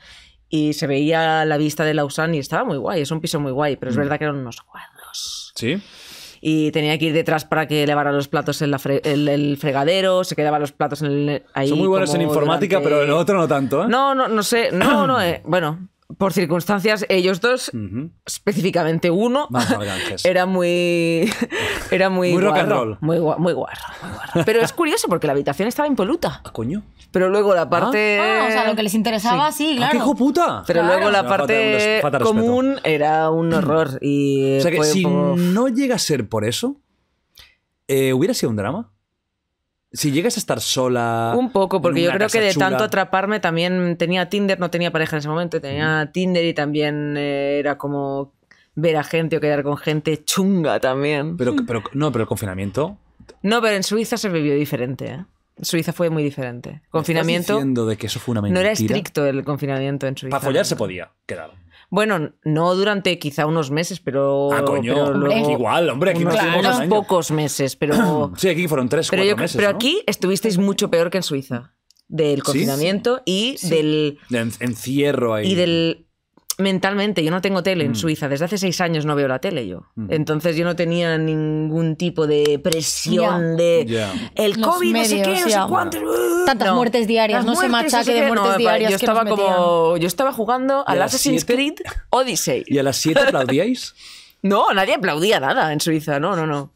Y se veía la vista de Lausanne y estaba muy guay, es un piso muy guay, pero es mm. verdad que eran unos cuadros. Sí y tenía que ir detrás para que elevara los platos en el, fregadero, se quedaban los platos en ahí. Son muy buenos en informática, pero en otro no tanto, ¿eh? No, no, no sé. No, no, eh, bueno por circunstancias, ellos dos, específicamente uno, era muy. Era muy. muy rock and roll. Muy, guarro, Pero es curioso porque la habitación estaba impoluta. ¿A ah, coño? Pero luego la ah. parte. Ah, o sea, lo que les interesaba, sí, ah, claro. ¡Qué hijo puta! Pero luego la parte común era un horror. Y o sea que si no llega a ser por eso, eh, ¿hubiera sido un drama? Si llegas a estar sola. Un poco, porque yo creo que de tanto atraparme también tenía Tinder, no tenía pareja en ese momento, tenía Tinder y también eh, era como ver a gente o quedar con gente chunga también. Pero, pero no, pero el confinamiento. No, pero en Suiza se vivió diferente. ¿eh? Suiza fue muy diferente. Confinamiento. de que eso fue una mentira? No era estricto el confinamiento en Suiza. Para follar se podía quedar. Bueno, no durante quizá unos meses, pero. Ah, coño, igual, hombre, aquí unos, unos pocos meses, pero. sí, aquí fueron tres, pero cuatro meses. Pero aquí estuvisteis mucho peor que en Suiza. Del confinamiento y del. encierro ahí. Y del mentalmente. Yo no tengo tele en mm. Suiza. Desde hace seis años no veo la tele yo. Mm. Entonces yo no tenía ningún tipo de presión de el COVID, no sé qué, no sé cuánto. Uh, Tantas muertes diarias, no se machaque de muertes diarias. Yo estaba como. Yo estaba jugando al Assassin's Creed Odyssey. ¿Y a las 7 aplaudíais? no, nadie aplaudía nada en Suiza, no, no, no.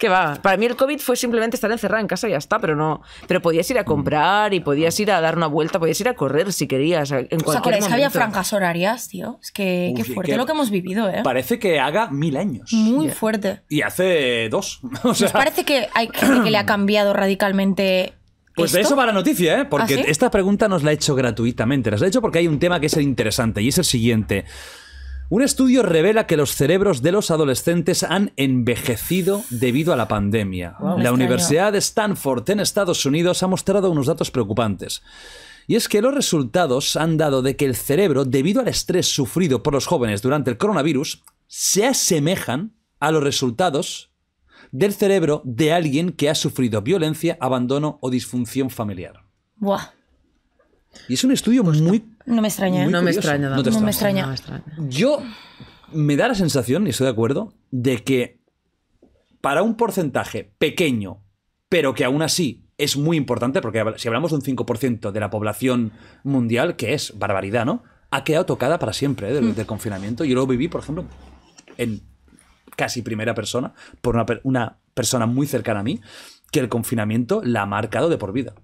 ¿Qué va? Para mí el COVID fue simplemente estar encerrada en casa y ya está, pero no. Pero podías ir a mm. comprar y podías ir a dar una vuelta, podías ir a correr si querías. En cualquier acordáis que había franjas horarias, tío? Es que qué fuerte lo que hemos vivido, ¿eh? Parece que haga mil años. Muy fuerte. Y hace dos. parece que hay que le ha cambiado radicalmente pues ¿Esto? de eso va la noticia, ¿eh? porque ¿Ah, esta pregunta nos la he hecho gratuitamente. la he hecho porque hay un tema que es interesante y es el siguiente. Un estudio revela que los cerebros de los adolescentes han envejecido debido a la pandemia. la Universidad de Stanford en Estados Unidos ha mostrado unos datos preocupantes. Y es que los resultados han dado de que el cerebro, debido al estrés sufrido por los jóvenes durante el coronavirus, se asemejan a los resultados del cerebro de alguien que ha sufrido violencia, abandono o disfunción familiar. Y es un estudio pues muy no me extraña. ¿eh? No me extraña, no, me extraña, Yo me da la sensación, y estoy de acuerdo, de que para un porcentaje pequeño, pero que aún así es muy importante, porque si hablamos de un 5% de la población mundial, que es barbaridad, ¿no? Ha quedado tocada para siempre ¿eh? mm. del, confinamiento. Yo lo viví, por ejemplo, en casi primera persona, por una persona muy cercana a mí, que el confinamiento la ha marcado de por vida.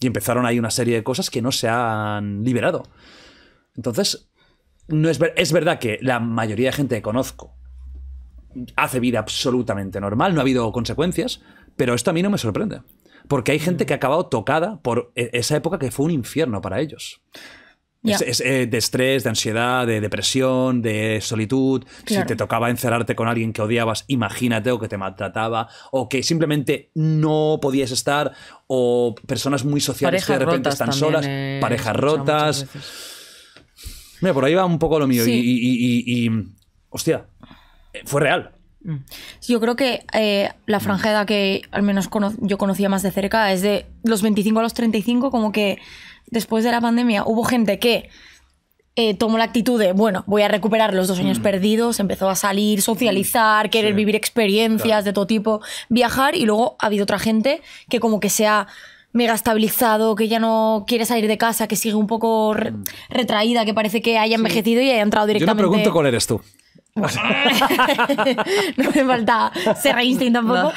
Y empezaron ahí una serie de cosas que no se han liberado. Entonces, no es, es verdad que la mayoría de gente que conozco hace vida absolutamente normal, no ha habido consecuencias, pero esto a mí no me sorprende. Porque hay gente mm. que ha acabado tocada por e, esa época que fue un infierno para ellos. Eh, de estrés, de ansiedad, de depresión, de solitud. Si te tocaba encerrarte con alguien que odiabas, imagínate, o que te maltrataba, o que simplemente no podías estar, o personas muy sociales que de repente están solas, parejas rotas. Mira, por ahí va un poco lo mío. Y, Hostia, eh, fue real. Mm. Yo creo que eh, la mm. franjeda que al menos yo conocía más de cerca es de los 25 a los 35, como que después de la pandemia hubo gente que eh, tomó la actitud de, bueno, voy a recuperar los dos años mm. perdidos, empezó a salir, socializar, mm, querer vivir experiencias de todo tipo, viajar y luego ha habido otra gente que como que se ha mega estabilizado, que ya no quiere salir de casa, que sigue un poco mm. retraída, que parece que haya envejecido y haya entrado directamente. me pregunto cuál eres tú. no me falta ser Einstein tampoco.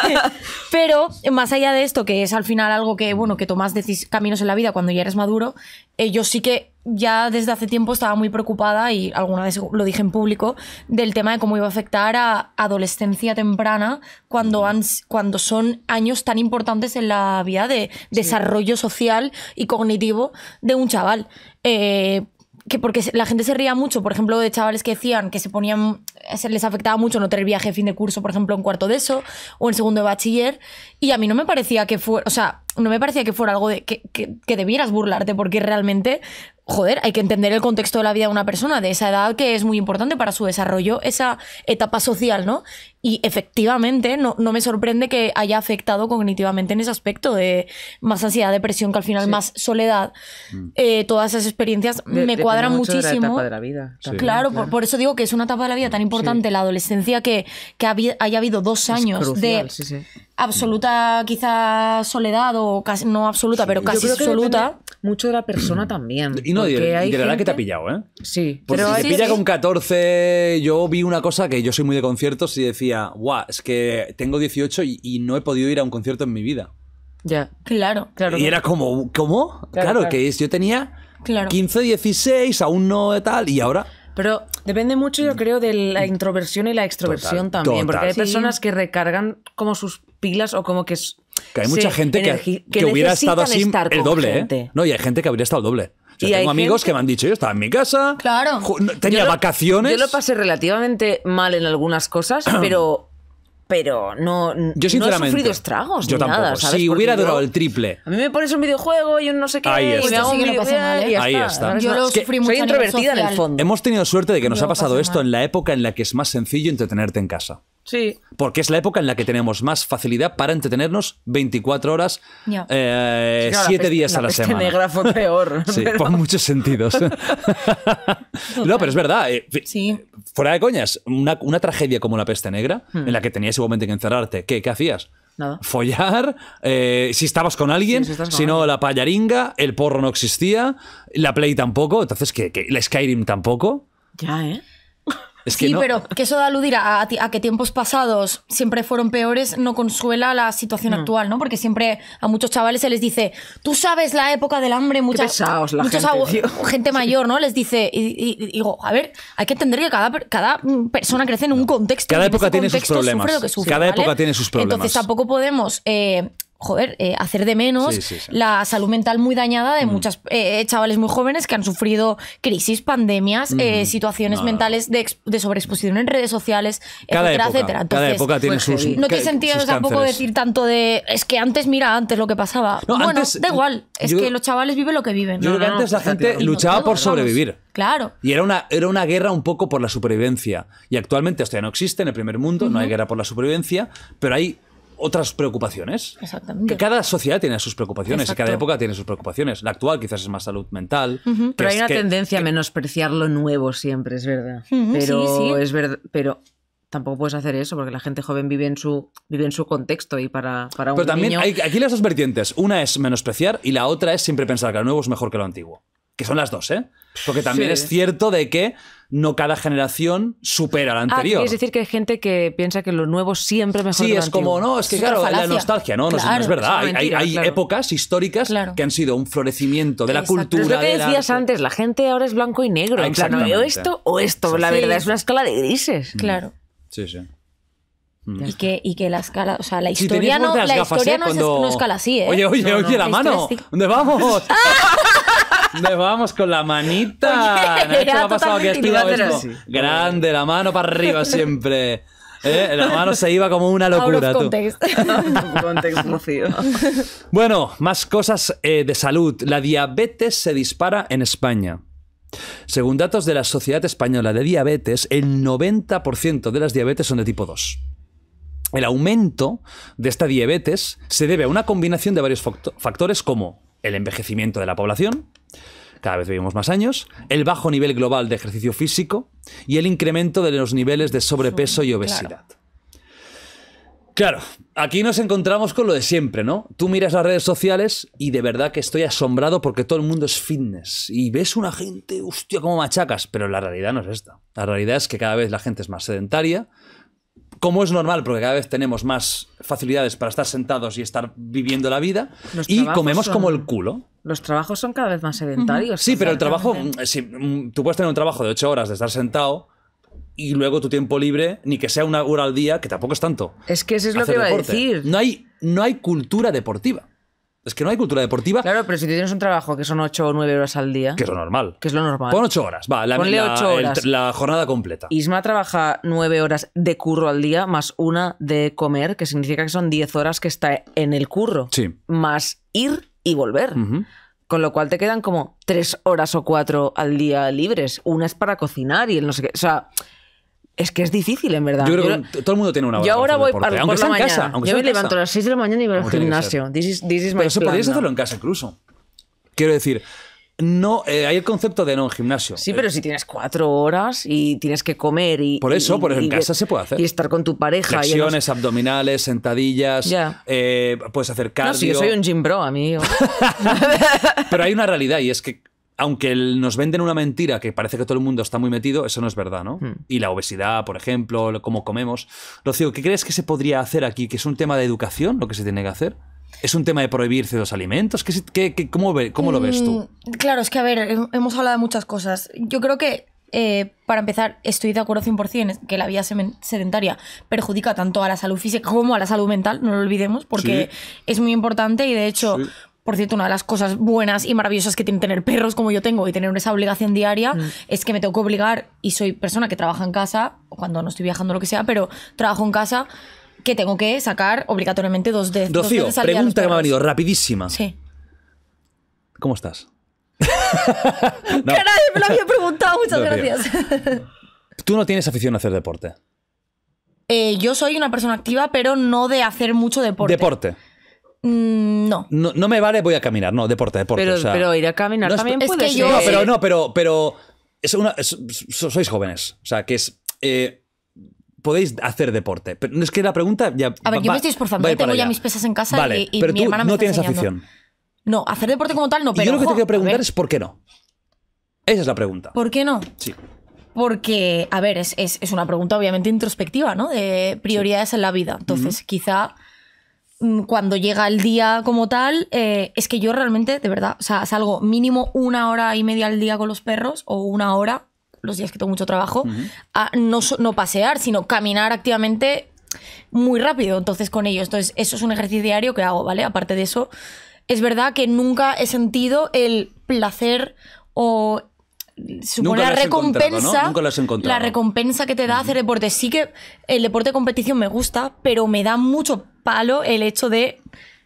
Pero más allá de esto, que es al final algo que, bueno, que tomas caminos en la vida cuando ya eres maduro, eh, yo sí que ya desde hace tiempo estaba muy preocupada, y alguna vez lo dije en público, del tema de cómo iba a afectar a adolescencia temprana cuando, cuando son años tan importantes en la vida de desarrollo social y cognitivo de un chaval. Eh, que porque la gente se ría mucho, por ejemplo, de chavales que decían que se ponían, se les afectaba mucho no tener viaje de fin de curso, por ejemplo, en cuarto de eso o en segundo de bachiller, y a mí no me parecía que fuera, o sea, no me parecía que fuera algo que, debieras burlarte, porque realmente, joder, hay que entender el contexto de la vida de una persona de esa edad que es muy importante para su desarrollo, esa etapa social, ¿no? Y efectivamente, no, me sorprende que haya afectado cognitivamente en ese aspecto de más ansiedad, depresión, que al final más soledad. Mm. Eh, todas esas experiencias me cuadran muchísimo. De la etapa de la vida. claro, Por, eso digo que es una etapa de la vida tan importante, la adolescencia, que, que haya habido dos años de absoluta quizá soledad o casi, no absoluta, pero casi absoluta. Mucho de la persona mm. también. Y no, de, verdad que te ha pillado, ¿eh? Sí. pero si te pilla con 14, yo vi una cosa que yo soy muy de conciertos y decía, guau, es que tengo 18 y, no he podido ir a un concierto en mi vida. Ya. Claro, claro. Y era como, ¿cómo? Claro, que yo tenía 15, 16, aún no eh, tal, y ahora... Pero Depende mucho, yo mm. creo, de la mm. introversión y la extroversión también, porque hay personas que recargan como sus pilas o como que... Que hay mucha gente que, que, hubiera estado así el doble, ¿eh? No, y hay gente que habría estado el doble. Yo tengo amigos que me han dicho, yo estaba en mi casa, claro. tenía vacaciones. Yo lo pasé relativamente mal en algunas cosas, pero pero no, yo, no he sufrido estragos. Yo tampoco. ¿sabes? Si hubiera durado el triple. A mí me pones un videojuego y un no sé qué. Y me hago un sí, mal, y ¿eh? Ahí está. Yo lo sufrí soy introvertida en el fondo. Hemos tenido suerte de que nos ha pasado esto en la época en la que es más sencillo entretenerte en casa. Sí. Porque es la época en la que tenemos más facilidad para entretenernos 24 horas, 7 eh, días a la, la semana. negra fue peor. sí, por muchos sentidos. no, pero es verdad. Eh, fuera de coñas, una, tragedia como la peste negra, en la hmm. que tenías igualmente que encerrarte, ¿qué, hacías? Nada. Follar, eh, si estabas con alguien, si, no, la payaringa, el porro no existía, la Play tampoco, entonces, que la Skyrim tampoco. Ya, ¿eh? sí, pero que eso de aludir a, que tiempos pasados siempre fueron peores no consuela la situación mm. actual, ¿no? Porque siempre a muchos chavales se les dice, tú sabes la época del hambre, muchas muchos gente, mayor, ¿no? Les dice, y, digo, a ver, hay que entender que cada, cada persona crece en un contexto. Cada época tiene sus problemas. cada época tiene sus problemas. Entonces tampoco podemos eh, joder, eh, hacer de menos la salud mental muy dañada de muchos mm. muchas eh, eh, chavales muy jóvenes que han sufrido crisis, pandemias, mm. situaciones mentales de, sobreexposición en redes sociales, etcétera, Entonces, cada época tiene pues, sus No tiene sentido tampoco decir tanto de es que antes, mira, antes lo que pasaba. bueno, da igual, es que los chavales viven lo que viven. creo que antes la gente luchaba por sobrevivir. Claro. Y era una, era una guerra un poco por la supervivencia. Y actualmente esto ya no existe en el primer mundo, no hay guerra por la supervivencia, pero hay otras preocupaciones. Exactamente. Que cada sociedad tiene sus preocupaciones y cada época tiene sus preocupaciones. La actual quizás es más salud mental. Pero hay una tendencia a menospreciar lo nuevo siempre, es verdad. Pero sí, sí. es verdad. Pero tampoco puedes hacer eso porque la gente joven vive en su, vive en su contexto y para, para un Pero también hay, aquí las dos vertientes. Una es menospreciar y la otra es siempre pensar que lo nuevo es mejor que lo antiguo. Que son las dos, ¿eh? Porque también es cierto de que no cada generación supera la ah, anterior. Ah, es decir que hay gente que piensa que lo nuevo siempre mejor Sí, es como, no, es que claro, la nostalgia, no, no, es verdad. hay, épocas históricas que han sido un florecimiento de la cultura. Es lo que decías antes, la gente ahora es blanco y negro. Ah, esto o esto, la verdad, es una escala de grises. Mm. Claro. Sí, sí. Mm. Y que, y que la escala, o sea, la historia no, la historia ¿eh? es, una escala así, ¿eh? Oye, oye, oye, la, la mano. ¿Dónde vamos? vamos con la manita. Oye, ha pasado que grande, la mano para arriba siempre. Eh, la mano se iba como una locura. bueno, más cosas eh, de salud. La diabetes se dispara en España. Según datos de la Sociedad Española de Diabetes, el 90% de las diabetes son de tipo 2. El aumento de esta diabetes se debe a una combinación de varios factores como el envejecimiento de la población, cada vez vivimos más años, el bajo nivel global de ejercicio físico y el incremento de los niveles de sobrepeso y obesidad. Claro. aquí nos encontramos con lo de siempre, ¿no? Tú miras las redes sociales y de verdad que estoy asombrado porque todo el mundo es fitness y ves una gente, hostia, cómo machacas, pero la realidad no es esta. La realidad es que cada vez la gente es más sedentaria, como es normal, porque cada vez tenemos más facilidades para estar sentados y estar viviendo la vida, y comemos como el culo. Los trabajos son cada vez más sedentarios. Sí, pero el trabajo, mm, tú puedes tener un trabajo de ocho horas de estar sentado, y luego tu tiempo libre, ni que sea una hora al día, que tampoco es tanto. Es que eso es lo que iba a decir. No hay, no hay cultura deportiva. Es que no hay cultura deportiva. Claro, pero si tienes un trabajo que son 8 o 9 horas al día. Que es lo normal. Que es lo normal. Pon 8 horas, va, la, Ponle 8 la, horas. la jornada completa. Isma trabaja 9 horas de curro al día, más una de comer, que significa que son 10 horas que está en el curro. Sí. Más ir y volver. Con lo cual te quedan como 3 horas o 4 al día libres. Una es para cocinar y el no sé qué. O sea es que es difícil, en verdad. Yo creo que todo el mundo tiene una hora. Yo ahora voy para a, aunque la en mañana. Casa, yo me levanto a las 6 de la mañana y voy al gimnasio. This is, Pero eso podrías hacerlo en casa incluso. Quiero decir, no, eh, hay el concepto de no gimnasio. Sí, pero si tienes cuatro horas y tienes que comer y. Por eso, por eso en casa se puede hacer. Y estar con tu pareja. Flexiones, abdominales, sentadillas. Eh, puedes hacer cardio. No, sí, yo soy un gym bro, amigo. pero hay una realidad y es que aunque nos venden una mentira que parece que todo el mundo está muy metido, eso no es verdad, ¿no? Hmm. Y la obesidad, por ejemplo, cómo comemos. Rocío, ¿qué crees que se podría hacer aquí? ¿Que es un tema de educación lo que se tiene que hacer? ¿Es un tema de prohibir ciertos alimentos? ¿Qué, qué, cómo, ve, cómo, lo ves tú? Mm, claro, es que a ver, hemos hablado de muchas cosas. Yo creo que, eh, para empezar, estoy de acuerdo 100% que la vida sedentaria perjudica tanto a la salud física como a la salud mental, no lo olvidemos, porque es muy importante y de hecho... Por cierto, una de las cosas buenas y maravillosas que tiene tener perros como yo tengo y tener esa obligación diaria mm. es que me tengo que obligar, y soy persona que trabaja en casa, o cuando no estoy viajando lo que sea, pero trabajo en casa, que tengo que sacar obligatoriamente dos de Rocío, dos pregunta que me ha venido rapidísima. Sí. ¿Cómo estás? Que Caray, me lo había preguntado, muchas gracias. Tú no tienes afición a hacer deporte. Eh, yo soy una persona activa, pero no de hacer mucho deporte. Deporte. Mm, no. no. no. me vale, voy a caminar. No, deporte, deporte. Pero, o sea, ir a caminar también es, puede Yo... No, pero no, pero, pero sois jóvenes. O sea, que es. Eh, podéis hacer deporte. Pero es que la pregunta ya. A ver, yo me estoy esforzando. Yo ¿eh? tengo ya mis pesas en casa y, mi hermana me no tienes afición. No, hacer deporte como tal no, pero. Y yo lo que te quiero preguntar es por qué no. Esa es la pregunta. ¿Por qué no? Sí. Porque, a ver, es, es, es una pregunta obviamente introspectiva, ¿no? De prioridades en la vida. Entonces, quizá Mm, cuando llega el día como tal, eh, es que yo realmente, de verdad, o sea, salgo mínimo una hora y media al día con los perros o una hora, los días que tengo mucho trabajo, a no, no pasear, sino caminar activamente muy rápido entonces con ellos. Entonces, eso es un ejercicio diario que hago, ¿vale? Aparte de eso, es verdad que nunca he sentido el placer o supone la recompensa. La recompensa que te da hacer deporte. Sí que el deporte de competición me gusta, pero me da mucho palo el hecho de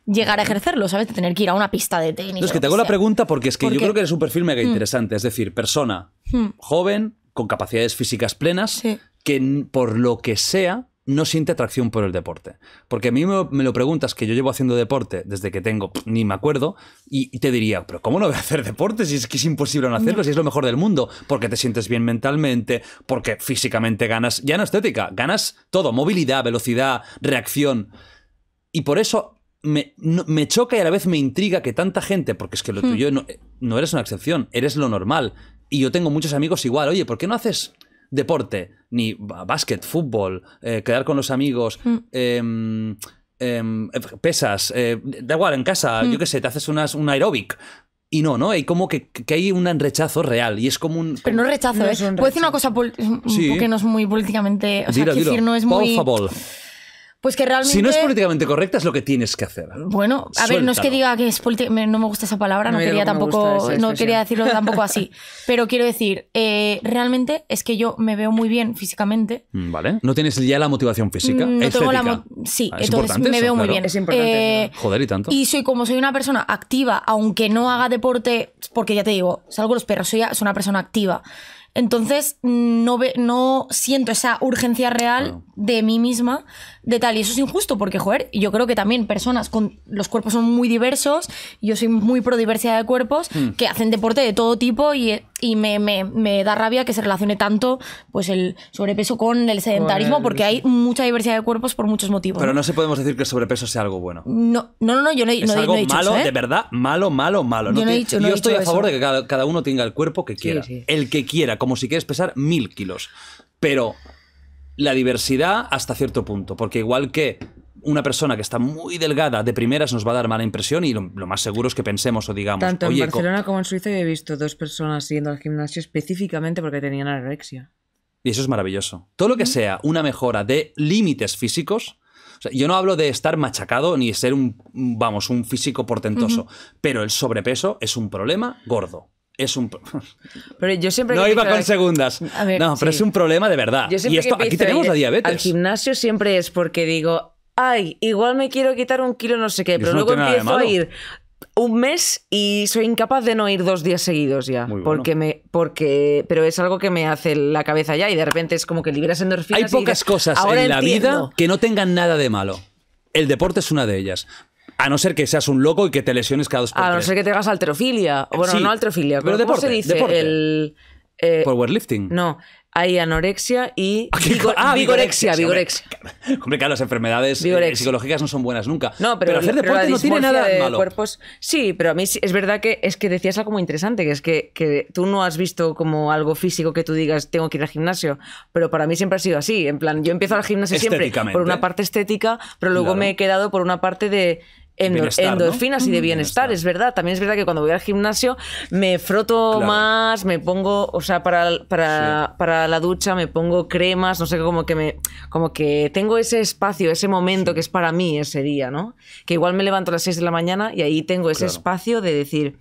llegar a ejercerlo, ¿sabes? De tener que ir a una pista de tenis. que te hago la pregunta porque es que yo creo que eres un perfil mega mm. interesante. Es decir, persona mm. joven, con capacidades físicas plenas, que por lo que sea no siente atracción por el deporte. Porque a mí me, lo preguntas, que yo llevo haciendo deporte desde que tengo, ni me acuerdo, y, te diría, pero ¿cómo no voy a hacer deporte si es que es imposible no hacerlo, si es lo mejor del mundo? Porque te sientes bien mentalmente, porque físicamente ganas, ya no estética, ganas todo, movilidad, velocidad, reacción. Y por eso me, choca y a la vez me intriga que tanta gente, porque es que lo hmm. tuyo no, eh, no, eres una excepción, eres lo normal. Y yo tengo muchos amigos igual, oye, ¿por qué no haces deporte, ni básquet, fútbol, eh, quedar con los amigos, mm. em, em, eh, pesas, eh, da igual, en casa, yo mm. qué sé, te haces unas, un aeróbic. Y no, ¿no? Hay como que, hay un rechazo real y es como un... Pero no rechazo, no decir una cosa que no es muy políticamente... O sea, no es muy... Pues que realmente. Si no es políticamente correcta, es lo que tienes que hacer. Bueno, a ver, no es que diga que es No me gusta esa palabra, no, quería tampoco. No quería decirlo tampoco así. Pero quiero decir, eh, realmente es que yo me veo muy bien físicamente. Mm, vale. ¿No tienes ya la motivación física? Mm, no tengo la Sí, ah, entonces me veo muy bien. Es importante. Eh, Joder, y tanto. Y soy como soy una persona activa, aunque no haga deporte, porque ya te digo, salgo los perros, soy una persona activa. Entonces mm, no, no siento esa urgencia real ah. de mí misma de tal. Y eso es injusto porque, joder, yo creo que también personas con los cuerpos son muy diversos, yo soy muy pro diversidad de cuerpos, hmm. que hacen deporte de todo tipo y, me, da rabia que se relacione tanto pues el sobrepeso con el sedentarismo porque hay mucha diversidad de cuerpos por muchos motivos. Pero no, se podemos decir que el sobrepeso sea algo bueno. No, no, no, yo no, he, es algo malo, ¿eh? de verdad, malo, malo, malo. Yo, no he dicho, yo estoy a favor de que cada, uno tenga el cuerpo que quiera, el que quiera, como si quieres pesar mil kilos. Pero la diversidad hasta cierto punto, porque igual que una persona que está muy delgada de primeras nos va a dar mala impresión y lo, más seguro es que pensemos o digamos. Tanto en Barcelona como en Suiza he visto dos personas yendo al gimnasio específicamente porque tenían anorexia. Y eso es maravilloso. Todo lo que sea una mejora de límites físicos. yo no hablo de estar machacado ni ser un, vamos, un físico portentoso, pero el sobrepeso es un problema gordo es un... Pero yo siempre no iba con segundas. no, pero es un problema de verdad. y aquí tenemos la diabetes. Al gimnasio siempre es porque digo, ay, igual me quiero quitar un kilo no sé qué, pero luego empiezo a ir un mes y soy incapaz de no ir dos días seguidos ya. Porque me. Porque. Pero es algo que me hace la cabeza ya y de repente es como que liberas endorfinas. Hay pocas cosas en la vida que no tengan nada de malo. El deporte es una de ellas. A no ser que seas un loco y que te lesiones cada dos por A no ser que tengas alterofilia. Bueno, no alterofilia, pero, se dice? El. Eh, Powerlifting. No, hay anorexia y ah, vigorexia, vigorexia. Hombre, las enfermedades eh, psicológicas no son buenas nunca. No, pero, hacer deporte no tiene nada de malo. sí, pero a mí es verdad que es que decías algo muy interesante, que es que, tú no has visto como algo físico que tú digas tengo que ir al gimnasio, pero para mí siempre ha sido así. En plan, yo empiezo al gimnasio siempre por una parte estética, pero luego me he quedado por una parte de endorfinas y de mm. bienestar, es verdad. También es verdad que cuando voy al gimnasio me froto más, me pongo, o sea, para, para, la ducha me pongo cremas, no sé, cómo que me como que tengo ese espacio, ese momento que es para mí ese día, ¿no? Que igual me levanto a las 6 de la mañana y ahí tengo ese espacio de decir,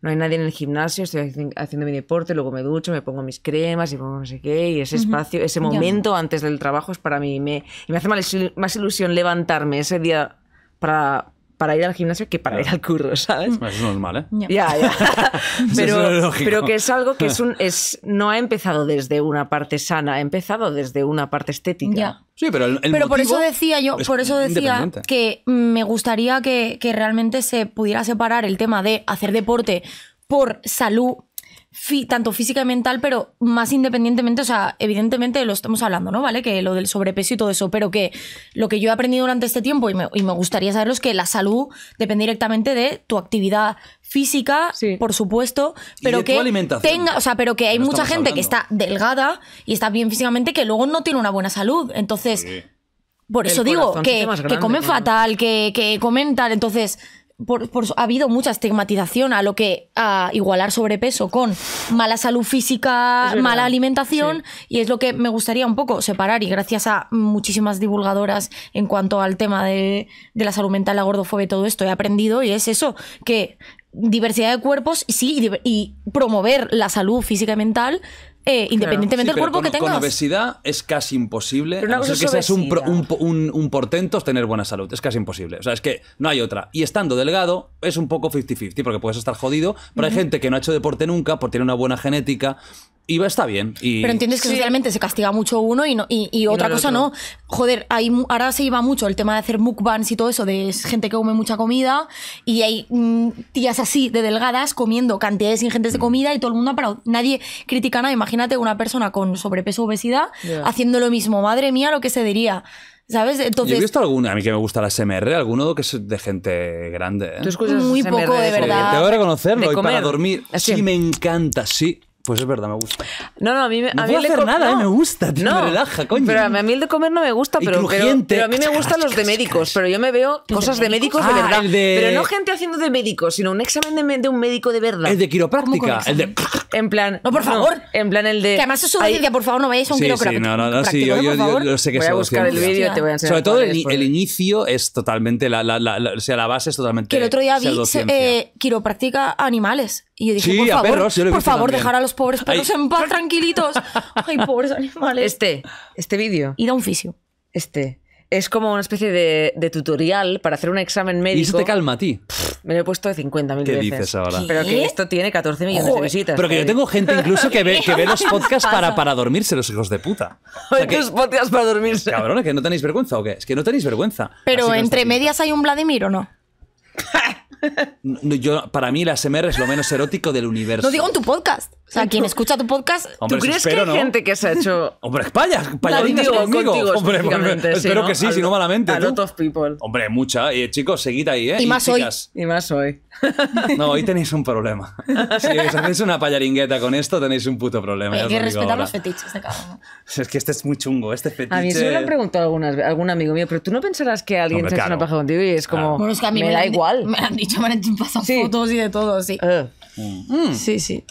no hay nadie en el gimnasio, estoy haciendo mi deporte, luego me ducho, me pongo mis cremas y pongo no sé qué, y ese espacio, ese momento antes del trabajo es para mí. y me hace más ilusión levantarme ese día para, para ir al gimnasio que para ir al curro, ¿sabes? es normal, ¿eh? Ya, ya. pero, pero que es algo que es un, es, no ha empezado desde una parte sana, ha empezado desde una parte estética. Sí, pero el, Pero por eso decía yo, por eso decía que me gustaría que, que realmente se pudiera separar el tema de hacer deporte por salud tanto física y mental, pero más independientemente, o sea, evidentemente lo estamos hablando, ¿no? ¿Vale? Que lo del sobrepeso y todo eso, pero que lo que yo he aprendido durante este tiempo y me, gustaría saberlo es que la salud depende directamente de tu actividad física, por supuesto, pero que tenga, o sea, pero que hay mucha gente que está delgada y está bien físicamente que luego no tiene una buena salud. Entonces, por eso digo que, que comen fatal, que, que comen tal, entonces por, ha habido mucha estigmatización a lo que a igualar sobrepeso con mala salud física, mala alimentación y es lo que me gustaría un poco separar y gracias a muchísimas divulgadoras en cuanto al tema de, la salud mental, la gordofobia y todo esto he aprendido y es eso, que diversidad de cuerpos sí y, y promover la salud física y mental eh, independientemente del cuerpo que tengas. Con obesidad es casi imposible. Pero que seas un, un, portento tener buena salud. Es casi imposible. O sea, es que no hay otra. Y estando delgado es un poco 50-50, porque puedes estar jodido, pero hay gente que no ha hecho deporte nunca, porque tiene una buena genética, Iba está bien. Y... Pero entiendes que socialmente se castiga mucho uno y, y, otra cosa no. Joder, hay, ahora se iba mucho el tema de hacer mukbangs y todo eso, de gente que come mucha comida y hay mm, tías así de delgadas comiendo cantidades ingentes de mm. comida y todo el mundo ha parado. Nadie critica nada. Imagínate una persona con sobrepeso obesidad haciendo lo mismo. Madre mía, lo que se diría. ¿Sabes? Entonces, Yo he visto alguno, a mí que me gusta la SMR, alguno que es de gente grande. ¿eh? Muy poco, de verdad. Tengo a reconocerlo, y para dormir. Sí, me encanta, sí. Pues es verdad, me gusta. No, no, a mí, a mí puedo nada, eh, me gusta, relaja, coño. Pero a mí el de comer no me gusta, pero, pero, a mí me gustan los de médicos. Pero yo me veo cosas de médicos de ah, verdad. Pero no gente haciendo de médicos, sino un examen de, un médico de verdad. El de quiropráctica, el de. En plan. No, por favor. en plan, el de. Que además es una por favor, no vayáis a un quiropráctico. Sí, no, no, no sí, yo, yo, sé que Voy a buscar el vídeo y te voy a enseñar. Sobre todo el, inicio es totalmente. La, sea, la base es totalmente. Que el otro día vi eh, quiropráctica animales. Y yo dije, por favor, por favor dejar a los pobres perros en paz, tranquilitos. Ay, pobres animales. Este, este vídeo. Y da un fisio. Este. Es como una especie de, tutorial para hacer un examen médico. ¿Y eso te calma a ti? Me lo he puesto de 50.000 veces. ¿Qué dices ahora? Pero que esto tiene 14 millones de visitas. Pero que yo eh. tengo gente incluso que ve, que ve los podcasts para, para dormirse, los hijos de puta. O sea, que, podcasts para dormirse. Cabrona, que no tenéis vergüenza o qué? Es que no tenéis vergüenza. Pero entre medias hay un Vladimir o no. Yo, para mí, la SMR es lo menos erótico del universo. Lo digo en tu podcast. O sea, quien escucha tu podcast. ¿Tú crees que hay gente que se ha hecho. Hombre, payas, payaditas conmigo. Hombre, pues, espero que sí, si no malamente. a lot of people. Hombre, mucha. Y eh, chicos, seguid ahí, ¿eh? Y más hoy. Y más hoy. No, hoy tenéis un problema. Si os hacéis una payaringueta con esto, tenéis un puto problema. Hay que respetar los fetiches de cada uno. Es que este es muy chungo, este fetiche. A mí se me lo han preguntado algunas, algún amigo mío, pero tú no pensarás que alguien se ha hecho una paja contigo y es como. Bueno, es que a mí me, da igual. Me han dicho, me han un Sí. fotos y de todo, sí. Eh. Mm. Sí, sí.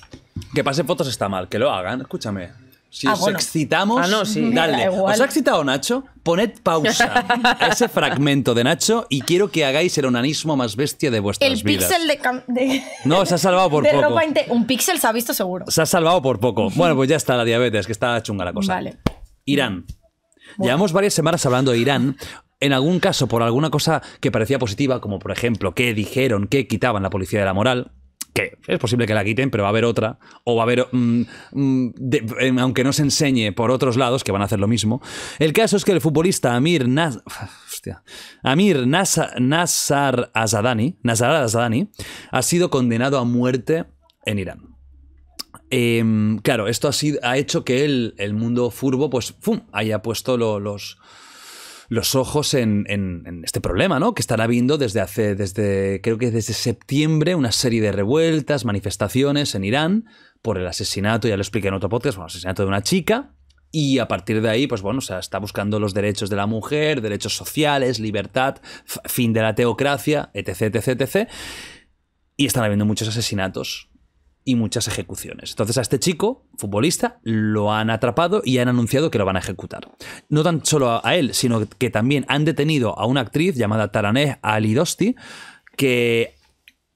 Que pasen fotos está mal, que lo hagan, escúchame. Si ah, os excitamos, ah, no, sí. dale. ¿Os ha excitado Nacho? Poned pausa a ese fragmento de Nacho y quiero que hagáis el onanismo más bestia de vuestras vidas. El píxel de, No, se ha salvado por poco. Un píxel se ha visto seguro. Se ha salvado por poco. Bueno, pues ya está la diabetes, que está chunga la cosa. Vale. Irán. Llevamos varias semanas hablando de Irán en algún caso por alguna cosa que parecía positiva, como por ejemplo que dijeron que quitaban la policía de la moral, que es posible que la quiten, pero va a haber otra, o va a haber, mm, mm, em, aunque no se enseñe por otros lados, que van a hacer lo mismo. El caso es que el futbolista Amir, Nazar Amir Nasar Azadani, ha sido condenado a muerte en Irán. Em, claro, esto ha, hecho que el, mundo furbo pues, haya puesto los los ojos en, este problema, ¿no? Que están habiendo desde hace, desde, creo que desde septiembre, una serie de revueltas, manifestaciones en Irán por el asesinato, ya lo expliqué en otro podcast, bueno, el asesinato de una chica. Y a partir de ahí, pues bueno, o está buscando los derechos de la mujer, derechos sociales, libertad, fin de la teocracia, etc, etc, etc. Y están habiendo muchos asesinatos y muchas ejecuciones. Entonces a este chico, futbolista, lo han atrapado y han anunciado que lo van a ejecutar. No tan solo a él, sino que también han detenido a una actriz llamada Ali Alidosti, que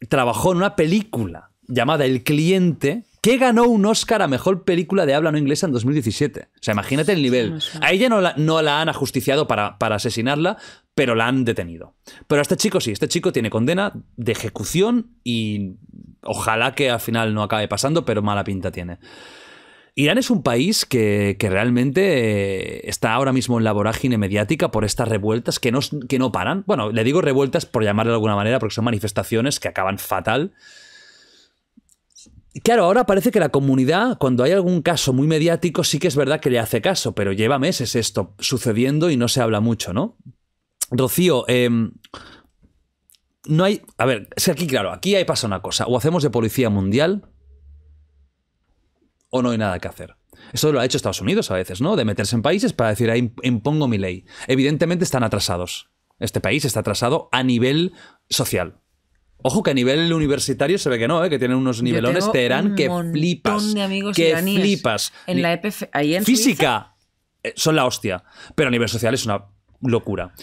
trabajó en una película llamada El cliente, que ganó un Oscar a Mejor Película de Habla No Inglesa en 2017. O sea, imagínate el nivel. A ella no la, han ajusticiado para, para, asesinarla, pero la han detenido. Pero a este chico sí, este chico tiene condena de ejecución y Ojalá que al final no acabe pasando, pero mala pinta tiene. Irán es un país que, realmente eh, está ahora mismo en la vorágine mediática por estas revueltas que no, que no paran. Bueno, le digo revueltas por llamarle de alguna manera, porque son manifestaciones que acaban fatal. Claro, ahora parece que la comunidad, cuando hay algún caso muy mediático, sí que es verdad que le hace caso, pero lleva meses esto sucediendo y no se habla mucho, ¿no? Rocío, em, no hay. A ver, es que aquí, claro, aquí hay pasa una cosa. O hacemos de policía mundial o no hay nada que hacer. Eso lo ha hecho Estados Unidos a veces, ¿no? De meterse en países para decir, ahí impongo mi ley. Evidentemente están atrasados. Este país está atrasado a nivel social. Ojo que a nivel universitario se ve que no, ¿eh? que tienen unos nivelones de eran que flipas. De amigos que flipas. En la EPF, ahí en Física eh, son la hostia, pero a nivel social es una locura.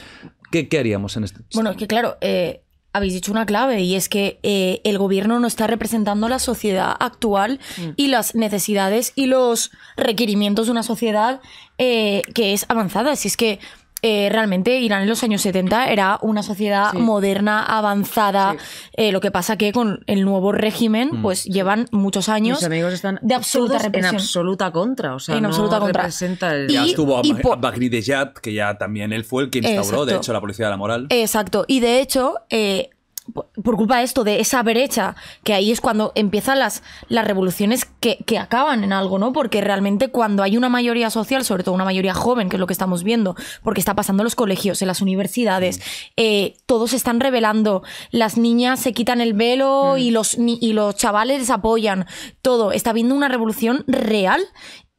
¿Qué, haríamos en este? Bueno, es que claro, eh, habéis dicho una clave y es que eh, el gobierno no está representando la sociedad actual mm. y las necesidades y los requerimientos de una sociedad eh, que es avanzada. Si es que eh, realmente Irán en los años 70 era una sociedad moderna, avanzada, eh, lo que pasa que con el nuevo régimen mm. pues llevan muchos años de absoluta represión. En absoluta contra, o sea, en absoluta contra. Ya estuvo Bagri de que ya también él fue el que instauró, de hecho, la policía de la moral. Exacto, y de hecho... Eh, por culpa de esto, de esa brecha, que ahí es cuando empiezan las, las revoluciones que, acaban en algo, ¿no? Porque realmente cuando hay una mayoría social, sobre todo una mayoría joven, que es lo que estamos viendo, porque está pasando en los colegios, en las universidades, eh, todos están revelando, las niñas se quitan el velo mm. y, los, y los chavales apoyan, todo, está viendo una revolución real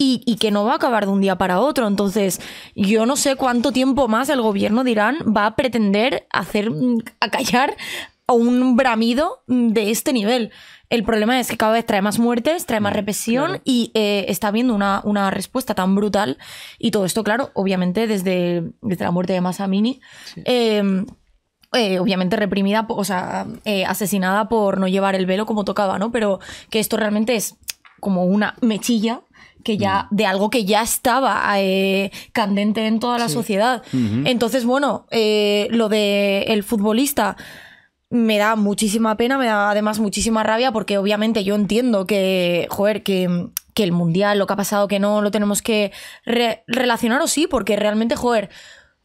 y, que no va a acabar de un día para otro. Entonces, yo no sé cuánto tiempo más el gobierno de Irán va a pretender hacer mm, a callar un bramido de este nivel. El problema es que cada vez trae más muertes, trae más mm, represión y eh, está habiendo una, una, respuesta tan brutal. Y todo esto, claro, obviamente desde, la muerte de Masamini em, eh, obviamente reprimida, o sea, eh, asesinada por no llevar el velo como tocaba, ¿no? Pero que esto realmente es como una mechilla que ya mm. de algo que ya estaba candente en toda la sociedad. Entonces, bueno, lo de el futbolista me da muchísima pena, me da además muchísima rabia porque obviamente yo entiendo que, joder, que, el mundial, lo que ha pasado, que no lo tenemos que relacionar o sí, porque realmente, joder,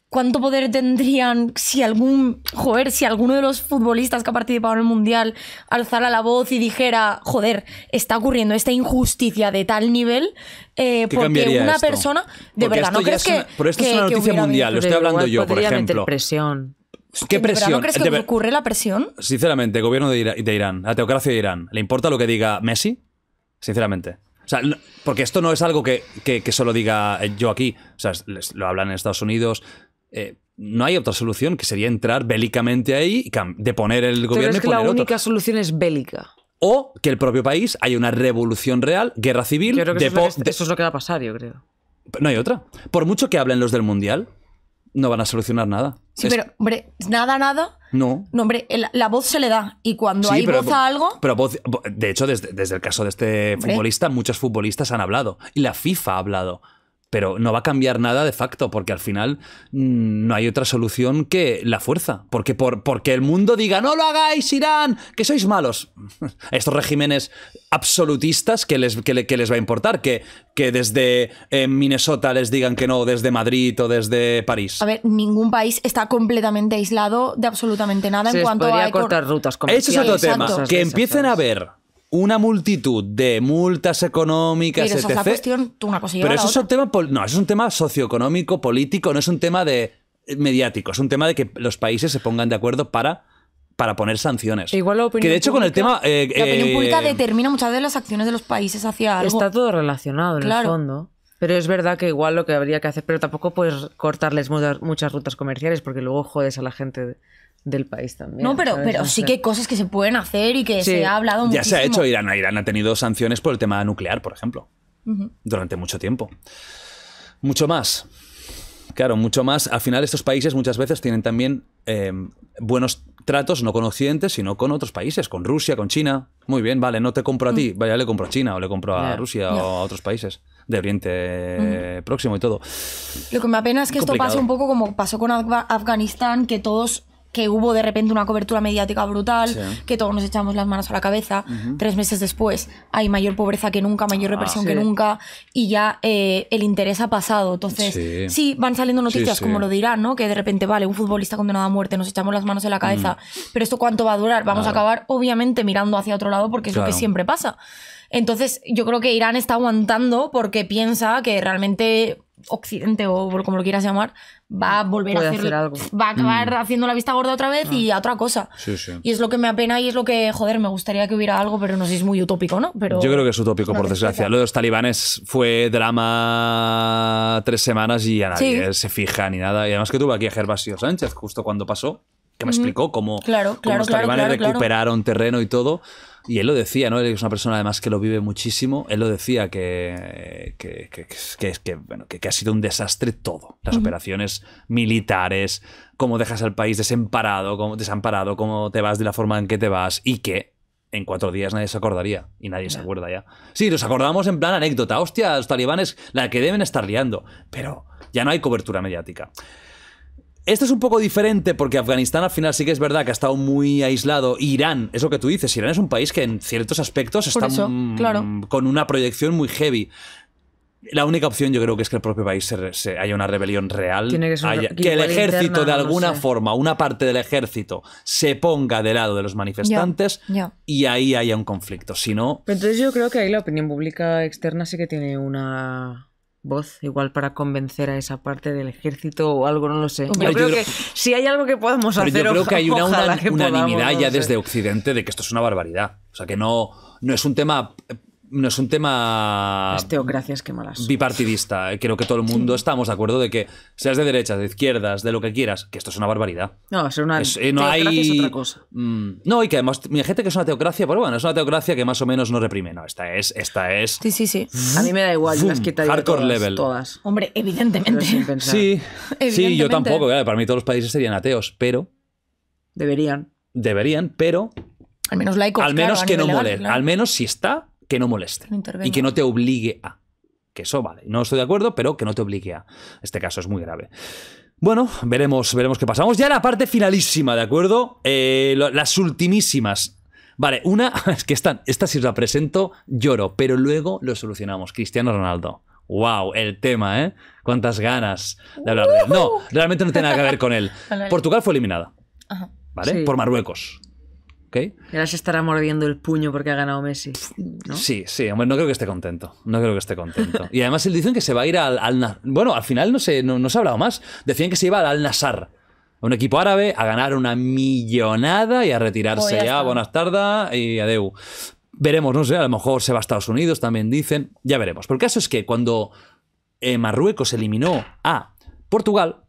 ¿cuánto poder tendrían si algún, joder, si alguno de los futbolistas que ha participado en el mundial alzara la voz y dijera, joder, está ocurriendo esta injusticia de tal nivel? Eh, porque una persona, de verdad, ¿no crees que... Pero esto es una noticia mundial, lo estoy hablando yo, por ejemplo. presión. ¿Qué presión? ¿No crees que ocurre la presión? Sinceramente, gobierno de, Irán, la teocracia de Irán, ¿le importa lo que diga Messi? Sinceramente. O sea, porque esto no es algo que, que, solo diga eh, yo aquí. O sea, lo hablan en Estados Unidos. Eh, no hay otra solución que sería entrar bélicamente ahí y deponer el gobierno. Pero es que la única solución es bélica. O que el propio país haya una revolución real, guerra civil. Yo creo eso, es que, eso es lo que va a pasar, yo creo. No hay otra. Por mucho que hablen los del Mundial, no van a solucionar nada. Sí, pero, hombre, nada, nada. No. No, hombre, la, voz se le da. Y cuando hay voz a algo. Pero voz. De hecho, desde, el caso de este futbolista, muchos futbolistas han hablado. Y la FIFA ha hablado pero no va a cambiar nada de facto, porque al final mm, no hay otra solución que la fuerza. Porque, por, porque el mundo diga, no lo hagáis, Irán, que sois malos. estos regímenes absolutistas ¿qué les, que, les va a importar, que, que desde eh, Minnesota les digan que no, desde Madrid o desde París. A ver, ningún país está completamente aislado de absolutamente nada en cuanto a... cortar rutas comerciales. Eso es otro tema, que empiecen a ver una multitud de multas económicas, pero Cuestión, tú una cosa pero eso es un tema, no, eso es un tema socioeconómico, político, no es un tema de eh, mediático, es un tema de que los países se pongan de acuerdo para para poner sanciones. Igual la opinión que de hecho con el tema... Eh, la opinión eh, determina muchas de las acciones de los países hacia algo. Está todo relacionado en el fondo. Pero es verdad que igual lo que habría que hacer, pero tampoco puedes cortarles muchas rutas comerciales porque luego jodes a la gente del país también. No, pero, pero sí que hay cosas que se pueden hacer y que se ha hablado mucho. Ya se ha hecho Irán. Irán ha tenido sanciones por el tema nuclear, por ejemplo, durante mucho tiempo. Mucho más. Claro, mucho más. Al final estos países muchas veces tienen también eh, buenos tratos, no con Occidente, sino con otros países, con Rusia, con China. Muy bien, vale, no te compro a ti, mm. vaya, le compro a China o le compro a Rusia o a otros países de Oriente Próximo y todo. Lo que me apena es que esto pase un poco como pasó con Afganistán, que todos que hubo de repente una cobertura mediática brutal, que todos nos echamos las manos a la cabeza. Tres meses después hay mayor pobreza que nunca, mayor ah, represión que nunca, y ya eh, el interés ha pasado. Entonces, sí, van saliendo noticias como lo de ¿no? que de repente, vale, un futbolista condenado a muerte, nos echamos las manos en la mm. cabeza, pero ¿esto cuánto va a durar? Vamos a acabar, obviamente, mirando hacia otro lado porque es lo que siempre pasa. Entonces, yo creo que Irán está aguantando porque piensa que realmente Occidente o como lo quieras llamar, va a volver a hacer, algo. Va a acabar mm. haciendo la vista gorda otra vez y ah. a otra cosa. Y es lo que me apena y es lo que, joder, me gustaría que hubiera algo, pero no sé si es muy utópico, ¿no? Pero Yo creo que es utópico, por desgracia. Lo de los talibanes fue drama tres semanas y a nadie se fija ni nada. Y además que tuve aquí a Gervasio Sánchez justo cuando pasó, que me explicó cómo, los talibanes recuperaron terreno y todo. Y él lo decía, ¿no? Él es una persona además que lo vive muchísimo. Él lo decía que, que, que ha sido un desastre todo. Las operaciones militares, cómo dejas al país desamparado, cómo, desamparado, cómo te vas de la forma en que te vas y que en cuatro días nadie se acordaría y nadie se acuerda ya. Sí, nos acordamos en plan anécdota. Hostia, los talibanes la que deben estar liando. Pero ya no hay cobertura mediática. Esto es un poco diferente porque Afganistán al final sí que es verdad que ha estado muy aislado. Irán, es lo que tú dices, Irán es un país que en ciertos aspectos está mm, con una proyección muy heavy. La única opción yo creo que es que el propio país haya una rebelión real, que, el ejército de alguna forma, una parte del ejército se ponga del lado de los manifestantes y ahí haya un conflicto. Si entonces yo creo que ahí la opinión pública externa sí que tiene una voz, igual para convencer a esa parte del ejército o algo, no lo sé. yo, creo, que si hay algo que podamos hacer, yo creo que hay una, unanimidad ya desde Occidente de que esto es una barbaridad. O sea, que no, no es un tema no es un tema teocracias que malas. bipartidista. Creo que todo el mundo estamos de acuerdo de que seas de derechas, de izquierdas, de lo que quieras, que esto es una barbaridad. No, es una es, eh, no hay... otra cosa. Mm, no, y que además mi gente que es una teocracia, pero bueno, es una teocracia que más o menos no reprime. No, esta es, esta es. Sí, sí, sí. A mí me da igual, Hardcore level. Hombre, evidentemente. sí, sí, yo tampoco. para mí todos los países serían ateos, pero. Deberían. Deberían, pero. Al menos laico Al menos que no legal, Al menos si está que no moleste y que no te obligue a. Que eso vale. No estoy de acuerdo, pero que no te obligue a. Este caso es muy grave. Bueno, veremos, veremos qué pasamos. Ya la parte finalísima, ¿de acuerdo? Eh, las ultimísimas. Vale, una, es que están esta si la presento, lloro, pero luego lo solucionamos. Cristiano Ronaldo. ¡Wow! El tema, ¿eh? Cuántas ganas de hablar No, realmente no tiene nada que ver con él. Portugal fue eliminada. ¿Vale? Por Marruecos. ¿ok? Y ahora se estará mordiendo el puño porque ha ganado Messi. Sí, sí, hombre, no creo que esté contento. No creo que esté contento. Y además él dicen que se va a ir al, Bueno, al final no se, no, ha hablado más. Decían que se iba al Al Nasar un equipo árabe, a ganar una millonada y a retirarse pues ya. buenas tardes y adeu. Veremos, no sé, a lo mejor se va a Estados Unidos, también dicen. Ya veremos. Pero el caso es que cuando eh, Marruecos eliminó a Portugal,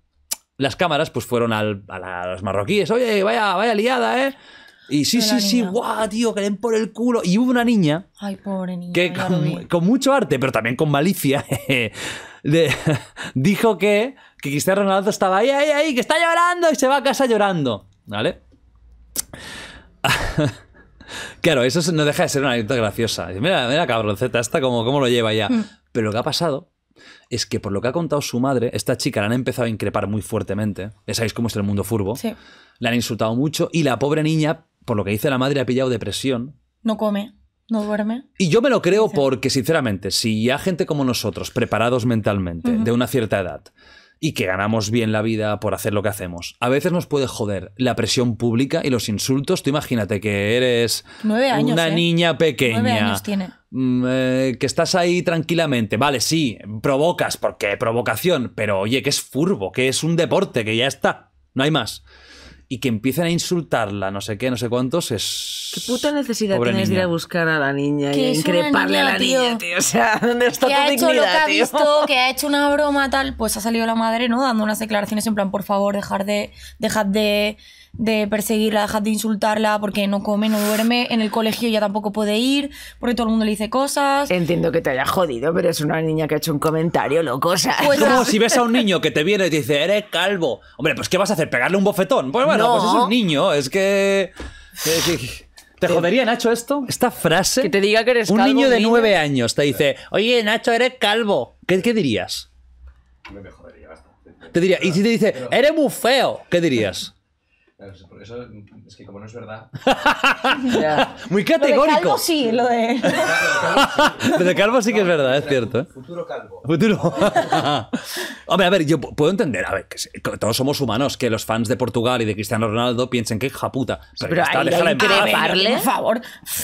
las cámaras pues fueron a, los marroquíes. Oye, vaya, vaya liada, ¿eh? Y sí, sí, sí, guau, tío, que den por el culo. Y hubo una niña. Ay, pobre niña. Que con, mucho arte, pero también con malicia, dijo que, que Cristiano Ronaldo estaba ahí, ahí, ahí, que está llorando y se va a casa llorando. ¿Vale? claro, eso no deja de ser una anécdota graciosa. Mira, mira, cabronceta, esta como, cómo lo lleva ya. Mm. Pero lo que ha pasado es que por lo que ha contado su madre, esta chica la han empezado a increpar muy fuertemente. Ya sabéis cómo es el mundo furbo. Sí. La han insultado mucho y la pobre niña por lo que dice la madre, ha pillado depresión. No come, no duerme. Y yo me lo creo porque, sinceramente, si hay gente como nosotros, preparados mentalmente, de una cierta edad, y que ganamos bien la vida por hacer lo que hacemos. A veces nos puede joder la presión pública y los insultos. Tú imagínate que eres una niña pequeña. Nueve años ¿eh? tiene. Mm, eh, que estás ahí tranquilamente. Vale, sí, provocas, porque provocación, pero oye, que es furbo, que es un deporte, que ya está. No hay más y que empiecen a insultarla, no sé qué, no sé cuántos, es. ¿Qué puta necesidad tienes de ir a buscar a la niña y increparle a la niña, tío? O sea, ¿dónde está que dignidad, hecho que ha que ha hecho una broma tal, pues ha salido la madre, ¿no? Dando unas declaraciones en plan, por favor, dejar de, dejad de de perseguirla, dejad de insultarla porque no come, no duerme, en el colegio ya tampoco puede ir porque todo el mundo le dice cosas. Entiendo que te haya jodido, pero es una niña que ha hecho un comentario loco, pues como si ves a un niño que te viene y te dice, eres calvo. Hombre, pues ¿qué vas a hacer? ¿Pegarle un bofetón? Pues bueno, pues es un niño, es que... ¿Te jodería, Nacho, esto? Esta frase. Que te diga que eres un calvo. Un niño de nueve años te dice, oye, Nacho, eres calvo. ¿Qué, qué dirías? Me jodería bastante. Te diría, y si te dice, eres muy feo, ¿qué dirías? Eso es que como no es verdad. Muy categórico. Lo de calvo sí, lo de. lo de calvo sí que es verdad, es cierto. ¿eh? Futuro calvo. Futuro. Hombre, a ver, yo puedo entender, a ver, que todos somos humanos, que los fans de Portugal y de Cristiano Ronaldo piensen que hija puta. Pero, pero está, déjala en Por favor,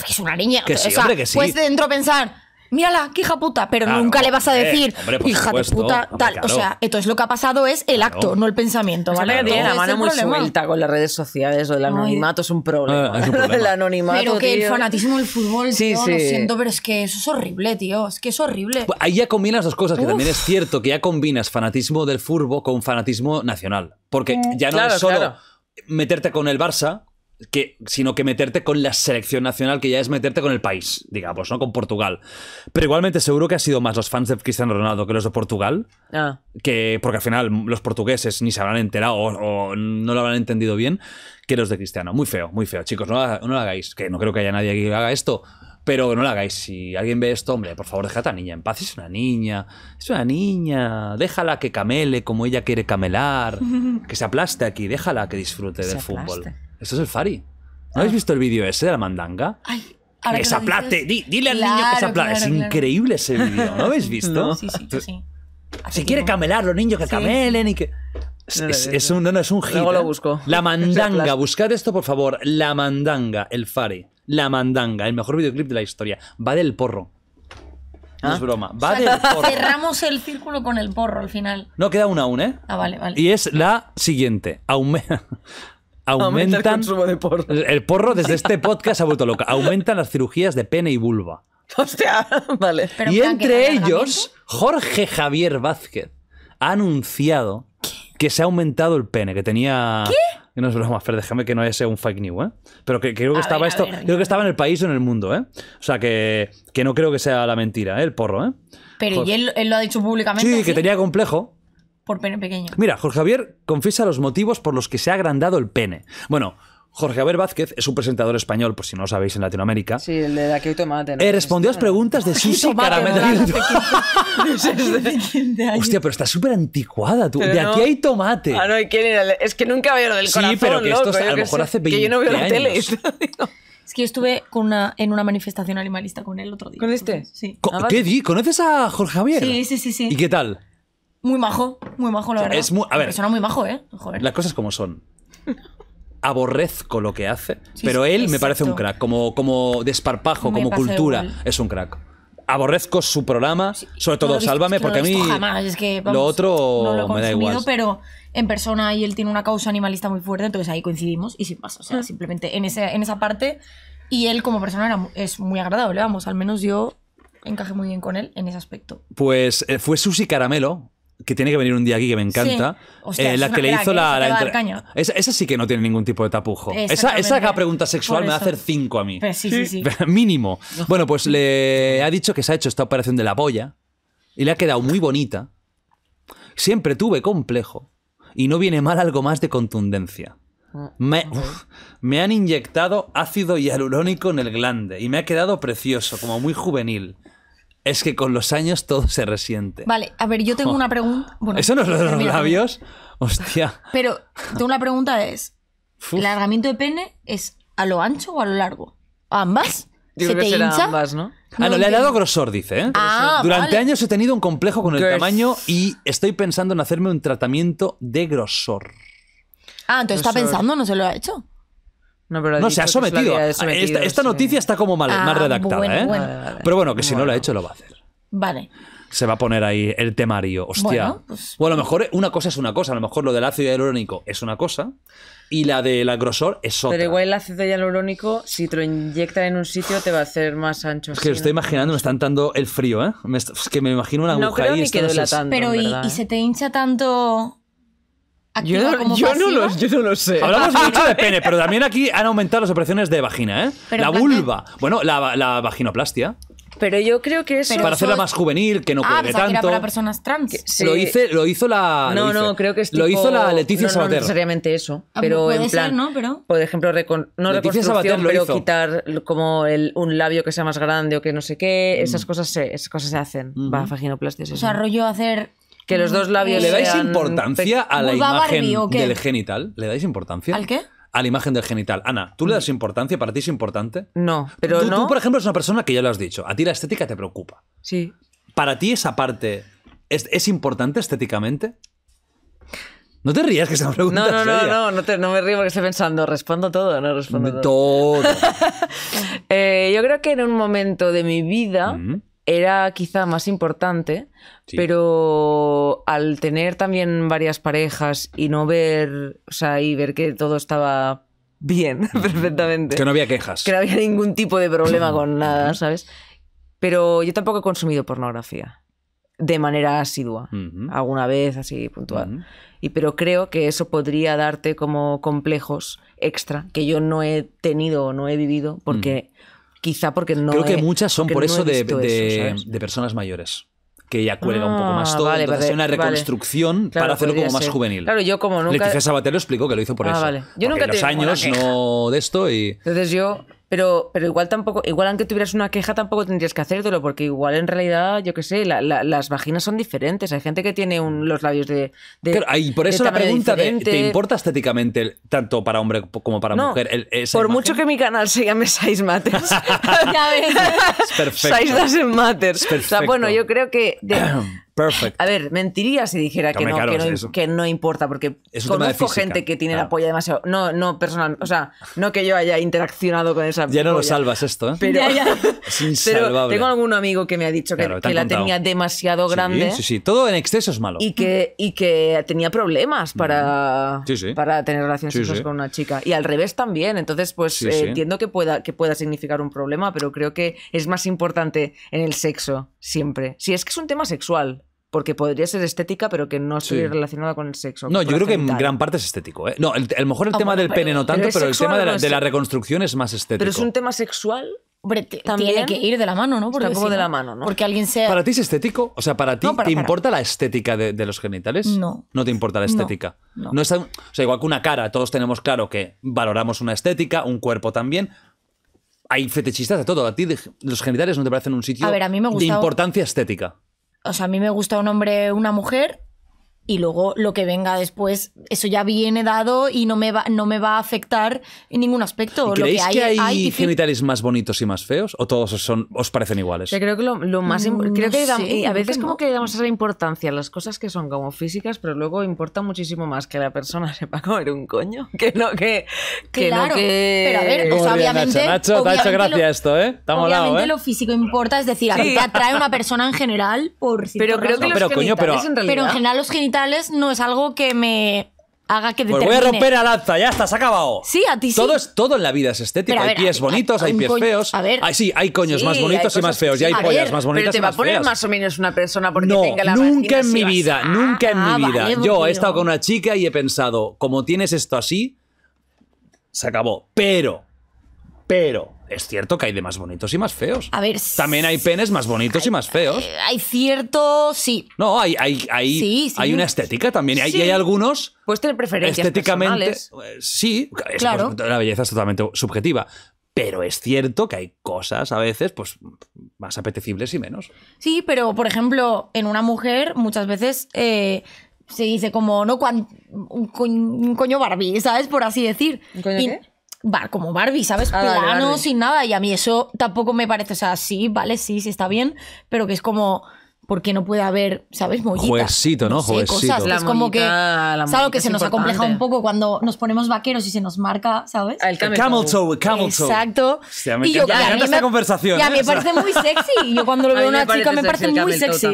es una niña. Que sí, o sea, hombre, que sí. Puedes dentro pensar mírala, qué hija puta, pero nunca le vas a decir, hija de puta, tal. O sea, entonces lo que ha pasado es el acto, no el pensamiento, ¿vale? la mano muy suelta con las redes sociales, o el anonimato es un problema. Ah, pero que el fanatismo del fútbol, sí, tío, lo siento, pero es que eso es horrible, tío, es que es horrible. Pues ahí ya combinas dos cosas, que también es cierto que ya combinas fanatismo del fútbol con fanatismo nacional, porque mm, ya no es solo meterte con el Barça, sino que meterte con la selección nacional, que ya es meterte con el país, digamos, ¿no? Con Portugal. Pero igualmente seguro que ha sido más los fans de Cristiano Ronaldo que los de Portugal. Ah. Que, porque al final mm, los portugueses ni se habrán enterado o, no lo habrán entendido bien que los de Cristiano. Muy feo, muy feo. Chicos, no, lo hagáis. Que no creo que haya nadie que haga esto. Pero no lo hagáis. Si alguien ve esto, hombre, por favor, deja a la niña en paz. Es una niña. Es una niña. Déjala que camele como ella quiere camelar. que se aplaste aquí. Déjala que disfrute del fútbol. Eso es el Fari. ¿No habéis ah. visto el vídeo ese de la mandanga? Ay, esa plate, dile al niño que se aplate. es increíble ese vídeo, ¿no habéis visto? Sí, sí, sí. Si quiere camelar los niños que camelen y que. Es, un, no, lo ¿eh? busco. La mandanga, buscad esto por favor. La mandanga, el Fari. La mandanga, el mejor videoclip de la historia. Va del porro. No es ah. broma. Va del porro. Cerramos el círculo con el porro al final. No, queda una aún, ¿eh? Ah, vale, vale. Y es la siguiente. Aumenta. aumentan Aumenta el consumo de porro. El porro desde este podcast ha vuelto loca. Aumentan las cirugías de pene y vulva. Hostia, vale. y entre ellos, Jorge Javier Vázquez ha anunciado que se ha aumentado el pene, que tenía... ¿Qué? No es broma, Fer, déjame que no haya sido un fake news, ¿eh? Pero que, creo que estaba esto... creo que estaba en el país o en el mundo, ¿eh? O sea, que, no creo que sea la mentira, ¿eh? El porro, ¿eh? Pero ¿y él, lo ha dicho públicamente? ¿sí? que tenía complejo por pene pequeño. Mira, Jorge Javier confiesa los motivos por los que se ha agrandado el pene. Bueno, Jorge Javier Vázquez es un presentador español, por si no lo sabéis, en Latinoamérica. Sí, el de Aquí hay tomate. ¿no? Eh, respondió a las preguntas de Susi Caramelo. Hostia, pero está súper anticuada tú. de Aquí hay tomate. Ah, no, quién era? Es que nunca veo lo del sí, corazón, Sí, pero que esto loco, a lo mejor hace 20 Que yo no veo la tele. Es que yo estuve con una, en una manifestación animalista con él otro día. ¿Con este? Sí. Ah, ¿Qué di? ¿Conoces a Jorge Javier? Sí, sí, sí. sí. ¿Y qué tal? Muy majo, muy majo, la verdad. Es muy, a ver, suena muy majo, ¿eh? Las cosas como son. Aborrezco lo que hace, pero él me parece un crack. Como, como desparpajo, como cultura, es un crack. Aborrezco su programa, sobre todo Sálvame, porque a mí. que, lo otro me da igual. Pero en persona y él tiene una causa animalista muy fuerte, entonces ahí coincidimos y sin más. O sea, ah. simplemente en, ese, en esa parte. Y él como persona era, es muy agradable, vamos, al menos yo encaje muy bien con él en ese aspecto. Pues eh, fue sushi Caramelo, que tiene que venir un día aquí que me encanta. Eh, la que le hizo la, esa, sí que no tiene ningún tipo de tapujo. Esa, esa pregunta sexual me va a hacer cinco a mí. Sí, sí, sí, Mínimo. Bueno, pues le ha dicho que se ha hecho esta operación de la boya y le ha quedado muy bonita. Siempre tuve complejo y no viene mal algo más de contundencia. Mm. Me, me han inyectado ácido hialurónico en el glande y me ha quedado precioso, como muy juvenil. Es que con los años todo se resiente. Vale, a ver, yo tengo una pregunta. ¿Eso no es lo de los labios? Hostia. Pero tengo una pregunta es, ¿el alargamiento de pene es a lo ancho o a lo largo? ambas? ¿Se te hincha? ambas, ¿no? ah, no, le ha dado grosor, dice. ¿eh? Ah, Durante años he tenido un complejo con el tamaño y estoy pensando en hacerme un tratamiento de grosor. Ah, entonces está pensando, no se lo ha hecho. No, se ha ah, sometido. esta, noticia está como mal, mal ah, redactada, ¿eh? Pero bueno, que si no lo ha hecho, lo va a hacer. Vale. Se va a poner ahí el temario. Hostia. bueno pues- a lo mejor una cosa es una cosa. A lo mejor lo del ácido hialurónico es una cosa y la de la grosor es otra. Pero igual el ácido hialurónico, si te lo inyecta en un sitio, te va a hacer más ancho. Es que estoy imaginando, me está entrando el frío, ¿eh? es que me imagino una aguja ahí. Pero y, y, se te hincha tanto yo, no lo sé. Hablamos mucho de pene, pero también aquí han aumentado las operaciones de vagina, ¿eh? la vulva. Bueno, la, vaginoplastia. Pero yo creo que eso... para hacerla más juvenil, que no ah, tanto. para personas trans. Lo, hice, lo hizo la... No, no, creo que es Lo hizo la Leticia no, Sabater. No necesariamente eso, ah, pues pero en plan... Ser, ¿no? Pero... Por ejemplo, no reconstrucción, pero quitar como un labio que sea más grande o que no sé qué. Esas, mm. cosas, se, cosas se hacen. vaginoplastia. O sea, rollo hacer que los dos labios. ¿Le dais importancia a la imagen del genital? ¿Le dais importancia? ¿Al qué? A la imagen del genital. Ana, ¿tú le das mm. importancia? ¿Para ti es importante? No, pero tú, no. por ejemplo, eres una persona que ya lo has dicho. A ti la estética te preocupa. Sí. ¿Para ti esa parte es, importante estéticamente? No te rías que se me pregunta No, no, no, no, no, no me río porque estoy pensando, respondo todo, no respondo mm, todo. Eh, yo creo que en un momento de mi vida. Mm era quizá más importante, pero al tener también varias parejas y no ver, o sea, y ver que todo estaba bien, perfectamente. Que no había quejas. Que no había ningún tipo de problema con nada, ¿sabes? Pero yo tampoco he consumido pornografía de manera asidua, alguna vez así puntual. Y pero creo que eso podría darte como complejos extra que yo no he tenido o no he vivido porque Quizá porque no. Creo que muchas son por eso, de, de, personas mayores. Que ya cuelga un poco más ah, todo. entonces hay una reconstrucción para hacerlo como más juvenil. Claro, yo como nunca. Leticia Sabater lo explicó que lo hizo por ah, eso. Vale. Yo nunca los años no de esto y. Entonces yo pero, pero igual tampoco, igual aunque tuvieras una queja tampoco tendrías que hacértelo, porque igual en realidad, yo qué sé, la, las vaginas son diferentes. Hay gente que tiene un, los labios de. de claro, y por eso la pregunta de, ¿te importa estéticamente tanto para hombre como para mujer? por mucho que mi canal se llame Size Matters. ya ves. Es perfecto. Size doesn't Matters. O sea, bueno, yo creo que. Perfect. A ver, mentiría si dijera que, no, que, no, importa, porque conozco gente que tiene la polla demasiado. No, no personal, o sea, no que yo haya interaccionado con esa. Ya no lo salvas esto, ¿eh? Pero, tengo algún amigo que me ha dicho que, la tenía demasiado grande. Sí, sí, todo en exceso es malo. Y que, y que tenía problemas para, mm. para tener relaciones sexuales con una chica. Y al revés también. Entonces, pues eh, entiendo que pueda, que pueda significar un problema, pero creo que es más importante en el sexo siempre. Si es que es un tema sexual porque podría ser estética, pero que no esté relacionada con el sexo. No, yo creo que en gran parte es estético. ¿eh? No, el, a lo mejor el ah, tema del pene no tanto, pero, el tema de la, reconstrucción es más estético. Pero es un tema sexual. Hombre, también tiene que ir de la mano, ¿no? Porque tampoco de la mano, ¿no? Porque alguien sea. ¿Para ti es estético? O sea, ¿para ti te importa la estética de, los genitales? No. No te importa la estética. No. es o sea, igual que una cara, todos tenemos claro que valoramos una estética, un cuerpo también, hay fetichistas de todo. A ti los genitales no te parecen un sitio de importancia estética o sea, a mí me gusta un hombre, una mujer, y luego lo que venga después, eso ya viene dado y no me va, no me va a afectar en ningún aspecto. ¿Creéis que, hay, genitales más bonitos y más feos? ¿O todos os, son, os parecen iguales? creo que lo, más mm, creo que eh, a veces como que le damos esa importancia a las cosas que son como físicas, pero luego importa muchísimo más que la persona sepa comer un coño que no que, claro, Pero a ver, obviamente, te ha hecho gracia lo, esto, ¿eh? obviamente ¿eh? lo físico importa, es decir, a te atrae una persona en general por Pero pero, coño, pero, en pero en general los genitales no es algo que me haga que determine. Pues voy a romper al alza, ya está, se ha acabado. Sí, a ti sí. Todo, es, todo en la vida es estético. hay pies bonitos, hay pies feos. A ver. sí, hay coños más bonitos y más feos. y hay pollas más bonitas. Pero te va a poner más o menos una persona porque no, tenga la Nunca en mi vida, ah, nunca en mi vida. Yo he estado con una chica y he pensado, como tienes esto así, se acabó. Pero, pero, es cierto que hay de más bonitos y más feos. A ver. También hay penes más bonitos y más feos. Eh, hay cierto, sí. No, hay, hay, hay, hay una estética también. Y hay, algunos. Puedes tener preferencias. Estéticamente. Sí, pues, claro. la belleza es totalmente subjetiva. Pero es cierto que hay cosas a veces pues, más apetecibles y menos. Sí, pero por ejemplo, en una mujer muchas veces eh, se dice como, no, un, coño Barbie, ¿sabes? Por así decir. ¿Un coño qué? bar, como Barbie, ¿sabes? Ah, Plano, sin nada. Y a mí eso tampoco me parece. O sea, sí, vale, sí, sí está bien, pero que es como. Porque no puede haber, ¿sabes? Mollitas. Juecito, ¿no? Cosas. es como que. ¿Sabes lo que se nos ha acompleja un poco cuando nos ponemos vaqueros y se nos marca, ¿sabes? Ah, el camel, toe. toe, camel toe. Exacto. me y yo, a mí esta me, conversación. Y a mí ¿eh? me parece muy sexy. Yo cuando lo veo a una chica me parece muy sexy.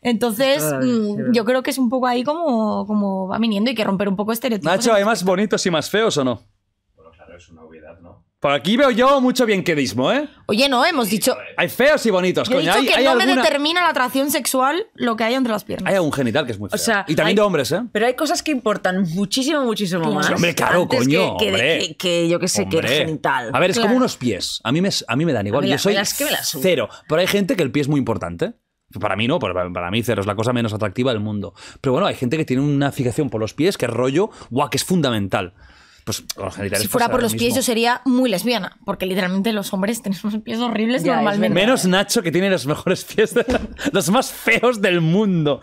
Entonces, mm, yo creo que es un poco ahí como, como va viniendo y que romper un poco estereotipos. Nacho, ¿hay más bonitos y más feos o no? es una obviedad, ¿no? Por aquí veo yo mucho bienquedismo, ¿eh? Oye, no, hemos dicho. Hay feos y bonitos, coño. no me determina la atracción sexual lo que hay entre las piernas. Hay un genital que es muy feo. y también de hombres, ¿eh? Pero hay cosas que importan muchísimo, muchísimo más. Hombre, claro, coño. Que, que, yo qué sé, que el genital. A ver, es como unos pies. A mí me, a mí me dan igual. yo soy que cero. Pero hay gente que el pie es muy importante. Para mí no, para, para mí cero es la cosa menos atractiva del mundo. Pero bueno, hay gente que tiene una fijación por los pies que rollo, guau, que es fundamental. Pues, si fuera por los pies, yo sería muy lesbiana, porque literalmente los hombres tenemos pies horribles normalmente. Menos Nacho, que tiene los mejores pies, los más feos del mundo.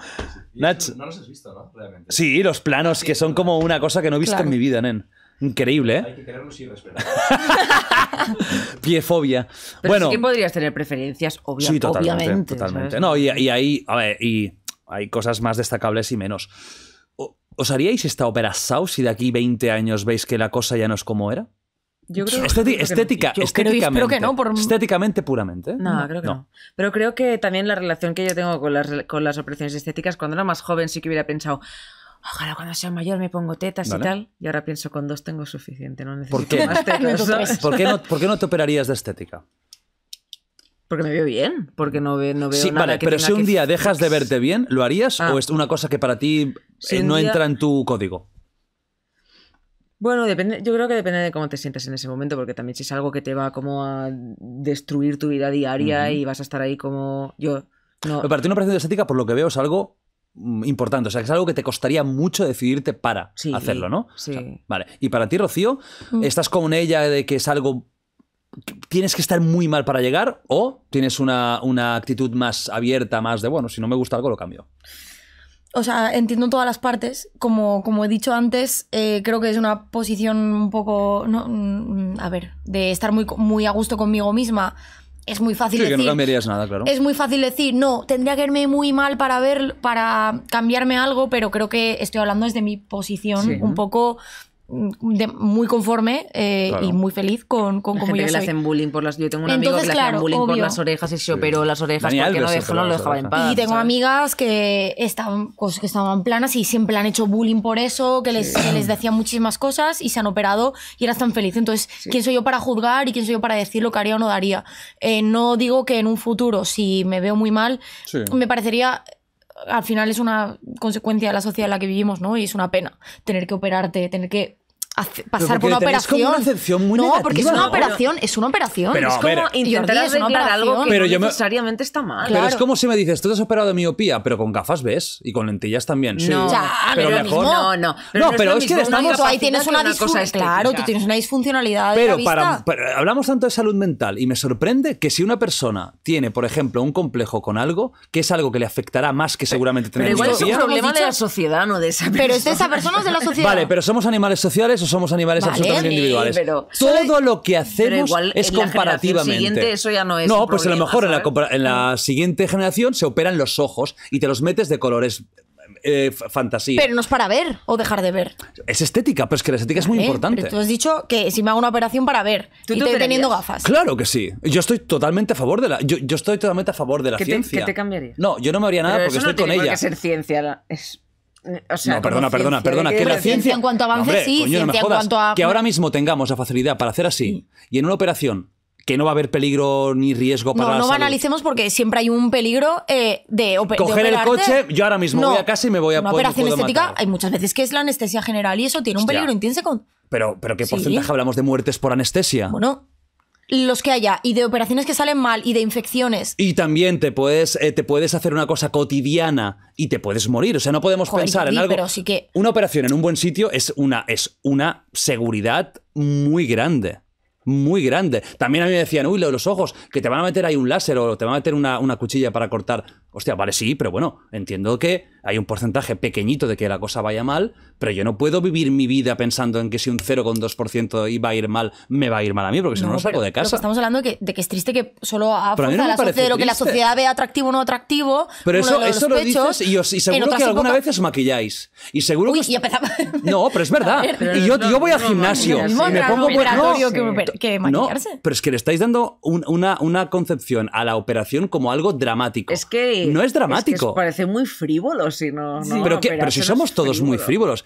Nacho. No los has visto, ¿no? Sí, los planos, que son como una cosa que no he visto en mi vida, nen. Increíble, ¿eh? Hay que quererlos y respetar. Piefobia. Pero bueno. Sí que podrías tener preferencias, obviamente. sí, totalmente, totalmente. No, y, ahí, y hay cosas más destacables y menos. ¿Os haríais esta ópera Sau si de aquí 20 años veis que la cosa ya no es como era? Yo creo estética, que, estéticamente. que no, por... Estéticamente puramente. No, creo que no. Pero creo que también la relación que yo tengo con las, operaciones estéticas, cuando era más joven sí que hubiera pensado, ojalá cuando sea mayor me pongo tetas y tal. Y ahora pienso, con dos tengo suficiente, no necesito más tetas. ¿Por, qué no, te operarías de estética? Porque me veo bien, porque no, veo, no veo sí, vale, pero si un día dejas de verte bien, ¿lo harías ah. o es una cosa que para ti eh, no entra en tu código. Bueno, depende, yo creo que depende de cómo te sientes en ese momento, porque también si es algo que te va como a destruir tu vida diaria y vas a estar ahí como yo. No. Pero para ti una operación de estética, por lo que veo, es algo mm, importante. O sea, que es algo que te costaría mucho decidirte para hacerlo, ¿no? Sí. vale. Y para ti, Rocío, mm. ¿estás con ella de que es algo tienes que estar muy mal para llegar o tienes una, una, actitud más abierta, más de, bueno, si no me gusta algo, lo cambio o sea, entiendo todas las partes. Como, como he dicho antes, eh, creo que es una posición un poco, mm, a ver, de estar muy, muy a gusto conmigo misma. Es muy fácil sí, que no cambiarías nada, claro. Es muy fácil decir, no, tendría que irme muy mal para ver, para cambiarme algo, pero creo que estoy hablando desde mi posición un poco Mm, muy conforme eh, y muy feliz con, con como yo le hacen bullying yo tengo un amigo que le hacen bullying por las orejas y se operó las orejas porque no, lo dejaba en paz y tengo amigas que estaban pues, que estaban planas y siempre han hecho bullying por eso que les, decían muchísimas cosas y se han operado y eras tan feliz Entonces quién soy yo para juzgar y quién soy yo para decir lo que haría o no daría eh, no digo que en un futuro si me veo muy mal me parecería al final es una consecuencia de la sociedad en la que vivimos, ¿no? Y es una pena tener que operarte, tener que pasar por una operación. Como una excepción muy no, porque es una operación, es una operación. Pero, es como intentar algo que no necesariamente está mal. Pero es como si me dices, tú te has operado de miopía, pero con gafas ves y con lentillas también. No, pero, No, no. Pero no, pero es, que estamos. ahí tienes una, Claro, tú tienes una disfuncionalidad. Pero de la hablamos tanto de salud mental y me sorprende que si una persona tiene, por ejemplo, un complejo con algo, que es algo que le afectará más que seguramente tener miopía. Pero igual es un problema de la sociedad, no de esa persona. Pero es de esa persona es de la sociedad. Vale, pero somos animales sociales somos animales absolutamente individuales. Pero, Todo lo que hacemos es comparativamente. eso ya no es. No, pues a lo mejor en la, siguiente generación se operan los ojos y te los metes de colores eh, fantasía. Pero no es para ver o dejar de ver. Es estética, pero es que la estética es muy importante. tú has dicho que si me hago una operación para ver, ¿Tú y estoy teniendo gafas. Claro que sí. Yo estoy totalmente a favor de la. Yo, estoy totalmente a favor de la ciencia. te cambiaría? No, yo no me haría nada porque eso no estoy tiene ella. Que ser ciencia. Es no, perdona, perdona, perdona. Que, la ciencia, en cuanto avance, sí. en cuanto a... Que ahora mismo tengamos la facilidad para hacer así y en una operación que no va a haber peligro ni riesgo para no, No, no banalicemos porque siempre hay un peligro eh, de, Coger el coche, yo ahora mismo voy a casa y me voy a... Una poder, operación estética, hay muchas veces que es la anestesia general y eso tiene un peligro intrínseco. Pero, pero ¿qué porcentaje hablamos de muertes por anestesia? Bueno, los que haya y de operaciones que salen mal y de infecciones. Y también te puedes, eh, te puedes hacer una cosa cotidiana y te puedes morir. O sea, no podemos pensar en algo. Pero que... Una operación en un buen sitio es una, es una seguridad muy grande. Muy grande. También a mí me decían, uy, los ojos, que te van a meter ahí un láser o te van a meter una, una cuchilla para cortar. Hostia, vale, sí, pero bueno, entiendo que hay un porcentaje pequeñito de que la cosa vaya mal, pero yo no puedo vivir mi vida pensando en que si un 0,2% iba a ir mal, me va a ir mal a mí, porque si no, no salgo de casa. Estamos hablando de que, es triste que solo a, pero la de lo que la sociedad ve atractivo o no atractivo. Pero eso, lo, eso lo dices y, seguro que alguna vez os maquilláis. Y seguro Uy, que. No, pero es verdad. y yo, yo voy al gimnasio y me pongo. Que, No, pero es que le estáis dando una, una concepción a la operación como algo dramático. Es que. No es dramático. Es que parece muy frívolo pero si somos todos muy frívolos.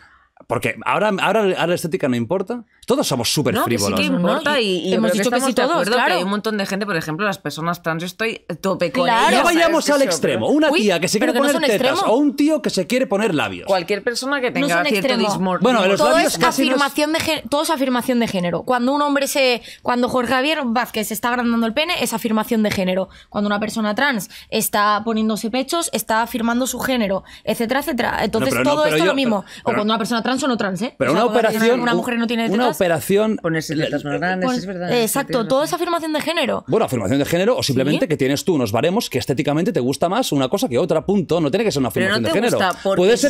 Porque ahora, ahora, ahora la estética no importa. Todos somos súper no, frívolos. Que sí que importa y, hemos dicho que, sí todos, hay un montón de gente, por ejemplo, las personas trans, yo estoy tope con No vayamos al extremo. Una tía que se quiere poner tetas o un tío que se quiere poner labios. Cualquier persona que tenga cierto dismorfismo Bueno, los todo es afirmación de todo es afirmación de género. Cuando un hombre se cuando Jorge Javier Vázquez está agrandando el pene es afirmación de género. Cuando una persona trans está poniéndose pechos, está afirmando su género, etcétera, etcétera. Entonces todo es lo mismo. o cuando una persona trans son o no trans, ¿eh? Pero una operación. Una mujer no tiene Una operación. Ponerse tetas grandes, es verdad. Exacto, toda esa afirmación de género. Bueno, afirmación de género o simplemente que tienes tú unos baremos que estéticamente te gusta más una cosa que otra, punto. No tiene que ser una afirmación de género. Puede ser.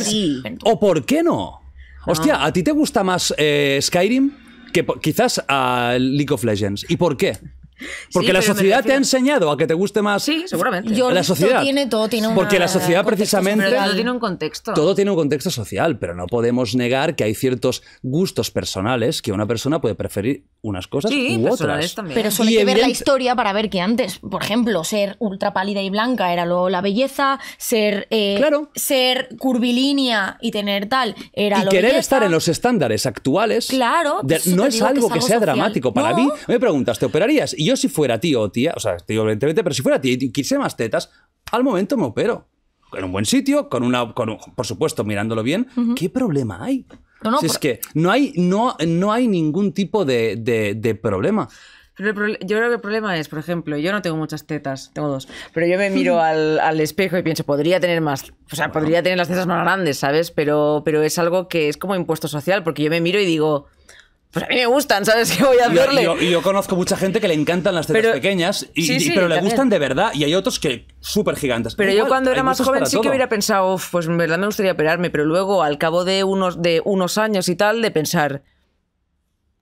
¿O por qué no? Hostia, ¿a ti te gusta más eh, Skyrim que quizás a League of Legends? ¿Y por qué? Porque la sociedad te ha enseñado a que te guste más. Sí, seguramente. la sociedad. Tiene, todo tiene Porque la sociedad precisamente. Todo tiene un contexto. Todo tiene un contexto social, pero no podemos negar que hay ciertos gustos personales que una persona puede preferir unas cosas sí, otras. También. Pero solo hay que ver la historia para ver que antes, por ejemplo, ser ultra pálida y blanca era lo, la belleza, ser, eh, ser curvilínea y tener tal era y querer estar en los estándares actuales. Claro. no es algo que, sea dramático. Para mí, me preguntas, ¿te operarías? yo si fuera tío o tía, o sea, te evidentemente, pero si fuera tío y quise más tetas, al momento me opero. En un buen sitio, con una, por supuesto, mirándolo bien, ¿qué problema hay? No, si es que no hay, no, no hay ningún tipo de, problema. yo creo que el problema es, por ejemplo, yo no tengo muchas tetas, tengo dos, pero yo me miro al, espejo y pienso, podría tener más, o sea, podría tener las tetas más grandes, ¿sabes? Pero, pero es algo que es como impuesto social, porque yo me miro y digo, pues a mí me gustan, ¿sabes qué voy a hacerle? yo, conozco mucha gente que le encantan las tetas pequeñas, y, pero le gustan de verdad, y hay otros que súper gigantes. Pero yo cuando era más joven sí que hubiera pensado, pues en verdad me gustaría operarme, pero luego al cabo de unos, de unos años y tal, de pensar,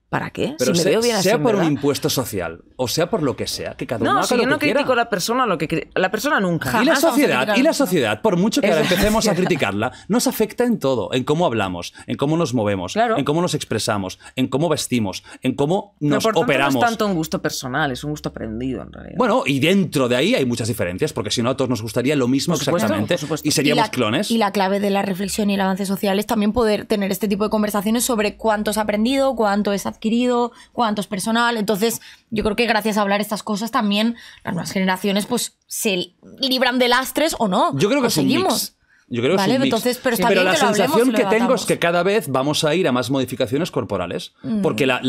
¿Para qué? si sea, sea por un impuesto social o sea por lo que sea, que cada uno no, si yo no critico a la persona, lo que la persona nunca. y la sociedad, y la sociedad, por mucho que empecemos a criticarla, nos afecta en todo, en cómo hablamos, en cómo nos movemos, en cómo nos expresamos, en cómo vestimos, en cómo nos operamos. no es tanto un gusto personal, es un gusto aprendido en realidad. Bueno, y dentro de ahí hay muchas diferencias, porque si no a todos nos gustaría lo mismo exactamente y seríamos clones. Y la clave de la reflexión y el avance social es también poder tener este tipo de conversaciones sobre cuánto ha aprendido, cuánto es adquirido, cuánto es personal. Entonces, yo creo que gracias a hablar estas cosas también las nuevas generaciones pues se libran de lastres o no. Yo creo que seguimos. Yo creo es un pero, sí, la sensación que tengo es que cada vez vamos a ir a más modificaciones corporales. Mm. Porque la,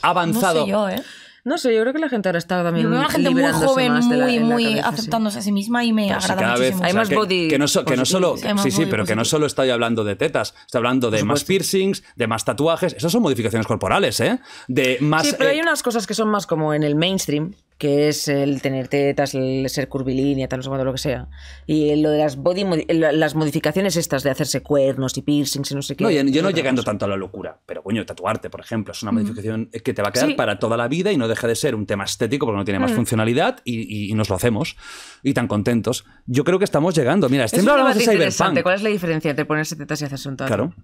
ha avanzado. ¿eh? No sé, yo creo que la gente ahora está también. Yo gente muy joven, muy, muy aceptándose a sí misma y me agrada muchísimo. hay más body. Que no, solo. sí, sí, pero que no solo estoy hablando de tetas, estoy hablando de más piercings, de más tatuajes. Esas son modificaciones corporales, ¿eh? De más. Sí, pero eh, hay unas cosas que son más como en el mainstream, que es el tener tetas, el ser curvilínea, tal, no sé lo que sea. Y lo de las body las modificaciones estas de hacerse cuernos y piercings y no sé qué. No, yo, no llegando tanto a la locura, pero coño, tatuarte, por ejemplo, es una modificación que te va a quedar para toda la vida y no deja de ser un tema estético porque no tiene más mm. funcionalidad y, y, nos lo hacemos y tan contentos. Yo creo que estamos llegando. Mira, este lo de Cyberpunk. ¿Cuál es la diferencia entre ponerse tetas y hacerse un tatuaje? Claro,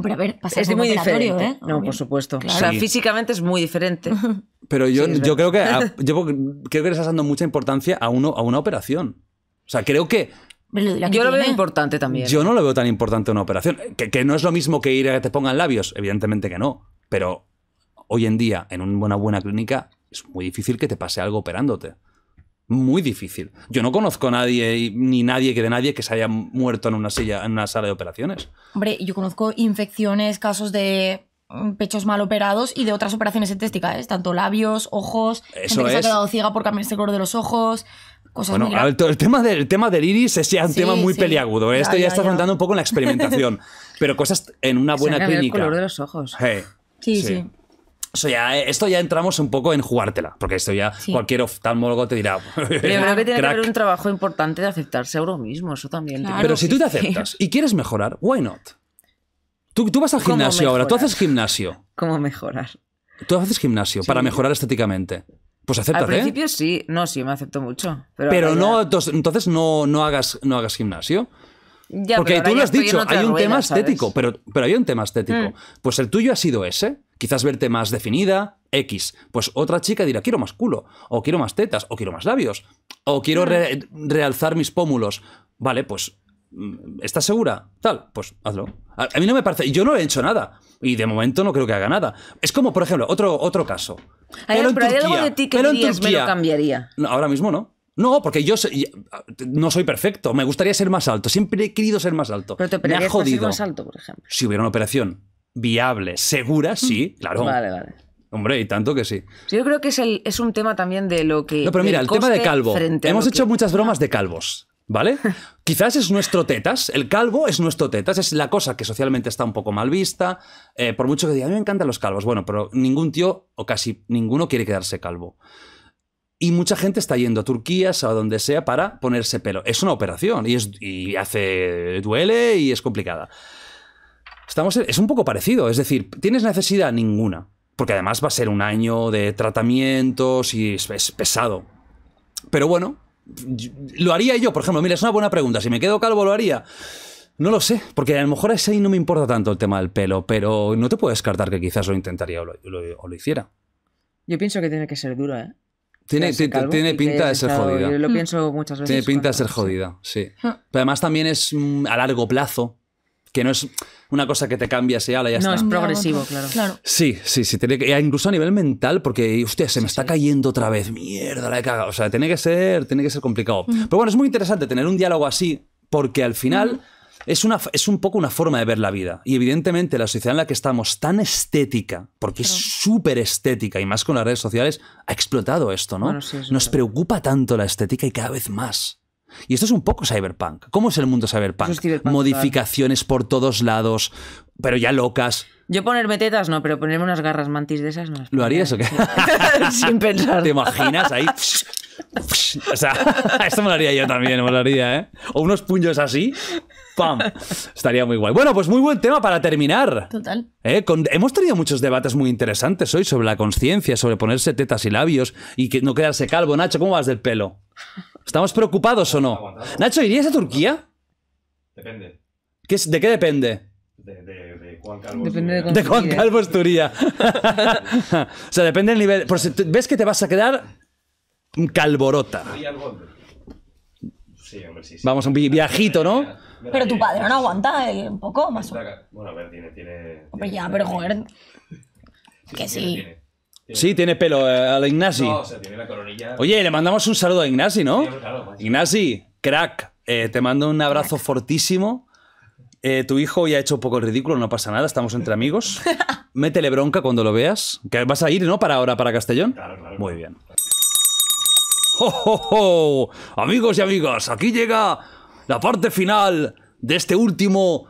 ver, es muy diferente. ¿eh? No, por supuesto. O sea, físicamente es muy diferente. Pero yo, yo creo que que le estás dando mucha importancia a uno a una operación. O sea, creo que yo lo veo importante también. Yo no lo veo tan importante una operación. Que, que, no es lo mismo que ir a que te pongan labios, evidentemente que no. Pero hoy en día, en una buena clínica, es muy difícil que te pase algo operándote muy difícil. Yo no conozco a nadie, ni nadie que de nadie, que se haya muerto en una silla, en una sala de operaciones. Hombre, yo conozco infecciones, casos de mm, pechos mal operados y de otras operaciones estéticas, ¿eh? tanto labios, ojos, gente que se ha quedado ciega por cambiarse el color de los ojos. Cosas bueno, el, tema del, tema del iris es ya un tema muy peliagudo. ¿eh? Esto ya, está contando un poco en la experimentación. pero cosas en una buena clínica. El color de los ojos. sí, sí, eh, esto ya entramos un poco en jugártela, porque esto ya cualquier oftalmólogo te dirá. Pero que tiene que haber un trabajo importante de aceptarse a uno mismo, eso también. pero si tú te aceptas y quieres mejorar, why not? Tú, tú vas al gimnasio ahora, tú haces gimnasio. ¿Cómo mejorar? Tú haces gimnasio para mejorar estéticamente. Pues acéptate. Al ¿eh? principio sí, no, sí, me acepto mucho. Pero, no, entonces no, hagas, no hagas gimnasio. Porque tú lo has dicho, hay un tema estético, pero, pero hay un tema estético. Mm. Pues el tuyo ha sido ese. Quizás verte más definida, X. Pues otra chica dirá, quiero más culo, o quiero más tetas, o quiero más labios, o quiero mm. realzar mis pómulos. Vale, pues mm, ¿Estás segura? Tal, pues hazlo. A, mí no me parece. Yo no he hecho nada. Y de momento no creo que haga nada. Es como, por ejemplo, otro, otro caso. pero, en Turquía, algo de ti que, dirías, me cambiaría. ahora mismo no. No, porque yo ah, no soy perfecto. Me gustaría ser más alto. Siempre he querido ser más alto. Pero te me ha jodido. más alto, por ejemplo. Si hubiera una operación viable, segura, sí, mm. claro. Vale, vale. Hombre, y tanto que sí. Yo creo que es, el, un tema también de lo que. No, pero mira, el tema de calvo. Hemos hecho muchas bromas ah. de calvos. ¿Vale? Quizás es nuestro tetas, el calvo es nuestro tetas, es la cosa que socialmente está un poco mal vista, eh, por mucho que diga, a mí me encantan los calvos, bueno, pero ningún tío o casi ninguno quiere quedarse calvo. Y mucha gente está yendo a Turquía, o a donde sea, para ponerse pelo. Es una operación y, hace duele y es complicada. Estamos, es un poco parecido, es decir, tienes necesidad ninguna, porque además va a ser un año de tratamientos y es, pesado. Pero bueno, lo haría yo, por ejemplo, mira, es una buena pregunta, si me quedo calvo lo haría. No lo sé, porque a lo mejor a ese ahí no me importa tanto el tema del pelo, pero no te puedo descartar que quizás lo intentaría o lo, o lo hiciera. Yo pienso que tiene que ser duro, ¿eh? Tiene, tiene pinta de ser jodida. lo pienso muchas veces. Tiene pinta de ser jodida, sí. Pero además también es mm, a largo plazo, que no es una cosa que te cambia si ala, ya está. No, es progresivo, claro. Sí, sí, sí. Tiene que, incluso a nivel mental, porque, usted se me está cayendo otra vez. Mierda, la he cagado. O sea, tiene que ser, tiene que ser complicado. Pero bueno, es muy interesante tener un diálogo así, porque al final es, una, es un poco una forma de ver la vida. Y evidentemente la sociedad en la que estamos, tan estética, porque es súper estética, y más con las redes sociales, ha explotado esto, ¿no? Nos preocupa tanto la estética y cada vez más. Y esto es un poco cyberpunk. ¿Cómo es el mundo cyberpunk? Modificaciones por todos lados, pero ya locas. Yo ponerme tetas no, pero ponerme unas garras mantis de esas no. ¿Lo harías o qué? Sin pensar. ¿Te imaginas ahí? o sea, esto haría yo también, molaría, ¿eh? O unos puños así. ¡Pam! Estaría muy guay. Bueno, pues muy buen tema para terminar. Total. ¿Eh? hemos tenido muchos debates muy interesantes hoy sobre la conciencia, sobre ponerse tetas y labios y que no quedarse calvo. Nacho, ¿cómo vas del pelo? ¿Estamos preocupados o no? Nacho, ¿irías a Turquía? Depende. ¿De qué depende? De, Juan Calvo Depende de, Juan Calvo Esturía. o sea, depende del nivel. ves que te vas a quedar Calborota. Sí, hombre, Vamos, un viajito, ¿no? Pero tu padre no aguanta eh, un poco más. Bueno, a ver, tiene, tiene. Hombre, ya, pero joder. que sí. sí, tiene pelo Al eh, a Oye, le mandamos un saludo a Ignasi, ¿no? Claro, Ignasi, crack, eh, te mando un abrazo fortísimo. tu hijo ya ha hecho un poco el ridículo, no pasa nada, estamos entre amigos. Métele bronca cuando lo veas. Que vas a ir, ¿no? Para ahora, para Castellón. Claro, claro. Muy bien. ¡Oh, Amigos y amigas, aquí llega la parte final de este último,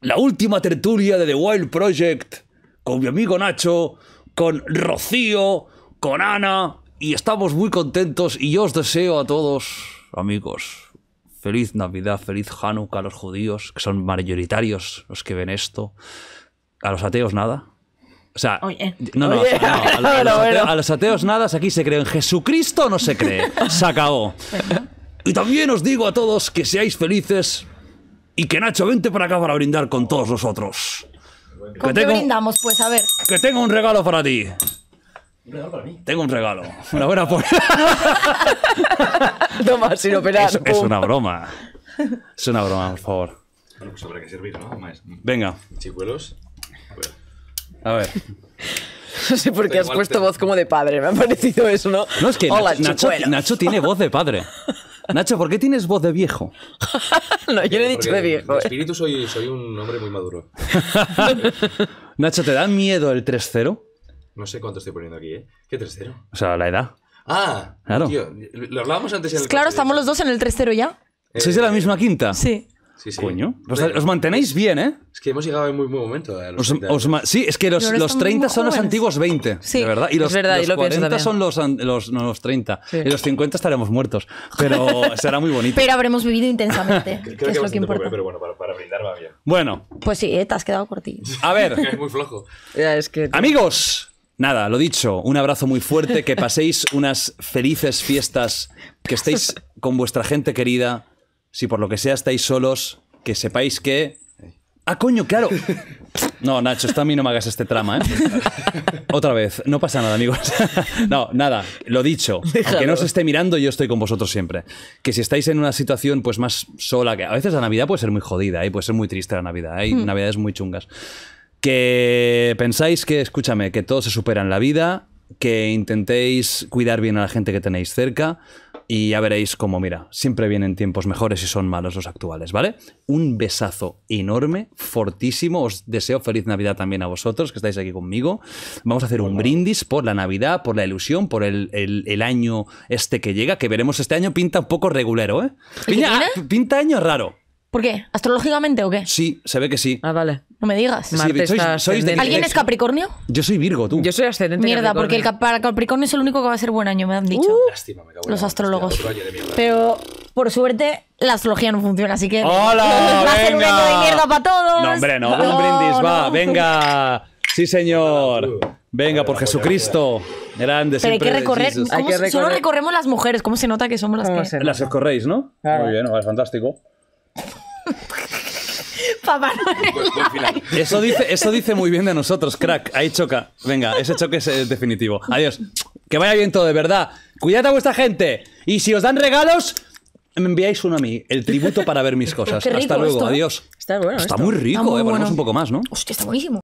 la última tertulia de The Wild Project con mi amigo Nacho, con Rocío, con Ana y estamos muy contentos y yo os deseo a todos, amigos, feliz Navidad, feliz Hanukkah a los judíos, que son mayoritarios los que ven esto. A los ateos nada, sea, a, los ateos, nada, aquí se cree en Jesucristo no se cree. Se acabó. Y también os digo a todos que seáis felices y que Nacho, vente para acá para brindar con todos nosotros. ¿Con que brindamos, pues? A ver. Que tengo un regalo para ti. ¿Un regalo para mí? Tengo un regalo. Una buena por... más, sin operar. Es, es una broma. Es una broma, por favor. Bueno, pues habrá que servir, ¿no? Venga. Chicuelos. A ver. No sé por qué has puesto voz como de padre, me ha parecido eso, ¿no? No, es que Nacho, Nacho, tiene voz de padre. Nacho, ¿por qué tienes voz de viejo? no, yo le he dicho de viejo. ¿eh? espíritu soy, un hombre muy maduro. Nacho, ¿te da miedo el 3-0? No sé cuánto estoy poniendo aquí, ¿eh? ¿Qué 3-0? O sea, la edad. Ah, claro. Tío, lo hablábamos antes el Claro, estamos los dos en el 3-0 ya. ¿Sois de la misma quinta? Sí. Os, mantenéis bien, ¿eh? Es que hemos llegado en muy buen momento. Eh, os, sí, es que los, 30 son los antiguos 20. de verdad. Y los, son los, los, 30. Y los 50 estaremos muertos. Pero será muy bonito. Pero habremos vivido intensamente. es lo que importa. pero bueno, para, brindar va bien. Bueno. Pues sí, eh, te has quedado por ti A ver. es que... Amigos. Nada, lo dicho, un abrazo muy fuerte, que paséis unas felices fiestas, que estéis con vuestra gente querida, si por lo que sea estáis solos, que sepáis que... Ah, coño, claro. No, Nacho, esto a mí no me hagas este trama, ¿eh? Otra vez, no pasa nada, amigos. No, nada, lo dicho. Que no os esté mirando, yo estoy con vosotros siempre. Que si estáis en una situación pues más sola, que a veces la Navidad puede ser muy jodida, y ¿eh? puede ser muy triste la Navidad, hay ¿eh? hmm. Navidades muy chungas. Que pensáis que, escúchame, que todo se supera en la vida, que intentéis cuidar bien a la gente que tenéis cerca, y ya veréis cómo, mira, siempre vienen tiempos mejores y son malos los actuales, ¿vale? Un besazo enorme, fortísimo. Os deseo feliz Navidad también a vosotros que estáis aquí conmigo. Vamos a hacer un brindis por la Navidad, por la ilusión, por el, año este que llega, que veremos este año pinta un poco regulero, ¿eh? pinta año raro. ¿Por qué? ¿Astrológicamente o qué? Sí, se ve que sí. Ah, vale. No me digas. ¿Alguien es Capricornio? Yo soy Virgo, tú. Yo soy ascendente. Mierda, porque el para Capricornio es el único que va a ser buen año, me han dicho. Uh. Lástima, me cago los astrólogos. Pero por suerte la astrología no funciona, así que ¡Hola! va a ser un año de mierda para todos. No, hombre, no. Un brindis, va. Venga. Sí, señor. Venga, por Jesucristo. Grande, Pero hay que recorrer, solo recorremos las mujeres, ¿cómo se nota que somos las que? Las escorréis, ¿no? Muy bien, vale, fantástico. Eso dice, dice muy bien de nosotros, crack. Ahí choca. Venga, ese choque es, eh, definitivo. Adiós. Que vaya bien todo, de verdad. Cuidad a vuestra gente. Y si os dan regalos, me enviáis uno a mí, el tributo para ver mis cosas. Hasta luego, ¿eh? adiós. Está, muy rico, eh, un poco más, ¿no? Hostia, está buenísimo.